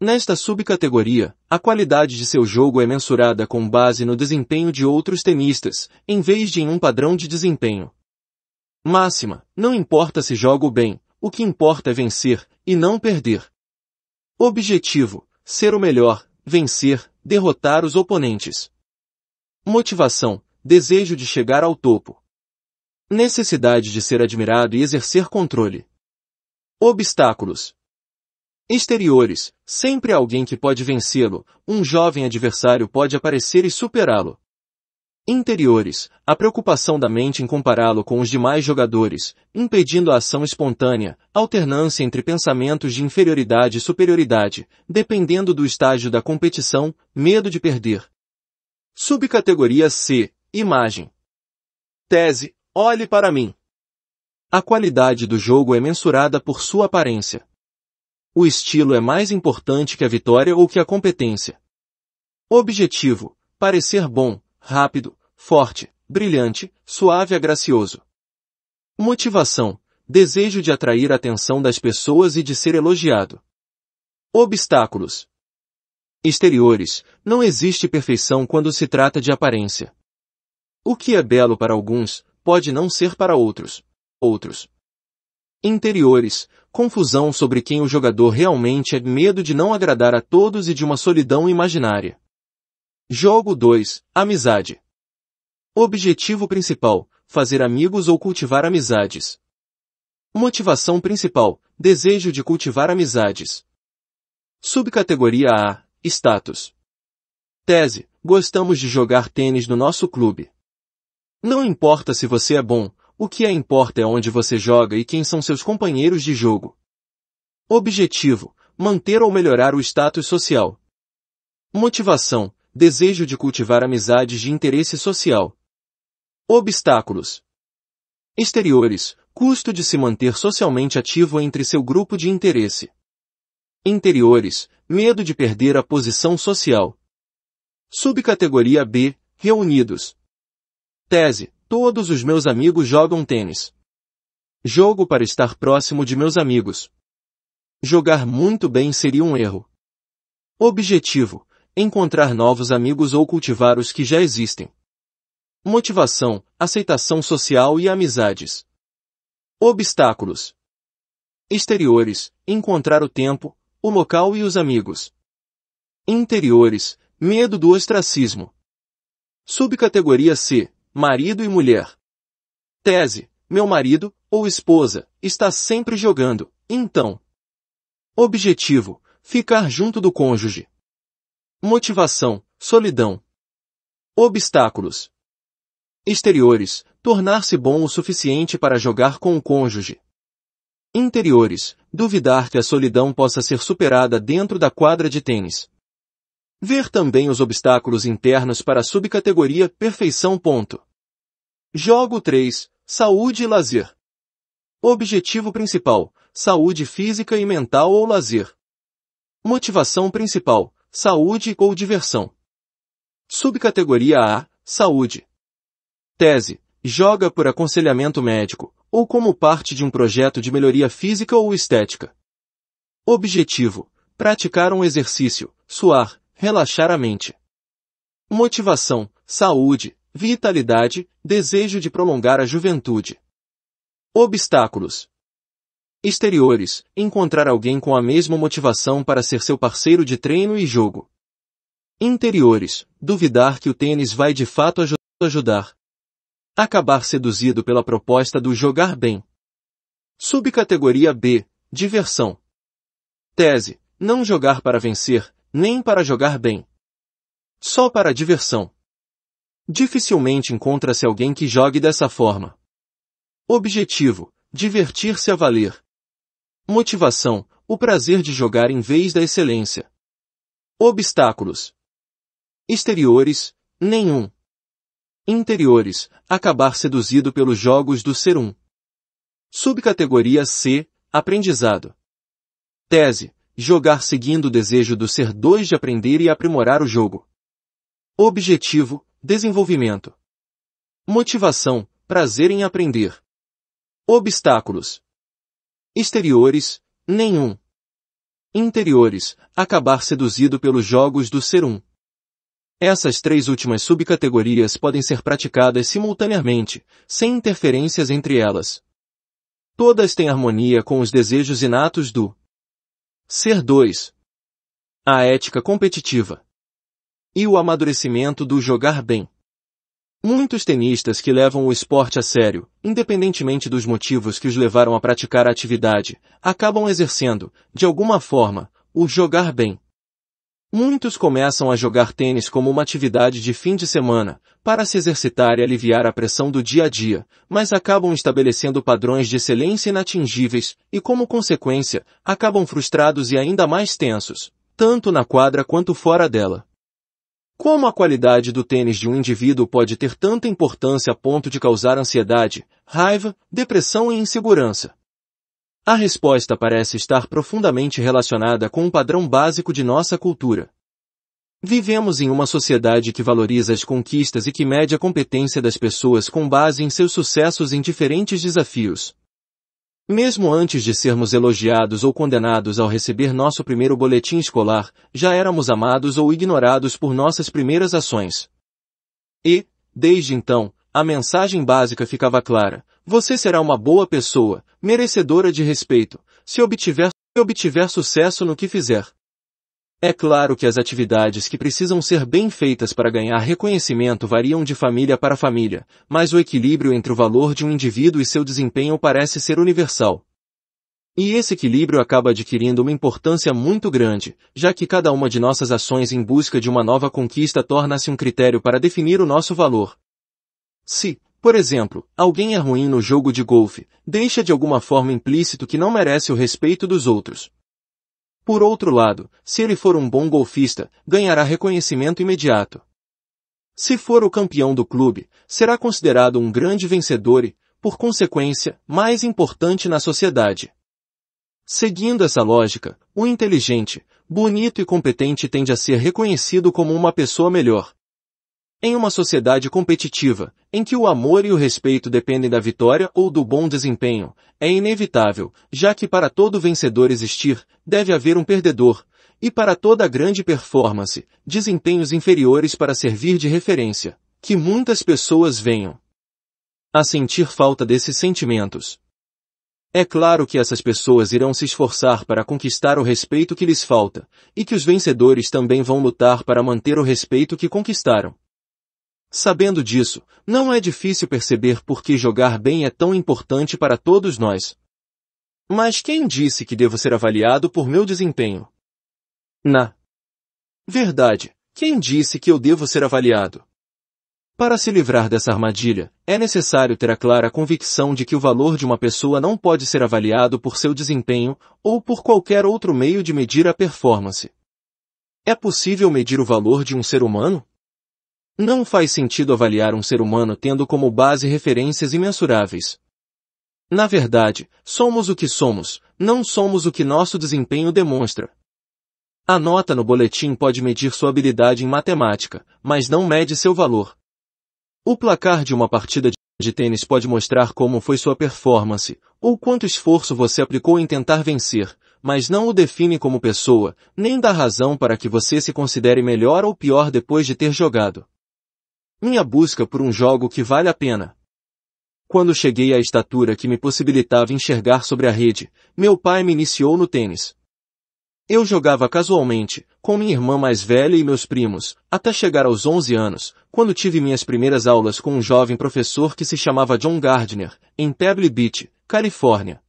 Nesta subcategoria, a qualidade de seu jogo é mensurada com base no desempenho de outros tenistas, em vez de em um padrão de desempenho. Máxima, não importa se jogo bem, o que importa é vencer, e não perder. Objetivo, ser o melhor, vencer, derrotar os oponentes. Motivação, desejo de chegar ao topo. Necessidade de ser admirado e exercer controle. Obstáculos, Exteriores. Sempre alguém que pode vencê-lo, um jovem adversário pode aparecer e superá-lo. Interiores. A preocupação da mente em compará-lo com os demais jogadores, impedindo a ação espontânea, alternância entre pensamentos de inferioridade e superioridade, dependendo do estágio da competição, medo de perder. Subcategoria C. Imagem. Tese. Olhe para mim. A qualidade do jogo é mensurada por sua aparência o estilo é mais importante que a vitória ou que a competência. Objetivo: parecer bom, rápido, forte, brilhante, suave e gracioso. Motivação: desejo de atrair a atenção das pessoas e de ser elogiado. Obstáculos: exteriores, não existe perfeição quando se trata de aparência. O que é belo para alguns, pode não ser para outros. Outros. Interiores, confusão sobre quem o jogador realmente é, medo de não agradar a todos e de uma solidão imaginária. Jogo 2. Amizade. Objetivo principal, fazer amigos ou cultivar amizades. Motivação principal, desejo de cultivar amizades. Subcategoria A, status. Tese, gostamos de jogar tênis no nosso clube. Não importa se você é bom, o que importa é onde você joga e quem são seus companheiros de jogo. Objetivo: manter ou melhorar o status social. Motivação: desejo de cultivar amizades de interesse social. Obstáculos: exteriores, custo de se manter socialmente ativo entre seu grupo de interesse. Interiores, medo de perder a posição social. Subcategoria B, reunidos. Tese, Todos os meus amigos jogam tênis. Jogo para estar próximo de meus amigos. Jogar muito bem seria um erro. Objetivo: encontrar novos amigos ou cultivar os que já existem. Motivação, aceitação social e amizades. Obstáculos. Exteriores, encontrar o tempo, o local e os amigos. Interiores, medo do ostracismo. Subcategoria C, marido e mulher. Tese, meu marido, ou esposa, está sempre jogando, então. Objetivo, ficar junto do cônjuge. Motivação, solidão. Obstáculos. Exteriores, tornar-se bom o suficiente para jogar com o cônjuge. Interiores, duvidar que a solidão possa ser superada dentro da quadra de tênis. Ver também os obstáculos internos para a subcategoria perfeição. Ponto. Jogo 3. Saúde e lazer. Objetivo principal: saúde física e mental ou lazer. Motivação principal: saúde ou diversão. Subcategoria A: saúde. Tese: joga por aconselhamento médico ou como parte de um projeto de melhoria física ou estética. Objetivo: praticar um exercício, suar, relaxar a mente. Motivação, saúde, vitalidade, desejo de prolongar a juventude. Obstáculos. Exteriores, encontrar alguém com a mesma motivação para ser seu parceiro de treino e jogo. Interiores, duvidar que o tênis vai de fato ajudar. Acabar seduzido pela proposta do jogar bem. Subcategoria B, diversão. Tese, não jogar para vencer, nem para jogar bem. Só para diversão. Dificilmente encontra-se alguém que jogue dessa forma. Objetivo, divertir-se a valer. Motivação, o prazer de jogar em vez da excelência. Obstáculos. Exteriores, nenhum. Interiores, acabar seduzido pelos jogos do ser um. Subcategoria C, aprendizado. Tese, jogar seguindo o desejo do ser 2 de aprender e aprimorar o jogo. Objetivo, desenvolvimento. Motivação, prazer em aprender. Obstáculos. Exteriores, nenhum. Interiores, acabar seduzido pelos jogos do ser um. Essas três últimas subcategorias podem ser praticadas simultaneamente, sem interferências entre elas. Todas têm harmonia com os desejos inatos do Ser 2. A ética competitiva. E o amadurecimento do jogar bem. Muitos tenistas que levam o esporte a sério, independentemente dos motivos que os levaram a praticar a atividade, acabam exercendo, de alguma forma, o jogar bem. Muitos começam a jogar tênis como uma atividade de fim de semana, para se exercitar e aliviar a pressão do dia a dia, mas acabam estabelecendo padrões de excelência inatingíveis e, como consequência, acabam frustrados e ainda mais tensos, tanto na quadra quanto fora dela. Como a qualidade do tênis de um indivíduo pode ter tanta importância a ponto de causar ansiedade, raiva, depressão e insegurança? A resposta parece estar profundamente relacionada com um padrão básico de nossa cultura. Vivemos em uma sociedade que valoriza as conquistas e que mede a competência das pessoas com base em seus sucessos em diferentes desafios. Mesmo antes de sermos elogiados ou condenados ao receber nosso primeiro boletim escolar, já éramos amados ou ignorados por nossas primeiras ações. E, desde então, a mensagem básica ficava clara, você será uma boa pessoa, merecedora de respeito, se obtiver, se obtiver sucesso no que fizer. É claro que as atividades que precisam ser bem feitas para ganhar reconhecimento variam de família para família, mas o equilíbrio entre o valor de um indivíduo e seu desempenho parece ser universal. E esse equilíbrio acaba adquirindo uma importância muito grande, já que cada uma de nossas ações em busca de uma nova conquista torna-se um critério para definir o nosso valor. Se, por exemplo, alguém é ruim no jogo de golfe, deixa de alguma forma implícito que não merece o respeito dos outros. Por outro lado, se ele for um bom golfista, ganhará reconhecimento imediato. Se for o campeão do clube, será considerado um grande vencedor e, por consequência, mais importante na sociedade. Seguindo essa lógica, o inteligente, bonito e competente tende a ser reconhecido como uma pessoa melhor. Em uma sociedade competitiva, em que o amor e o respeito dependem da vitória ou do bom desempenho, é inevitável, já que para todo vencedor existir, deve haver um perdedor, e para toda grande performance, desempenhos inferiores para servir de referência, que muitas pessoas venham a sentir falta desses sentimentos. É claro que essas pessoas irão se esforçar para conquistar o respeito que lhes falta, e que os vencedores também vão lutar para manter o respeito que conquistaram Sabendo disso, não é difícil perceber por que jogar bem é tão importante para todos nós. Mas quem disse que devo ser avaliado por meu desempenho? Na verdade, quem disse que eu devo ser avaliado? Para se livrar dessa armadilha, é necessário ter a clara convicção de que o valor de uma pessoa não pode ser avaliado por seu desempenho ou por qualquer outro meio de medir a performance. É possível medir o valor de um ser humano? Não faz sentido avaliar um ser humano tendo como base referências imensuráveis. Na verdade, somos o que somos, não somos o que nosso desempenho demonstra. A nota no boletim pode medir sua habilidade em matemática, mas não mede seu valor. O placar de uma partida de tênis pode mostrar como foi sua performance, ou quanto esforço você aplicou em tentar vencer, mas não o define como pessoa, nem dá razão para que você se considere melhor ou pior depois de ter jogado minha busca por um jogo que vale a pena. Quando cheguei à estatura que me possibilitava enxergar sobre a rede, meu pai me iniciou no tênis. Eu jogava casualmente, com minha irmã mais velha e meus primos, até chegar aos 11 anos, quando tive minhas primeiras aulas com um jovem professor que se chamava John Gardner, em Pebble Beach, Califórnia.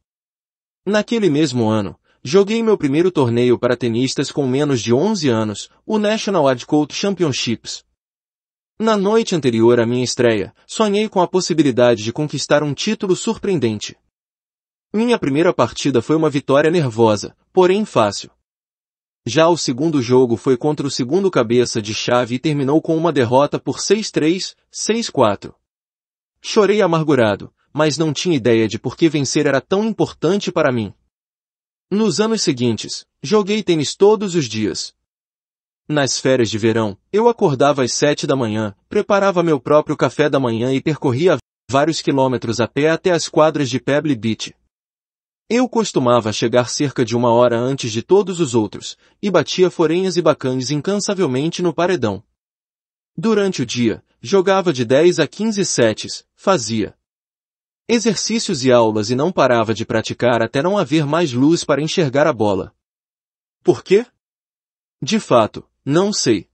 Naquele mesmo ano, joguei meu primeiro torneio para tenistas com menos de 11 anos, o National Adcoat Championships, na noite anterior à minha estreia, sonhei com a possibilidade de conquistar um título surpreendente. Minha primeira partida foi uma vitória nervosa, porém fácil. Já o segundo jogo foi contra o segundo cabeça de chave e terminou com uma derrota por 6-3, 6-4. Chorei amargurado, mas não tinha ideia de por que vencer era tão importante para mim. Nos anos seguintes, joguei tênis todos os dias, nas férias de verão, eu acordava às sete da manhã, preparava meu próprio café da manhã e percorria vários quilômetros a pé até as quadras de Pebble Beach. Eu costumava chegar cerca de uma hora antes de todos os outros, e batia forenhas e bacanes incansavelmente no paredão. Durante o dia, jogava de 10 a 15 sets, fazia exercícios e aulas e não parava de praticar até não haver mais luz para enxergar a bola. Por quê? De fato, não sei.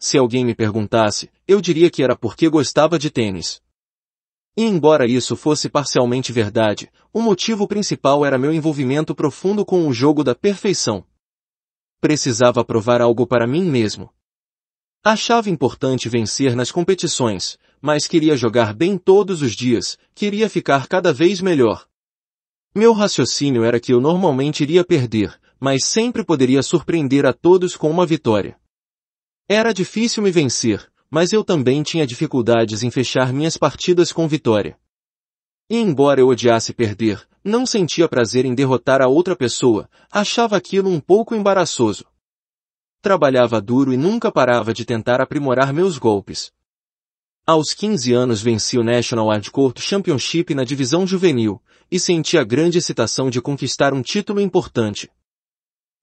Se alguém me perguntasse, eu diria que era porque gostava de tênis. E embora isso fosse parcialmente verdade, o motivo principal era meu envolvimento profundo com o jogo da perfeição. Precisava provar algo para mim mesmo. Achava importante vencer nas competições, mas queria jogar bem todos os dias, queria ficar cada vez melhor. Meu raciocínio era que eu normalmente iria perder, mas sempre poderia surpreender a todos com uma vitória. Era difícil me vencer, mas eu também tinha dificuldades em fechar minhas partidas com vitória. E embora eu odiasse perder, não sentia prazer em derrotar a outra pessoa, achava aquilo um pouco embaraçoso. Trabalhava duro e nunca parava de tentar aprimorar meus golpes. Aos 15 anos venci o National Hardcourt Championship na divisão juvenil, e senti a grande excitação de conquistar um título importante.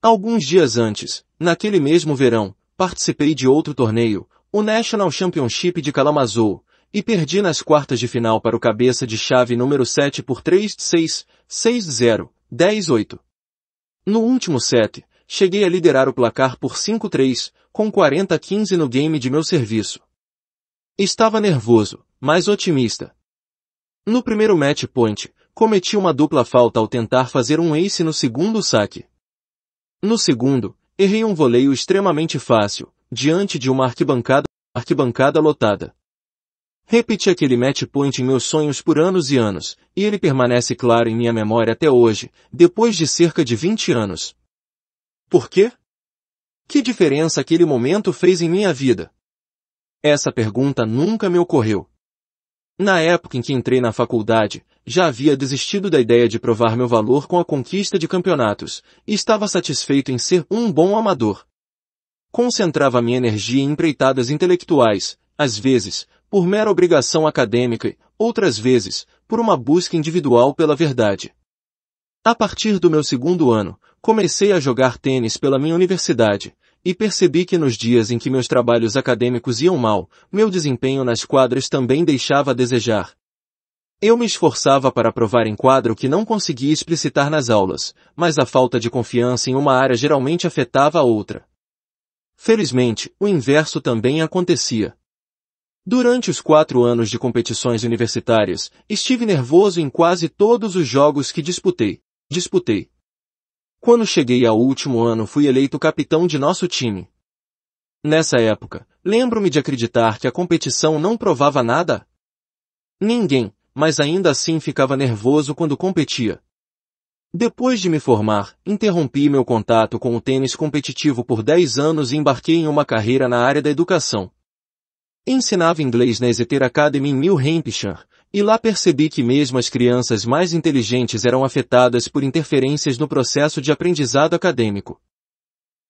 Alguns dias antes, naquele mesmo verão, participei de outro torneio, o National Championship de Kalamazoo, e perdi nas quartas de final para o cabeça de chave número 7 por 3-6, 6-0, 10-8. No último set, cheguei a liderar o placar por 5-3, com 40-15 no game de meu serviço. Estava nervoso, mas otimista. No primeiro match point, cometi uma dupla falta ao tentar fazer um ace no segundo saque, no segundo, errei um voleio extremamente fácil, diante de uma arquibancada, arquibancada lotada. Repeti aquele match point em meus sonhos por anos e anos, e ele permanece claro em minha memória até hoje, depois de cerca de 20 anos. Por quê? Que diferença aquele momento fez em minha vida? Essa pergunta nunca me ocorreu. Na época em que entrei na faculdade, já havia desistido da ideia de provar meu valor com a conquista de campeonatos, e estava satisfeito em ser um bom amador. Concentrava minha energia em empreitadas intelectuais, às vezes, por mera obrigação acadêmica, outras vezes, por uma busca individual pela verdade. A partir do meu segundo ano, comecei a jogar tênis pela minha universidade, e percebi que nos dias em que meus trabalhos acadêmicos iam mal, meu desempenho nas quadras também deixava a desejar. Eu me esforçava para provar em quadro que não conseguia explicitar nas aulas, mas a falta de confiança em uma área geralmente afetava a outra. Felizmente, o inverso também acontecia. Durante os quatro anos de competições universitárias, estive nervoso em quase todos os jogos que disputei. Disputei. Quando cheguei ao último ano fui eleito capitão de nosso time. Nessa época, lembro-me de acreditar que a competição não provava nada. Ninguém, mas ainda assim ficava nervoso quando competia. Depois de me formar, interrompi meu contato com o tênis competitivo por 10 anos e embarquei em uma carreira na área da educação. Ensinava inglês na Exeter Academy em New Hampshire, e lá percebi que mesmo as crianças mais inteligentes eram afetadas por interferências no processo de aprendizado acadêmico.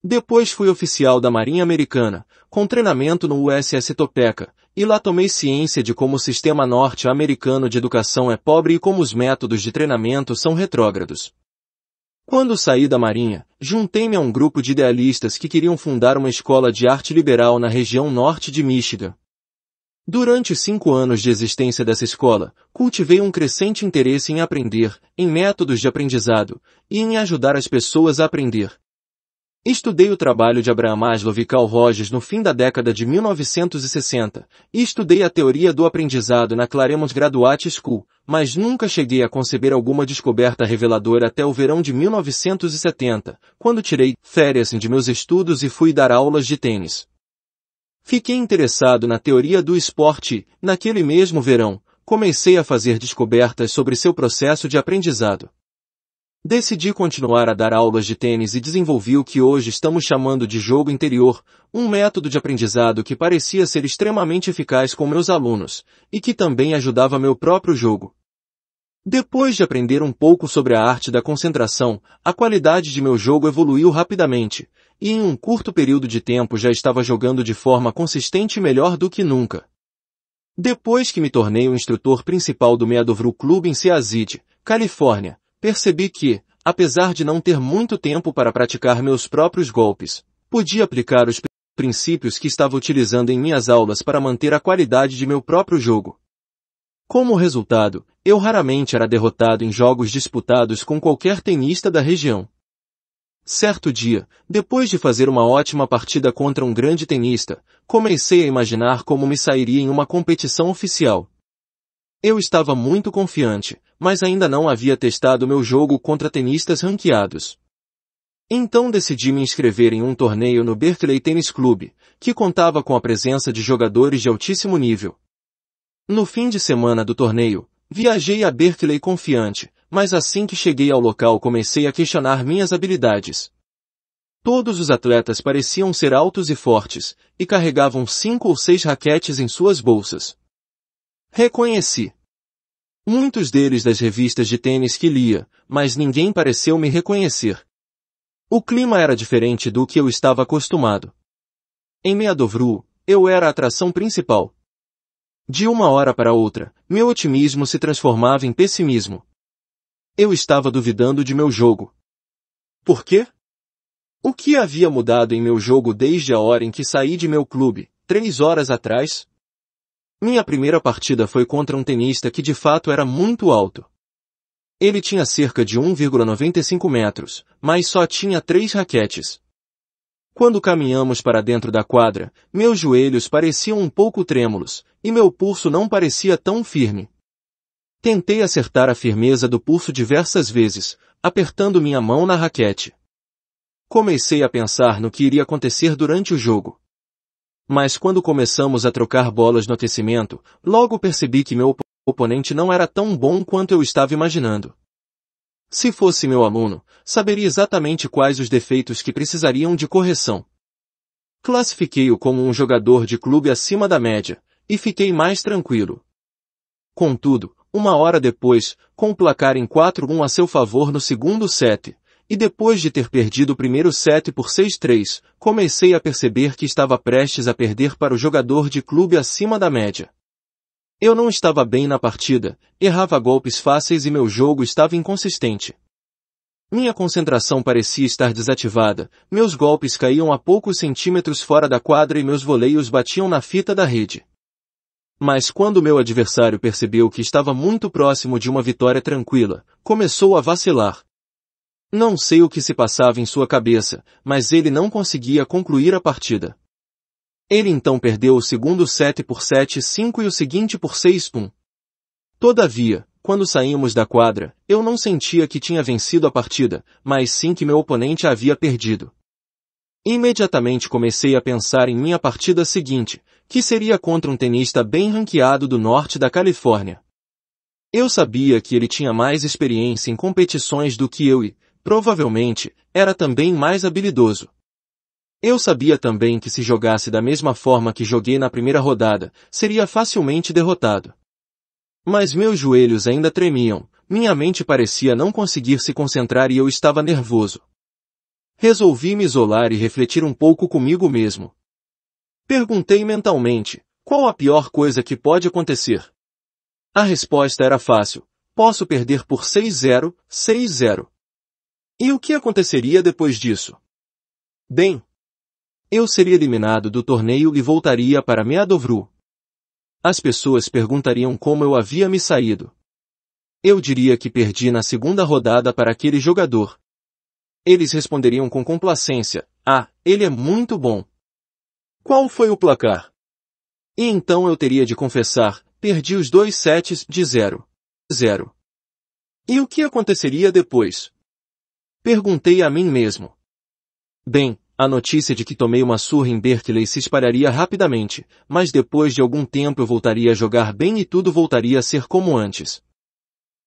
Depois fui oficial da Marinha Americana, com treinamento no USS Topeka, e lá tomei ciência de como o sistema norte-americano de educação é pobre e como os métodos de treinamento são retrógrados. Quando saí da Marinha, juntei-me a um grupo de idealistas que queriam fundar uma escola de arte liberal na região norte de Michigan, Durante cinco anos de existência dessa escola, cultivei um crescente interesse em aprender, em métodos de aprendizado e em ajudar as pessoas a aprender. Estudei o trabalho de Abraham Maslow e Carl Rogers no fim da década de 1960 e estudei a teoria do aprendizado na Claremont Graduate School, mas nunca cheguei a conceber alguma descoberta reveladora até o verão de 1970, quando tirei férias de meus estudos e fui dar aulas de tênis. Fiquei interessado na teoria do esporte, naquele mesmo verão, comecei a fazer descobertas sobre seu processo de aprendizado. Decidi continuar a dar aulas de tênis e desenvolvi o que hoje estamos chamando de jogo interior, um método de aprendizado que parecia ser extremamente eficaz com meus alunos, e que também ajudava meu próprio jogo. Depois de aprender um pouco sobre a arte da concentração, a qualidade de meu jogo evoluiu rapidamente, e em um curto período de tempo já estava jogando de forma consistente melhor do que nunca. Depois que me tornei o instrutor principal do Meadowbrook Club em Seazid, Califórnia, percebi que, apesar de não ter muito tempo para praticar meus próprios golpes, podia aplicar os princípios que estava utilizando em minhas aulas para manter a qualidade de meu próprio jogo. Como resultado, eu raramente era derrotado em jogos disputados com qualquer tenista da região. Certo dia, depois de fazer uma ótima partida contra um grande tenista, comecei a imaginar como me sairia em uma competição oficial. Eu estava muito confiante, mas ainda não havia testado meu jogo contra tenistas ranqueados. Então decidi me inscrever em um torneio no Berkeley Tennis Club, que contava com a presença de jogadores de altíssimo nível. No fim de semana do torneio, viajei a Berkeley confiante, mas assim que cheguei ao local comecei a questionar minhas habilidades. Todos os atletas pareciam ser altos e fortes, e carregavam cinco ou seis raquetes em suas bolsas. Reconheci. Muitos deles das revistas de tênis que lia, mas ninguém pareceu me reconhecer. O clima era diferente do que eu estava acostumado. Em Meadovru, eu era a atração principal. De uma hora para outra, meu otimismo se transformava em pessimismo. Eu estava duvidando de meu jogo. Por quê? O que havia mudado em meu jogo desde a hora em que saí de meu clube, três horas atrás? Minha primeira partida foi contra um tenista que de fato era muito alto. Ele tinha cerca de 1,95 metros, mas só tinha três raquetes. Quando caminhamos para dentro da quadra, meus joelhos pareciam um pouco trêmulos, e meu pulso não parecia tão firme. Tentei acertar a firmeza do pulso diversas vezes, apertando minha mão na raquete. Comecei a pensar no que iria acontecer durante o jogo. Mas quando começamos a trocar bolas no aquecimento, logo percebi que meu op oponente não era tão bom quanto eu estava imaginando. Se fosse meu aluno, saberia exatamente quais os defeitos que precisariam de correção. Classifiquei-o como um jogador de clube acima da média, e fiquei mais tranquilo. Contudo, uma hora depois, com o placar em 4-1 a seu favor no segundo set, e depois de ter perdido o primeiro set por 6-3, comecei a perceber que estava prestes a perder para o jogador de clube acima da média. Eu não estava bem na partida, errava golpes fáceis e meu jogo estava inconsistente. Minha concentração parecia estar desativada, meus golpes caíam a poucos centímetros fora da quadra e meus voleios batiam na fita da rede. Mas quando meu adversário percebeu que estava muito próximo de uma vitória tranquila, começou a vacilar. Não sei o que se passava em sua cabeça, mas ele não conseguia concluir a partida. Ele então perdeu o segundo 7 por 7-5 e o seguinte por 6-1. Todavia, quando saímos da quadra, eu não sentia que tinha vencido a partida, mas sim que meu oponente a havia perdido. Imediatamente comecei a pensar em minha partida seguinte, que seria contra um tenista bem ranqueado do norte da Califórnia. Eu sabia que ele tinha mais experiência em competições do que eu e, provavelmente, era também mais habilidoso. Eu sabia também que se jogasse da mesma forma que joguei na primeira rodada, seria facilmente derrotado. Mas meus joelhos ainda tremiam, minha mente parecia não conseguir se concentrar e eu estava nervoso. Resolvi me isolar e refletir um pouco comigo mesmo, Perguntei mentalmente, qual a pior coisa que pode acontecer? A resposta era fácil, posso perder por 6-0, 6-0. E o que aconteceria depois disso? Bem, eu seria eliminado do torneio e voltaria para Meadovru. As pessoas perguntariam como eu havia me saído. Eu diria que perdi na segunda rodada para aquele jogador. Eles responderiam com complacência, ah, ele é muito bom. Qual foi o placar? E então eu teria de confessar, perdi os dois sets de zero, zero. E o que aconteceria depois? Perguntei a mim mesmo. Bem, a notícia de que tomei uma surra em Berkeley se espalharia rapidamente, mas depois de algum tempo eu voltaria a jogar bem e tudo voltaria a ser como antes.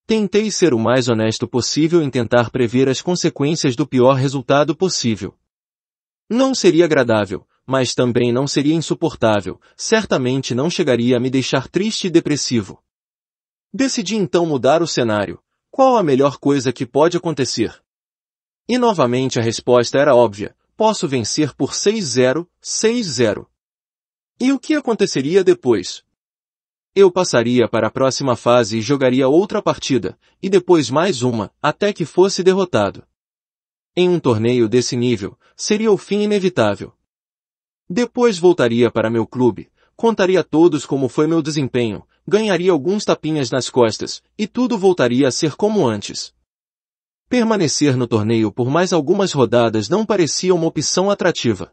Tentei ser o mais honesto possível em tentar prever as consequências do pior resultado possível. Não seria agradável, mas também não seria insuportável, certamente não chegaria a me deixar triste e depressivo. Decidi então mudar o cenário. Qual a melhor coisa que pode acontecer? E novamente a resposta era óbvia. Posso vencer por 6-0, 6-0. E o que aconteceria depois? Eu passaria para a próxima fase e jogaria outra partida, e depois mais uma, até que fosse derrotado. Em um torneio desse nível, seria o fim inevitável. Depois voltaria para meu clube, contaria a todos como foi meu desempenho, ganharia alguns tapinhas nas costas, e tudo voltaria a ser como antes. Permanecer no torneio por mais algumas rodadas não parecia uma opção atrativa.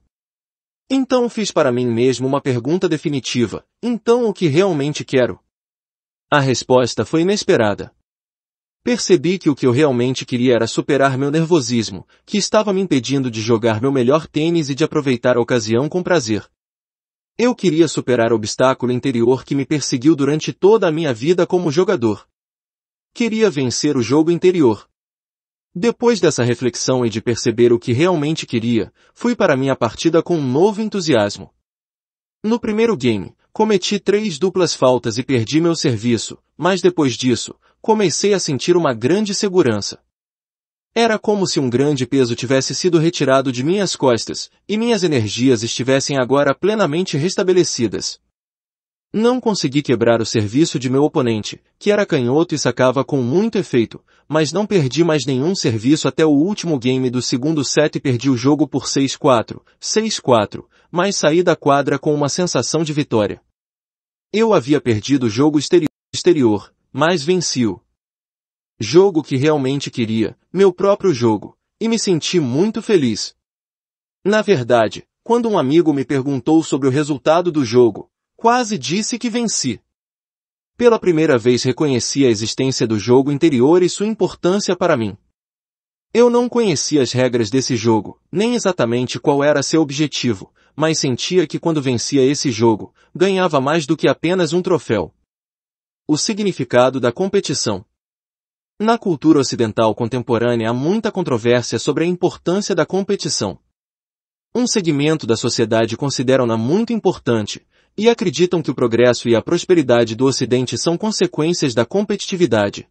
Então fiz para mim mesmo uma pergunta definitiva, então o que realmente quero? A resposta foi inesperada. Percebi que o que eu realmente queria era superar meu nervosismo, que estava me impedindo de jogar meu melhor tênis e de aproveitar a ocasião com prazer. Eu queria superar o obstáculo interior que me perseguiu durante toda a minha vida como jogador. Queria vencer o jogo interior. Depois dessa reflexão e de perceber o que realmente queria, fui para minha partida com um novo entusiasmo. No primeiro game, cometi três duplas faltas e perdi meu serviço, mas depois disso, comecei a sentir uma grande segurança. Era como se um grande peso tivesse sido retirado de minhas costas e minhas energias estivessem agora plenamente restabelecidas. Não consegui quebrar o serviço de meu oponente, que era canhoto e sacava com muito efeito, mas não perdi mais nenhum serviço até o último game do segundo set e perdi o jogo por 6-4, 6-4, mas saí da quadra com uma sensação de vitória. Eu havia perdido o jogo exterior, mas venci-o. Jogo que realmente queria, meu próprio jogo, e me senti muito feliz. Na verdade, quando um amigo me perguntou sobre o resultado do jogo, quase disse que venci. Pela primeira vez reconheci a existência do jogo interior e sua importância para mim. Eu não conhecia as regras desse jogo, nem exatamente qual era seu objetivo, mas sentia que quando vencia esse jogo, ganhava mais do que apenas um troféu. O significado da competição. Na cultura ocidental contemporânea há muita controvérsia sobre a importância da competição. Um segmento da sociedade consideram-na muito importante e acreditam que o progresso e a prosperidade do Ocidente são consequências da competitividade.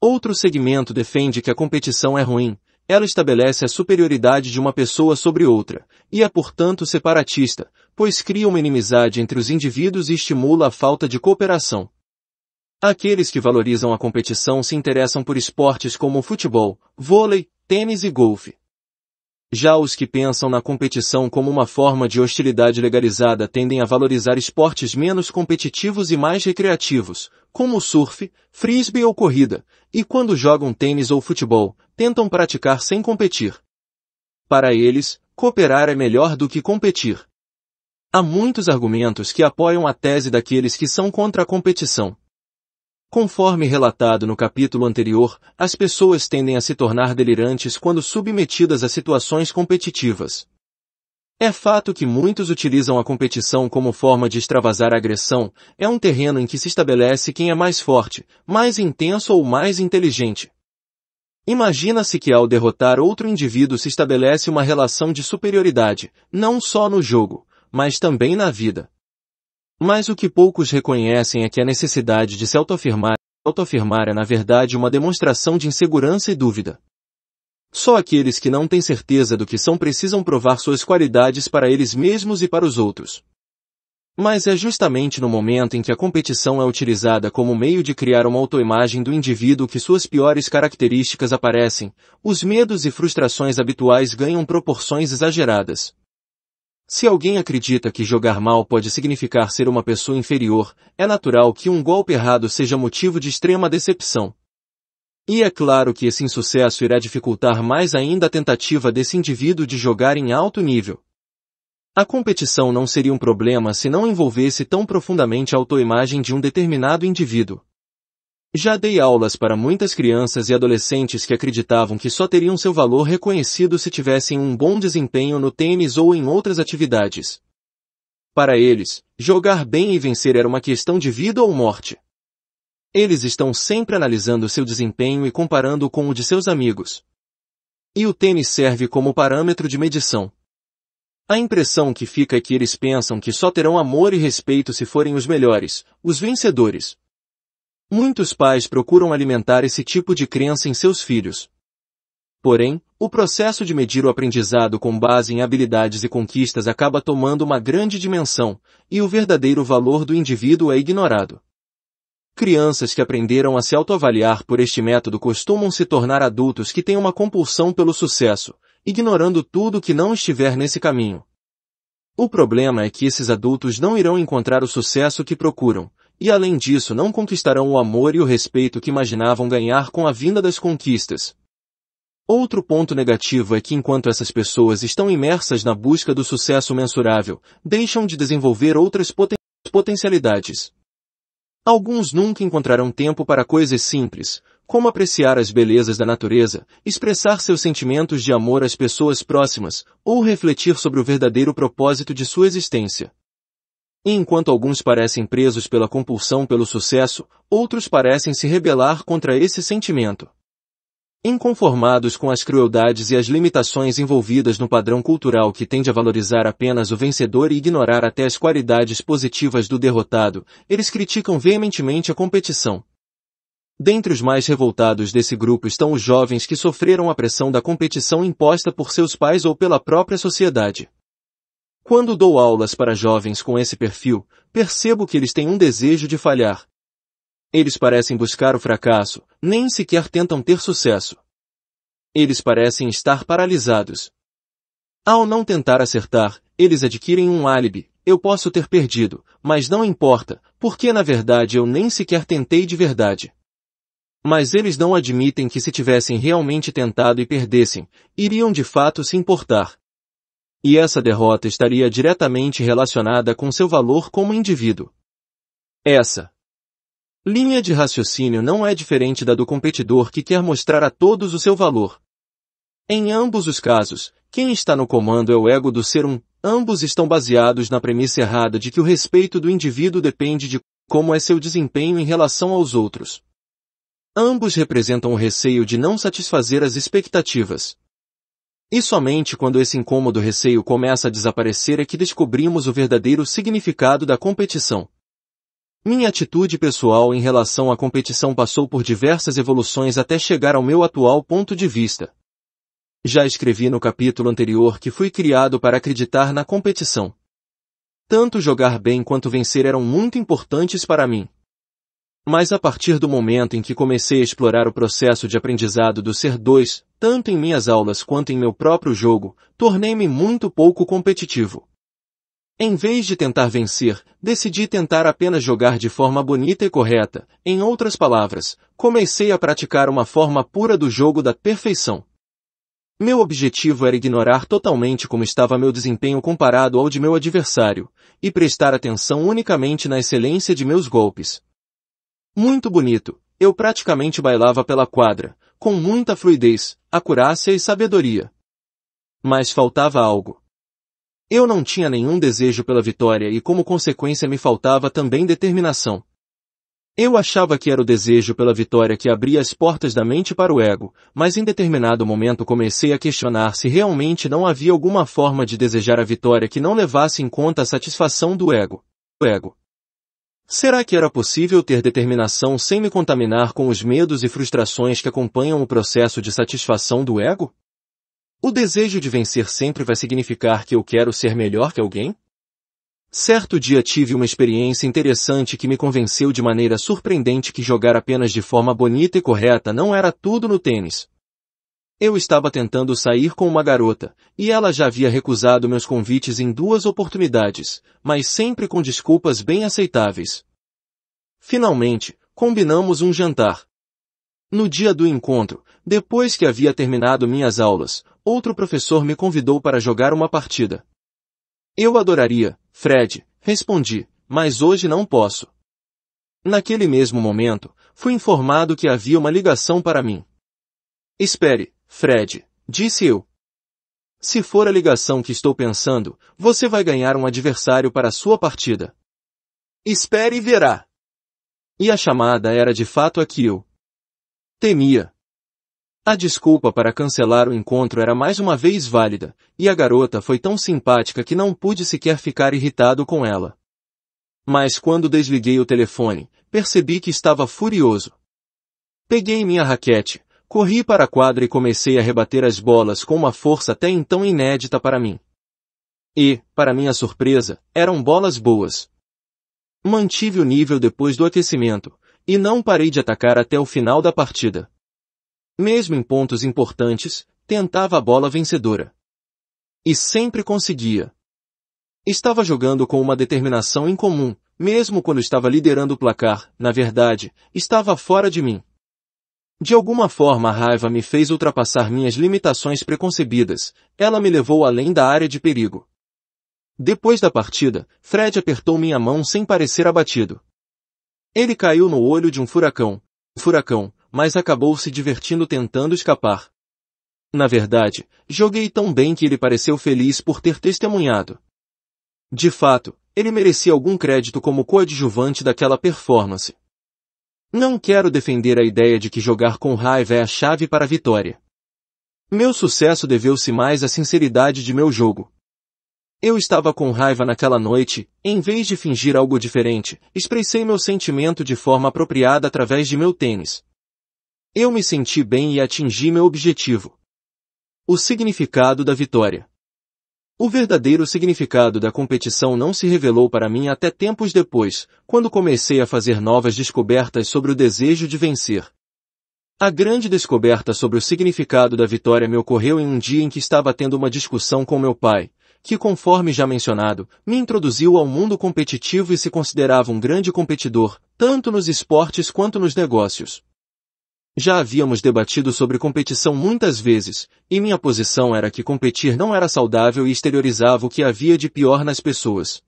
Outro segmento defende que a competição é ruim, ela estabelece a superioridade de uma pessoa sobre outra, e é portanto separatista, pois cria uma inimizade entre os indivíduos e estimula a falta de cooperação. Aqueles que valorizam a competição se interessam por esportes como futebol, vôlei, tênis e golfe. Já os que pensam na competição como uma forma de hostilidade legalizada tendem a valorizar esportes menos competitivos e mais recreativos, como surf, frisbee ou corrida, e quando jogam tênis ou futebol, tentam praticar sem competir. Para eles, cooperar é melhor do que competir. Há muitos argumentos que apoiam a tese daqueles que são contra a competição, Conforme relatado no capítulo anterior, as pessoas tendem a se tornar delirantes quando submetidas a situações competitivas. É fato que muitos utilizam a competição como forma de extravasar a agressão, é um terreno em que se estabelece quem é mais forte, mais intenso ou mais inteligente. Imagina-se que ao derrotar outro indivíduo se estabelece uma relação de superioridade, não só no jogo, mas também na vida. Mas o que poucos reconhecem é que a necessidade de se autoafirmar, autoafirmar é na verdade uma demonstração de insegurança e dúvida. Só aqueles que não têm certeza do que são precisam provar suas qualidades para eles mesmos e para os outros. Mas é justamente no momento em que a competição é utilizada como meio de criar uma autoimagem do indivíduo que suas piores características aparecem, os medos e frustrações habituais ganham proporções exageradas. Se alguém acredita que jogar mal pode significar ser uma pessoa inferior, é natural que um golpe errado seja motivo de extrema decepção. E é claro que esse insucesso irá dificultar mais ainda a tentativa desse indivíduo de jogar em alto nível. A competição não seria um problema se não envolvesse tão profundamente a autoimagem de um determinado indivíduo. Já dei aulas para muitas crianças e adolescentes que acreditavam que só teriam seu valor reconhecido se tivessem um bom desempenho no tênis ou em outras atividades. Para eles, jogar bem e vencer era uma questão de vida ou morte. Eles estão sempre analisando seu desempenho e comparando com o de seus amigos. E o tênis serve como parâmetro de medição. A impressão que fica é que eles pensam que só terão amor e respeito se forem os melhores, os vencedores, Muitos pais procuram alimentar esse tipo de crença em seus filhos. Porém, o processo de medir o aprendizado com base em habilidades e conquistas acaba tomando uma grande dimensão, e o verdadeiro valor do indivíduo é ignorado. Crianças que aprenderam a se autoavaliar por este método costumam se tornar adultos que têm uma compulsão pelo sucesso, ignorando tudo que não estiver nesse caminho. O problema é que esses adultos não irão encontrar o sucesso que procuram, e além disso não conquistarão o amor e o respeito que imaginavam ganhar com a vinda das conquistas. Outro ponto negativo é que enquanto essas pessoas estão imersas na busca do sucesso mensurável, deixam de desenvolver outras poten potencialidades. Alguns nunca encontrarão tempo para coisas simples, como apreciar as belezas da natureza, expressar seus sentimentos de amor às pessoas próximas, ou refletir sobre o verdadeiro propósito de sua existência. E enquanto alguns parecem presos pela compulsão pelo sucesso, outros parecem se rebelar contra esse sentimento. Inconformados com as crueldades e as limitações envolvidas no padrão cultural que tende a valorizar apenas o vencedor e ignorar até as qualidades positivas do derrotado, eles criticam veementemente a competição. Dentre os mais revoltados desse grupo estão os jovens que sofreram a pressão da competição imposta por seus pais ou pela própria sociedade. Quando dou aulas para jovens com esse perfil, percebo que eles têm um desejo de falhar. Eles parecem buscar o fracasso, nem sequer tentam ter sucesso. Eles parecem estar paralisados. Ao não tentar acertar, eles adquirem um álibi, eu posso ter perdido, mas não importa, porque na verdade eu nem sequer tentei de verdade. Mas eles não admitem que se tivessem realmente tentado e perdessem, iriam de fato se importar. E essa derrota estaria diretamente relacionada com seu valor como indivíduo. Essa linha de raciocínio não é diferente da do competidor que quer mostrar a todos o seu valor. Em ambos os casos, quem está no comando é o ego do ser um, ambos estão baseados na premissa errada de que o respeito do indivíduo depende de como é seu desempenho em relação aos outros. Ambos representam o receio de não satisfazer as expectativas. E somente quando esse incômodo receio começa a desaparecer é que descobrimos o verdadeiro significado da competição. Minha atitude pessoal em relação à competição passou por diversas evoluções até chegar ao meu atual ponto de vista. Já escrevi no capítulo anterior que fui criado para acreditar na competição. Tanto jogar bem quanto vencer eram muito importantes para mim. Mas a partir do momento em que comecei a explorar o processo de aprendizado do Ser 2, tanto em minhas aulas quanto em meu próprio jogo, tornei-me muito pouco competitivo. Em vez de tentar vencer, decidi tentar apenas jogar de forma bonita e correta. Em outras palavras, comecei a praticar uma forma pura do jogo da perfeição. Meu objetivo era ignorar totalmente como estava meu desempenho comparado ao de meu adversário, e prestar atenção unicamente na excelência de meus golpes. Muito bonito. Eu praticamente bailava pela quadra, com muita fluidez, acurácia e sabedoria. Mas faltava algo. Eu não tinha nenhum desejo pela vitória e como consequência me faltava também determinação. Eu achava que era o desejo pela vitória que abria as portas da mente para o ego, mas em determinado momento comecei a questionar se realmente não havia alguma forma de desejar a vitória que não levasse em conta a satisfação do ego. O ego. Será que era possível ter determinação sem me contaminar com os medos e frustrações que acompanham o processo de satisfação do ego? O desejo de vencer sempre vai significar que eu quero ser melhor que alguém? Certo dia tive uma experiência interessante que me convenceu de maneira surpreendente que jogar apenas de forma bonita e correta não era tudo no tênis, eu estava tentando sair com uma garota, e ela já havia recusado meus convites em duas oportunidades, mas sempre com desculpas bem aceitáveis. Finalmente, combinamos um jantar. No dia do encontro, depois que havia terminado minhas aulas, outro professor me convidou para jogar uma partida. Eu adoraria, Fred, respondi, mas hoje não posso. Naquele mesmo momento, fui informado que havia uma ligação para mim. Espere, Fred, disse eu. Se for a ligação que estou pensando, você vai ganhar um adversário para sua partida. Espere e verá. E a chamada era de fato a que eu temia. A desculpa para cancelar o encontro era mais uma vez válida, e a garota foi tão simpática que não pude sequer ficar irritado com ela. Mas quando desliguei o telefone, percebi que estava furioso. Peguei minha raquete, Corri para a quadra e comecei a rebater as bolas com uma força até então inédita para mim. E, para minha surpresa, eram bolas boas. Mantive o nível depois do aquecimento, e não parei de atacar até o final da partida. Mesmo em pontos importantes, tentava a bola vencedora. E sempre conseguia. Estava jogando com uma determinação incomum, mesmo quando estava liderando o placar, na verdade, estava fora de mim. De alguma forma a raiva me fez ultrapassar minhas limitações preconcebidas, ela me levou além da área de perigo. Depois da partida, Fred apertou minha mão sem parecer abatido. Ele caiu no olho de um furacão, furacão, mas acabou se divertindo tentando escapar. Na verdade, joguei tão bem que ele pareceu feliz por ter testemunhado. De fato, ele merecia algum crédito como coadjuvante daquela performance. Não quero defender a ideia de que jogar com raiva é a chave para a vitória. Meu sucesso deveu-se mais à sinceridade de meu jogo. Eu estava com raiva naquela noite, em vez de fingir algo diferente, expressei meu sentimento de forma apropriada através de meu tênis. Eu me senti bem e atingi meu objetivo. O significado da vitória. O verdadeiro significado da competição não se revelou para mim até tempos depois, quando comecei a fazer novas descobertas sobre o desejo de vencer. A grande descoberta sobre o significado da vitória me ocorreu em um dia em que estava tendo uma discussão com meu pai, que conforme já mencionado, me introduziu ao mundo competitivo e se considerava um grande competidor, tanto nos esportes quanto nos negócios. Já havíamos debatido sobre competição muitas vezes, e minha posição era que competir não era saudável e exteriorizava o que havia de pior nas pessoas.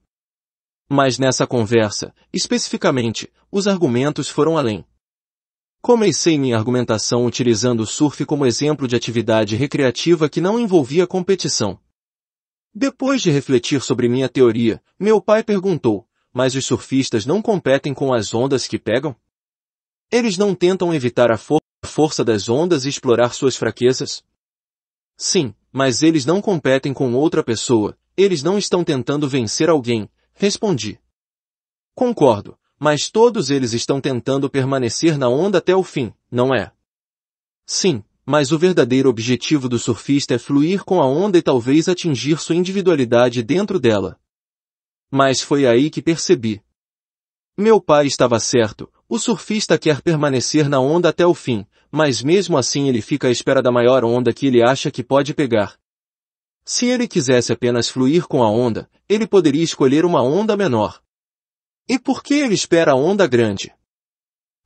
Mas nessa conversa, especificamente, os argumentos foram além. Comecei minha argumentação utilizando o surf como exemplo de atividade recreativa que não envolvia competição. Depois de refletir sobre minha teoria, meu pai perguntou, mas os surfistas não competem com as ondas que pegam? Eles não tentam evitar a força força das ondas e explorar suas fraquezas? Sim, mas eles não competem com outra pessoa, eles não estão tentando vencer alguém, respondi. Concordo, mas todos eles estão tentando permanecer na onda até o fim, não é? Sim, mas o verdadeiro objetivo do surfista é fluir com a onda e talvez atingir sua individualidade dentro dela. Mas foi aí que percebi. Meu pai estava certo, o surfista quer permanecer na onda até o fim, mas mesmo assim ele fica à espera da maior onda que ele acha que pode pegar. Se ele quisesse apenas fluir com a onda, ele poderia escolher uma onda menor. E por que ele espera a onda grande?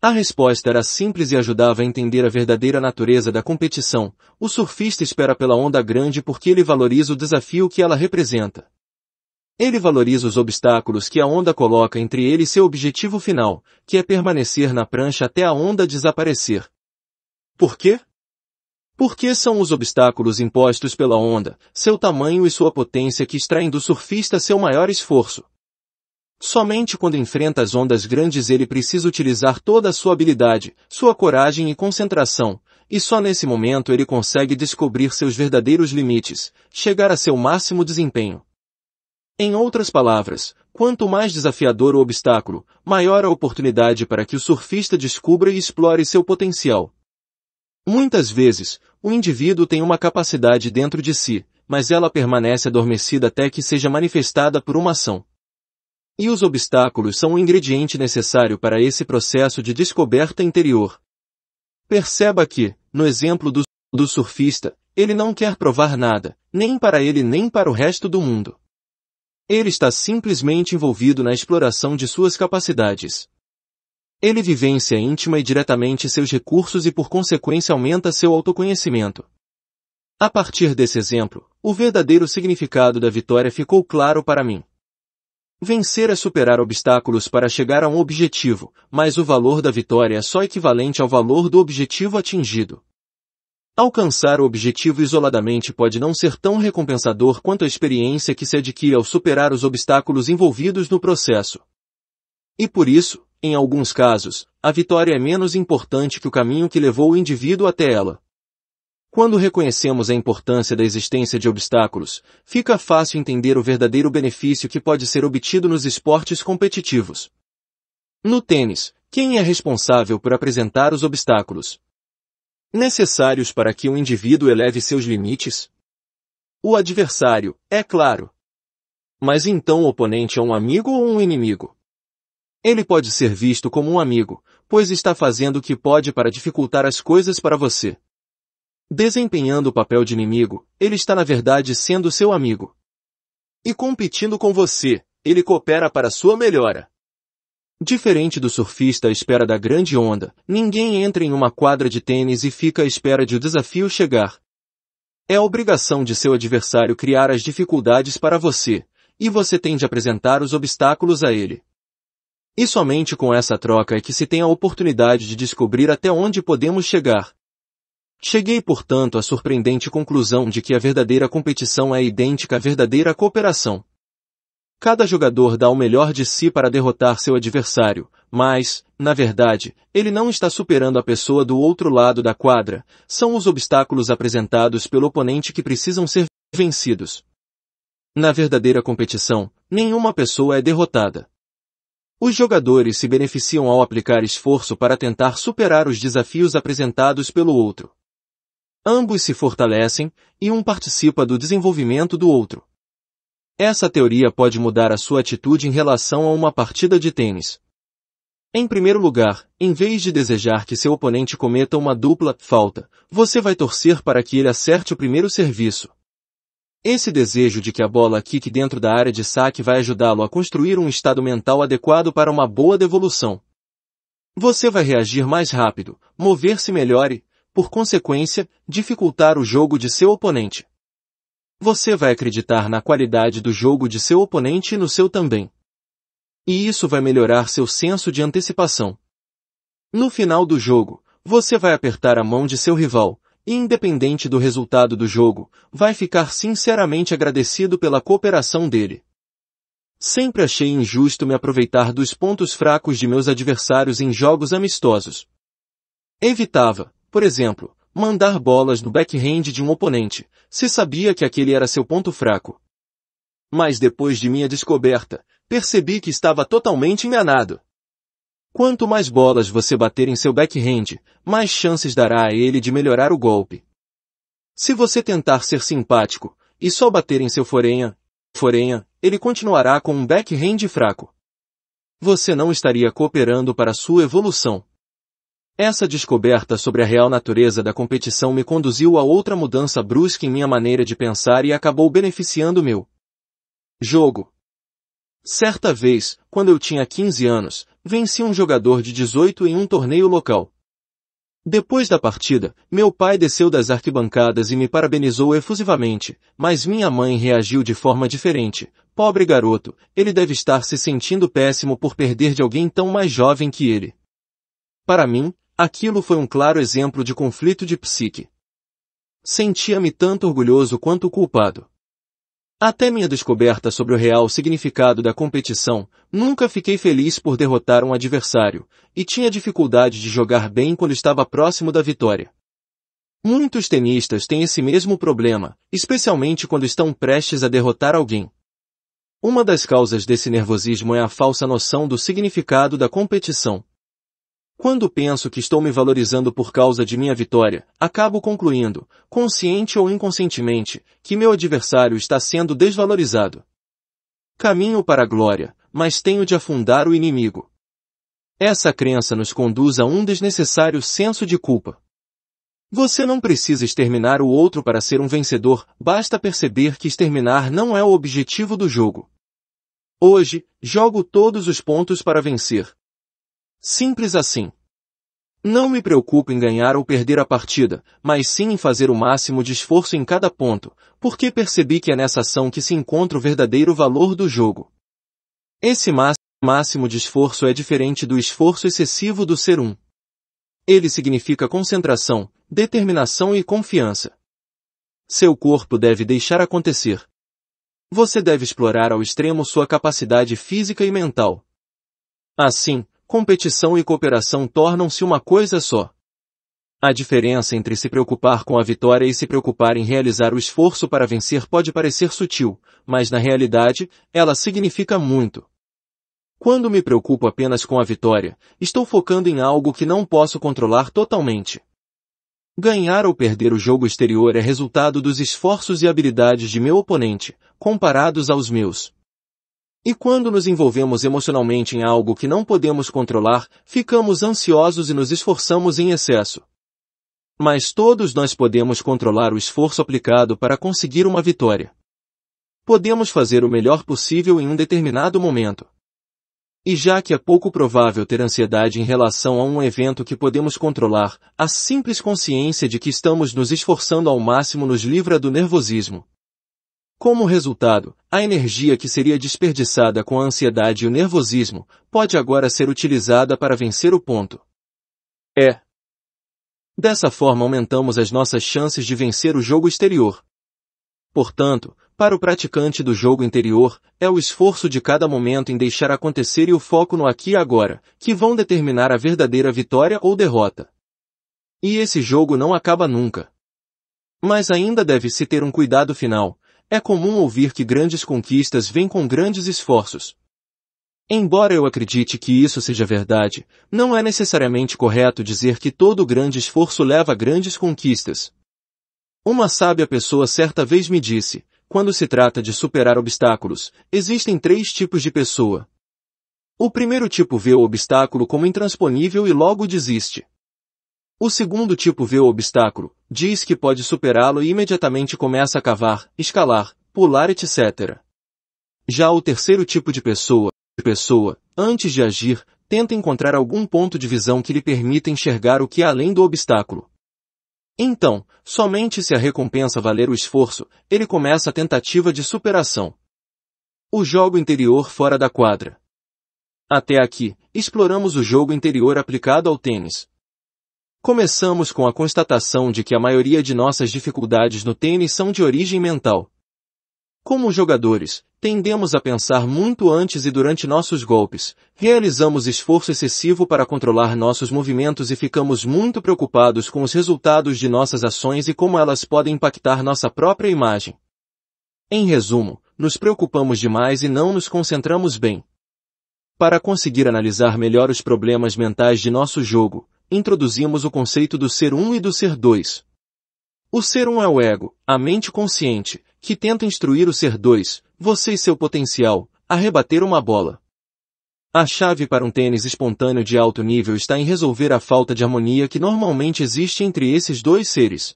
A resposta era simples e ajudava a entender a verdadeira natureza da competição. O surfista espera pela onda grande porque ele valoriza o desafio que ela representa. Ele valoriza os obstáculos que a onda coloca entre ele e seu objetivo final, que é permanecer na prancha até a onda desaparecer. Por quê? Porque são os obstáculos impostos pela onda, seu tamanho e sua potência que extraem do surfista seu maior esforço. Somente quando enfrenta as ondas grandes ele precisa utilizar toda a sua habilidade, sua coragem e concentração, e só nesse momento ele consegue descobrir seus verdadeiros limites, chegar a seu máximo desempenho. Em outras palavras, quanto mais desafiador o obstáculo, maior a oportunidade para que o surfista descubra e explore seu potencial. Muitas vezes, o indivíduo tem uma capacidade dentro de si, mas ela permanece adormecida até que seja manifestada por uma ação. E os obstáculos são o um ingrediente necessário para esse processo de descoberta interior. Perceba que, no exemplo do, do surfista, ele não quer provar nada, nem para ele nem para o resto do mundo. Ele está simplesmente envolvido na exploração de suas capacidades. Ele vivencia íntima e diretamente seus recursos e por consequência aumenta seu autoconhecimento. A partir desse exemplo, o verdadeiro significado da vitória ficou claro para mim. Vencer é superar obstáculos para chegar a um objetivo, mas o valor da vitória é só equivalente ao valor do objetivo atingido. Alcançar o objetivo isoladamente pode não ser tão recompensador quanto a experiência que se adquire ao superar os obstáculos envolvidos no processo. E por isso, em alguns casos, a vitória é menos importante que o caminho que levou o indivíduo até ela. Quando reconhecemos a importância da existência de obstáculos, fica fácil entender o verdadeiro benefício que pode ser obtido nos esportes competitivos. No tênis, quem é responsável por apresentar os obstáculos? necessários para que o indivíduo eleve seus limites? O adversário, é claro. Mas então o oponente é um amigo ou um inimigo? Ele pode ser visto como um amigo, pois está fazendo o que pode para dificultar as coisas para você. Desempenhando o papel de inimigo, ele está na verdade sendo seu amigo. E competindo com você, ele coopera para sua melhora. Diferente do surfista à espera da grande onda, ninguém entra em uma quadra de tênis e fica à espera de o desafio chegar. É obrigação de seu adversário criar as dificuldades para você, e você tem de apresentar os obstáculos a ele. E somente com essa troca é que se tem a oportunidade de descobrir até onde podemos chegar. Cheguei, portanto, à surpreendente conclusão de que a verdadeira competição é idêntica à verdadeira cooperação. Cada jogador dá o melhor de si para derrotar seu adversário, mas, na verdade, ele não está superando a pessoa do outro lado da quadra, são os obstáculos apresentados pelo oponente que precisam ser vencidos. Na verdadeira competição, nenhuma pessoa é derrotada. Os jogadores se beneficiam ao aplicar esforço para tentar superar os desafios apresentados pelo outro. Ambos se fortalecem, e um participa do desenvolvimento do outro. Essa teoria pode mudar a sua atitude em relação a uma partida de tênis. Em primeiro lugar, em vez de desejar que seu oponente cometa uma dupla falta, você vai torcer para que ele acerte o primeiro serviço. Esse desejo de que a bola quique dentro da área de saque vai ajudá-lo a construir um estado mental adequado para uma boa devolução. Você vai reagir mais rápido, mover-se melhor e, por consequência, dificultar o jogo de seu oponente. Você vai acreditar na qualidade do jogo de seu oponente e no seu também. E isso vai melhorar seu senso de antecipação. No final do jogo, você vai apertar a mão de seu rival, e independente do resultado do jogo, vai ficar sinceramente agradecido pela cooperação dele. Sempre achei injusto me aproveitar dos pontos fracos de meus adversários em jogos amistosos. Evitava, por exemplo, mandar bolas no backhand de um oponente, se sabia que aquele era seu ponto fraco. Mas depois de minha descoberta, percebi que estava totalmente enganado. Quanto mais bolas você bater em seu backhand, mais chances dará a ele de melhorar o golpe. Se você tentar ser simpático e só bater em seu forenha, forenha, ele continuará com um backhand fraco. Você não estaria cooperando para sua evolução. Essa descoberta sobre a real natureza da competição me conduziu a outra mudança brusca em minha maneira de pensar e acabou beneficiando meu jogo. Certa vez, quando eu tinha 15 anos, venci um jogador de 18 em um torneio local. Depois da partida, meu pai desceu das arquibancadas e me parabenizou efusivamente, mas minha mãe reagiu de forma diferente. Pobre garoto, ele deve estar se sentindo péssimo por perder de alguém tão mais jovem que ele. Para mim, Aquilo foi um claro exemplo de conflito de psique. Sentia-me tanto orgulhoso quanto culpado. Até minha descoberta sobre o real significado da competição, nunca fiquei feliz por derrotar um adversário, e tinha dificuldade de jogar bem quando estava próximo da vitória. Muitos tenistas têm esse mesmo problema, especialmente quando estão prestes a derrotar alguém. Uma das causas desse nervosismo é a falsa noção do significado da competição, quando penso que estou me valorizando por causa de minha vitória, acabo concluindo, consciente ou inconscientemente, que meu adversário está sendo desvalorizado. Caminho para a glória, mas tenho de afundar o inimigo. Essa crença nos conduz a um desnecessário senso de culpa. Você não precisa exterminar o outro para ser um vencedor, basta perceber que exterminar não é o objetivo do jogo. Hoje, jogo todos os pontos para vencer, Simples assim. Não me preocupo em ganhar ou perder a partida, mas sim em fazer o máximo de esforço em cada ponto, porque percebi que é nessa ação que se encontra o verdadeiro valor do jogo. Esse máximo de esforço é diferente do esforço excessivo do ser um. Ele significa concentração, determinação e confiança. Seu corpo deve deixar acontecer. Você deve explorar ao extremo sua capacidade física e mental. Assim, competição e cooperação tornam-se uma coisa só. A diferença entre se preocupar com a vitória e se preocupar em realizar o esforço para vencer pode parecer sutil, mas na realidade, ela significa muito. Quando me preocupo apenas com a vitória, estou focando em algo que não posso controlar totalmente. Ganhar ou perder o jogo exterior é resultado dos esforços e habilidades de meu oponente, comparados aos meus. E quando nos envolvemos emocionalmente em algo que não podemos controlar, ficamos ansiosos e nos esforçamos em excesso. Mas todos nós podemos controlar o esforço aplicado para conseguir uma vitória. Podemos fazer o melhor possível em um determinado momento. E já que é pouco provável ter ansiedade em relação a um evento que podemos controlar, a simples consciência de que estamos nos esforçando ao máximo nos livra do nervosismo. Como resultado, a energia que seria desperdiçada com a ansiedade e o nervosismo pode agora ser utilizada para vencer o ponto. É. Dessa forma aumentamos as nossas chances de vencer o jogo exterior. Portanto, para o praticante do jogo interior, é o esforço de cada momento em deixar acontecer e o foco no aqui e agora, que vão determinar a verdadeira vitória ou derrota. E esse jogo não acaba nunca. Mas ainda deve-se ter um cuidado final, é comum ouvir que grandes conquistas vêm com grandes esforços. Embora eu acredite que isso seja verdade, não é necessariamente correto dizer que todo grande esforço leva a grandes conquistas. Uma sábia pessoa certa vez me disse, quando se trata de superar obstáculos, existem três tipos de pessoa. O primeiro tipo vê o obstáculo como intransponível e logo desiste. O segundo tipo vê o obstáculo, diz que pode superá-lo e imediatamente começa a cavar, escalar, pular, etc. Já o terceiro tipo de pessoa, de pessoa, antes de agir, tenta encontrar algum ponto de visão que lhe permita enxergar o que é além do obstáculo. Então, somente se a recompensa valer o esforço, ele começa a tentativa de superação. O jogo interior fora da quadra. Até aqui, exploramos o jogo interior aplicado ao tênis, Começamos com a constatação de que a maioria de nossas dificuldades no tênis são de origem mental. Como jogadores, tendemos a pensar muito antes e durante nossos golpes, realizamos esforço excessivo para controlar nossos movimentos e ficamos muito preocupados com os resultados de nossas ações e como elas podem impactar nossa própria imagem. Em resumo, nos preocupamos demais e não nos concentramos bem. Para conseguir analisar melhor os problemas mentais de nosso jogo, introduzimos o conceito do ser um e do ser dois. O ser um é o ego, a mente consciente, que tenta instruir o ser dois, você e seu potencial, a rebater uma bola. A chave para um tênis espontâneo de alto nível está em resolver a falta de harmonia que normalmente existe entre esses dois seres.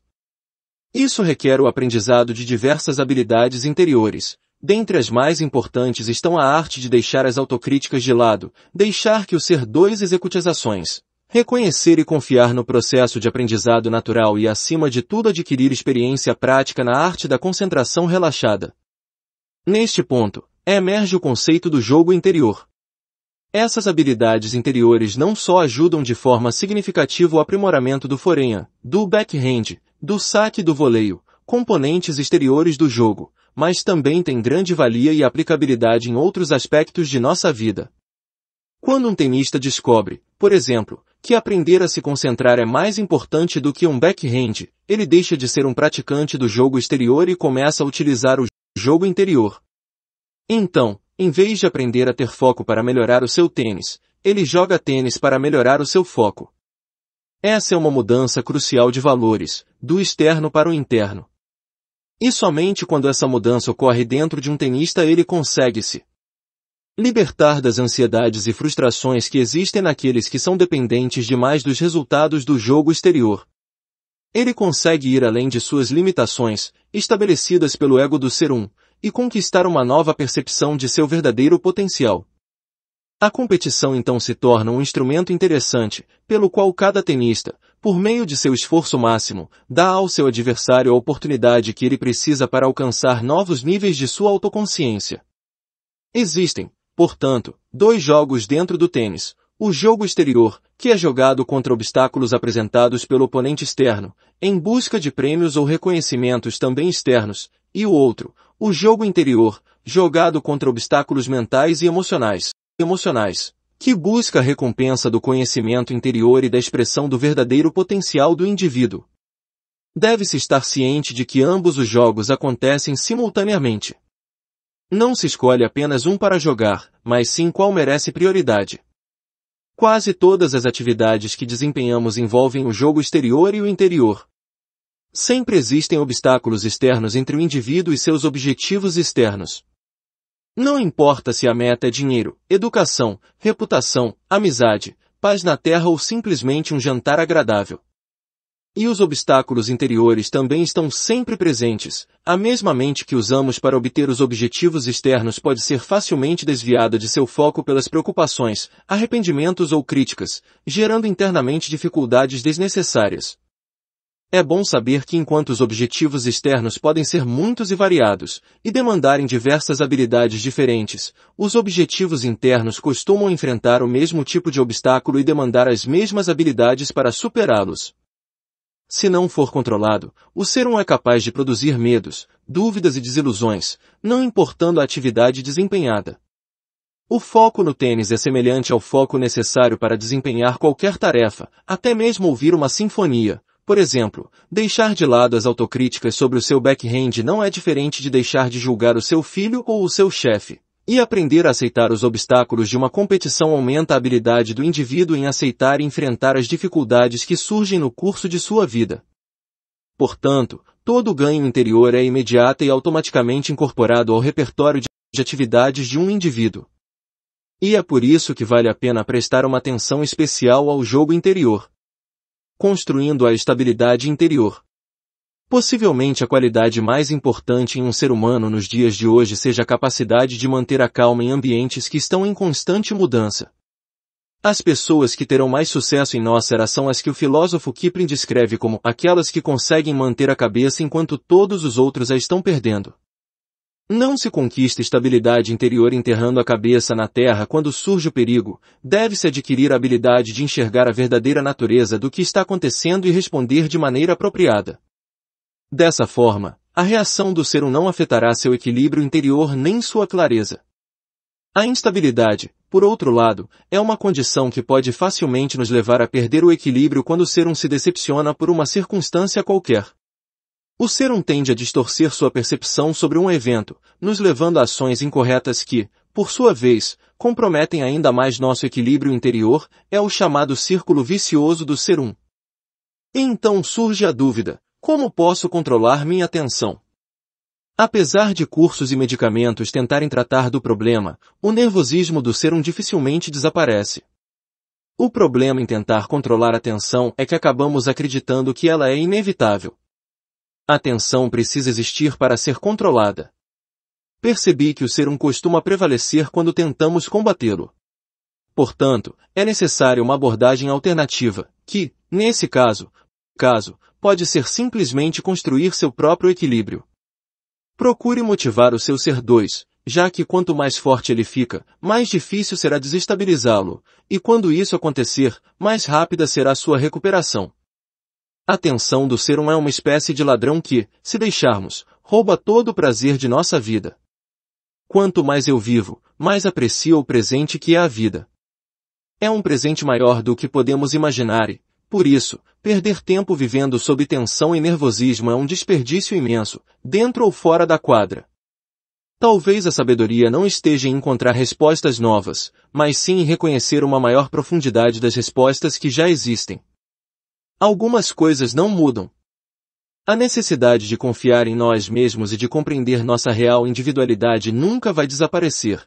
Isso requer o aprendizado de diversas habilidades interiores. Dentre as mais importantes estão a arte de deixar as autocríticas de lado, deixar que o ser dois execute as ações. Reconhecer e confiar no processo de aprendizado natural e, acima de tudo, adquirir experiência prática na arte da concentração relaxada. Neste ponto, emerge o conceito do jogo interior. Essas habilidades interiores não só ajudam de forma significativa o aprimoramento do forenha, do backhand, do saque e do voleio, componentes exteriores do jogo, mas também têm grande valia e aplicabilidade em outros aspectos de nossa vida. Quando um tenista descobre, por exemplo, que aprender a se concentrar é mais importante do que um backhand, ele deixa de ser um praticante do jogo exterior e começa a utilizar o jogo interior. Então, em vez de aprender a ter foco para melhorar o seu tênis, ele joga tênis para melhorar o seu foco. Essa é uma mudança crucial de valores, do externo para o interno. E somente quando essa mudança ocorre dentro de um tenista ele consegue se Libertar das ansiedades e frustrações que existem naqueles que são dependentes demais dos resultados do jogo exterior. Ele consegue ir além de suas limitações, estabelecidas pelo ego do ser um, e conquistar uma nova percepção de seu verdadeiro potencial. A competição então se torna um instrumento interessante, pelo qual cada tenista, por meio de seu esforço máximo, dá ao seu adversário a oportunidade que ele precisa para alcançar novos níveis de sua autoconsciência. Existem, portanto, dois jogos dentro do tênis. O jogo exterior, que é jogado contra obstáculos apresentados pelo oponente externo, em busca de prêmios ou reconhecimentos também externos, e o outro, o jogo interior, jogado contra obstáculos mentais e emocionais, emocionais, que busca a recompensa do conhecimento interior e da expressão do verdadeiro potencial do indivíduo. Deve-se estar ciente de que ambos os jogos acontecem simultaneamente. Não se escolhe apenas um para jogar, mas sim qual merece prioridade. Quase todas as atividades que desempenhamos envolvem o jogo exterior e o interior. Sempre existem obstáculos externos entre o indivíduo e seus objetivos externos. Não importa se a meta é dinheiro, educação, reputação, amizade, paz na terra ou simplesmente um jantar agradável. E os obstáculos interiores também estão sempre presentes. A mesma mente que usamos para obter os objetivos externos pode ser facilmente desviada de seu foco pelas preocupações, arrependimentos ou críticas, gerando internamente dificuldades desnecessárias. É bom saber que enquanto os objetivos externos podem ser muitos e variados, e demandarem diversas habilidades diferentes, os objetivos internos costumam enfrentar o mesmo tipo de obstáculo e demandar as mesmas habilidades para superá-los. Se não for controlado, o ser um é capaz de produzir medos, dúvidas e desilusões, não importando a atividade desempenhada. O foco no tênis é semelhante ao foco necessário para desempenhar qualquer tarefa, até mesmo ouvir uma sinfonia. Por exemplo, deixar de lado as autocríticas sobre o seu backhand não é diferente de deixar de julgar o seu filho ou o seu chefe. E aprender a aceitar os obstáculos de uma competição aumenta a habilidade do indivíduo em aceitar e enfrentar as dificuldades que surgem no curso de sua vida. Portanto, todo ganho interior é imediato e automaticamente incorporado ao repertório de atividades de um indivíduo. E é por isso que vale a pena prestar uma atenção especial ao jogo interior. Construindo a estabilidade interior. Possivelmente a qualidade mais importante em um ser humano nos dias de hoje seja a capacidade de manter a calma em ambientes que estão em constante mudança. As pessoas que terão mais sucesso em nossa era são as que o filósofo Kipling descreve como aquelas que conseguem manter a cabeça enquanto todos os outros a estão perdendo. Não se conquista estabilidade interior enterrando a cabeça na terra quando surge o perigo, deve-se adquirir a habilidade de enxergar a verdadeira natureza do que está acontecendo e responder de maneira apropriada. Dessa forma, a reação do ser não afetará seu equilíbrio interior nem sua clareza. A instabilidade, por outro lado, é uma condição que pode facilmente nos levar a perder o equilíbrio quando o ser um se decepciona por uma circunstância qualquer. O ser um tende a distorcer sua percepção sobre um evento, nos levando a ações incorretas que, por sua vez, comprometem ainda mais nosso equilíbrio interior, é o chamado círculo vicioso do ser um. E então surge a dúvida, como posso controlar minha tensão? Apesar de cursos e medicamentos tentarem tratar do problema, o nervosismo do serum dificilmente desaparece. O problema em tentar controlar a tensão é que acabamos acreditando que ela é inevitável. A tensão precisa existir para ser controlada. Percebi que o serum costuma prevalecer quando tentamos combatê-lo. Portanto, é necessária uma abordagem alternativa, que, nesse caso, caso, pode ser simplesmente construir seu próprio equilíbrio. Procure motivar o seu ser 2, já que quanto mais forte ele fica, mais difícil será desestabilizá-lo, e quando isso acontecer, mais rápida será sua recuperação. A tensão do ser 1 um é uma espécie de ladrão que, se deixarmos, rouba todo o prazer de nossa vida. Quanto mais eu vivo, mais aprecio o presente que é a vida. É um presente maior do que podemos imaginar e, por isso, Perder tempo vivendo sob tensão e nervosismo é um desperdício imenso, dentro ou fora da quadra. Talvez a sabedoria não esteja em encontrar respostas novas, mas sim em reconhecer uma maior profundidade das respostas que já existem. Algumas coisas não mudam. A necessidade de confiar em nós mesmos e de compreender nossa real individualidade nunca vai desaparecer.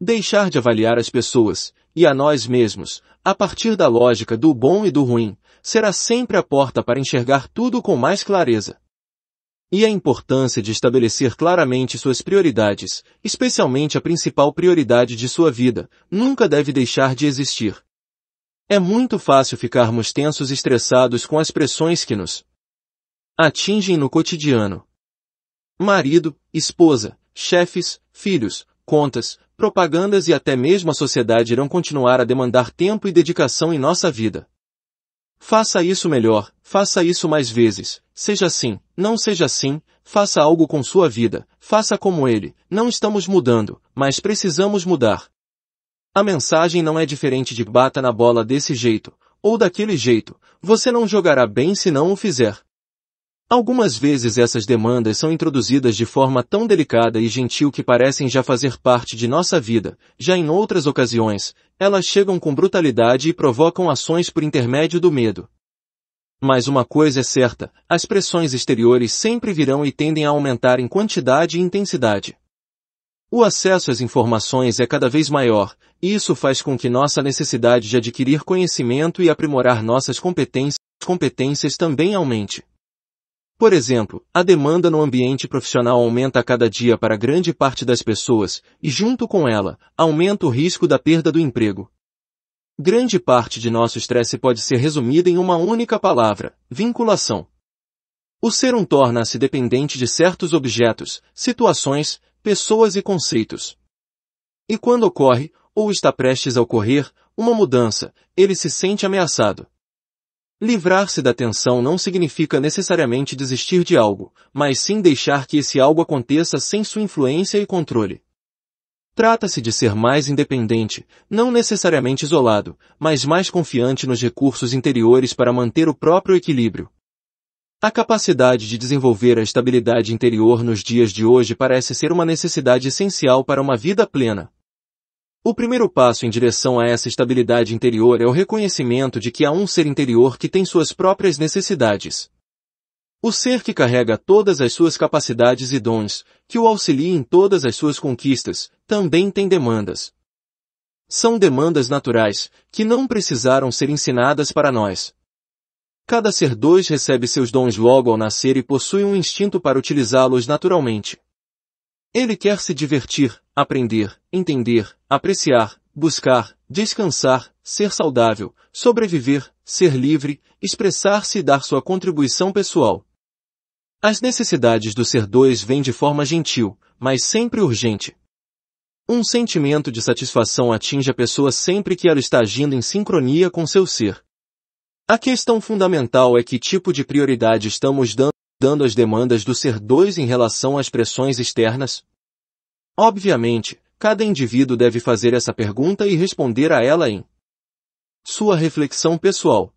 Deixar de avaliar as pessoas, e a nós mesmos, a partir da lógica do bom e do ruim, será sempre a porta para enxergar tudo com mais clareza. E a importância de estabelecer claramente suas prioridades, especialmente a principal prioridade de sua vida, nunca deve deixar de existir. É muito fácil ficarmos tensos e estressados com as pressões que nos atingem no cotidiano. Marido, esposa, chefes, filhos, contas, propagandas e até mesmo a sociedade irão continuar a demandar tempo e dedicação em nossa vida. Faça isso melhor, faça isso mais vezes. Seja assim, não seja assim, faça algo com sua vida, faça como ele. Não estamos mudando, mas precisamos mudar. A mensagem não é diferente de bata na bola desse jeito, ou daquele jeito. Você não jogará bem se não o fizer. Algumas vezes essas demandas são introduzidas de forma tão delicada e gentil que parecem já fazer parte de nossa vida, já em outras ocasiões, elas chegam com brutalidade e provocam ações por intermédio do medo. Mas uma coisa é certa, as pressões exteriores sempre virão e tendem a aumentar em quantidade e intensidade. O acesso às informações é cada vez maior, e isso faz com que nossa necessidade de adquirir conhecimento e aprimorar nossas competências, competências também aumente. Por exemplo, a demanda no ambiente profissional aumenta a cada dia para grande parte das pessoas e, junto com ela, aumenta o risco da perda do emprego. Grande parte de nosso estresse pode ser resumida em uma única palavra, vinculação. O ser um torna-se dependente de certos objetos, situações, pessoas e conceitos. E quando ocorre, ou está prestes a ocorrer, uma mudança, ele se sente ameaçado. Livrar-se da tensão não significa necessariamente desistir de algo, mas sim deixar que esse algo aconteça sem sua influência e controle. Trata-se de ser mais independente, não necessariamente isolado, mas mais confiante nos recursos interiores para manter o próprio equilíbrio. A capacidade de desenvolver a estabilidade interior nos dias de hoje parece ser uma necessidade essencial para uma vida plena. O primeiro passo em direção a essa estabilidade interior é o reconhecimento de que há um ser interior que tem suas próprias necessidades. O ser que carrega todas as suas capacidades e dons, que o auxilia em todas as suas conquistas, também tem demandas. São demandas naturais, que não precisaram ser ensinadas para nós. Cada ser dois recebe seus dons logo ao nascer e possui um instinto para utilizá-los naturalmente. Ele quer se divertir, aprender, entender, apreciar, buscar, descansar, ser saudável, sobreviver, ser livre, expressar-se e dar sua contribuição pessoal. As necessidades do ser dois vêm de forma gentil, mas sempre urgente. Um sentimento de satisfação atinge a pessoa sempre que ela está agindo em sincronia com seu ser. A questão fundamental é que tipo de prioridade estamos dando dando as demandas do ser dois em relação às pressões externas? Obviamente, cada indivíduo deve fazer essa pergunta e responder a ela em sua reflexão pessoal.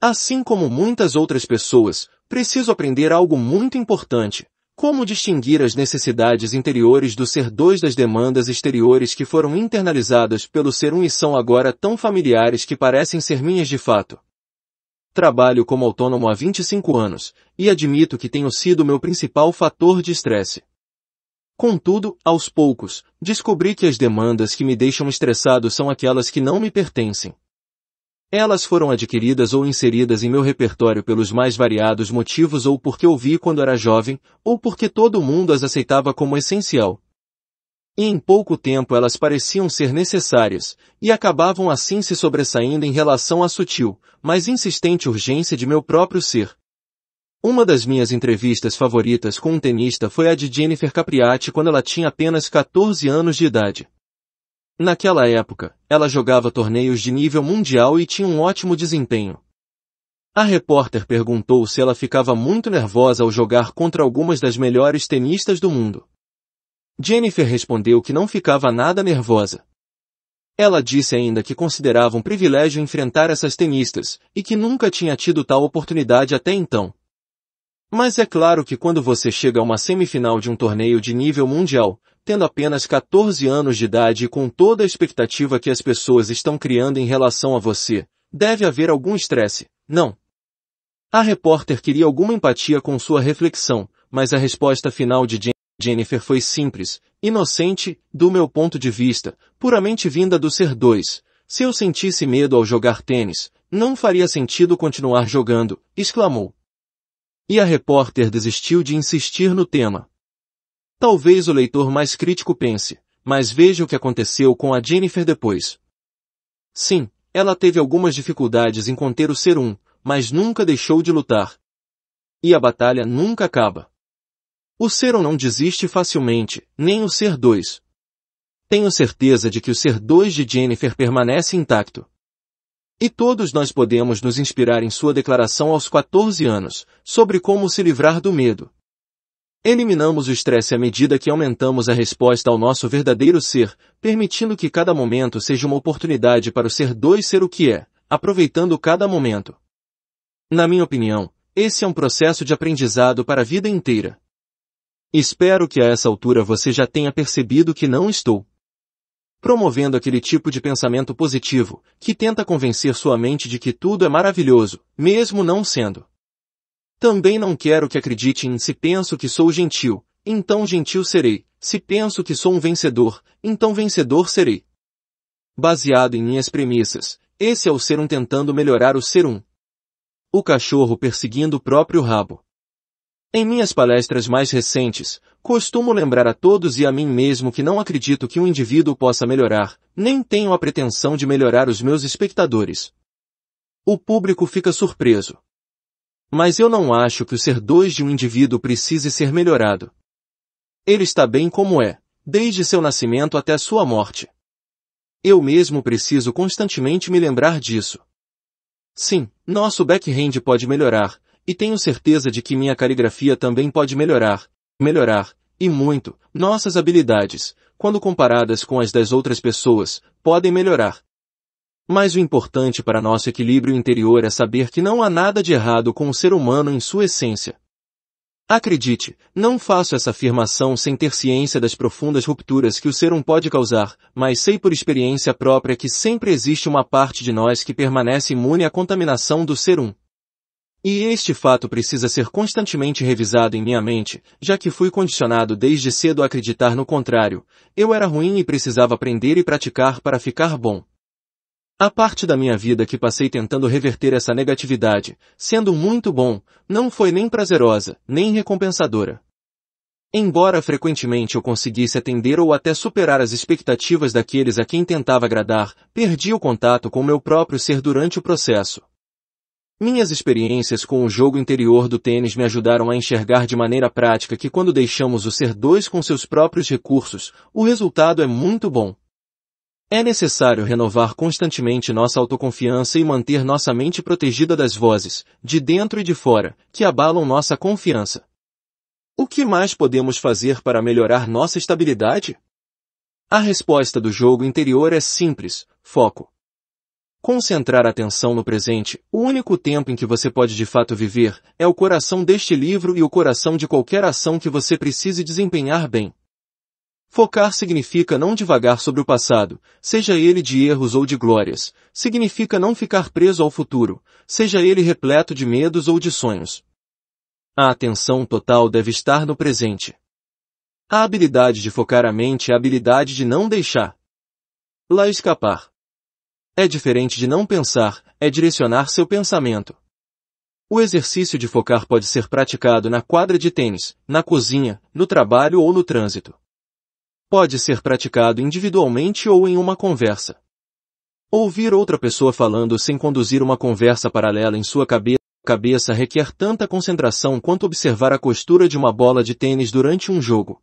Assim como muitas outras pessoas, preciso aprender algo muito importante, como distinguir as necessidades interiores do ser dois das demandas exteriores que foram internalizadas pelo ser um e são agora tão familiares que parecem ser minhas de fato. Trabalho como autônomo há 25 anos, e admito que tenho sido meu principal fator de estresse. Contudo, aos poucos, descobri que as demandas que me deixam estressado são aquelas que não me pertencem. Elas foram adquiridas ou inseridas em meu repertório pelos mais variados motivos ou porque ouvi quando era jovem, ou porque todo mundo as aceitava como essencial, e em pouco tempo elas pareciam ser necessárias, e acabavam assim se sobressaindo em relação à sutil, mas insistente urgência de meu próprio ser. Uma das minhas entrevistas favoritas com um tenista foi a de Jennifer Capriati quando ela tinha apenas 14 anos de idade. Naquela época, ela jogava torneios de nível mundial e tinha um ótimo desempenho. A repórter perguntou se ela ficava muito nervosa ao jogar contra algumas das melhores tenistas do mundo. Jennifer respondeu que não ficava nada nervosa. Ela disse ainda que considerava um privilégio enfrentar essas tenistas, e que nunca tinha tido tal oportunidade até então. Mas é claro que quando você chega a uma semifinal de um torneio de nível mundial, tendo apenas 14 anos de idade e com toda a expectativa que as pessoas estão criando em relação a você, deve haver algum estresse, não? A repórter queria alguma empatia com sua reflexão, mas a resposta final de Jennifer Jennifer foi simples, inocente, do meu ponto de vista, puramente vinda do ser dois. Se eu sentisse medo ao jogar tênis, não faria sentido continuar jogando, exclamou. E a repórter desistiu de insistir no tema. Talvez o leitor mais crítico pense, mas veja o que aconteceu com a Jennifer depois. Sim, ela teve algumas dificuldades em conter o ser um, mas nunca deixou de lutar. E a batalha nunca acaba. O ser um não desiste facilmente, nem o ser dois. Tenho certeza de que o ser dois de Jennifer permanece intacto. E todos nós podemos nos inspirar em sua declaração aos 14 anos, sobre como se livrar do medo. Eliminamos o estresse à medida que aumentamos a resposta ao nosso verdadeiro ser, permitindo que cada momento seja uma oportunidade para o ser dois ser o que é, aproveitando cada momento. Na minha opinião, esse é um processo de aprendizado para a vida inteira. Espero que a essa altura você já tenha percebido que não estou promovendo aquele tipo de pensamento positivo, que tenta convencer sua mente de que tudo é maravilhoso, mesmo não sendo. Também não quero que acredite em se penso que sou gentil, então gentil serei, se penso que sou um vencedor, então vencedor serei. Baseado em minhas premissas, esse é o ser um tentando melhorar o ser um. O cachorro perseguindo o próprio rabo. Em minhas palestras mais recentes, costumo lembrar a todos e a mim mesmo que não acredito que um indivíduo possa melhorar, nem tenho a pretensão de melhorar os meus espectadores. O público fica surpreso. Mas eu não acho que o ser dois de um indivíduo precise ser melhorado. Ele está bem como é, desde seu nascimento até sua morte. Eu mesmo preciso constantemente me lembrar disso. Sim, nosso backhand pode melhorar, e tenho certeza de que minha caligrafia também pode melhorar, melhorar, e muito, nossas habilidades, quando comparadas com as das outras pessoas, podem melhorar. Mas o importante para nosso equilíbrio interior é saber que não há nada de errado com o ser humano em sua essência. Acredite, não faço essa afirmação sem ter ciência das profundas rupturas que o ser um pode causar, mas sei por experiência própria que sempre existe uma parte de nós que permanece imune à contaminação do ser um. E este fato precisa ser constantemente revisado em minha mente, já que fui condicionado desde cedo a acreditar no contrário. Eu era ruim e precisava aprender e praticar para ficar bom. A parte da minha vida que passei tentando reverter essa negatividade, sendo muito bom, não foi nem prazerosa, nem recompensadora. Embora frequentemente eu conseguisse atender ou até superar as expectativas daqueles a quem tentava agradar, perdi o contato com meu próprio ser durante o processo. Minhas experiências com o jogo interior do tênis me ajudaram a enxergar de maneira prática que quando deixamos o ser dois com seus próprios recursos, o resultado é muito bom. É necessário renovar constantemente nossa autoconfiança e manter nossa mente protegida das vozes, de dentro e de fora, que abalam nossa confiança. O que mais podemos fazer para melhorar nossa estabilidade? A resposta do jogo interior é simples, foco. Concentrar a atenção no presente, o único tempo em que você pode de fato viver, é o coração deste livro e o coração de qualquer ação que você precise desempenhar bem. Focar significa não divagar sobre o passado, seja ele de erros ou de glórias, significa não ficar preso ao futuro, seja ele repleto de medos ou de sonhos. A atenção total deve estar no presente. A habilidade de focar a mente é a habilidade de não deixar lá escapar é diferente de não pensar, é direcionar seu pensamento. O exercício de focar pode ser praticado na quadra de tênis, na cozinha, no trabalho ou no trânsito. Pode ser praticado individualmente ou em uma conversa. Ouvir outra pessoa falando sem conduzir uma conversa paralela em sua cabeça cabeça requer tanta concentração quanto observar a costura de uma bola de tênis durante um jogo.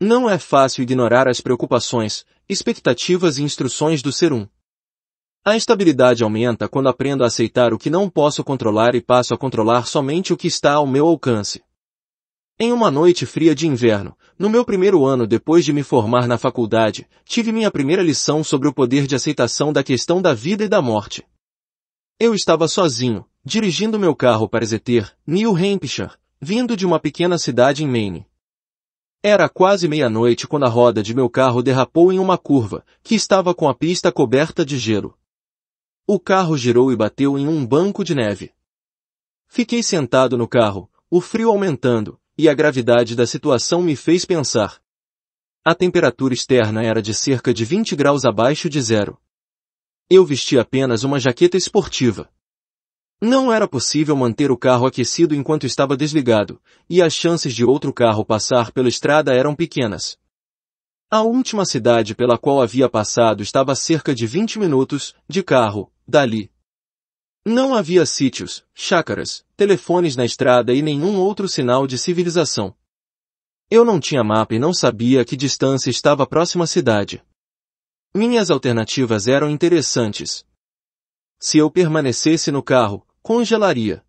Não é fácil ignorar as preocupações, expectativas e instruções do ser um. A estabilidade aumenta quando aprendo a aceitar o que não posso controlar e passo a controlar somente o que está ao meu alcance. Em uma noite fria de inverno, no meu primeiro ano depois de me formar na faculdade, tive minha primeira lição sobre o poder de aceitação da questão da vida e da morte. Eu estava sozinho, dirigindo meu carro para Zeter, New Hampshire, vindo de uma pequena cidade em Maine. Era quase meia-noite quando a roda de meu carro derrapou em uma curva, que estava com a pista coberta de gelo. O carro girou e bateu em um banco de neve. Fiquei sentado no carro, o frio aumentando, e a gravidade da situação me fez pensar. A temperatura externa era de cerca de 20 graus abaixo de zero. Eu vesti apenas uma jaqueta esportiva. Não era possível manter o carro aquecido enquanto estava desligado, e as chances de outro carro passar pela estrada eram pequenas. A última cidade pela qual havia passado estava a cerca de 20 minutos, de carro, dali. Não havia sítios, chácaras, telefones na estrada e nenhum outro sinal de civilização. Eu não tinha mapa e não sabia a que distância estava a próxima cidade. Minhas alternativas eram interessantes. Se eu permanecesse no carro, congelaria.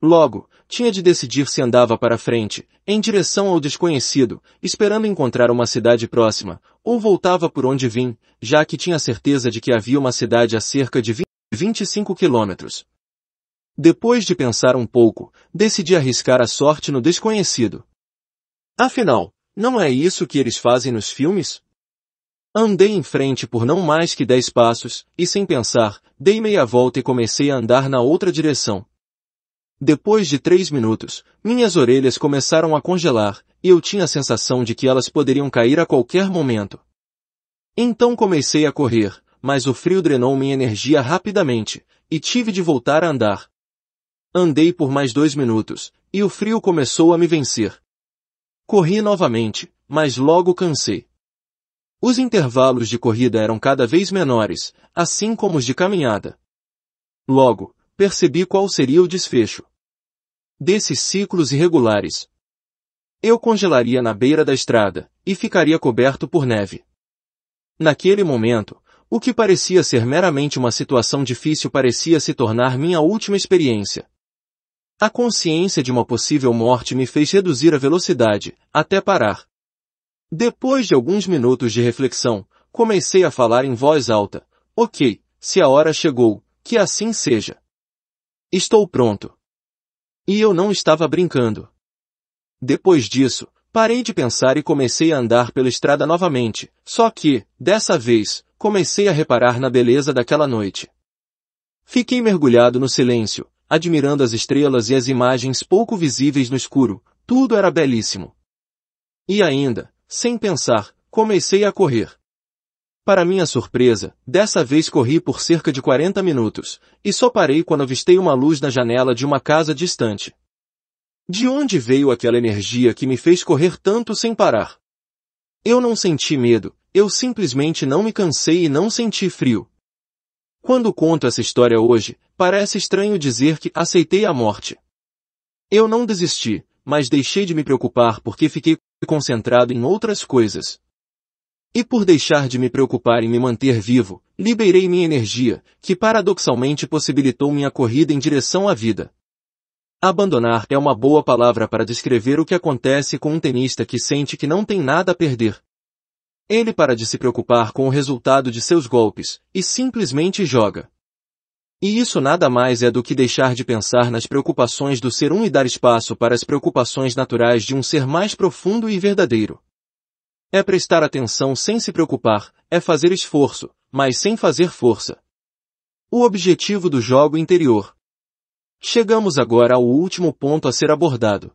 Logo, tinha de decidir se andava para frente, em direção ao desconhecido, esperando encontrar uma cidade próxima, ou voltava por onde vim, já que tinha certeza de que havia uma cidade a cerca de 25 quilômetros. Depois de pensar um pouco, decidi arriscar a sorte no desconhecido. Afinal, não é isso que eles fazem nos filmes? Andei em frente por não mais que dez passos, e sem pensar, dei meia volta e comecei a andar na outra direção. Depois de três minutos, minhas orelhas começaram a congelar e eu tinha a sensação de que elas poderiam cair a qualquer momento. Então comecei a correr, mas o frio drenou minha energia rapidamente e tive de voltar a andar. Andei por mais dois minutos e o frio começou a me vencer. Corri novamente, mas logo cansei. Os intervalos de corrida eram cada vez menores, assim como os de caminhada. Logo, percebi qual seria o desfecho. Desses ciclos irregulares. Eu congelaria na beira da estrada, e ficaria coberto por neve. Naquele momento, o que parecia ser meramente uma situação difícil parecia se tornar minha última experiência. A consciência de uma possível morte me fez reduzir a velocidade, até parar. Depois de alguns minutos de reflexão, comecei a falar em voz alta. Ok, se a hora chegou, que assim seja. Estou pronto. E eu não estava brincando. Depois disso, parei de pensar e comecei a andar pela estrada novamente, só que, dessa vez, comecei a reparar na beleza daquela noite. Fiquei mergulhado no silêncio, admirando as estrelas e as imagens pouco visíveis no escuro, tudo era belíssimo. E ainda, sem pensar, comecei a correr. Para minha surpresa, dessa vez corri por cerca de 40 minutos, e só parei quando avistei uma luz na janela de uma casa distante. De onde veio aquela energia que me fez correr tanto sem parar? Eu não senti medo, eu simplesmente não me cansei e não senti frio. Quando conto essa história hoje, parece estranho dizer que aceitei a morte. Eu não desisti, mas deixei de me preocupar porque fiquei concentrado em outras coisas. E por deixar de me preocupar em me manter vivo, liberei minha energia, que paradoxalmente possibilitou minha corrida em direção à vida. Abandonar é uma boa palavra para descrever o que acontece com um tenista que sente que não tem nada a perder. Ele para de se preocupar com o resultado de seus golpes, e simplesmente joga. E isso nada mais é do que deixar de pensar nas preocupações do ser um e dar espaço para as preocupações naturais de um ser mais profundo e verdadeiro. É prestar atenção sem se preocupar, é fazer esforço, mas sem fazer força. O objetivo do jogo interior. Chegamos agora ao último ponto a ser abordado.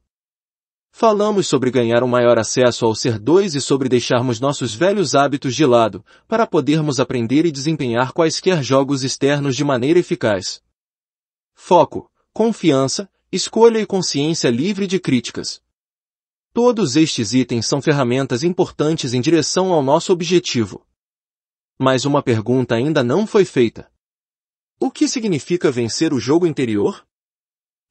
Falamos sobre ganhar um maior acesso ao ser dois e sobre deixarmos nossos velhos hábitos de lado, para podermos aprender e desempenhar quaisquer jogos externos de maneira eficaz. Foco, confiança, escolha e consciência livre de críticas. Todos estes itens são ferramentas importantes em direção ao nosso objetivo. Mas uma pergunta ainda não foi feita. O que significa vencer o jogo interior?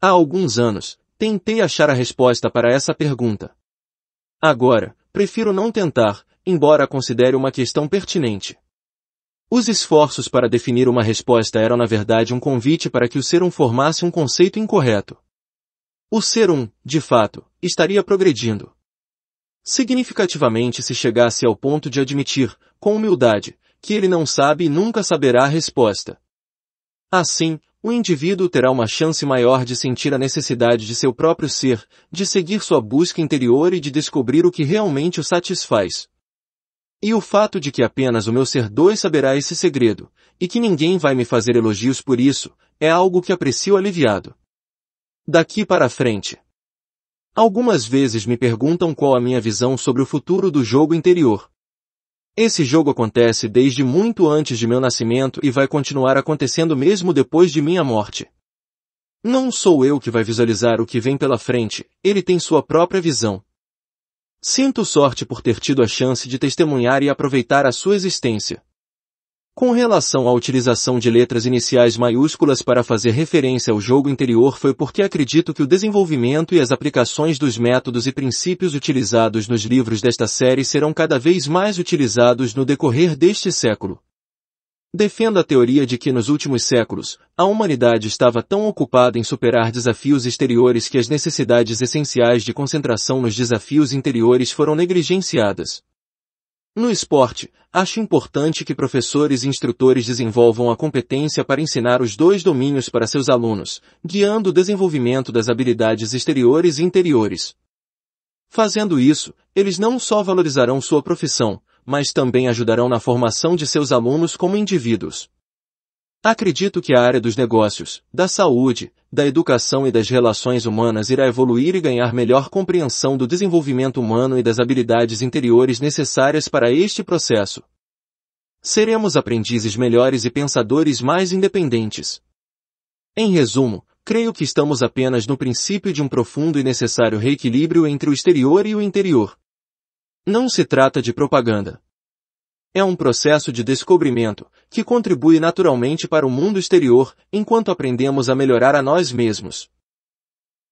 Há alguns anos, tentei achar a resposta para essa pergunta. Agora, prefiro não tentar, embora considere uma questão pertinente. Os esforços para definir uma resposta eram na verdade um convite para que o ser um formasse um conceito incorreto o ser um, de fato, estaria progredindo. Significativamente se chegasse ao ponto de admitir, com humildade, que ele não sabe e nunca saberá a resposta. Assim, o indivíduo terá uma chance maior de sentir a necessidade de seu próprio ser, de seguir sua busca interior e de descobrir o que realmente o satisfaz. E o fato de que apenas o meu ser dois saberá esse segredo, e que ninguém vai me fazer elogios por isso, é algo que aprecio aliviado daqui para frente. Algumas vezes me perguntam qual a minha visão sobre o futuro do jogo interior. Esse jogo acontece desde muito antes de meu nascimento e vai continuar acontecendo mesmo depois de minha morte. Não sou eu que vai visualizar o que vem pela frente, ele tem sua própria visão. Sinto sorte por ter tido a chance de testemunhar e aproveitar a sua existência. Com relação à utilização de letras iniciais maiúsculas para fazer referência ao jogo interior foi porque acredito que o desenvolvimento e as aplicações dos métodos e princípios utilizados nos livros desta série serão cada vez mais utilizados no decorrer deste século. Defendo a teoria de que nos últimos séculos, a humanidade estava tão ocupada em superar desafios exteriores que as necessidades essenciais de concentração nos desafios interiores foram negligenciadas. No esporte, acho importante que professores e instrutores desenvolvam a competência para ensinar os dois domínios para seus alunos, guiando o desenvolvimento das habilidades exteriores e interiores. Fazendo isso, eles não só valorizarão sua profissão, mas também ajudarão na formação de seus alunos como indivíduos. Acredito que a área dos negócios, da saúde, da educação e das relações humanas irá evoluir e ganhar melhor compreensão do desenvolvimento humano e das habilidades interiores necessárias para este processo. Seremos aprendizes melhores e pensadores mais independentes. Em resumo, creio que estamos apenas no princípio de um profundo e necessário reequilíbrio entre o exterior e o interior. Não se trata de propaganda. É um processo de descobrimento, que contribui naturalmente para o mundo exterior, enquanto aprendemos a melhorar a nós mesmos.